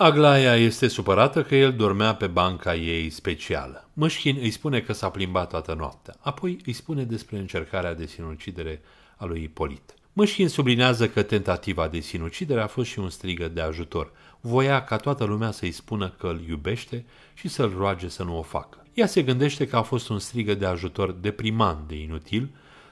Aglaia este supărată că el dormea pe banca ei specială. Mâșchin îi spune că s-a plimbat toată noaptea, apoi îi spune despre încercarea de sinucidere a lui Ipolit. Mâșchin sublinează că tentativa de sinucidere a fost și un strigă de ajutor. Voia ca toată lumea să-i spună că îl iubește și să-l roage să nu o facă. Ea se gândește că a fost un strigă de ajutor deprimant de inutil,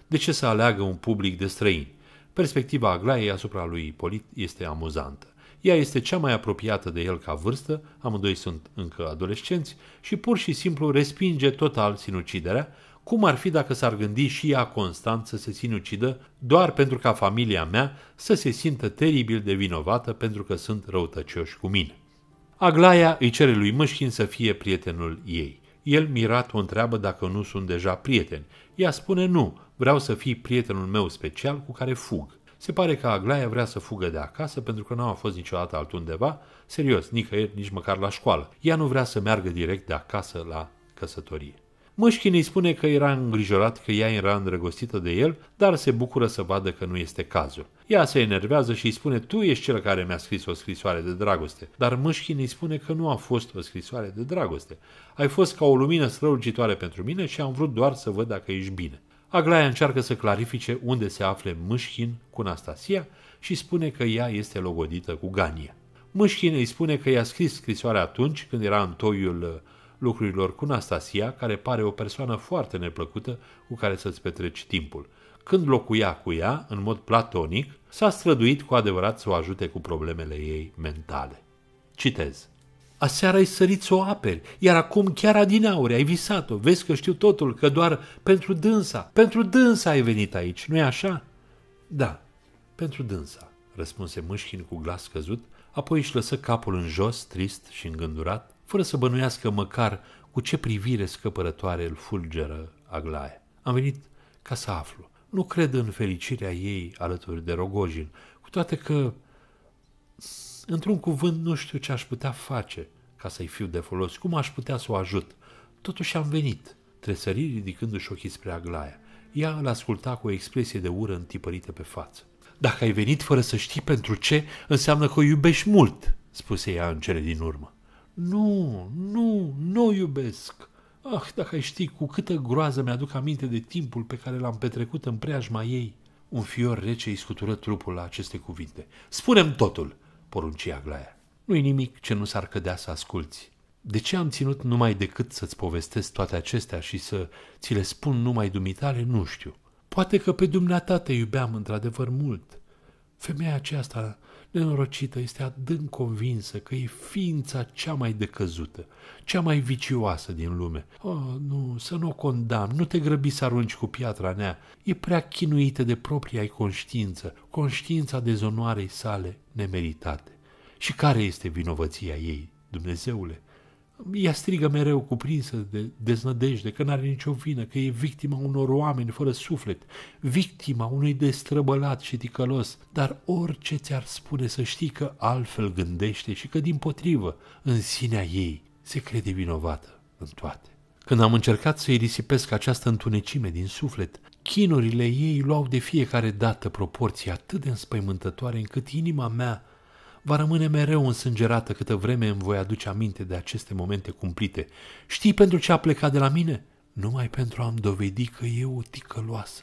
de ce să aleagă un public de străini. Perspectiva Aglaiei asupra lui Ipolit este amuzantă. Ea este cea mai apropiată de el ca vârstă, amândoi sunt încă adolescenți, și pur și simplu respinge total sinuciderea, cum ar fi dacă s-ar gândi și ea constant să se sinucidă doar pentru ca familia mea să se simtă teribil de vinovată pentru că sunt răutăcioși cu mine. Aglaia îi cere lui Mâșchin să fie prietenul ei. El mirat o întreabă dacă nu sunt deja prieteni. Ea spune nu, vreau să fii prietenul meu special cu care fug. Se pare că Aglaia vrea să fugă de acasă pentru că nu a fost niciodată altundeva, serios, nicăieri, nici măcar la școală. Ea nu vrea să meargă direct de acasă la căsătorie. Mășchin îi spune că era îngrijorat că ea era îndrăgostită de el, dar se bucură să vadă că nu este cazul. Ea se enervează și îi spune, tu ești cel care mi-a scris o scrisoare de dragoste. Dar Mășchin îi spune că nu a fost o scrisoare de dragoste. Ai fost ca o lumină strălucitoare pentru mine și am vrut doar să văd dacă ești bine. Aglaia încearcă să clarifice unde se afle Mâșhin cu Nastasia și spune că ea este logodită cu Gania. Mâșhin îi spune că i-a scris scrisoarea atunci când era în toiul uh, lucrurilor cu Nastasia, care pare o persoană foarte neplăcută cu care să-ți petreci timpul. Când locuia cu ea, în mod platonic, s-a străduit cu adevărat să o ajute cu problemele ei mentale. Citez. Aseară ai sărit să o aperi, iar acum chiar adinauri ai visat-o. Vezi că știu totul, că doar pentru dânsa, pentru dânsa ai venit aici, nu-i așa? Da, pentru dânsa, răspunse mâșchin cu glas căzut, apoi își lăsă capul în jos, trist și îngândurat, fără să bănuiască măcar cu ce privire scăpărătoare îl fulgeră Aglaia. Am venit ca să aflu. Nu cred în fericirea ei alături de Rogojin, cu toate că Într-un cuvânt, nu știu ce aș putea face ca să-i fiu de folos, cum aș putea să o ajut. Totuși am venit, tresări ridicându-și ochii spre Aglaia. Ea îl asculta cu o expresie de ură întipărită pe față. Dacă ai venit fără să știi pentru ce, înseamnă că o iubești mult, spuse ea în cele din urmă. Nu, nu, nu iubesc. Ah, dacă ai ști cu câtă groază mi-aduc aminte de timpul pe care l-am petrecut în preajma ei. Un fior rece îi scutură trupul la aceste cuvinte. Spunem totul, porunci Aglaia. Nu-i nimic ce nu s-ar cădea să asculți. De ce am ținut numai decât să-ți povestesc toate acestea și să ți le spun numai dumitale, nu știu. Poate că pe dumneata te iubeam într-adevăr mult. Femeia aceasta nenorocită este adânc convinsă că e ființa cea mai decăzută, cea mai vicioasă din lume. Oh, nu, să nu o condamn, nu te grăbi să arunci cu piatra nea. E prea chinuită de propria ei conștiință, conștiința dezonoarei sale nemeritate. Și care este vinovăția ei, Dumnezeule? ea strigă mereu cuprinsă de deznădejde, că n-are nicio vină, că e victima unor oameni fără suflet, victima unui destrăbălat și ticălos, dar orice ți-ar spune să știi că altfel gândește și că din potrivă, în sinea ei, se crede vinovată în toate. Când am încercat să-i risipesc această întunecime din suflet, chinurile ei luau de fiecare dată proporții atât de înspăimântătoare încât inima mea va rămâne mereu însângerată câtă vreme îmi voi aduce aminte de aceste momente cumplite. Știi pentru ce a plecat de la mine? Numai pentru a-mi dovedi că e o ticăloasă.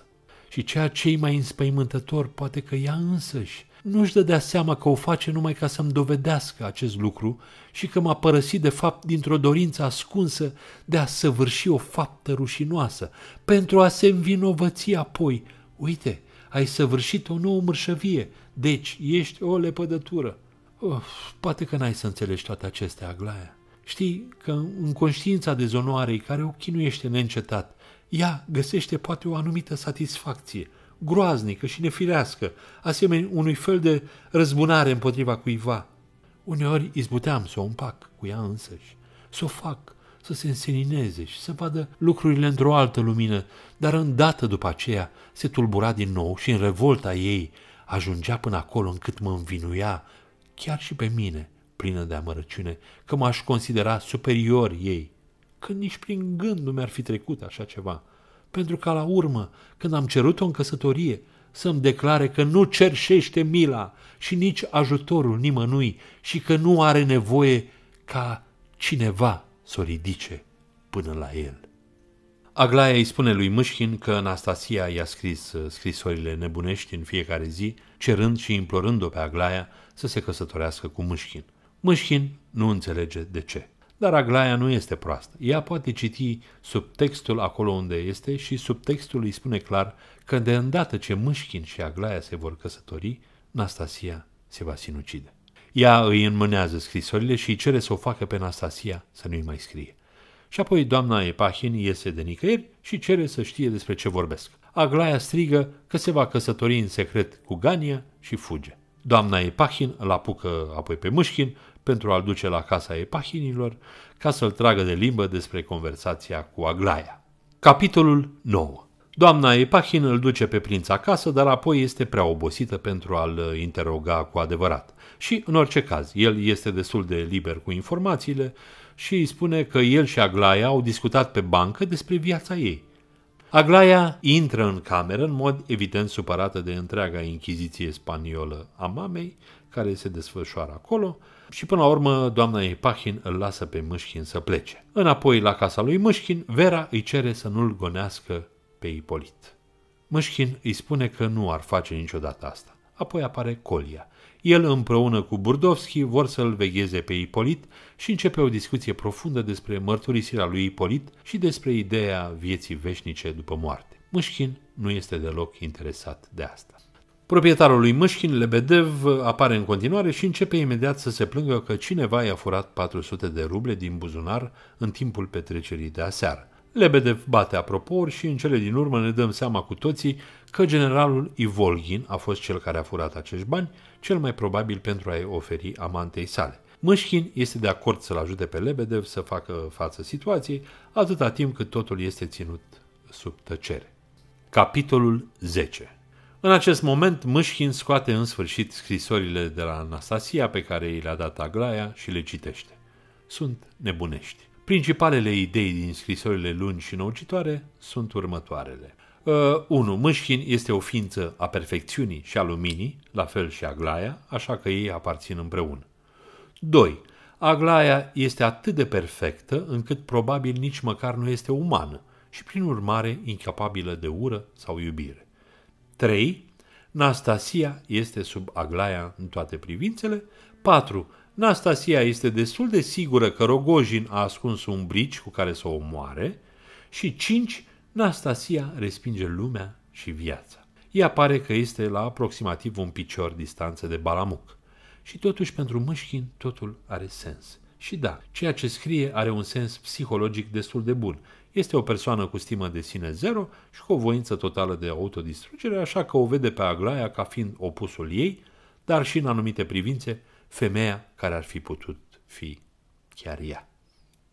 Și ceea ce e mai înspăimântător, poate că ea însăși nu-și dădea seama că o face numai ca să-mi dovedească acest lucru și că m-a părăsit de fapt dintr-o dorință ascunsă de a săvârși o faptă rușinoasă, pentru a se învinovăți apoi. Uite, ai săvârșit o nouă mârșăvie, deci ești o lepădătură. Of, poate că n-ai să înțelegi toate acestea, Aglaia. Știi că în conștiința dezonoarei care o chinuiește neîncetat, ea găsește poate o anumită satisfacție, groaznică și nefirească, asemenea unui fel de răzbunare împotriva cuiva. Uneori izbuteam să o împac cu ea însăși, să o fac, să se însenineze și să vadă lucrurile într-o altă lumină, dar îndată după aceea se tulbura din nou și în revolta ei ajungea până acolo încât mă învinuia chiar și pe mine, plină de amărăciune, că m-aș considera superior ei, când nici prin gând nu mi-ar fi trecut așa ceva. Pentru că la urmă, când am cerut-o în căsătorie, să-mi declare că nu cerșește mila și nici ajutorul nimănui și că nu are nevoie ca cineva să o ridice până la el. Aglaia îi spune lui Mâșchin că Anastasia i-a scris uh, scrisorile nebunești în fiecare zi, cerând și implorând-o pe Aglaia să se căsătorească cu Mâșchin. Mâșchin nu înțelege de ce. Dar Aglaia nu este proastă. Ea poate citi subtextul acolo unde este și subtextul îi spune clar că de îndată ce Mâșchin și Aglaia se vor căsători, Nastasia se va sinucide. Ea îi înmânează scrisorile și îi cere să o facă pe Nastasia să nu-i mai scrie. Și apoi doamna Epahin iese de nicăieri și cere să știe despre ce vorbesc. Aglaia strigă că se va căsători în secret cu Gania și fuge. Doamna Epahin îl apucă apoi pe Mâșchin pentru a-l duce la casa Epahinilor ca să-l tragă de limbă despre conversația cu Aglaia. Capitolul 9 Doamna Epahin îl duce pe prinț acasă, dar apoi este prea obosită pentru a-l interoga cu adevărat. Și, în orice caz, el este destul de liber cu informațiile și îi spune că el și Aglaia au discutat pe bancă despre viața ei – Aglaia intră în cameră în mod evident supărată de întreaga inchiziție spaniolă a mamei, care se desfășoară acolo, și până la urmă doamna Epahin îl lasă pe Mâșchin să plece. Înapoi la casa lui Mâșchin, Vera îi cere să nu-l gonească pe Ipolit. Mâșchin îi spune că nu ar face niciodată asta. Apoi apare Colia. El împreună cu Burdovski vor să-l vegheze pe Ipolit și începe o discuție profundă despre mărturisirea lui Ipolit și despre ideea vieții veșnice după moarte. Mâșchin nu este deloc interesat de asta. Proprietarul lui Mâșchin, Lebedev, apare în continuare și începe imediat să se plângă că cineva i-a furat 400 de ruble din buzunar în timpul petrecerii de aseară. Lebedev bate apropo și în cele din urmă ne dăm seama cu toții că generalul Ivolgin a fost cel care a furat acești bani, cel mai probabil pentru a-i oferi amantei sale. Mâșchin este de acord să-l ajute pe Lebedev să facă față situației, atâta timp cât totul este ținut sub tăcere. Capitolul 10 În acest moment, Mâșchin scoate în sfârșit scrisorile de la Anastasia pe care i le-a dat Aglaia și le citește. Sunt nebunești. Principalele idei din scrisorile lungi și noucitoare sunt următoarele. Uh, 1. Mâșchin este o ființă a perfecțiunii și a luminii, la fel și Aglaia, așa că ei aparțin împreună. 2. Aglaia este atât de perfectă încât probabil nici măcar nu este umană și prin urmare incapabilă de ură sau iubire. 3. Nastasia este sub Aglaia în toate privințele. 4. Nastasia este destul de sigură că Rogojin a ascuns un brici cu care să o omoare. Și 5. Nastasia respinge lumea și viața. Ea pare că este la aproximativ un picior distanță de Balamuc. Și totuși pentru Mâșchin totul are sens. Și da, ceea ce scrie are un sens psihologic destul de bun. Este o persoană cu stimă de sine zero și cu o voință totală de autodistrugere, așa că o vede pe Aglaia ca fiind opusul ei, dar și în anumite privințe, femeia care ar fi putut fi chiar ea.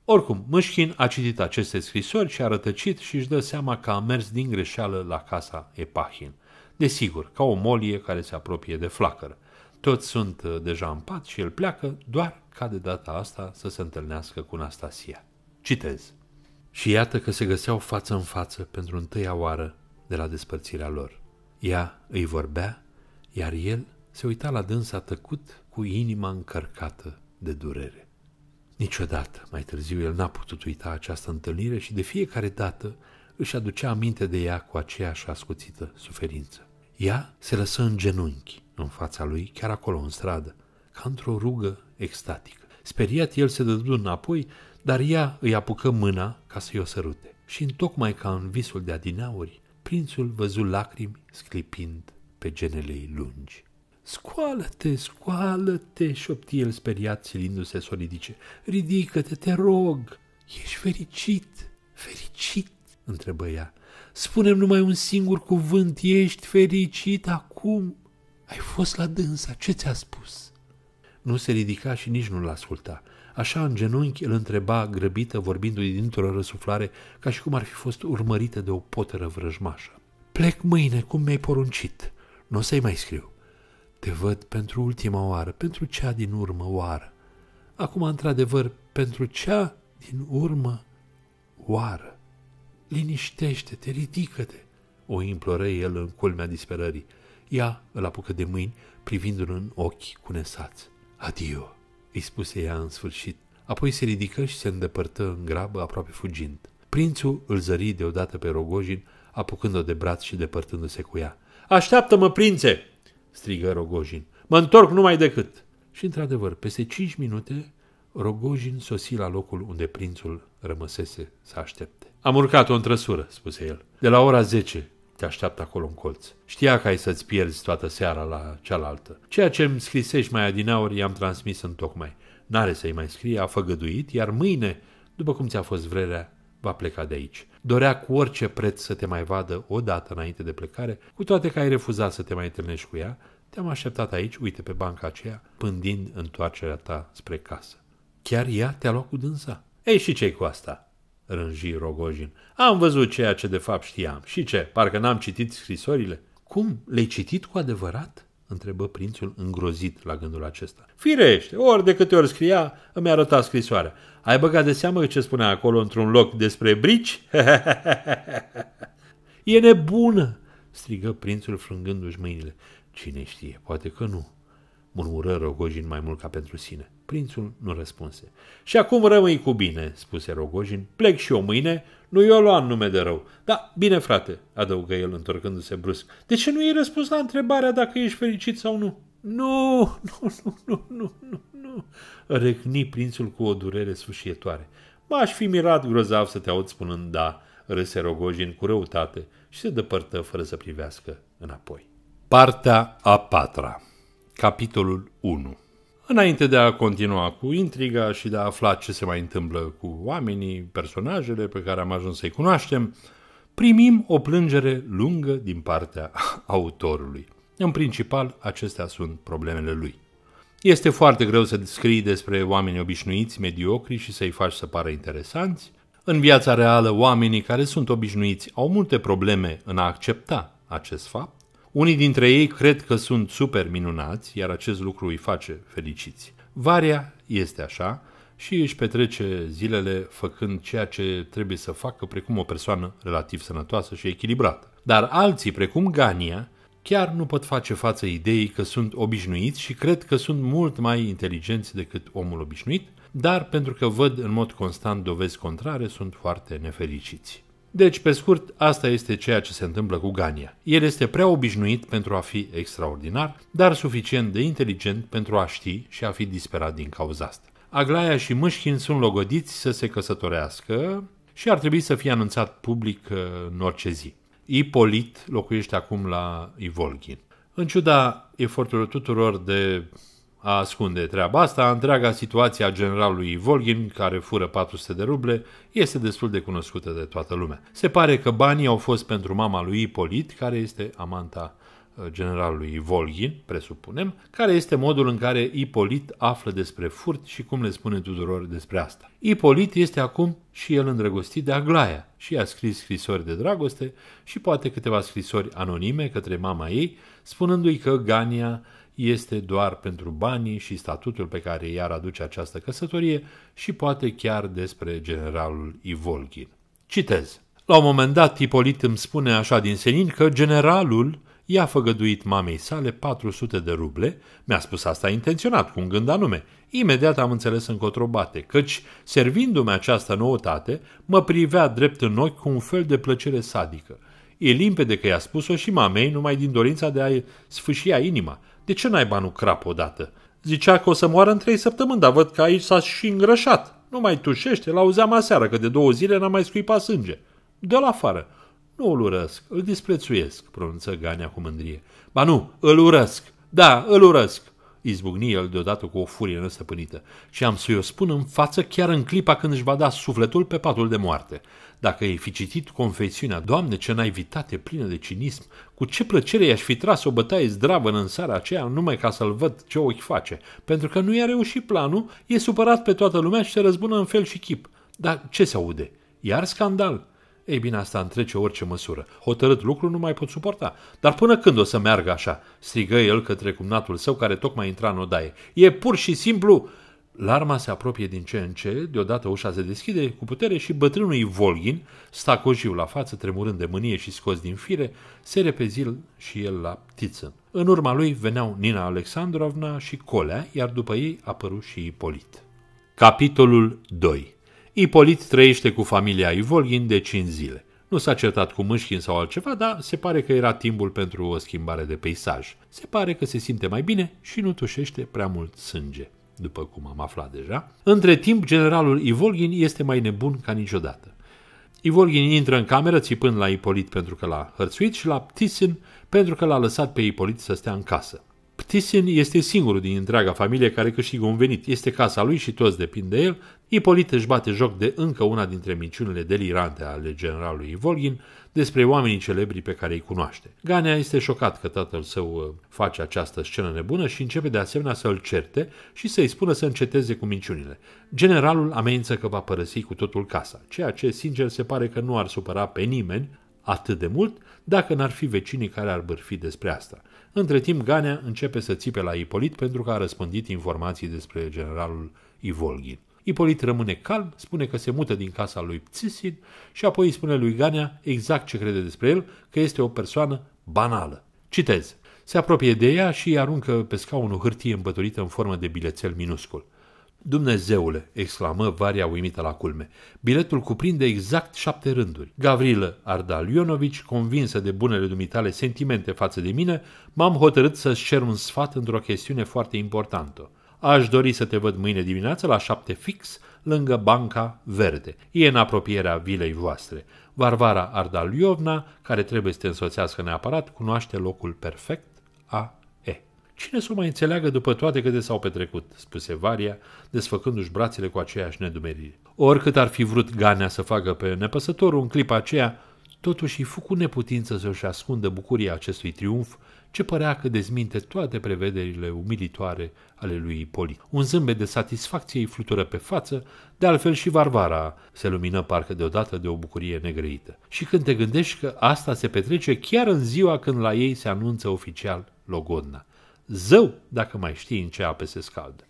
Oricum, Mâșchin a citit aceste scrisori și a rătăcit și își dă seama că a mers din greșeală la casa Epahin. Desigur, ca o molie care se apropie de flacără. Toți sunt uh, deja în pat și el pleacă doar ca de data asta să se întâlnească cu Anastasia. Citez. Și iată că se găseau față în față pentru întâia oară de la despărțirea lor. Ea îi vorbea, iar el se uita la dânsa tăcut cu inima încărcată de durere. Niciodată mai târziu el n-a putut uita această întâlnire și de fiecare dată își aducea aminte de ea cu aceeași ascuțită suferință. Ea se lăsă în genunchi în fața lui, chiar acolo, în stradă, ca într-o rugă extatică. Speriat, el se dădu înapoi, dar ea îi apucă mâna ca să-i o sărute. Și tocmai ca în visul de adinauri, prințul văzu lacrimi sclipind pe genele ei lungi. Scoală-te, scoală-te, șopti el speriat, silindu-se solidice. Ridică-te, te rog! Ești fericit, fericit, întrebă ea. Spunem numai un singur cuvânt, ești fericit acum. Ai fost la dânsa, ce ți-a spus? Nu se ridica și nici nu-l asculta. Așa, în genunchi, îl întreba grăbită, vorbindu-i dintr-o răsuflare, ca și cum ar fi fost urmărită de o poteră vrăjmașă. Plec mâine, cum mi-ai poruncit. Nu o să-i mai scriu. Te văd pentru ultima oară, pentru cea din urmă oară. Acum, într-adevăr, pentru cea din urmă oară. Liniștește-te, ridică-te!" o imploră el în culmea disperării. Ea îl apucă de mâini, privindu-l în ochi cu nesați. Adio, îi spuse ea în sfârșit. Apoi se ridică și se îndepărtă în grabă, aproape fugind. Prințul îl zări deodată pe Rogojin, apucând-o de braț și depărtându-se cu ea. Așteaptă-mă, prințe!" strigă Rogojin. Mă întorc numai decât!" Și într-adevăr, peste cinci minute, Rogojin sosi la locul unde prințul rămăsese să aștepte. Am urcat-o întrăsură, spuse el. De la ora 10 te așteaptă acolo în colț. Știa că ai să-ți pierzi toată seara la cealaltă. Ceea ce îmi scrisești mai adinaori i-am transmis în tocmai. N-are să-i mai scrie, a făgăduit, iar mâine, după cum ți-a fost vrerea, va pleca de aici. Dorea cu orice preț să te mai vadă o dată înainte de plecare, cu toate că ai refuzat să te mai întâlnești cu ea, te-am așteptat aici, uite pe banca aceea, pândind întoarcerea ta spre casă. Chiar ea te-a luat cu dânsa. Ei, și ce cu asta? rânji Rogojin. Am văzut ceea ce de fapt știam. Și ce, parcă n-am citit scrisorile? Cum, le-ai citit cu adevărat? întrebă prințul îngrozit la gândul acesta. Firește, ori de câte ori scria, îmi arăta scrisoarea. Ai băgat de seamă ce spunea acolo într-un loc despre brici? e nebună! strigă prințul frângându-și mâinile. Cine știe, poate că nu, murmură Rogojin mai mult ca pentru sine. Prințul nu răspunse. Și acum rămâi cu bine, spuse Rogojin. Plec și eu mâine, nu i-o lua în nume de rău. Da, bine frate, adăugă el întorcându-se brusc. De ce nu i ai răspuns la întrebarea dacă ești fericit sau nu? Nu, nu, nu, nu, nu, nu, nu, răcni prințul cu o durere sfâșietoare. M-aș fi mirat grozav să te aud spunând da, râse Rogojin cu răutate și se depărtă fără să privească înapoi. Partea a patra Capitolul 1 Înainte de a continua cu intriga și de a afla ce se mai întâmplă cu oamenii, personajele pe care am ajuns să-i cunoaștem, primim o plângere lungă din partea autorului. În principal, acestea sunt problemele lui. Este foarte greu să descrii despre oameni obișnuiți, mediocri și să-i faci să pară interesanți. În viața reală, oamenii care sunt obișnuiți au multe probleme în a accepta acest fapt unii dintre ei cred că sunt super minunați, iar acest lucru îi face fericiți. Varia este așa și își petrece zilele făcând ceea ce trebuie să facă precum o persoană relativ sănătoasă și echilibrată. Dar alții, precum Gania, chiar nu pot face față ideii că sunt obișnuiți și cred că sunt mult mai inteligenți decât omul obișnuit, dar pentru că văd în mod constant dovezi contrare, sunt foarte nefericiți. Deci, pe scurt, asta este ceea ce se întâmplă cu Gania. El este prea obișnuit pentru a fi extraordinar, dar suficient de inteligent pentru a ști și a fi disperat din cauza asta. Aglaia și Mâșchin sunt logodiți să se căsătorească și ar trebui să fie anunțat public uh, în orice zi. Ipolit locuiește acum la Ivolgin. În ciuda eforturilor tuturor de ascunde treaba asta, întreaga situație a generalului Volgin, care fură 400 de ruble, este destul de cunoscută de toată lumea. Se pare că banii au fost pentru mama lui Ipolit, care este amanta uh, generalului Volgin, presupunem, care este modul în care Ipolit află despre furt și cum le spune tuturor despre asta. Ipolit este acum și el îndrăgostit de Aglaia și a scris scrisori de dragoste și poate câteva scrisori anonime către mama ei, spunându-i că Gania este doar pentru banii și statutul pe care i-ar aduce această căsătorie și poate chiar despre generalul Ivolgin. Citez. La un moment dat, Ipolit îmi spune așa din senin că generalul i-a făgăduit mamei sale 400 de ruble, mi-a spus asta intenționat, cu un gând anume. Imediat am înțeles încotro bate, căci, servindu-mi această noutate, mă privea drept în ochi cu un fel de plăcere sadică. E limpede că i-a spus-o și mamei numai din dorința de a-i sfâșia inima, de ce n-ai nu crap odată? Zicea că o să moară în trei săptămâni, dar văd că aici s-a și îngrășat. Nu mai tușește, l-auzeam aseară că de două zile n-a mai scuipat sânge. De la afară. Nu îl urăsc, îl disprețuiesc, pronunță Gania cu mândrie. Ba nu, îl urăsc. Da, îl urăsc. Izbucni el deodată cu o furie nestăpânită și am să-i o spun în față chiar în clipa când își va da sufletul pe patul de moarte. Dacă ai fi citit confesiunea, Doamne, ce naivitate plină de cinism, cu ce plăcere i-aș fi tras o bătaie zdravă în seara aceea, numai ca să-l văd ce ochi face. Pentru că nu i-a reușit planul, e supărat pe toată lumea și se răzbună în fel și chip. Dar ce se aude? Iar scandal? Ei bine, asta întrece orice măsură. Hotărât lucru nu mai pot suporta. Dar până când o să meargă așa? Strigă el către cumnatul său care tocmai intra în odaie. E pur și simplu Larma se apropie din ce în ce, deodată ușa se deschide cu putere și bătrânul Ivolgin, stacojiu la față, tremurând de mânie și scos din fire, se repezil și el la ptiță. În urma lui veneau Nina Alexandrovna și Colea, iar după ei apăru și Ipolit. Capitolul 2 Ipolit trăiește cu familia Ivolgin de 5 zile. Nu s-a certat cu mâșchin sau altceva, dar se pare că era timpul pentru o schimbare de peisaj. Se pare că se simte mai bine și nu tușește prea mult sânge după cum am aflat deja. Între timp, generalul Ivolgin este mai nebun ca niciodată. Ivolgin intră în cameră țipând la Ipolit pentru că l-a hărțuit și la Ptisin pentru că l-a lăsat pe Ipolit să stea în casă. Ptisin este singurul din întreaga familie care câștigă un venit. Este casa lui și toți depind de el. Ipolit își bate joc de încă una dintre minciunile delirante ale generalului Ivolgin, despre oamenii celebri pe care îi cunoaște. Ganea este șocat că tatăl său uh, face această scenă nebună și începe de asemenea să îl certe și să-i spună să înceteze cu minciunile. Generalul amenință că va părăsi cu totul casa, ceea ce sincer se pare că nu ar supăra pe nimeni atât de mult dacă n-ar fi vecinii care ar bârfi despre asta. Între timp, Ganea începe să țipe la Ipolit pentru că a răspândit informații despre generalul Ivolgin. Ipolit rămâne calm, spune că se mută din casa lui Pțisin și apoi îi spune lui Ganea exact ce crede despre el, că este o persoană banală. Citez. Se apropie de ea și îi aruncă pe scaun o hârtie îmbătorită în formă de bilețel minuscul. Dumnezeule, exclamă Varia uimită la culme. Biletul cuprinde exact șapte rânduri. Gavrilă Ionovici, convinsă de bunele dumitale sentimente față de mine, m-am hotărât să-ți cer un sfat într-o chestiune foarte importantă. Aș dori să te văd mâine dimineață la șapte fix, lângă Banca Verde. E în apropierea vilei voastre. Varvara Ardaliovna, care trebuie să te însoțească neapărat, cunoaște locul perfect a E. Cine să o mai înțeleagă după toate câte s-au petrecut, spuse Varia, desfăcându-și brațele cu aceeași nedumerire. Oricât ar fi vrut Ganea să facă pe nepăsătorul în clipa aceea, totuși îi fu cu neputință să-și ascundă bucuria acestui triumf ce părea că dezminte toate prevederile umilitoare ale lui Poli. Un zâmbet de satisfacție îi flutură pe față, de altfel și Varvara se lumină parcă deodată de o bucurie negrăită. Și când te gândești că asta se petrece chiar în ziua când la ei se anunță oficial Logodna. Zău, dacă mai știi în ce ape se scaldă.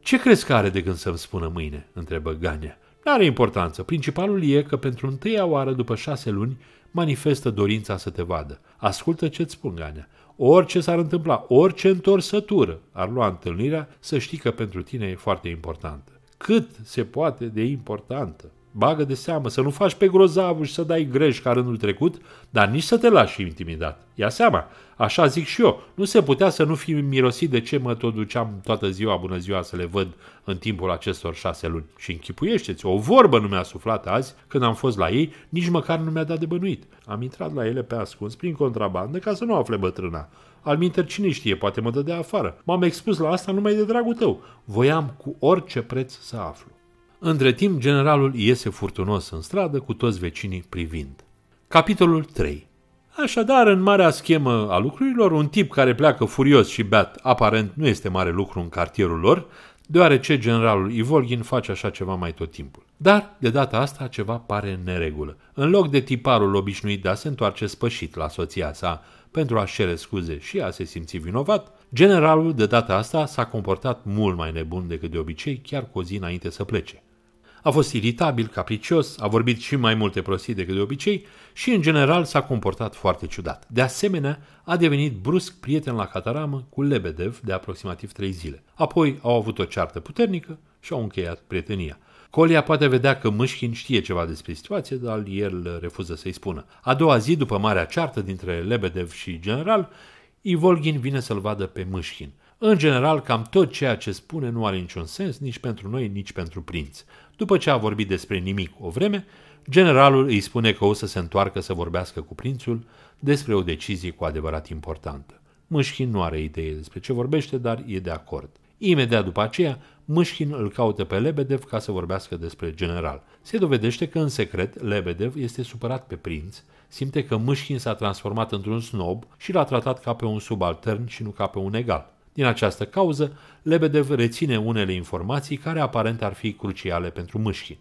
Ce crezi că are de gând să-mi spună mâine?" întrebă Gania. N-are importanță. Principalul e că pentru întâia oară după șase luni manifestă dorința să te vadă. Ascultă ce-ți spun, Gania. Orice s-ar întâmpla, orice întorsătură ar lua întâlnirea, să știi că pentru tine e foarte importantă. Cât se poate de importantă. Bagă de seamă să nu faci pe grozavul și să dai greș ca rândul trecut, dar nici să te lași intimidat. Ia seama, așa zic și eu, nu se putea să nu fi mirosit de ce mă tot duceam toată ziua bună ziua să le văd în timpul acestor șase luni. Și închipuiește-ți, o vorbă nu mi-a suflat azi când am fost la ei, nici măcar nu mi-a dat de bănuit. Am intrat la ele pe ascuns prin contrabandă ca să nu afle bătrâna. Alminter, cine știe, poate mă dă de afară. M-am expus la asta numai de dragul tău. Voiam cu orice preț să aflu. Între timp, generalul iese furtunos în stradă cu toți vecinii privind. Capitolul 3 Așadar, în marea schemă a lucrurilor, un tip care pleacă furios și beat aparent nu este mare lucru în cartierul lor, deoarece generalul Ivolgin face așa ceva mai tot timpul. Dar, de data asta, ceva pare în neregulă. În loc de tiparul obișnuit de a se întoarce spășit la soția sa pentru a-și cere scuze și a se simți vinovat, generalul de data asta s-a comportat mult mai nebun decât de obicei, chiar cu o zi înainte să plece. A fost iritabil, capricios, a vorbit și mai multe prostii decât de obicei și, în general, s-a comportat foarte ciudat. De asemenea, a devenit brusc prieten la cataramă cu Lebedev de aproximativ trei zile. Apoi au avut o ceartă puternică și au încheiat prietenia. Colia poate vedea că Mâșchin știe ceva despre situație, dar el refuză să-i spună. A doua zi, după marea ceartă dintre Lebedev și general, Ivolgin vine să-l vadă pe Mâșchin. În general, cam tot ceea ce spune nu are niciun sens nici pentru noi, nici pentru prinți. După ce a vorbit despre nimic o vreme, generalul îi spune că o să se întoarcă să vorbească cu prințul despre o decizie cu adevărat importantă. Mâșchin nu are idee despre ce vorbește, dar e de acord. Imediat după aceea, Mâșchin îl caută pe Lebedev ca să vorbească despre general. Se dovedește că în secret Lebedev este supărat pe prinț, simte că Mâșchin s-a transformat într-un snob și l-a tratat ca pe un subaltern și nu ca pe un egal. Din această cauză, Lebedev reține unele informații care aparent ar fi cruciale pentru Mâșchin.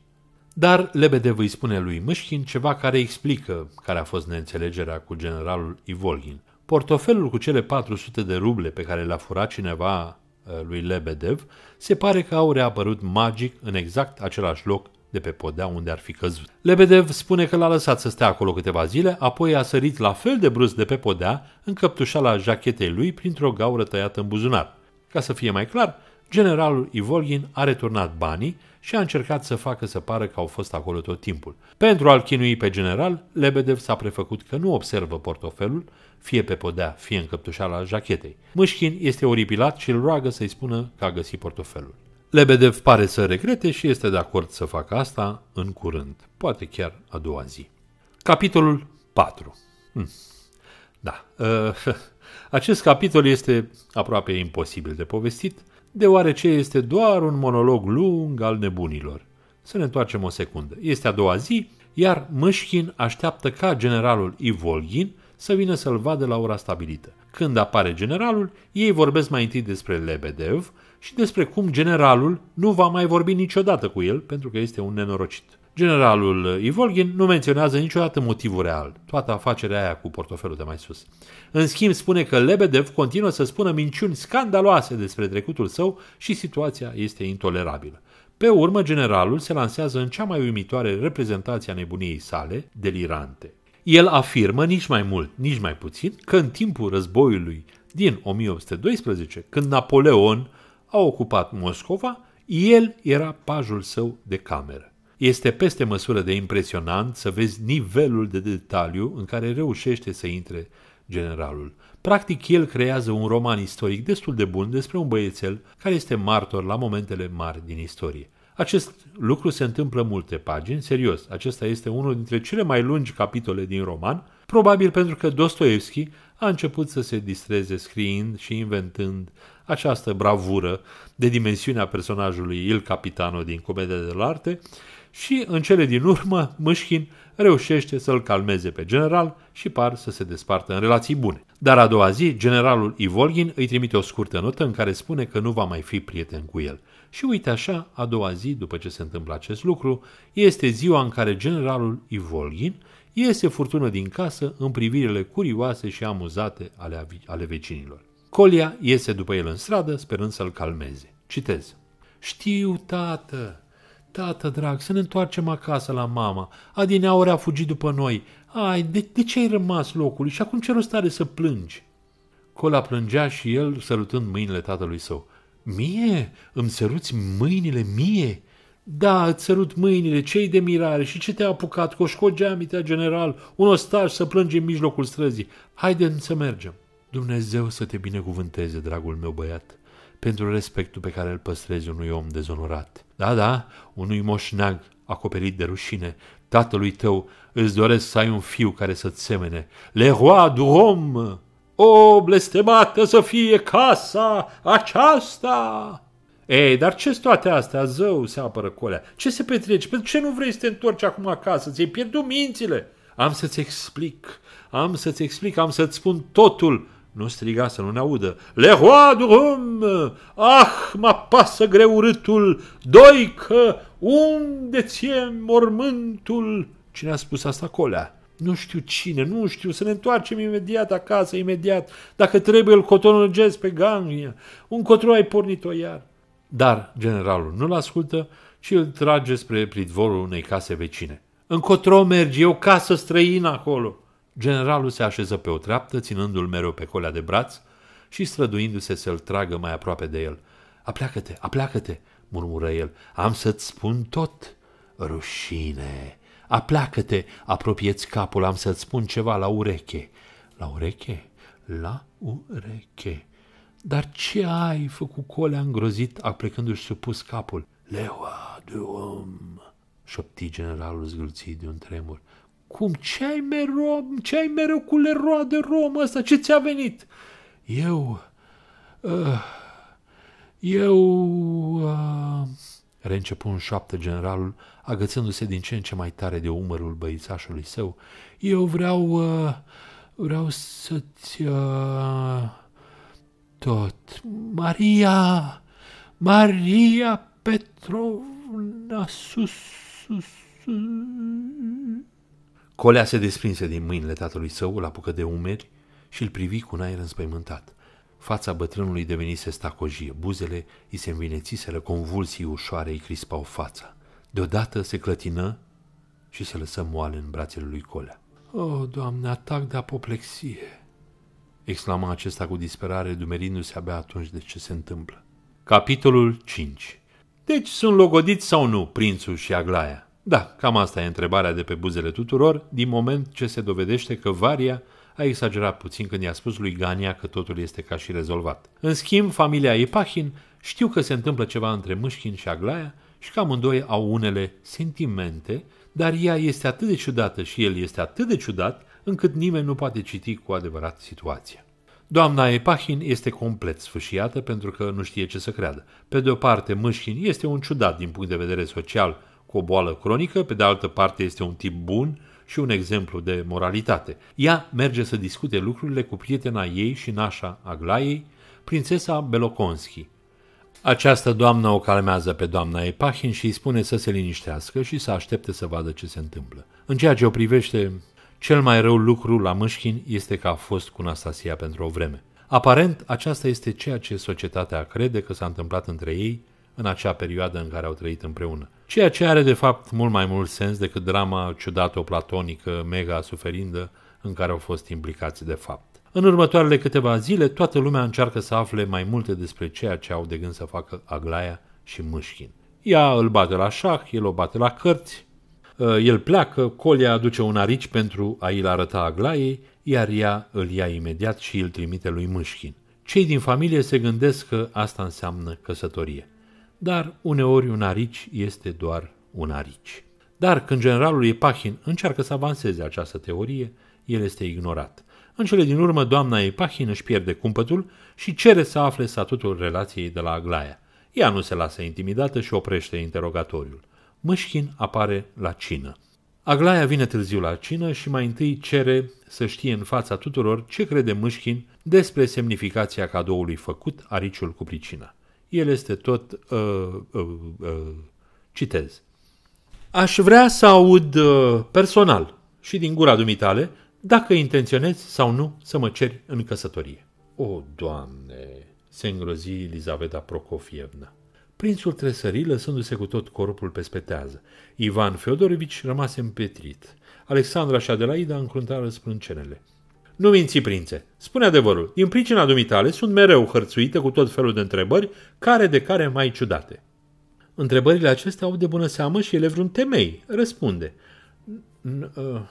Dar Lebedev îi spune lui Mâșchin ceva care explică care a fost neînțelegerea cu generalul Ivolgin. Portofelul cu cele 400 de ruble pe care le-a furat cineva eh, lui Lebedev se pare că au reapărut magic în exact același loc de pe podea unde ar fi căzut. Lebedev spune că l-a lăsat să stea acolo câteva zile, apoi a sărit la fel de brusc de pe podea, la jachetei lui printr-o gaură tăiată în buzunar. Ca să fie mai clar, generalul Ivolgin a returnat banii și a încercat să facă să pară că au fost acolo tot timpul. Pentru a-l chinui pe general, Lebedev s-a prefăcut că nu observă portofelul, fie pe podea, fie în căptușala jachetei. Mâșchin este oripilat și îl roagă să-i spună că a găsit portofelul. Lebedev pare să regrete și este de acord să facă asta în curând, poate chiar a doua zi. Capitolul 4 hmm. Da, uh, acest capitol este aproape imposibil de povestit, deoarece este doar un monolog lung al nebunilor. Să ne întoarcem o secundă. Este a doua zi, iar Mâșchin așteaptă ca generalul Ivolgin să vină să-l vadă la ora stabilită. Când apare generalul, ei vorbesc mai întâi despre Lebedev, și despre cum generalul nu va mai vorbi niciodată cu el pentru că este un nenorocit. Generalul Ivolgin nu menționează niciodată motivul real, toată afacerea aia cu portofelul de mai sus. În schimb, spune că Lebedev continuă să spună minciuni scandaloase despre trecutul său și situația este intolerabilă. Pe urmă, generalul se lansează în cea mai uimitoare reprezentație a nebuniei sale, delirante. El afirmă nici mai mult, nici mai puțin, că în timpul războiului din 1812, când Napoleon a ocupat Moscova, el era pajul său de cameră. Este peste măsură de impresionant să vezi nivelul de detaliu în care reușește să intre generalul. Practic, el creează un roman istoric destul de bun despre un băiețel care este martor la momentele mari din istorie. Acest lucru se întâmplă multe pagini, serios, acesta este unul dintre cele mai lungi capitole din roman, probabil pentru că Dostoevski a început să se distreze scriind și inventând această bravură de dimensiunea personajului Il Capitano din Comedia de arte și, în cele din urmă, Mâșchin reușește să-l calmeze pe general și par să se despartă în relații bune. Dar a doua zi, generalul Ivolgin îi trimite o scurtă notă în care spune că nu va mai fi prieten cu el. Și uite așa, a doua zi, după ce se întâmplă acest lucru, este ziua în care generalul Ivolgin iese furtună din casă în privirile curioase și amuzate ale, ale vecinilor. Colia iese după el în stradă, sperând să-l calmeze. Citez. Știu, tată, tată drag, să ne întoarcem acasă la mama. ori a fugit după noi. Ai, de, de ce ai rămas locului și acum ce rost are să plângi? Cola plângea și el sărutând mâinile tatălui său. Mie? Îmi săruți mâinile mie? Da, îți sărut mâinile, cei de mirare și ce te-a apucat, coșcogea, mitea general, un ostaș să plânge în mijlocul străzii. Haide să mergem. Dumnezeu să te binecuvânteze, dragul meu băiat, pentru respectul pe care îl păstrezi unui om dezonorat. Da, da, unui moșnag acoperit de rușine, tatălui tău îți doresc să ai un fiu care să-ți semene. Le roi du om, O, blestemată să fie casa aceasta! Ei, dar ce toate astea? Zău, se apără colea. Ce se petrece? Pentru ce nu vrei să te întorci acum acasă? Ți-ai pierdut mințile! Am să-ți explic, am să-ți explic, am să-ți spun totul, nu striga să nu ne audă. Le roi du rum! Ah, mă pasă greu râtul! Doică, unde ție mormântul? Cine a spus asta colea? Nu știu cine, nu știu, să ne întoarcem imediat acasă, imediat. Dacă trebuie, îl cotonogez pe ganglia. Un cotru ai pornit-o iar. Dar generalul nu-l ascultă, ci îl trage spre pridvorul unei case vecine. Încotro mergi, e o casă străină acolo. Generalul se așeză pe o treaptă, ținându-l mereu pe colea de braț și străduindu-se să-l tragă mai aproape de el. Apleacă-te, apleacă-te!" murmură el. Am să-ți spun tot!" Rușine! Apleacă-te, apropieți capul, am să-ți spun ceva la ureche." La ureche? La ureche!" Dar ce ai făcut colea îngrozit, aplecându-și supus capul? Leua de om, șopti generalul zgâlțit de un tremur. Cum? Ce ai mereu, ce ai mereu cu le de Rom ăsta? Ce ți-a venit? Eu... Uh, eu... Uh, reîncepu în șoaptă generalul, agățându-se din ce în ce mai tare de umărul băițașului său. Eu vreau... Uh, vreau să-ți... Uh, tot. Maria... Maria Petrovna Sus... sus, sus Colea se desprinse din mâinile tatălui său, îl apucă de umeri și îl privi cu un aer înspăimântat. Fața bătrânului devenise stacojie, buzele îi se învinețiseră, convulsii ușoare îi crispau fața. Deodată se clătină și se lăsă moale în brațele lui Colea. O, oh, doamne, atac de apoplexie!" exclama acesta cu disperare, dumerindu-se abia atunci de ce se întâmplă. Capitolul 5 Deci sunt logodiți sau nu prințul și Aglaia? Da, cam asta e întrebarea de pe buzele tuturor, din moment ce se dovedește că Varia a exagerat puțin când i-a spus lui Gania că totul este ca și rezolvat. În schimb, familia Ipahin știu că se întâmplă ceva între Mâșchin și Aglaia și că amândoi au unele sentimente, dar ea este atât de ciudată și el este atât de ciudat încât nimeni nu poate citi cu adevărat situația. Doamna Epahin este complet sfâșiată pentru că nu știe ce să creadă. Pe de o parte, Mâșchin este un ciudat din punct de vedere social cu o boală cronică, pe de altă parte este un tip bun și un exemplu de moralitate. Ea merge să discute lucrurile cu prietena ei și nașa Aglaiei, prințesa Belokonski. Această doamnă o calmează pe doamna Epahin și îi spune să se liniștească și să aștepte să vadă ce se întâmplă. În ceea ce o privește, cel mai rău lucru la Mâșchin este că a fost cu Anastasia pentru o vreme. Aparent, aceasta este ceea ce societatea crede că s-a întâmplat între ei în acea perioadă în care au trăit împreună. Ceea ce are de fapt mult mai mult sens decât drama ciudată o platonică, mega suferindă, în care au fost implicați de fapt. În următoarele câteva zile, toată lumea încearcă să afle mai multe despre ceea ce au de gând să facă Aglaia și Mâșchin. Ea îl bate la șah, el o bate la cărți, uh, el pleacă, Colia aduce un arici pentru a i arăta Aglaiei, iar ea îl ia imediat și îl trimite lui Mâșchin. Cei din familie se gândesc că asta înseamnă căsătorie dar uneori un arici este doar un arici. Dar când generalul Epahin încearcă să avanseze această teorie, el este ignorat. În cele din urmă, doamna Epahin își pierde cumpătul și cere să afle statutul relației de la Aglaia. Ea nu se lasă intimidată și oprește interogatoriul. Mâșchin apare la cină. Aglaia vine târziu la cină și mai întâi cere să știe în fața tuturor ce crede Mâșchin despre semnificația cadoului făcut ariciul cu pricina el este tot, uh, uh, uh, citez, Aș vrea să aud uh, personal și din gura dumitale dacă intenționezi sau nu să mă ceri în căsătorie. O, Doamne, se îngrozi Elizaveta Prokofievna. Prințul tresări, lăsându-se cu tot corpul pe spetează. Ivan Feodorovici rămase împetrit. Alexandra și Adelaida încruntară sprâncenele. Nu minți, prințe. Spune adevărul. Din pricina dumitale sunt mereu hărțuită cu tot felul de întrebări, care de care mai ciudate. Întrebările acestea au de bună seamă și ele vreun temei. Răspunde. Uh,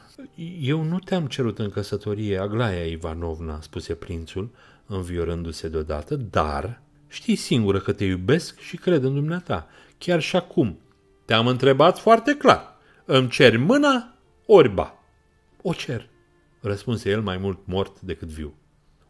eu nu te-am cerut în căsătorie, Aglaia Ivanovna, spuse prințul, înviorându-se deodată, dar știi singură că te iubesc și cred în dumneata, chiar și acum. Te-am întrebat foarte clar. Îmi ceri mâna, orba. O cer, răspunse el mai mult mort decât viu.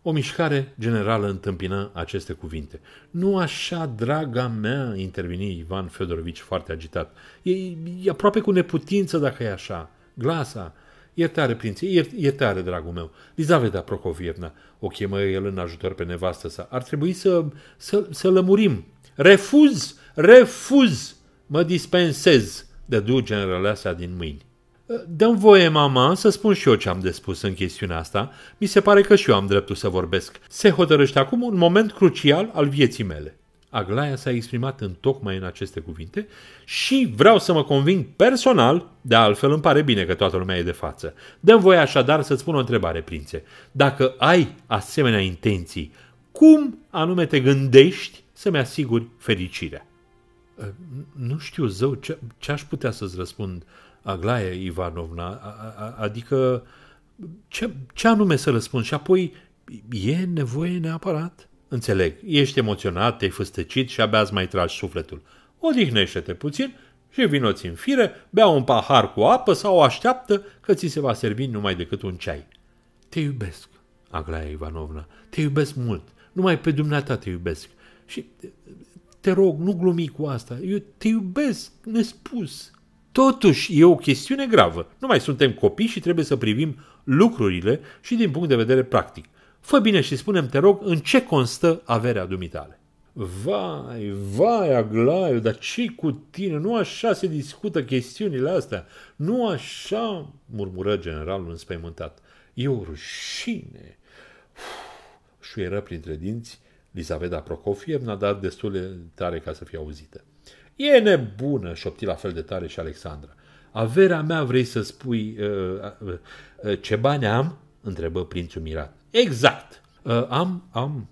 O mișcare generală întâmpină aceste cuvinte. Nu așa, draga mea, interveni Ivan Fedorovici foarte agitat. E, e aproape cu neputință dacă e așa. Glasa. Iertare, prinție, iert, iertare, dragul meu. Lizaveta Prokofievna. o chemă el în ajutor pe nevastă sa. Ar trebui să, să, să lămurim. Refuz, refuz, mă dispensez, du generaleasa din mâini. Dăm voie, mama, să spun și eu ce am de spus în chestiunea asta. Mi se pare că și eu am dreptul să vorbesc. Se hotărăște acum un moment crucial al vieții mele. Aglaia s-a exprimat în tocmai în aceste cuvinte și vreau să mă conving personal, de altfel îmi pare bine că toată lumea e de față. Dăm voie așadar să-ți pun o întrebare, prințe. Dacă ai asemenea intenții, cum anume te gândești să-mi asiguri fericirea? Nu știu, zău, ce, ce aș putea să-ți răspund? Uh, Aglaia Ivanovna, adică ce, ce anume să răspund? Și apoi, e nevoie neapărat? Înțeleg, ești emoționat, te-ai făstăcit și abia îți mai tragi sufletul. Odihnește-te puțin și vinoți în fire, bea un pahar cu apă sau așteaptă că ți se va servi numai decât un ceai. Te iubesc, Aglaia Ivanovna, te iubesc mult, numai pe dumneata te iubesc. Și te rog, nu glumi cu asta, eu te iubesc nespus. Totuși, e o chestiune gravă. Nu mai suntem copii și trebuie să privim lucrurile și din punct de vedere practic. Fă bine și spunem, te rog, în ce constă averea dumitale. Vai, vai, Aglaiu, dar ce cu tine? Nu așa se discută chestiunile astea. Nu așa, murmură generalul înspăimântat. E o rușine. Uf, șuieră printre dinți Lisaveta Prokofievna, dar destul de tare ca să fie auzită. E nebună, șopti la fel de tare și Alexandra. Averea mea vrei să spui uh, uh, uh, ce bani am? întrebă prințul mirat. Exact! Uh, am, am,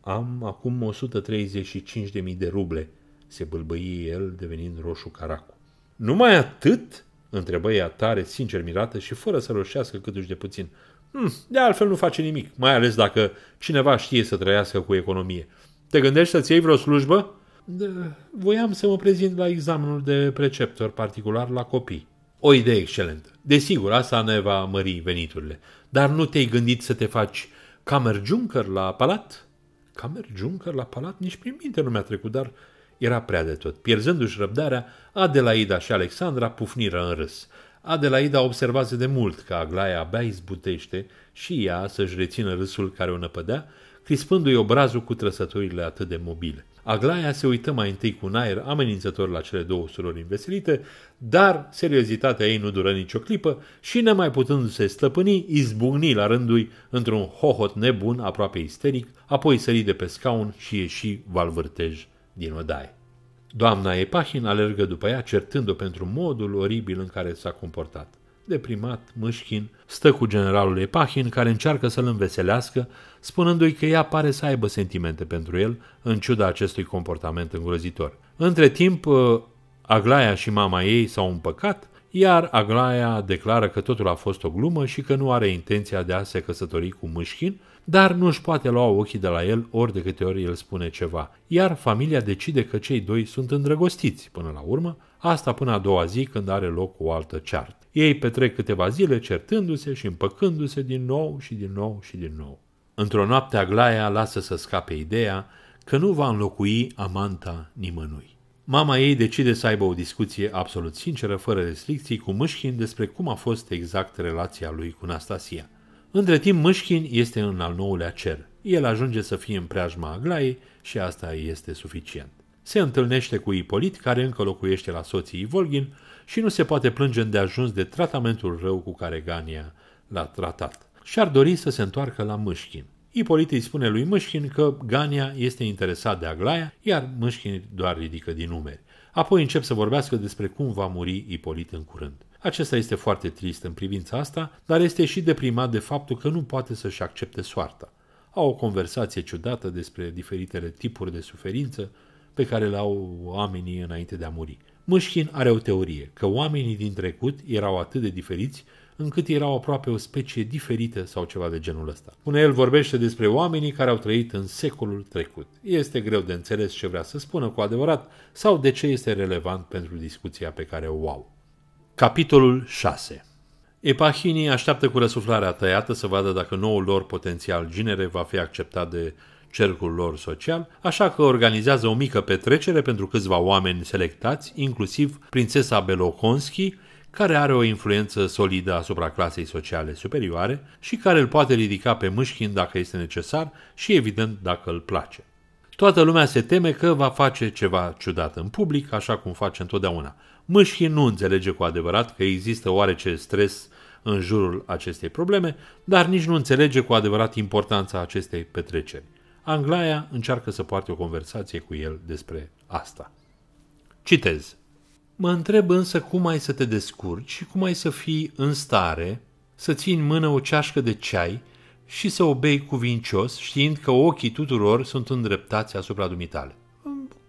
am acum 135.000 de ruble, se bâlbăie el devenind roșu caracu. Numai atât? întrebă ea tare, sincer mirată și fără să roșească câtuși de puțin. Hmm, de altfel nu face nimic, mai ales dacă cineva știe să trăiască cu economie. Te gândești să-ți iei vreo slujbă? Da, voiam să mă prezint la examenul de preceptor particular la copii. O idee excelentă. Desigur, asta ne va mări veniturile. Dar nu te-ai gândit să te faci camerjunker la palat? Camerjunker la palat? Nici prin minte nu mi-a trecut, dar era prea de tot. Pierzându-și răbdarea, Adelaida și Alexandra pufniră în râs. Adelaida observase de mult că Aglaia abia izbutește și ea să-și rețină râsul care o năpădea, crispându-i obrazul cu trăsăturile atât de mobile. Aglaia se uită mai întâi cu un aer amenințător la cele două surori înveselite, dar seriozitatea ei nu dură nicio clipă și, nemai putându-se stăpâni, izbucni la rândul într-un hohot nebun, aproape isteric, apoi sări de pe scaun și ieși valvârtej din odaie. Doamna Epahin alergă după ea, certându o pentru modul oribil în care s-a comportat. Deprimat, mâșchin, stă cu generalul Epahin, care încearcă să-l înveselească, spunându-i că ea pare să aibă sentimente pentru el, în ciuda acestui comportament îngrozitor. Între timp, uh, Aglaia și mama ei s-au împăcat, iar Aglaia declară că totul a fost o glumă și că nu are intenția de a se căsători cu Mâșchin, dar nu își poate lua ochii de la el ori de câte ori el spune ceva, iar familia decide că cei doi sunt îndrăgostiți până la urmă, asta până a doua zi când are loc o altă ceartă. Ei petrec câteva zile certându-se și împăcându-se din nou și din nou și din nou. Într-o noapte Aglaia lasă să scape ideea că nu va înlocui amanta nimănui. Mama ei decide să aibă o discuție absolut sinceră, fără restricții, cu Mâșchin despre cum a fost exact relația lui cu Anastasia. Între timp, Mâșchin este în al nouălea cer. El ajunge să fie în preajma Aglaiei și asta este suficient. Se întâlnește cu Ipolit, care încă locuiește la soții Volgin, și nu se poate plânge îndeajuns de tratamentul rău cu care Gania l-a tratat. Și-ar dori să se întoarcă la Mâșchin. Ipolit îi spune lui Mâșchin că Gania este interesat de Aglaia, iar Mâșchin doar ridică din numeri. Apoi încep să vorbească despre cum va muri Ipolit în curând. Acesta este foarte trist în privința asta, dar este și deprimat de faptul că nu poate să-și accepte soarta. Au o conversație ciudată despre diferitele tipuri de suferință pe care le au oamenii înainte de a muri. Mâșchin are o teorie că oamenii din trecut erau atât de diferiți încât erau aproape o specie diferită sau ceva de genul ăsta. Pune el vorbește despre oamenii care au trăit în secolul trecut. Este greu de înțeles ce vrea să spună cu adevărat sau de ce este relevant pentru discuția pe care o au. Capitolul 6 Epahinii așteaptă cu răsuflarea tăiată să vadă dacă noul lor potențial ginere va fi acceptat de cercul lor social, așa că organizează o mică petrecere pentru câțiva oameni selectați, inclusiv prințesa Belokonski, care are o influență solidă asupra clasei sociale superioare și care îl poate ridica pe mâșchin dacă este necesar și, evident, dacă îl place. Toată lumea se teme că va face ceva ciudat în public, așa cum face întotdeauna. Mâșchin nu înțelege cu adevărat că există oarece stres în jurul acestei probleme, dar nici nu înțelege cu adevărat importanța acestei petreceri. Anglaia încearcă să poarte o conversație cu el despre asta. Citez. Mă întreb însă cum ai să te descurci și cum ai să fii în stare să ții în mână o ceașcă de ceai și să bei cuvincios, știind că ochii tuturor sunt îndreptați asupra dumitale.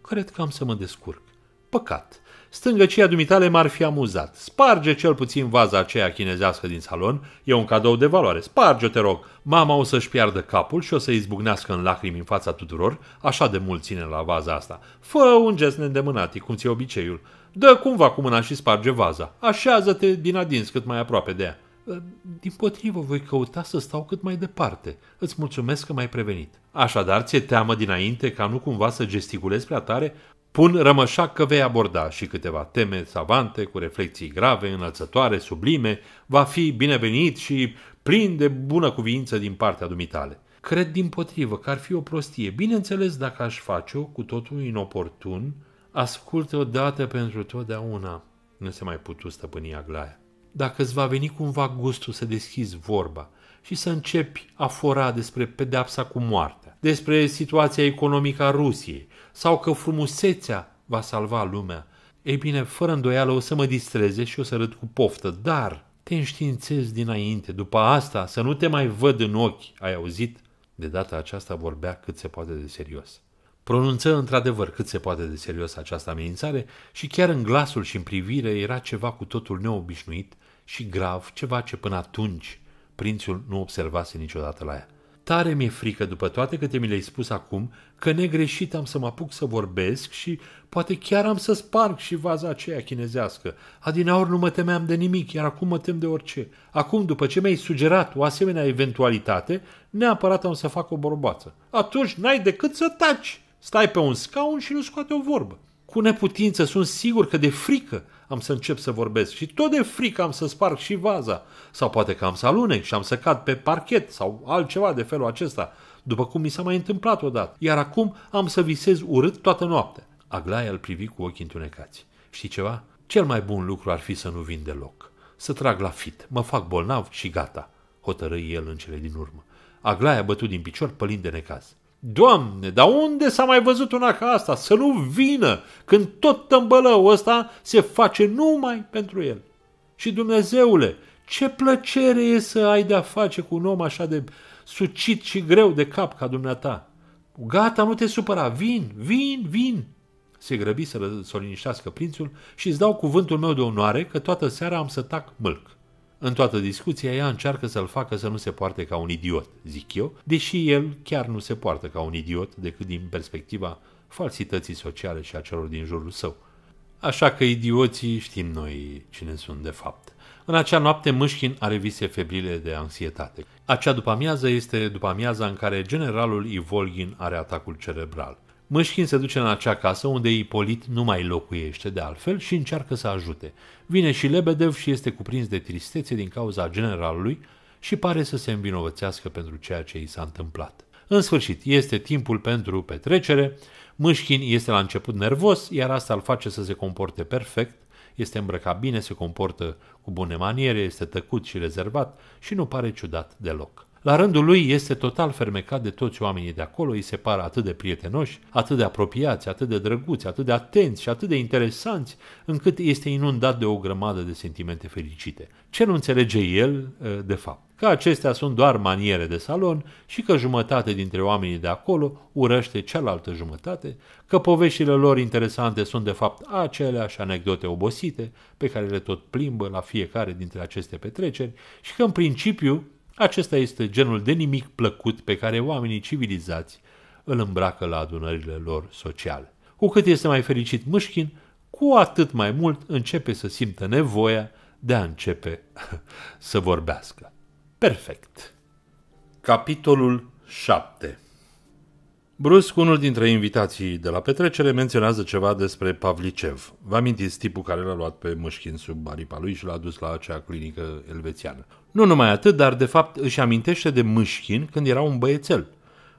Cred că am să mă descurc. Păcat stângăcia dumitale m-ar fi amuzat. Sparge cel puțin vaza aceea chinezească din salon, e un cadou de valoare. Sparge-o, te rog! Mama o să-și piardă capul și o să izbucnească în lacrimi în fața tuturor, așa de mult ține la vaza asta. Fă un gest neîndemânat, cum ți-e obiceiul. Dă cumva cu mâna și sparge vaza. Așează-te din adins cât mai aproape de ea. Ă, din potrivă, voi căuta să stau cât mai departe. Îți mulțumesc că m-ai prevenit. Așadar, ți-e teamă dinainte ca nu cumva să gesticulezi prea tare? Pun rămășac că vei aborda și câteva teme savante cu reflexii grave, înălțătoare, sublime, va fi binevenit și plin de bună cuvință din partea dumitale. Cred din potrivă că ar fi o prostie. Bineînțeles, dacă aș face-o cu totul inoportun, ascultă dată pentru totdeauna. Nu se mai putu stăpâni Aglaia. Dacă îți va veni cumva gustul să deschizi vorba și să începi a fora despre pedepsa cu moartea, despre situația economică a Rusiei, sau că frumusețea va salva lumea. Ei bine, fără îndoială o să mă distreze și o să râd cu poftă, dar te înștiințez dinainte, după asta să nu te mai văd în ochi, ai auzit? De data aceasta vorbea cât se poate de serios. Pronunță într-adevăr cât se poate de serios această amenințare și chiar în glasul și în privire era ceva cu totul neobișnuit și grav, ceva ce până atunci prințul nu observase niciodată la ea. Tare mi-e frică după toate câte mi le-ai spus acum că negreșit am să mă apuc să vorbesc și poate chiar am să sparg și vaza aceea chinezească. Adinaori nu mă temeam de nimic, iar acum mă tem de orice. Acum, după ce mi-ai sugerat o asemenea eventualitate, neapărat am să fac o borbață. Atunci n-ai decât să taci. Stai pe un scaun și nu scoate o vorbă. Cu neputință sunt sigur că de frică am să încep să vorbesc și tot de frică am să sparg și vaza. Sau poate că am să alunec și am să cad pe parchet sau altceva de felul acesta după cum mi s-a mai întâmplat odată, iar acum am să visez urât toată noaptea. Aglaia îl privi cu ochii întunecați. Știi ceva? Cel mai bun lucru ar fi să nu vin deloc. Să trag la fit, mă fac bolnav și gata, hotărâi el în cele din urmă. Aglaia bătut din picior pălind de necaz. Doamne, dar unde s-a mai văzut una ca asta? Să nu vină, când tot tămbălăul ăsta se face numai pentru el. Și Dumnezeule, ce plăcere e să ai de-a face cu un om așa de sucit și greu de cap ca dumneata. Gata, nu te supăra, vin, vin, vin!" Se grăbi să, o liniștească prințul și îți dau cuvântul meu de onoare că toată seara am să tac mâlc. În toată discuția ea încearcă să-l facă să nu se poarte ca un idiot, zic eu, deși el chiar nu se poartă ca un idiot decât din perspectiva falsității sociale și a celor din jurul său. Așa că idioții știm noi cine sunt de fapt. În acea noapte, Mâșchin are vise febrile de anxietate. Acea după-amiază este după-amiaza în care generalul Ivolgin are atacul cerebral. Mâșchin se duce în acea casă unde Ipolit nu mai locuiește de altfel și încearcă să ajute. Vine și Lebedev și este cuprins de tristețe din cauza generalului și pare să se învinovățească pentru ceea ce i s-a întâmplat. În sfârșit, este timpul pentru petrecere, Mâșchin este la început nervos, iar asta îl face să se comporte perfect, este îmbrăcat bine, se comportă cu bune maniere, este tăcut și rezervat și nu pare ciudat deloc. La rândul lui este total fermecat de toți oamenii de acolo, îi se par atât de prietenoși, atât de apropiați, atât de drăguți, atât de atenți și atât de interesanți, încât este inundat de o grămadă de sentimente fericite. Ce nu înțelege el, eh, de fapt? că acestea sunt doar maniere de salon și că jumătate dintre oamenii de acolo urăște cealaltă jumătate, că poveștile lor interesante sunt de fapt aceleași anecdote obosite pe care le tot plimbă la fiecare dintre aceste petreceri și că în principiu acesta este genul de nimic plăcut pe care oamenii civilizați îl îmbracă la adunările lor sociale. Cu cât este mai fericit Mâșchin, cu atât mai mult începe să simtă nevoia de a începe să vorbească. Perfect. Capitolul 7 Brusc, unul dintre invitații de la petrecere menționează ceva despre Pavlicev. Vă amintiți tipul care l-a luat pe mușchin sub aripa lui și l-a dus la acea clinică elvețiană. Nu numai atât, dar de fapt își amintește de mușchin când era un băiețel.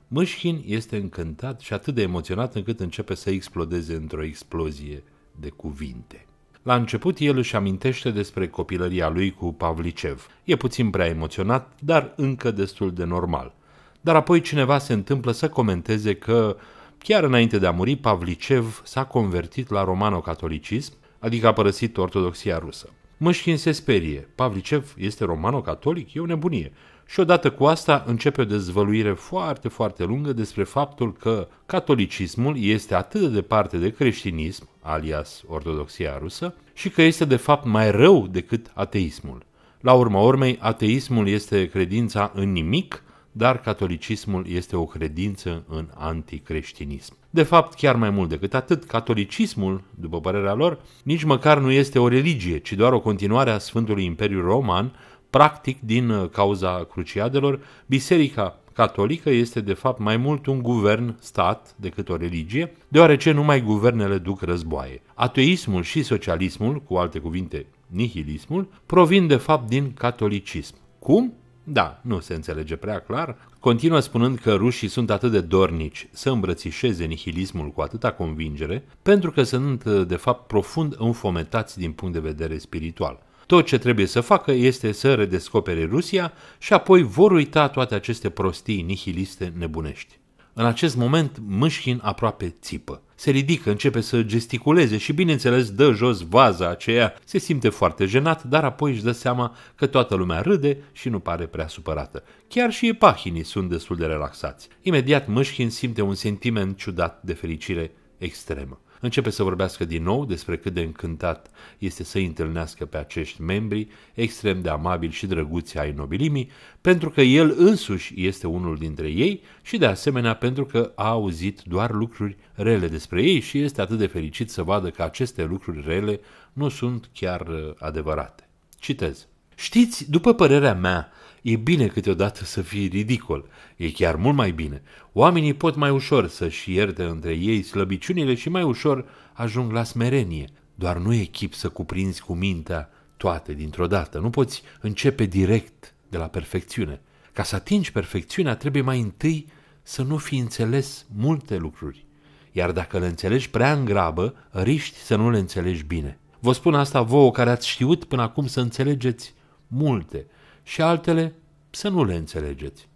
Mușchin este încântat și atât de emoționat încât începe să explodeze într-o explozie de cuvinte. La început el își amintește despre copilăria lui cu Pavlicev. E puțin prea emoționat, dar încă destul de normal. Dar apoi cineva se întâmplă să comenteze că, chiar înainte de a muri, Pavlicev s-a convertit la romano-catolicism, adică a părăsit ortodoxia rusă. Mășchin se sperie. Pavlicev este romano-catolic? E o nebunie și odată cu asta începe o dezvăluire foarte, foarte lungă despre faptul că catolicismul este atât de departe de creștinism, alias ortodoxia rusă, și că este de fapt mai rău decât ateismul. La urma urmei, ateismul este credința în nimic, dar catolicismul este o credință în anticreștinism. De fapt, chiar mai mult decât atât, catolicismul, după părerea lor, nici măcar nu este o religie, ci doar o continuare a Sfântului Imperiu Roman, Practic, din uh, cauza cruciadelor, Biserica Catolică este de fapt mai mult un guvern-stat decât o religie, deoarece numai guvernele duc războaie. Ateismul și socialismul, cu alte cuvinte, nihilismul, provin de fapt din catolicism. Cum? Da, nu se înțelege prea clar. Continuă spunând că rușii sunt atât de dornici să îmbrățișeze nihilismul cu atâta convingere, pentru că sunt uh, de fapt profund înfometați din punct de vedere spiritual. Tot ce trebuie să facă este să redescopere Rusia și apoi vor uita toate aceste prostii nihiliste nebunești. În acest moment, Mâșchin aproape țipă. Se ridică, începe să gesticuleze și, bineînțeles, dă jos vaza aceea. Se simte foarte jenat, dar apoi își dă seama că toată lumea râde și nu pare prea supărată. Chiar și epahinii sunt destul de relaxați. Imediat, Mâșchin simte un sentiment ciudat de fericire extremă începe să vorbească din nou despre cât de încântat este să întâlnească pe acești membri extrem de amabili și drăguți ai nobilimii, pentru că el însuși este unul dintre ei și de asemenea pentru că a auzit doar lucruri rele despre ei și este atât de fericit să vadă că aceste lucruri rele nu sunt chiar uh, adevărate. Citez. Știți, după părerea mea, E bine câteodată să fii ridicol, e chiar mult mai bine. Oamenii pot mai ușor să-și ierte între ei slăbiciunile și mai ușor ajung la smerenie. Doar nu e chip să cuprinzi cu mintea toate dintr-o dată. Nu poți începe direct de la perfecțiune. Ca să atingi perfecțiunea, trebuie mai întâi să nu fi înțeles multe lucruri. Iar dacă le înțelegi prea în grabă, riști să nu le înțelegi bine. Vă spun asta vouă care ați știut până acum să înțelegeți multe, și altele să nu le înțelegeți.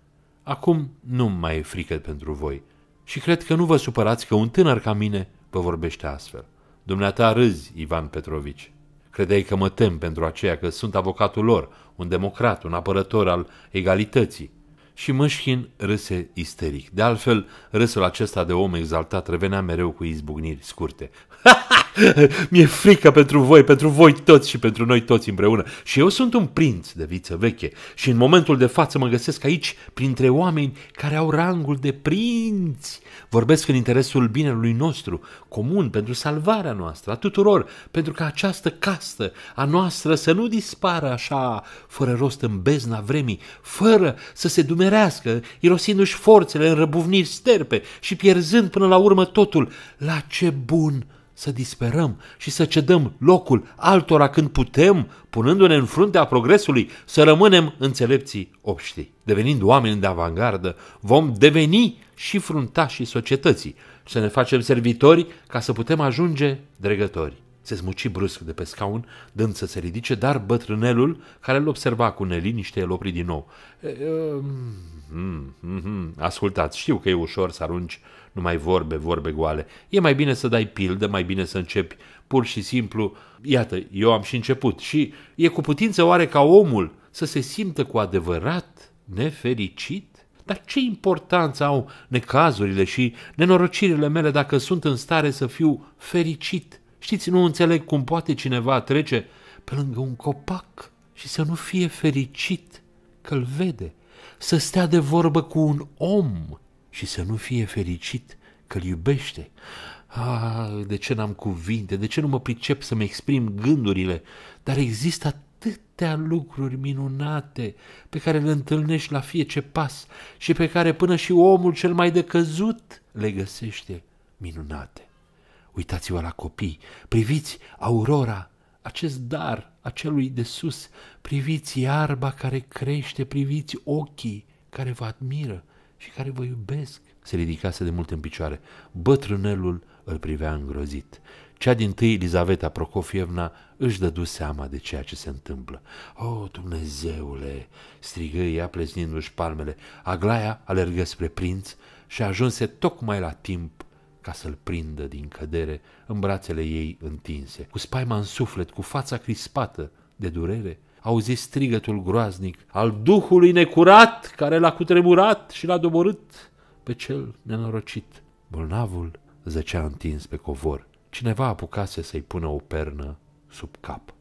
Acum nu mai e frică pentru voi și cred că nu vă supărați că un tânăr ca mine vă vorbește astfel. Dumneata râzi, Ivan Petrovici. Credeai că mă tem pentru aceea că sunt avocatul lor, un democrat, un apărător al egalității. Și Mâșchin râse isteric. De altfel, râsul acesta de om exaltat revenea mereu cu izbucniri scurte, Mi-e frică pentru voi, pentru voi toți și pentru noi toți împreună. Și eu sunt un prinț de viță veche și în momentul de față mă găsesc aici printre oameni care au rangul de prinți. Vorbesc în interesul binelui nostru, comun, pentru salvarea noastră, a tuturor, pentru ca această castă a noastră să nu dispară așa, fără rost în bezna vremii, fără să se dumerească, irosindu-și forțele în răbuvniri sterpe și pierzând până la urmă totul. La ce bun să disperăm și să cedăm locul altora când putem, punându-ne în fruntea progresului, să rămânem înțelepții obștii. Devenind oameni de avangardă, vom deveni și fruntașii societății, să ne facem servitori ca să putem ajunge dregători. Se smuci brusc de pe scaun, dând să se ridice, dar bătrânelul, care îl observa cu neliniște, îl opri din nou. E, e, mm, mm, mm, mm ascultați, știu că e ușor să arunci uh, numai vorbe, vorbe goale. E mai bine să dai pildă, mai bine să începi pur și simplu. Iată, eu am și început și e cu putință oare ca omul să se simtă cu adevărat nefericit? Dar ce importanță au necazurile și nenorocirile mele dacă sunt în stare să fiu fericit? Știți, nu înțeleg cum poate cineva trece pe lângă un copac și să nu fie fericit că-l vede, să stea de vorbă cu un om și să nu fie fericit că-l iubește. Ah, de ce n-am cuvinte, de ce nu mă pricep să-mi exprim gândurile, dar există atâtea lucruri minunate pe care le întâlnești la fiecare pas și pe care până și omul cel mai decăzut le găsește minunate. Uitați-vă la copii, priviți aurora, acest dar a celui de sus, priviți iarba care crește, priviți ochii care vă admiră, și care vă iubesc, se ridicase de mult în picioare. Bătrânelul îl privea îngrozit. Cea din tâi, Elizaveta Prokofievna, își dădu seama de ceea ce se întâmplă. O, oh, Dumnezeule!" strigă ea pleznindu-și palmele. Aglaia alergă spre prinț și ajunse tocmai la timp ca să-l prindă din cădere în brațele ei întinse. Cu spaima în suflet, cu fața crispată de durere, auzi strigătul groaznic al Duhului necurat care l-a cutremurat și l-a doborât pe cel nenorocit. Bolnavul zăcea întins pe covor. Cineva apucase să-i pună o pernă sub cap.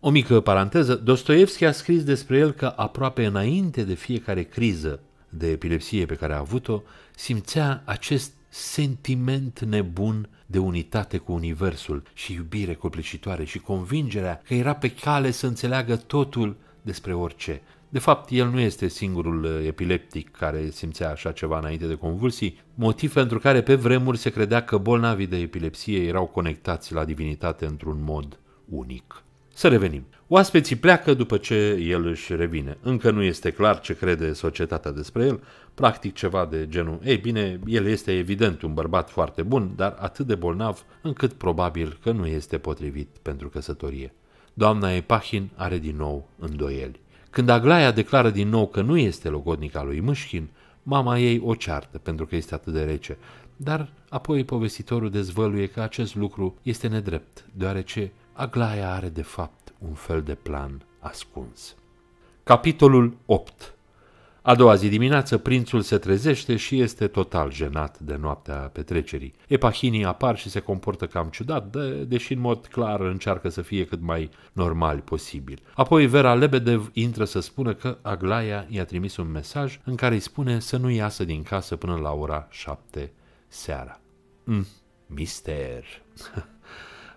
O mică paranteză, Dostoevski a scris despre el că aproape înainte de fiecare criză de epilepsie pe care a avut-o, simțea acest sentiment nebun de unitate cu Universul și iubire copleșitoare și convingerea că era pe cale să înțeleagă totul despre orice. De fapt, el nu este singurul uh, epileptic care simțea așa ceva înainte de convulsii, motiv pentru care pe vremuri se credea că bolnavii de epilepsie erau conectați la divinitate într-un mod unic. Să revenim. Oaspeții pleacă după ce el își revine. Încă nu este clar ce crede societatea despre el, practic ceva de genul, ei bine, el este evident un bărbat foarte bun, dar atât de bolnav încât probabil că nu este potrivit pentru căsătorie. Doamna Epahin are din nou îndoieli. Când Aglaia declară din nou că nu este logodnica lui Mâșchin, mama ei o ceartă pentru că este atât de rece, dar apoi povestitorul dezvăluie că acest lucru este nedrept, deoarece Aglaia are de fapt un fel de plan ascuns. Capitolul 8 a doua zi dimineață, prințul se trezește și este total jenat de noaptea petrecerii. Epahinii apar și se comportă cam ciudat, de, deși în mod clar încearcă să fie cât mai normal posibil. Apoi Vera Lebedev intră să spună că Aglaia i-a trimis un mesaj în care îi spune să nu iasă din casă până la ora șapte seara. Mm, mister!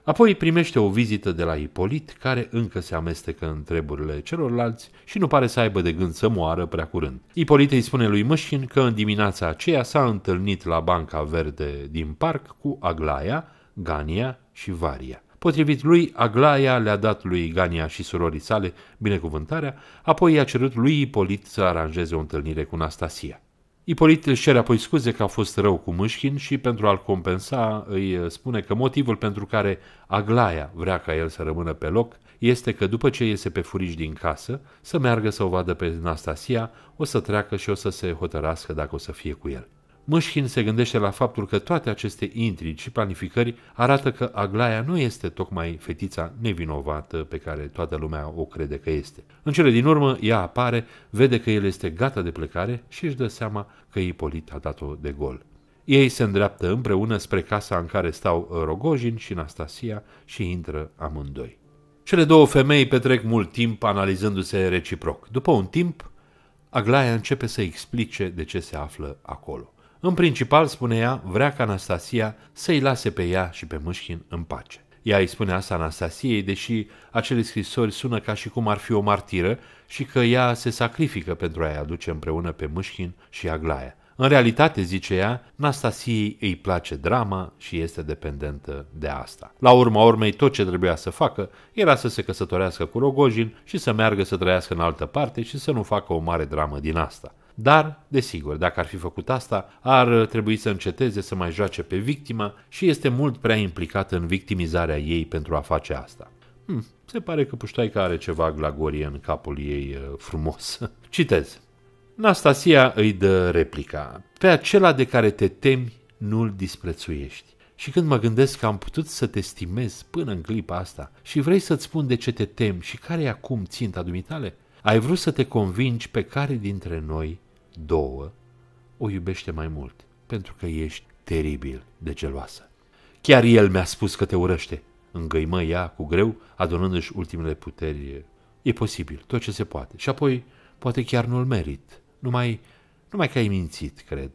Apoi primește o vizită de la Ipolit, care încă se amestecă în treburile celorlalți și nu pare să aibă de gând să moară prea curând. Ipolit îi spune lui Mășin că în dimineața aceea s-a întâlnit la Banca Verde din parc cu Aglaia, Gania și Varia. Potrivit lui, Aglaia le-a dat lui Gania și surorii sale binecuvântarea, apoi i-a cerut lui Ipolit să aranjeze o întâlnire cu Nastasia. Ipolit își cere apoi scuze că a fost rău cu Mâșchin și pentru a-l compensa îi spune că motivul pentru care Aglaia vrea ca el să rămână pe loc este că după ce iese pe furiș din casă, să meargă să o vadă pe Nastasia, o să treacă și o să se hotărască dacă o să fie cu el. Mâșchin se gândește la faptul că toate aceste intrigi și planificări arată că Aglaia nu este tocmai fetița nevinovată pe care toată lumea o crede că este. În cele din urmă, ea apare, vede că el este gata de plecare și își dă seama că Ipolit a dat-o de gol. Ei se îndreaptă împreună spre casa în care stau Rogojin și Nastasia și intră amândoi. Cele două femei petrec mult timp analizându-se reciproc. După un timp, Aglaia începe să explice de ce se află acolo. În principal, spune ea, vrea ca Anastasia să-i lase pe ea și pe Mâșchin în pace. Ea îi spune asta Anastasiei, deși acele scrisori sună ca și cum ar fi o martiră și că ea se sacrifică pentru a-i aduce împreună pe Mâșchin și Aglaia. În realitate, zice ea, Anastasiei îi place drama și este dependentă de asta. La urma urmei, tot ce trebuia să facă era să se căsătorească cu Rogojin și să meargă să trăiască în altă parte și să nu facă o mare dramă din asta. Dar, desigur, dacă ar fi făcut asta, ar trebui să înceteze să mai joace pe victimă și este mult prea implicat în victimizarea ei pentru a face asta. Hmm, se pare că puștoaica are ceva glagorie în capul ei uh, frumos. Citez. Nastasia îi dă replica. Pe acela de care te temi, nu-l disprețuiești. Și când mă gândesc că am putut să te stimez până în clipa asta și vrei să-ți spun de ce te temi și care e acum ținta dumitale, ai vrut să te convingi pe care dintre noi două, o iubește mai mult, pentru că ești teribil de geloasă. Chiar el mi-a spus că te urăște. Îngăimă ea cu greu, adunându-și ultimele puteri. E posibil, tot ce se poate. Și apoi, poate chiar nu-l merit. Numai, numai că ai mințit, cred.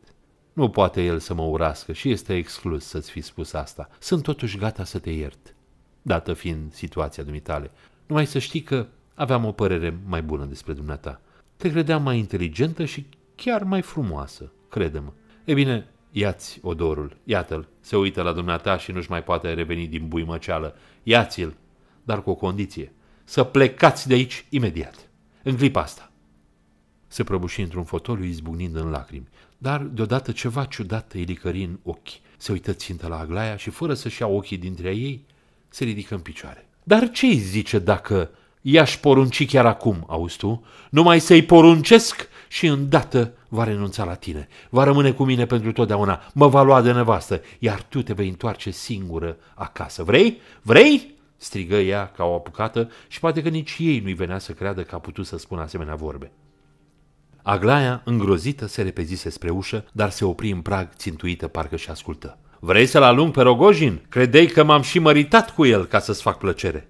Nu poate el să mă urască și este exclus să-ți fi spus asta. Sunt totuși gata să te iert, dată fiind situația dumitale. Numai să știi că aveam o părere mai bună despre dumneata. Te credeam mai inteligentă și chiar mai frumoasă, credem. mă E bine, ia-ți odorul, iată-l, se uită la dumneata și nu-și mai poate reveni din buimăceală. Ia-ți-l, dar cu o condiție, să plecați de aici imediat, în clipa asta. Se prăbuși într-un fotoliu izbucnind în lacrimi, dar deodată ceva ciudat îi licări în ochi. Se uită țintă la Aglaia și fără să-și ia ochii dintre ei, se ridică în picioare. Dar ce-i zice dacă i-aș porunci chiar acum, auzi tu? Numai să-i poruncesc și îndată va renunța la tine, va rămâne cu mine pentru totdeauna, mă va lua de nevastă, iar tu te vei întoarce singură acasă. Vrei? Vrei? strigă ea ca o apucată și poate că nici ei nu-i venea să creadă că a putut să spună asemenea vorbe. Aglaia, îngrozită, se repezise spre ușă, dar se opri în prag, țintuită, parcă și ascultă. Vrei să-l alung pe Rogojin? Credei că m-am și măritat cu el ca să-ți fac plăcere.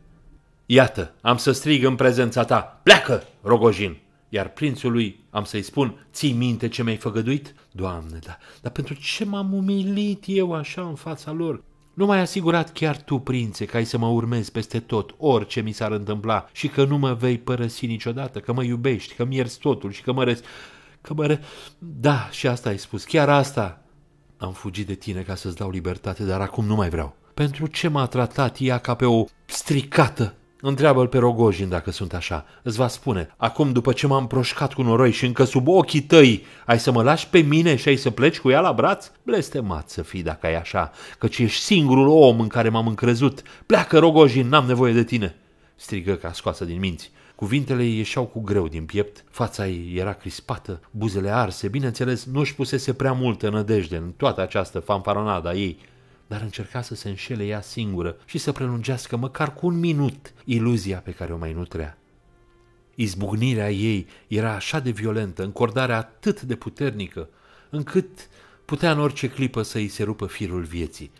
Iată, am să strig în prezența ta. Pleacă, Rogojin! Iar prințului am să-i spun, ții minte ce mi-ai făgăduit? Doamne, da, dar pentru ce m-am umilit eu așa în fața lor? Nu m-ai asigurat chiar tu, prințe, că ai să mă urmezi peste tot, orice mi s-ar întâmpla, și că nu mă vei părăsi niciodată, că mă iubești, că mi ierți totul și că mă răs... Că mă ră... Da, și asta ai spus, chiar asta. Am fugit de tine ca să-ți dau libertate, dar acum nu mai vreau. Pentru ce m-a tratat ea ca pe o stricată Întreabă-l pe Rogojin dacă sunt așa. Îți va spune, acum după ce m-am proșcat cu noroi și încă sub ochii tăi, ai să mă lași pe mine și ai să pleci cu ea la braț? Blestemat să fii dacă ai așa, căci ești singurul om în care m-am încrezut. Pleacă, Rogojin, n-am nevoie de tine!" strigă ca scoasă din minți. Cuvintele ieșeau cu greu din piept, fața ei era crispată, buzele arse, bineînțeles nu își pusese prea multă nădejde în toată această fanfaronada ei, dar încerca să se înșele ea singură și să prelungească măcar cu un minut iluzia pe care o mai nutrea. Izbucnirea ei era așa de violentă, încordarea atât de puternică, încât putea în orice clipă să îi se rupă firul vieții.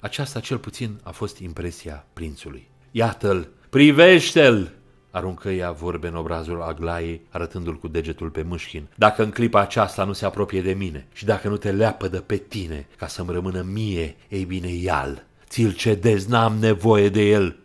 Aceasta cel puțin a fost impresia prințului. Iată-l! Privește-l! aruncă ea vorbe în obrazul Aglaiei, arătându-l cu degetul pe mâșchin. Dacă în clipa aceasta nu se apropie de mine și dacă nu te de pe tine ca să-mi rămână mie, ei bine, ial, ți-l cedez, n-am nevoie de el.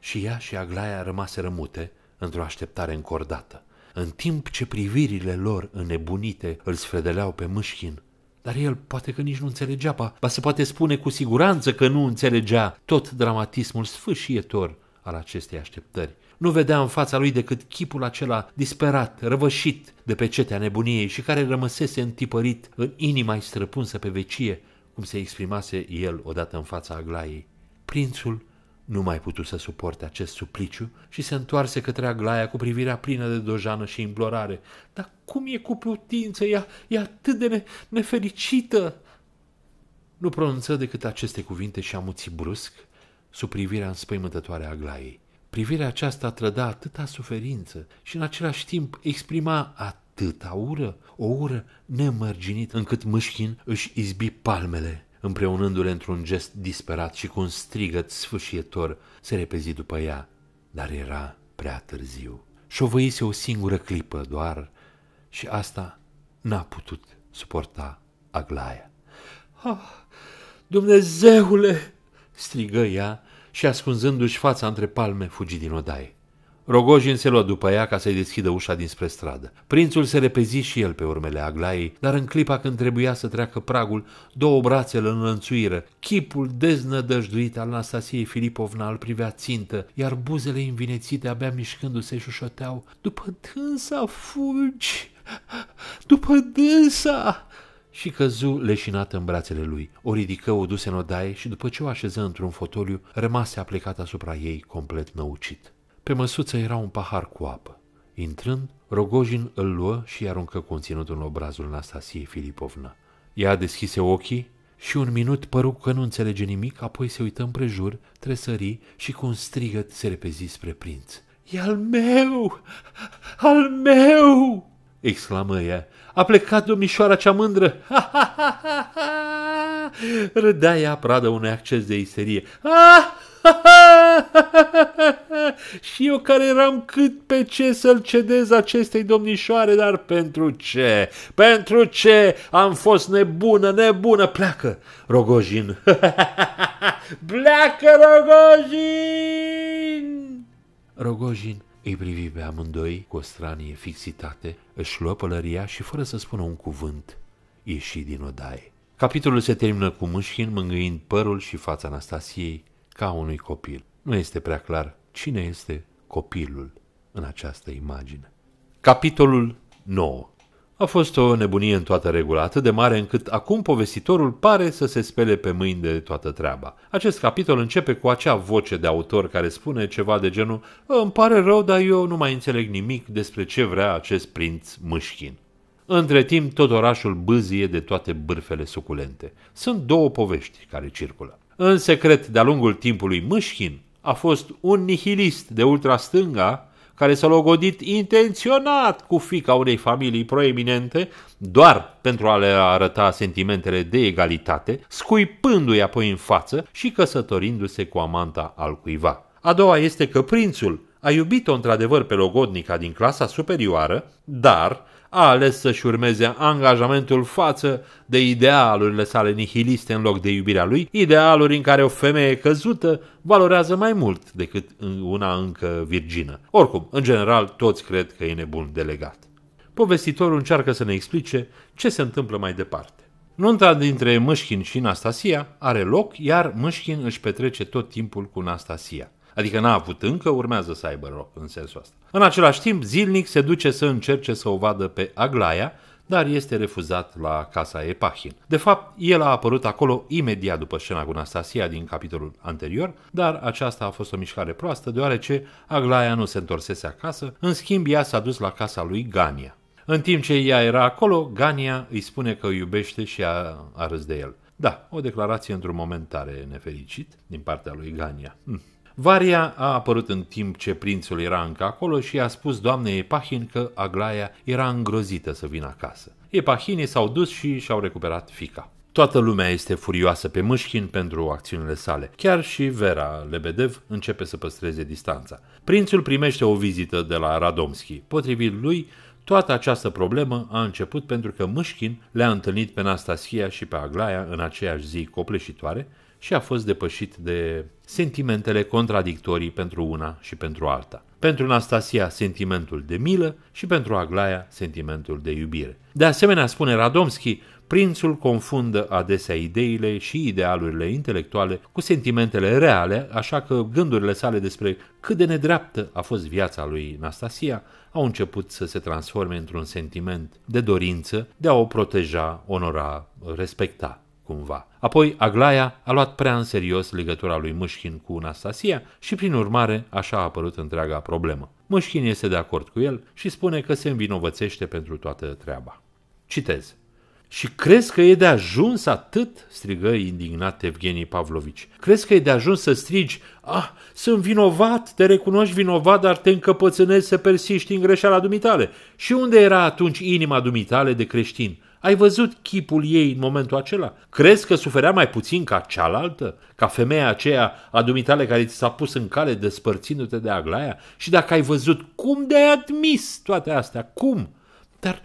Și ea și Aglaia rămaseră mute, într-o așteptare încordată, în timp ce privirile lor înnebunite îl sfredeleau pe mâșchin. Dar el poate că nici nu înțelegea, ba se poate spune cu siguranță că nu înțelegea tot dramatismul sfâșietor al acestei așteptări nu vedea în fața lui decât chipul acela disperat, răvășit de pe cetea nebuniei și care rămăsese întipărit în inima ei străpunsă pe vecie, cum se exprimase el odată în fața Aglaiei. Prințul nu mai putu să suporte acest supliciu și se întoarse către Aglaia cu privirea plină de dojană și implorare. Dar cum e cu putință? Ea e atât de ne- nefericită!" Nu pronunță decât aceste cuvinte și amuții brusc sub privirea înspăimântătoare a Aglaiei. Privirea aceasta trăda atâta suferință și în același timp exprima atâta ură, o ură nemărginită, încât Mâșchin își izbi palmele, împreunându-le într-un gest disperat și cu un strigăt sfâșietor se repezi după ea. Dar era prea târziu. Șovăise o singură clipă doar și asta n-a putut suporta Aglaia. Ah, Dumnezeule!" strigă ea, și ascunzându-și fața între palme, fugi din odaie. Rogojin se lua după ea ca să-i deschidă ușa dinspre stradă. Prințul se repezi și el pe urmele Aglaiei, dar în clipa când trebuia să treacă pragul, două brațe brațele înlănțuiră, chipul deznădăjduit al Anastasiei Filipovna îl privea țintă, iar buzele învinețite abia mișcându-se șușoteau, După dânsa fugi! După dânsa!" și căzu leșinată în brațele lui. O ridică, o duse în odaie și după ce o așeză într-un fotoliu, rămase aplecat asupra ei complet năucit. Pe măsuță era un pahar cu apă. Intrând, Rogojin îl luă și aruncă conținutul în obrazul Nastasiei Filipovna. Ea deschise ochii și un minut păru că nu înțelege nimic, apoi se uită împrejur, tresări și cu un strigăt se repezi spre prinț. E al meu! Al meu! exclamă ea. A plecat domnișoara cea mândră! Ha, ha, ha, ha, ha! Râdea pradă unui acces de iserie. Ha, ha, Și eu care eram cât pe ce să-l cedez acestei domnișoare, dar pentru ce? Pentru ce? Am fost nebună, nebună! Pleacă, Rogojin! Pleacă, Rogojin! Rogojin îi privi pe amândoi cu o stranie fixitate, își luă pălăria și, fără să spună un cuvânt, ieși din odaie. Capitolul se termină cu Mâșchin mângâind părul și fața Anastasiei ca unui copil. Nu este prea clar cine este copilul în această imagine. Capitolul 9 a fost o nebunie în toată regulă, atât de mare încât acum povestitorul pare să se spele pe mâini de toată treaba. Acest capitol începe cu acea voce de autor care spune ceva de genul Îmi pare rău, dar eu nu mai înțeleg nimic despre ce vrea acest prinț mâșchin. Între timp, tot orașul bâzie de toate bârfele suculente. Sunt două povești care circulă. În secret, de-a lungul timpului, Mâșchin a fost un nihilist de stânga care s-a logodit intenționat cu fica unei familii proeminente, doar pentru a le arăta sentimentele de egalitate, scuipându-i apoi în față și căsătorindu-se cu amanta al cuiva. A doua este că prințul a iubit-o într-adevăr pe logodnica din clasa superioară, dar a ales să-și urmeze angajamentul față de idealurile sale nihiliste în loc de iubirea lui, idealuri în care o femeie căzută valorează mai mult decât una încă virgină. Oricum, în general, toți cred că e nebun delegat. Povestitorul încearcă să ne explice ce se întâmplă mai departe. Nunta dintre Mâșchin și Nastasia are loc, iar Mâșchin își petrece tot timpul cu Nastasia. Adică n-a avut încă, urmează să aibă loc în sensul ăsta. În același timp, zilnic se duce să încerce să o vadă pe Aglaia, dar este refuzat la casa Epahin. De fapt, el a apărut acolo imediat după scena cu Anastasia din capitolul anterior, dar aceasta a fost o mișcare proastă, deoarece Aglaia nu se întorsese acasă, în schimb ea s-a dus la casa lui Gania. În timp ce ea era acolo, Gania îi spune că o iubește și a, a râs de el. Da, o declarație într-un moment tare nefericit din partea lui Gania. Hm, Varia a apărut în timp ce prințul era încă acolo și a spus doamnei Epahin că Aglaia era îngrozită să vină acasă. Epahinii s-au dus și și-au recuperat fica. Toată lumea este furioasă pe Mâșchin pentru acțiunile sale. Chiar și Vera Lebedev începe să păstreze distanța. Prințul primește o vizită de la Radomski. Potrivit lui, toată această problemă a început pentru că Mâșchin le-a întâlnit pe Nastasia și pe Aglaia în aceeași zi copleșitoare și a fost depășit de sentimentele contradictorii pentru una și pentru alta. Pentru Nastasia, sentimentul de milă și pentru Aglaia, sentimentul de iubire. De asemenea, spune Radomski, prințul confundă adesea ideile și idealurile intelectuale cu sentimentele reale, așa că gândurile sale despre cât de nedreaptă a fost viața lui Nastasia au început să se transforme într-un sentiment de dorință de a o proteja, onora, respecta cumva. Apoi Aglaia a luat prea în serios legătura lui Mâșchin cu Anastasia și prin urmare așa a apărut întreaga problemă. Mâșchin este de acord cu el și spune că se învinovățește pentru toată treaba. Citez. Și crezi că e de ajuns atât?" strigă indignat Evgeni Pavlovici. Crezi că e de ajuns să strigi, ah, sunt vinovat, te recunoști vinovat, dar te încăpățânezi să persiști în greșeala dumitale. Și unde era atunci inima dumitale de creștin? Ai văzut chipul ei în momentul acela? Crezi că suferea mai puțin ca cealaltă? Ca femeia aceea a dumitale care ți s-a pus în cale despărțindu-te de Aglaia? Și dacă ai văzut, cum de-ai admis toate astea? Cum? Dar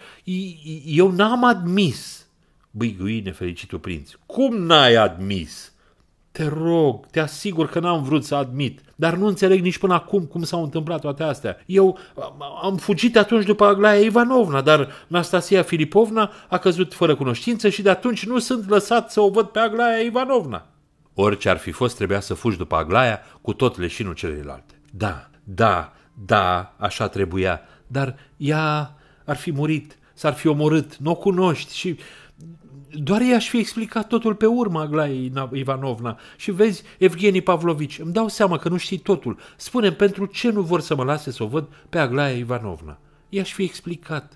eu n-am admis, băigui nefericitul prinț. Cum n-ai admis? Te rog, te asigur că n-am vrut să admit dar nu înțeleg nici până acum cum s-au întâmplat toate astea. Eu am fugit atunci după Aglaia Ivanovna, dar Nastasia Filipovna a căzut fără cunoștință și de atunci nu sunt lăsat să o văd pe Aglaia Ivanovna. Orice ar fi fost, trebuia să fugi după Aglaia cu tot leșinul celelalte. Da, da, da, așa trebuia, dar ea ar fi murit, s-ar fi omorât, nu o cunoști și doar i-aș fi explicat totul pe urmă, Aglaiei Ivanovna. Și vezi, Evgeni Pavlovici, îmi dau seama că nu știi totul. spune pentru ce nu vor să mă lase să o văd pe Aglaia Ivanovna. I-aș fi explicat.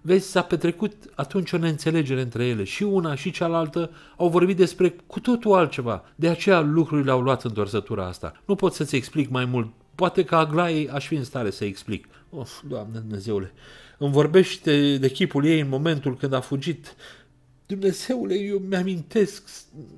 Vezi, s-a petrecut atunci o neînțelegere între ele. Și una și cealaltă au vorbit despre cu totul altceva. De aceea lucrurile au luat întorsătura asta. Nu pot să-ți explic mai mult. Poate că Aglaiei aș fi în stare să explic. Of, Doamne Dumnezeule! Îmi vorbește de chipul ei în momentul când a fugit. Dumnezeule, eu mi-amintesc,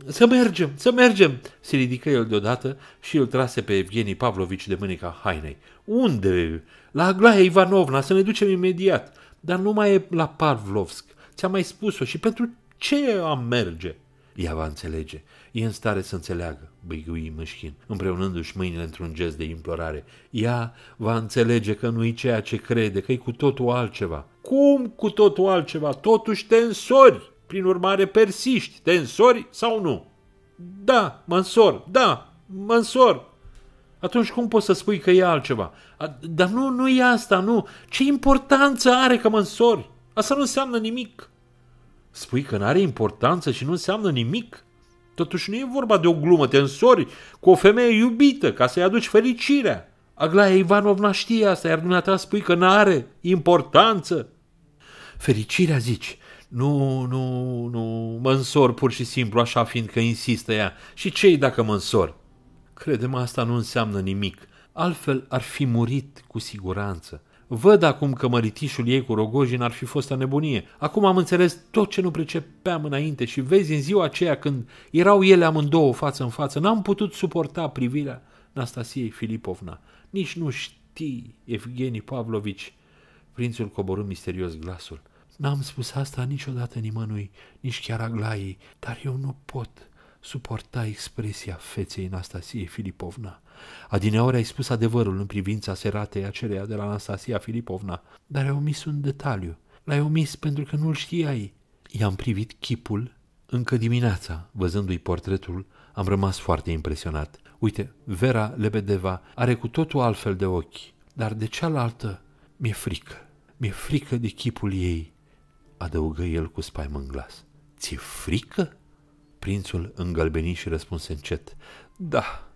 să mergem, să mergem!" Se ridică el deodată și îl trase pe Evgeni Pavlovici de mânica hainei. Unde? La Aglaia Ivanovna, să ne ducem imediat!" Dar nu mai e la Pavlovsk, ți-am mai spus-o și pentru ce am merge?" Ea va înțelege. E în stare să înțeleagă, băigui mâșchin, împreunându-și mâinile într-un gest de implorare. Ea va înțelege că nu-i ceea ce crede, că-i cu totul altceva. Cum cu totul altceva? Totuși te însori! Prin urmare, persiști, te însori sau nu? Da, mă însor, da, mă însor. Atunci cum poți să spui că e altceva? A, dar nu, nu e asta, nu. Ce importanță are că mă însori? Asta nu înseamnă nimic. Spui că nu are importanță și nu înseamnă nimic? Totuși nu e vorba de o glumă, te însori cu o femeie iubită ca să-i aduci fericirea. Aglaia Ivanovna știe asta, iar dumneata spui că nu are importanță. Fericirea, zici, nu, nu, nu, mă însor pur și simplu așa fiindcă insistă ea. Și ce dacă mă însor? Credem asta nu înseamnă nimic. Altfel ar fi murit cu siguranță. Văd acum că măritișul ei cu Rogojin ar fi fost la nebunie. Acum am înțeles tot ce nu pricepeam înainte și vezi, în ziua aceea când erau ele amândouă față în față, n-am putut suporta privirea Nastasiei Filipovna. Nici nu știi, Evgeni Pavlovici. Prințul coborând misterios glasul. N-am spus asta niciodată nimănui, nici chiar Aglaiei, dar eu nu pot suporta expresia feței Anastasiei Filipovna. Adineori ai spus adevărul în privința seratei aceleia de la Anastasia Filipovna, dar ai omis un detaliu. L-ai omis pentru că nu-l știai. I-am privit chipul încă dimineața, văzându-i portretul, am rămas foarte impresionat. Uite, Vera Lebedeva are cu totul altfel de ochi, dar de cealaltă mi-e frică. Mi-e frică de chipul ei adăugă el cu spaimă în glas. Ți-e frică? Prințul îngălbeni și răspunse încet. Da,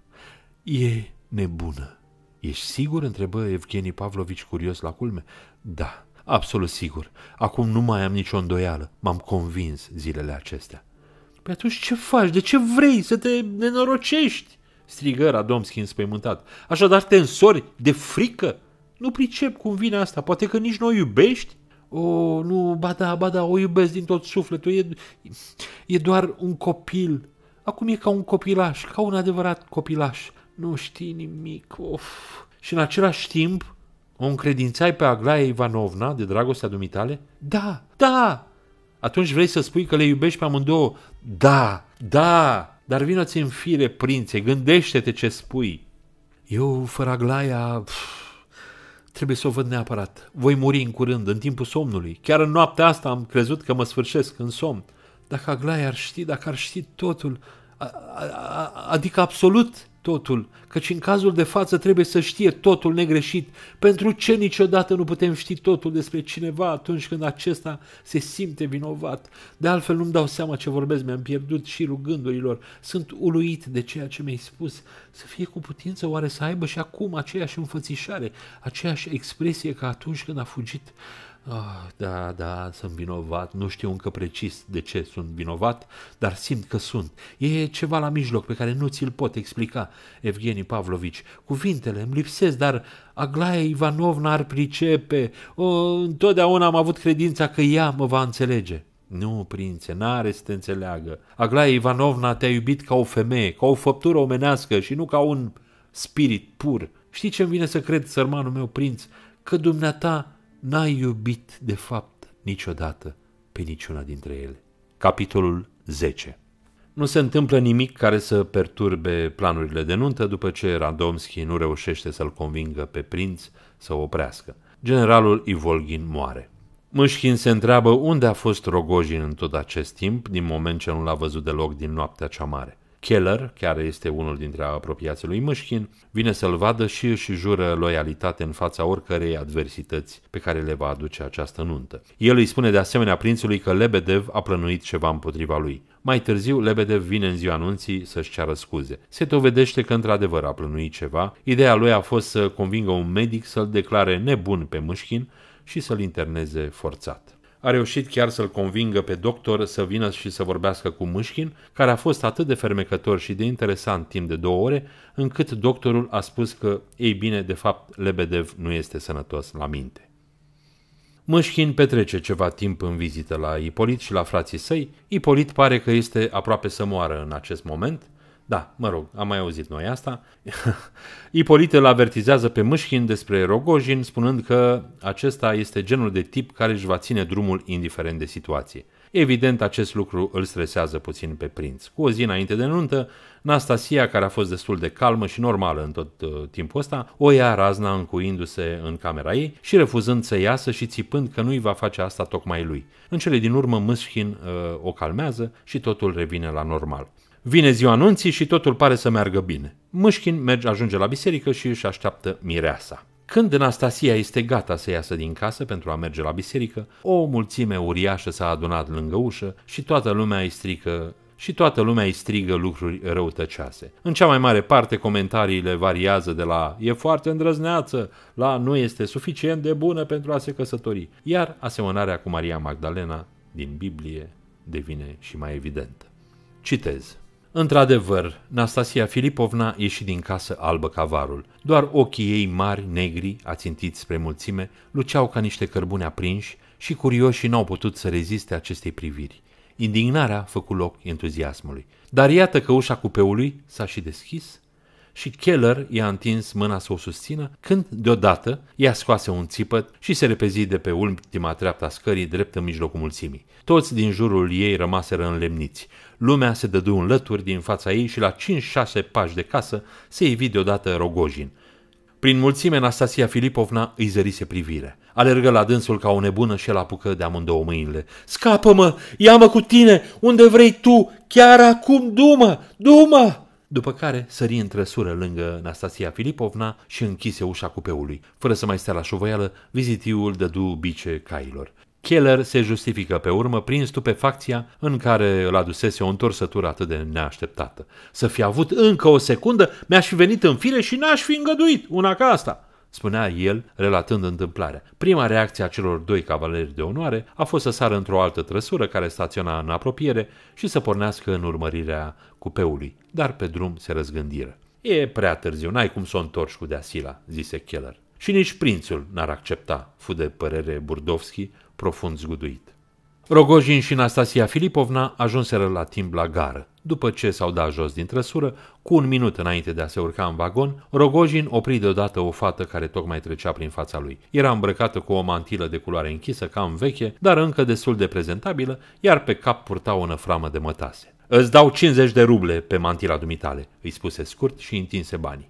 e nebună. Ești sigur? întrebă Evgeni Pavlovici curios la culme. Da, absolut sigur. Acum nu mai am nicio îndoială. M-am convins zilele acestea. Păi atunci ce faci? De ce vrei să te nenorocești? strigă Radomski înspăimântat. Așadar te însori de frică? Nu pricep cum vine asta, poate că nici nu o iubești? O, nu, ba da, ba da, o iubesc din tot sufletul, e, e doar un copil. Acum e ca un copilaș, ca un adevărat copilaș. Nu știi nimic, of. Și în același timp, o încredințai pe Aglaia Ivanovna de dragostea dumitale? Da, da! Atunci vrei să spui că le iubești pe amândouă? Da, da! Dar vină-ți în fire, prințe, gândește-te ce spui. Eu, fără Aglaia, pf, Trebuie să o văd neapărat. Voi muri în curând, în timpul somnului. Chiar în noaptea asta am crezut că mă sfârșesc în somn. Dacă Aglaia ar ști, dacă ar ști totul, a, a, a, adică absolut totul, căci în cazul de față trebuie să știe totul negreșit, pentru ce niciodată nu putem ști totul despre cineva atunci când acesta se simte vinovat. De altfel nu-mi dau seama ce vorbesc, mi-am pierdut rugându gândurilor, sunt uluit de ceea ce mi-ai spus. Să fie cu putință oare să aibă și acum aceeași înfățișare, aceeași expresie ca atunci când a fugit oh, da, da, sunt vinovat, nu știu încă precis de ce sunt vinovat, dar simt că sunt. E ceva la mijloc pe care nu ți-l pot explica, Evgeni Pavlovici. Cuvintele îmi lipsesc, dar Aglaia Ivanovna ar pricepe. oh, întotdeauna am avut credința că ea mă va înțelege. Nu, prințe, n-are să te înțeleagă. Aglaia Ivanovna te-a iubit ca o femeie, ca o făptură omenească și nu ca un spirit pur. Știi ce-mi vine să cred, sărmanul meu prinț? Că dumneata n a iubit de fapt niciodată pe niciuna dintre ele. Capitolul 10 nu se întâmplă nimic care să perturbe planurile de nuntă după ce Radomski nu reușește să-l convingă pe prinț să o oprească. Generalul Ivolgin moare. Mâșchin se întreabă unde a fost Rogojin în tot acest timp, din moment ce nu l-a văzut deloc din noaptea cea mare. Keller, care este unul dintre apropiații lui Mâșchin, vine să-l vadă și își jură loialitate în fața oricărei adversități pe care le va aduce această nuntă. El îi spune de asemenea prințului că Lebedev a plănuit ceva împotriva lui. Mai târziu, Lebedev vine în ziua anunții să-și ceară scuze. Se dovedește că într-adevăr a plănuit ceva. Ideea lui a fost să convingă un medic să-l declare nebun pe Mâșchin și să-l interneze forțat a reușit chiar să-l convingă pe doctor să vină și să vorbească cu Mușchin, care a fost atât de fermecător și de interesant timp de două ore, încât doctorul a spus că, ei bine, de fapt, Lebedev nu este sănătos la minte. Mâșchin petrece ceva timp în vizită la Ipolit și la frații săi. Ipolit pare că este aproape să moară în acest moment – da, mă rog, am mai auzit noi asta. Ipolit îl avertizează pe Mâșchin despre Rogojin, spunând că acesta este genul de tip care își va ține drumul indiferent de situație. Evident, acest lucru îl stresează puțin pe prinț. Cu o zi înainte de nuntă, Nastasia, care a fost destul de calmă și normală în tot uh, timpul ăsta, o ia razna încuindu-se în camera ei și refuzând să iasă și țipând că nu-i va face asta tocmai lui. În cele din urmă, Mâșchin uh, o calmează și totul revine la normal. Vine ziua anunții și totul pare să meargă bine. Mâșchin merge, ajunge la biserică și își așteaptă mireasa. Când Anastasia este gata să iasă din casă pentru a merge la biserică, o mulțime uriașă s-a adunat lângă ușă și toată lumea îi strică și toată lumea îi strigă lucruri răutăcioase. În cea mai mare parte comentariile variază de la e foarte îndrăzneață la nu este suficient de bună pentru a se căsători, iar asemănarea cu Maria Magdalena din Biblie devine și mai evidentă. Citez. Într-adevăr, Nastasia Filipovna ieși din casă albă ca varul. Doar ochii ei mari, negri, ațintiți spre mulțime, luceau ca niște cărbuni aprinși și curioșii n-au putut să reziste acestei priviri. Indignarea făcu loc entuziasmului. Dar iată că ușa cupeului s-a și deschis și Keller i-a întins mâna să o susțină, când, deodată, ea scoase un țipăt și se repezi de pe ultima treaptă a scării drept în mijlocul mulțimii. Toți din jurul ei rămaseră înlemniți. Lumea se dădu în lături din fața ei și la 5-6 pași de casă se ivi deodată Rogojin. Prin mulțime, Anastasia Filipovna îi zărise privire. Alergă la dânsul ca o nebună și el apucă de amândouă mâinile. Scapă-mă! Ia-mă cu tine! Unde vrei tu! Chiar acum! Dumă! Dumă! După care sări în trăsură lângă Anastasia Filipovna și închise ușa cupeului. Fără să mai stea la șovăială, vizitiul dădu bice cailor. Keller se justifică pe urmă prin stupefacția în care îl adusese o întorsătură atât de neașteptată. Să fi avut încă o secundă, mi-aș fi venit în fire și n-aș fi îngăduit una ca asta spunea el, relatând întâmplarea. Prima reacție a celor doi cavaleri de onoare a fost să sară într-o altă trăsură care staționa în apropiere și să pornească în urmărirea cupeului, dar pe drum se răzgândiră. E prea târziu, n-ai cum să o întorci cu deasila, zise Keller. Și nici prințul n-ar accepta, fu de părere Burdovski, profund zguduit. Rogojin și Nastasia Filipovna ajunseră la timp la gară. După ce s-au dat jos din trăsură, cu un minut înainte de a se urca în vagon, Rogojin opri deodată o fată care tocmai trecea prin fața lui. Era îmbrăcată cu o mantilă de culoare închisă, cam veche, dar încă destul de prezentabilă, iar pe cap purta o năframă de mătase. Îți dau 50 de ruble pe mantila dumitale, îi spuse scurt și întinse banii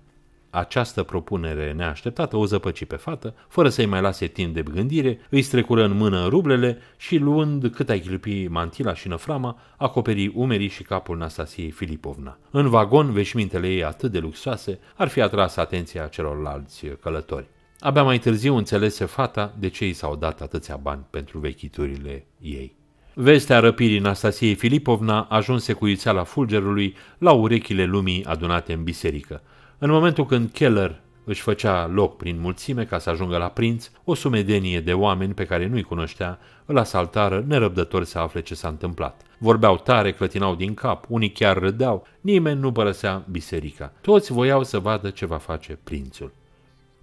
această propunere neașteptată o zăpăci pe fată, fără să-i mai lase timp de gândire, îi strecură în mână rublele și, luând cât ai clipi mantila și năframa, acoperi umerii și capul Nastasiei Filipovna. În vagon, veșmintele ei atât de luxoase ar fi atras atenția celorlalți călători. Abia mai târziu înțelese fata de ce i s-au dat atâția bani pentru vechiturile ei. Vestea răpirii Nastasiei Filipovna ajunse cu iuțeala fulgerului la urechile lumii adunate în biserică. În momentul când Keller își făcea loc prin mulțime ca să ajungă la prinț, o sumedenie de oameni pe care nu-i cunoștea îl asaltară nerăbdător să afle ce s-a întâmplat. Vorbeau tare, clătinau din cap, unii chiar râdeau, nimeni nu părăsea biserica. Toți voiau să vadă ce va face prințul.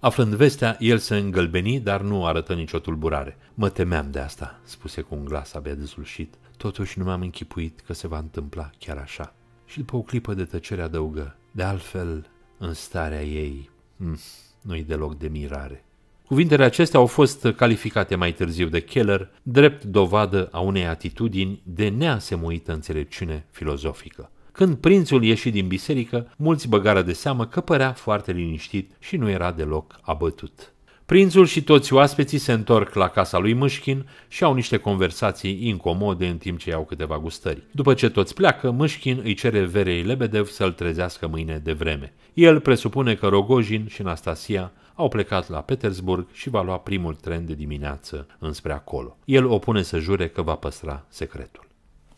Aflând vestea, el se îngălbeni, dar nu arătă nicio tulburare. Mă temeam de asta, spuse cu un glas abia dezlușit. Totuși nu m am închipuit că se va întâmpla chiar așa. Și după o clipă de tăcere adăugă. De altfel, în starea ei. Mm, nu-i deloc de mirare. Cuvintele acestea au fost calificate mai târziu de Keller drept dovadă a unei atitudini de neasemuită înțelepciune filozofică. Când prințul ieși din biserică, mulți băgară de seamă că părea foarte liniștit și nu era deloc abătut. Prințul și toți oaspeții se întorc la casa lui Mâșchin și au niște conversații incomode în timp ce iau câteva gustări. După ce toți pleacă, Mâșchin îi cere Verei Lebedev să-l trezească mâine de vreme. El presupune că Rogojin și Nastasia au plecat la Petersburg și va lua primul tren de dimineață înspre acolo. El opune să jure că va păstra secretul.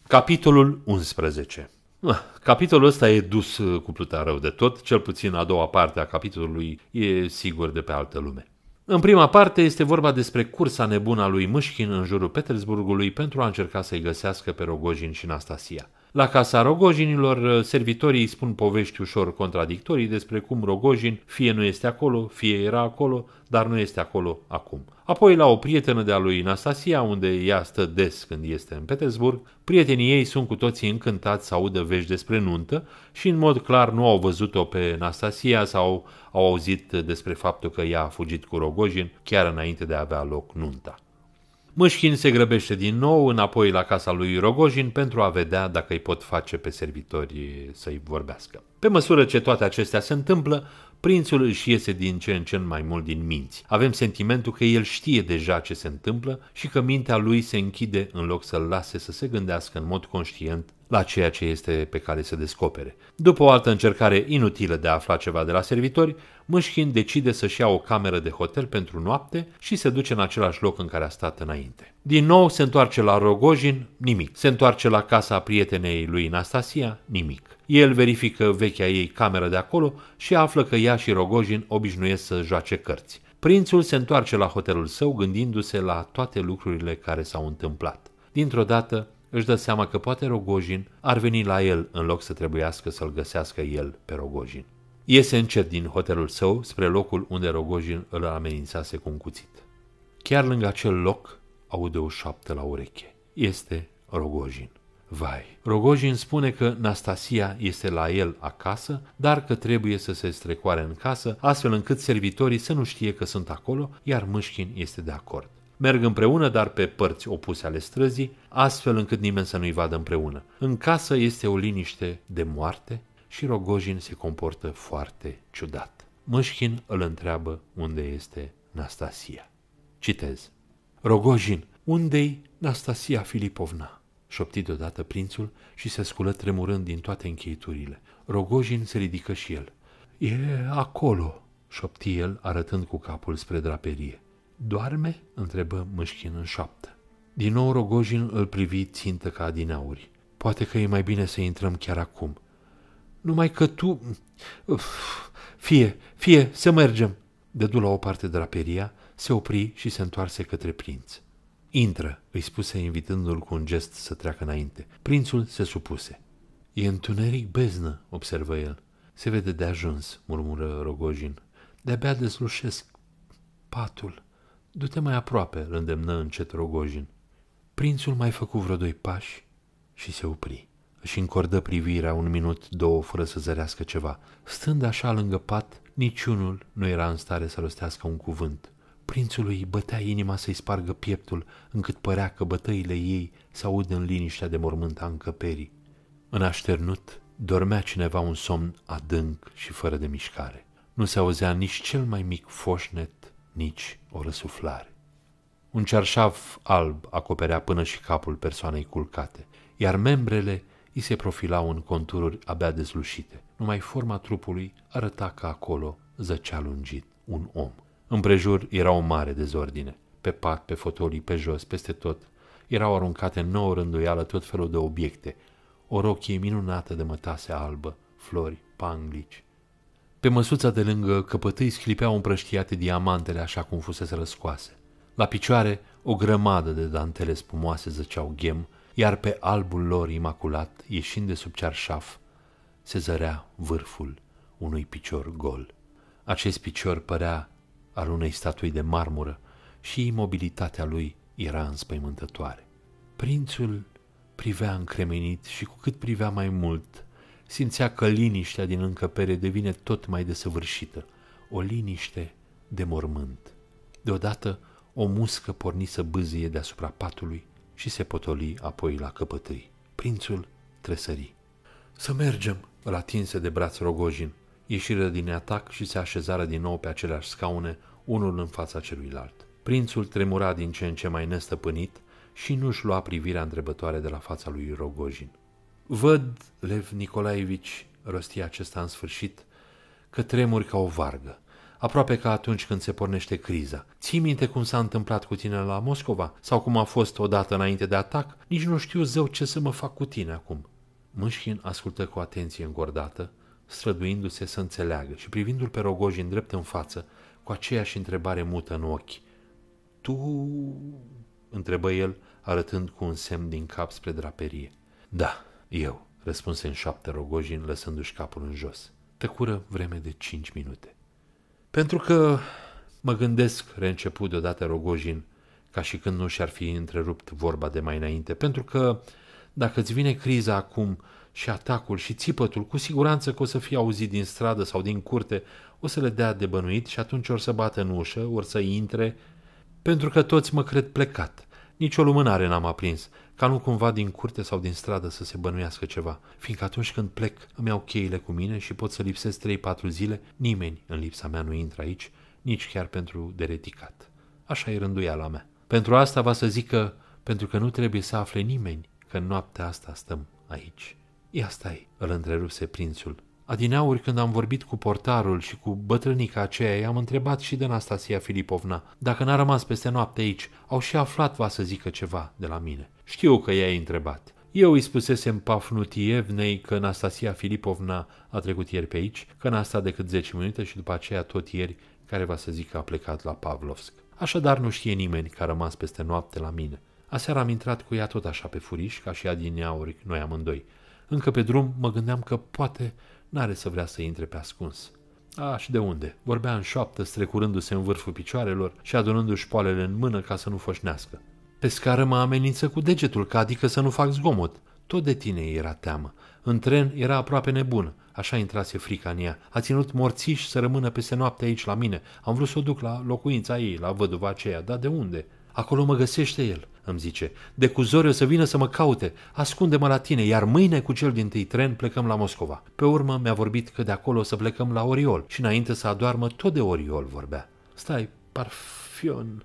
Capitolul 11 ah, Capitolul ăsta e dus uh, cu plutea rău de tot, cel puțin a doua parte a capitolului e sigur de pe altă lume. În prima parte este vorba despre cursa nebună a lui Mâșchin în jurul Petersburgului pentru a încerca să-i găsească pe Rogojin și Nastasia. La casa Rogojinilor, uh, servitorii spun povești ușor contradictorii despre cum Rogojin fie nu este acolo, fie era acolo, dar nu este acolo acum. Apoi la o prietenă de-a lui Anastasia unde ea stă des când este în Petersburg, prietenii ei sunt cu toții încântați să audă vești despre nuntă și în mod clar nu au văzut-o pe Anastasia sau au auzit despre faptul că ea a fugit cu Rogojin chiar înainte de a avea loc nunta. Mâșchin se grăbește din nou înapoi la casa lui Rogojin pentru a vedea dacă îi pot face pe servitorii să-i vorbească. Pe măsură ce toate acestea se întâmplă, prințul își iese din ce în ce mai mult din minți. Avem sentimentul că el știe deja ce se întâmplă și că mintea lui se închide în loc să-l lase să se gândească în mod conștient la ceea ce este pe care se descopere. După o altă încercare inutilă de a afla ceva de la servitori, Mâșchin decide să-și ia o cameră de hotel pentru noapte și se duce în același loc în care a stat înainte. Din nou se întoarce la Rogojin, nimic. Se întoarce la casa prietenei lui Anastasia, nimic. El verifică vechea ei cameră de acolo și află că ea și Rogojin obișnuiesc să joace cărți. Prințul se întoarce la hotelul său gândindu-se la toate lucrurile care s-au întâmplat. Dintr-o dată, își dă seama că poate Rogojin ar veni la el în loc să trebuiască să-l găsească el pe Rogojin. Iese încet din hotelul său spre locul unde Rogojin îl amenințase cu un cuțit. Chiar lângă acel loc aude o șoaptă la ureche. Este Rogojin. Vai, Rogojin spune că Nastasia este la el acasă, dar că trebuie să se strecoare în casă, astfel încât servitorii să nu știe că sunt acolo, iar Mâșchin este de acord. Merg împreună, dar pe părți opuse ale străzii, astfel încât nimeni să nu-i vadă împreună. În casă este o liniște de moarte și Rogojin se comportă foarte ciudat. Mâșchin îl întreabă unde este Nastasia. Citez. Rogojin, unde-i Nastasia Filipovna? Șopti deodată prințul și se sculă tremurând din toate încheieturile. Rogojin se ridică și el. E acolo, șopti el, arătând cu capul spre draperie. Doarme?" întrebă mâșchin în șoaptă. Din nou Rogojin îl privi țintă ca adineauri. Poate că e mai bine să intrăm chiar acum. Numai că tu... Uf, fie, fie, să mergem!" Dădu la o parte draperia, se opri și se întoarse către prinț. Intră, îi spuse invitându-l cu un gest să treacă înainte. Prințul se supuse. E întuneric beznă, observă el. Se vede de ajuns, murmură Rogojin. De-abia dezlușesc patul. Du-te mai aproape, îl îndemnă încet Rogojin. Prințul mai făcu vreo doi pași și se opri. Își încordă privirea un minut, două, fără să zărească ceva. Stând așa lângă pat, niciunul nu era în stare să rostească un cuvânt. Prințului bătea inima să-i spargă pieptul, încât părea că bătăile ei se aud în liniștea de mormânt a încăperii. În așternut, dormea cineva un somn adânc și fără de mișcare. Nu se auzea nici cel mai mic foșnet nici o răsuflare. Un cearșaf alb acoperea până și capul persoanei culcate, iar membrele îi se profilau în contururi abia dezlușite. Numai forma trupului arăta că acolo zăcea lungit un om. Împrejur era o mare dezordine. Pe pat, pe fotolii, pe jos, peste tot, erau aruncate în nouă rânduială tot felul de obiecte. O rochie minunată de mătase albă, flori, panglici, pe măsuța de lângă căpătâi sclipeau împrăștiate diamantele așa cum fusese răscoase. La picioare, o grămadă de dantele spumoase zăceau ghem, iar pe albul lor imaculat, ieșind de sub cearșaf, se zărea vârful unui picior gol. Acest picior părea al unei statui de marmură și imobilitatea lui era înspăimântătoare. Prințul privea încremenit și cu cât privea mai mult, simțea că liniștea din încăpere devine tot mai desăvârșită, o liniște de mormânt. Deodată, o muscă porni să bâzie deasupra patului și se potoli apoi la căpătâi. Prințul tresări. Să mergem!" îl atinse de braț Rogojin. Ieșiră din atac și se așezară din nou pe aceleași scaune, unul în fața celuilalt. Prințul tremura din ce în ce mai nestăpânit și nu-și lua privirea întrebătoare de la fața lui Rogojin. Văd, Lev Nicolaevici, rostia acesta în sfârșit, că tremuri ca o vargă, aproape ca atunci când se pornește criza. Ții minte cum s-a întâmplat cu tine la Moscova sau cum a fost odată înainte de atac? Nici nu știu zău ce să mă fac cu tine acum. Mâșchin ascultă cu atenție îngordată, străduindu-se să înțeleagă și privindu-l pe Rogojin drept în față, cu aceeași întrebare mută în ochi. Tu... întrebă el, arătând cu un semn din cap spre draperie. Da, eu, răspunse în șapte Rogojin, lăsându-și capul în jos. Tăcură vreme de cinci minute. Pentru că mă gândesc, reînceput deodată Rogojin, ca și când nu și-ar fi întrerupt vorba de mai înainte, pentru că dacă îți vine criza acum și atacul și țipătul, cu siguranță că o să fie auzit din stradă sau din curte, o să le dea de bănuit și atunci or să bată în ușă, or să intre, pentru că toți mă cred plecat. Nici o lumânare n-am aprins, ca nu cumva din curte sau din stradă să se bănuiască ceva, fiindcă atunci când plec îmi iau cheile cu mine și pot să lipsesc 3-4 zile, nimeni în lipsa mea nu intră aici, nici chiar pentru dereticat. Așa e rânduiala mea. Pentru asta va să zic că, pentru că nu trebuie să afle nimeni că în noaptea asta stăm aici. Ia stai, îl întrerupse prințul. Adineauri când am vorbit cu portarul și cu bătrânica aceea, i-am întrebat și de Anastasia Filipovna, dacă n-a rămas peste noapte aici, au și aflat, va să zică ceva de la mine. Știu că i-ai întrebat. Eu îi spusesem Pafnutievnei că Anastasia Filipovna a trecut ieri pe aici, că n-a stat decât 10 minute și după aceea tot ieri care va să zic că a plecat la Pavlovsk. Așadar nu știe nimeni că a rămas peste noapte la mine. Aseară am intrat cu ea tot așa pe furiș, ca și ea din Iauri, noi amândoi. Încă pe drum mă gândeam că poate n-are să vrea să intre pe ascuns. A, și de unde? Vorbea în șoaptă, strecurându-se în vârful picioarelor și adunându-și poalele în mână ca să nu foșnească. Pe scară mă amenință cu degetul, că adică să nu fac zgomot. Tot de tine era teamă. În tren era aproape nebună. Așa intrase frica în ea. A ținut morțiș să rămână peste noapte aici la mine. Am vrut să o duc la locuința ei, la văduva aceea. Dar de unde? Acolo mă găsește el, îmi zice. De cuzori o să vină să mă caute. Ascunde-mă la tine, iar mâine cu cel din tâi tren plecăm la Moscova. Pe urmă mi-a vorbit că de acolo o să plecăm la Oriol și înainte să adoarmă tot de Oriol vorbea. Stai, parfion,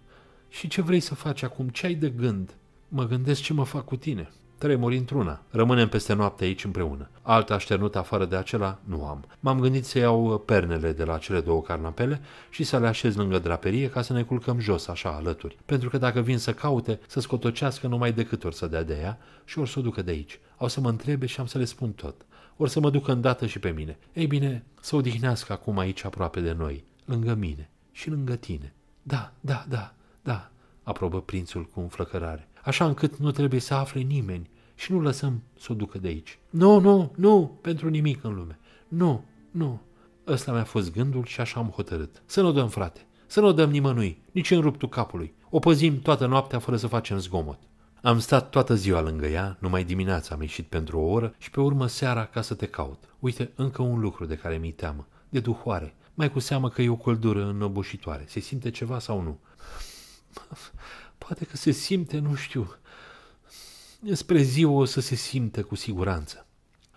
și ce vrei să faci acum? Ce ai de gând? Mă gândesc ce mă fac cu tine. Tremuri într-una. Rămânem peste noapte aici împreună. Alta așternută afară de acela nu am. M-am gândit să iau pernele de la cele două carnapele și să le așez lângă draperie ca să ne culcăm jos, așa, alături. Pentru că dacă vin să caute, să scotocească numai decât ori să dea de ea și ori să o ducă de aici. Au să mă întrebe și am să le spun tot. Ori să mă ducă îndată și pe mine. Ei bine, să odihnească acum aici aproape de noi, lângă mine și lângă tine. Da, da, da, aprobă prințul cu înflăcărare, așa încât nu trebuie să afle nimeni și nu lăsăm să o ducă de aici. Nu, nu, nu, pentru nimic în lume. Nu, nu. Ăsta mi-a fost gândul și așa am hotărât. Să nu o dăm, frate. Să nu o dăm nimănui, nici în ruptul capului. O păzim toată noaptea fără să facem zgomot. Am stat toată ziua lângă ea, numai dimineața am ieșit pentru o oră și pe urmă seara ca să te caut. Uite, încă un lucru de care mi-i teamă, de duhoare, mai cu seamă că e o căldură înăbușitoare, se simte ceva sau nu. Poate că se simte, nu știu. Spre ziua o să se simte cu siguranță.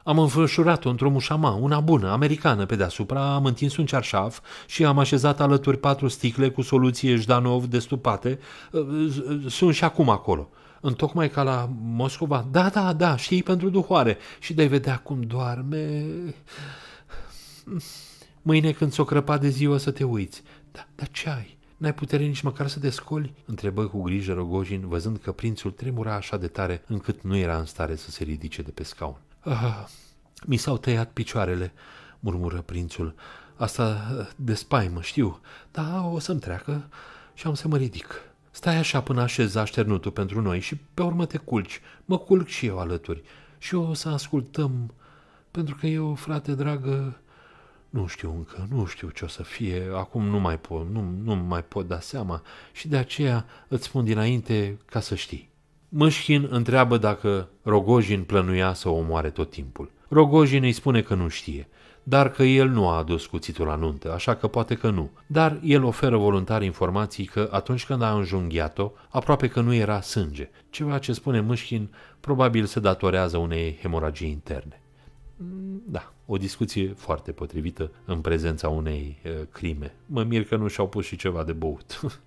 Am înfășurat-o într-o mușama, una bună, americană, pe deasupra, am întins un cearșaf și am așezat alături patru sticle cu soluție Jdanov destupate. Uh, sunt și acum acolo. Întocmai ca la Moscova. Da, da, da, știi, pentru duhoare. Și de vedea cum doarme... Mâine când s-o crăpa de ziua să te uiți. Da, dar ce ai? N-ai putere nici măcar să descoli, întrebă cu grijă Rogojin, văzând că prințul tremura așa de tare încât nu era în stare să se ridice de pe scaun. Ah, mi s-au tăiat picioarele," murmură prințul. Asta de spaimă, știu, dar o să-mi treacă și am să mă ridic. Stai așa până așez așternutul pentru noi și pe urmă te culci. Mă culc și eu alături și o să ascultăm, pentru că eu, frate dragă, nu știu încă, nu știu ce o să fie, acum nu mai pot, nu, nu mai pot da seama și de aceea îți spun dinainte ca să știi. Mâșchin întreabă dacă Rogojin plănuia să o omoare tot timpul. Rogojin îi spune că nu știe, dar că el nu a adus cuțitul la nuntă, așa că poate că nu. Dar el oferă voluntar informații că atunci când a înjunghiat-o, aproape că nu era sânge, Ceva ce spune Mâșchin probabil se datorează unei hemoragii interne. Mm, da, o discuție foarte potrivită în prezența unei uh, crime. Mă mir că nu și-au pus și ceva de băut.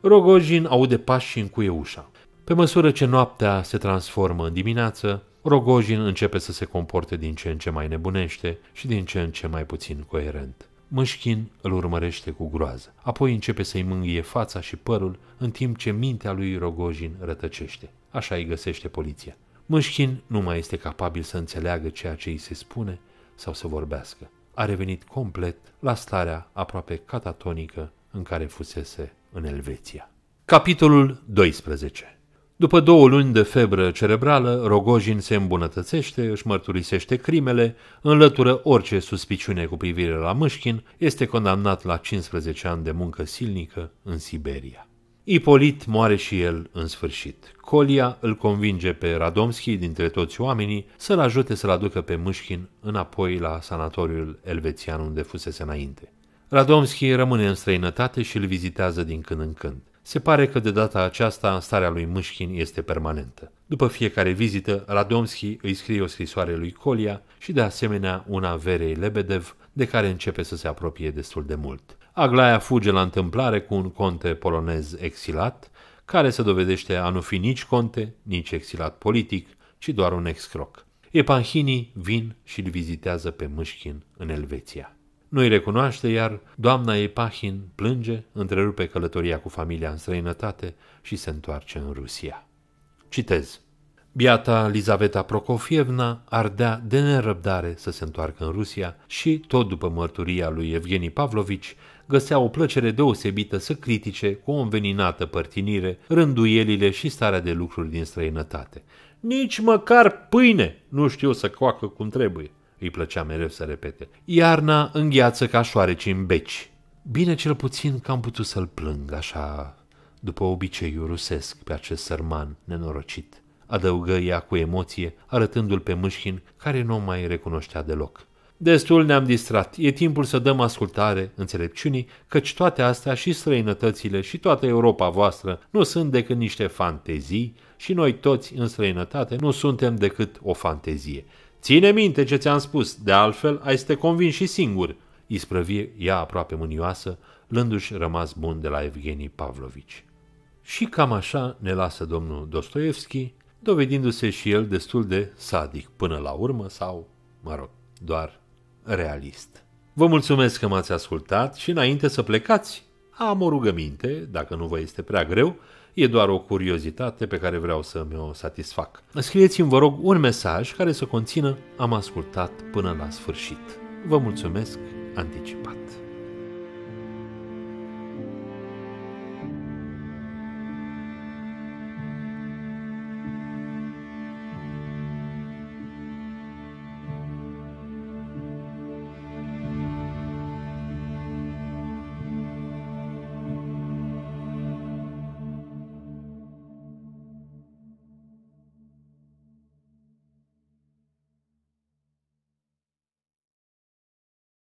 Rogojin aude pași și încuie ușa. Pe măsură ce noaptea se transformă în dimineață, Rogojin începe să se comporte din ce în ce mai nebunește și din ce în ce mai puțin coerent. Mâșchin îl urmărește cu groază, apoi începe să-i mângâie fața și părul, în timp ce mintea lui Rogojin rătăcește. Așa îi găsește poliția. Mâșchin nu mai este capabil să înțeleagă ceea ce îi se spune sau să vorbească. A revenit complet la starea aproape catatonică în care fusese în Elveția. Capitolul 12 după două luni de febră cerebrală, Rogojin se îmbunătățește, își mărturisește crimele, înlătură orice suspiciune cu privire la Mâșchin, este condamnat la 15 ani de muncă silnică în Siberia. Ipolit moare și el în sfârșit. Colia îl convinge pe Radomski dintre toți oamenii să-l ajute să-l aducă pe Mâșchin înapoi la sanatoriul elvețian unde fusese înainte. Radomski rămâne în străinătate și îl vizitează din când în când. Se pare că de data aceasta starea lui Mâșchin este permanentă. După fiecare vizită, Radomski îi scrie o scrisoare lui Colia și de asemenea una Verei Lebedev, de care începe să se apropie destul de mult. Aglaia fuge la întâmplare cu un conte polonez exilat, care se dovedește a nu fi nici conte, nici exilat politic, ci doar un excroc. Epanhinii vin și îl vizitează pe Mâșchin în Elveția. Nu-i recunoaște, iar doamna Epahin plânge, întrerupe călătoria cu familia în străinătate și se întoarce în Rusia. Citez. Biata Lizaveta Prokofievna ardea de nerăbdare să se întoarcă în Rusia și, tot după mărturia lui Evgeni Pavlovici, găsea o plăcere deosebită să critique cu o înveninată părtinire rânduielile și starea de lucruri din străinătate. Nici măcar pâine nu știu să coacă cum trebuie, îi plăcea mereu să repete. Iarna îngheață ca șoareci în beci. Bine cel puțin că am putut să-l plâng așa, după obiceiul rusesc, pe acest sărman nenorocit. Adăugă ea cu emoție, arătându-l pe mâșchin, care nu o mai recunoștea deloc. Destul ne-am distrat. E timpul să dăm ascultare înțelepciunii, căci toate astea și străinătățile și toată Europa voastră nu sunt decât niște fantezii și noi toți în străinătate nu suntem decât o fantezie. Ține minte ce ți-am spus, de altfel ai să te convingi și singur, isprăvi ea aproape mânioasă, lându-și rămas bun de la Evgeni Pavlovici. Și cam așa ne lasă domnul Dostoevski, dovedindu-se și el destul de sadic până la urmă sau, mă rog, doar realist. Vă mulțumesc că m-ați ascultat și înainte să plecați, am o rugăminte, dacă nu vă este prea greu, e doar o curiozitate pe care vreau să mi-o satisfac. Scrieți-mi, vă rog, un mesaj care să conțină am ascultat până la sfârșit. Vă mulțumesc anticipat.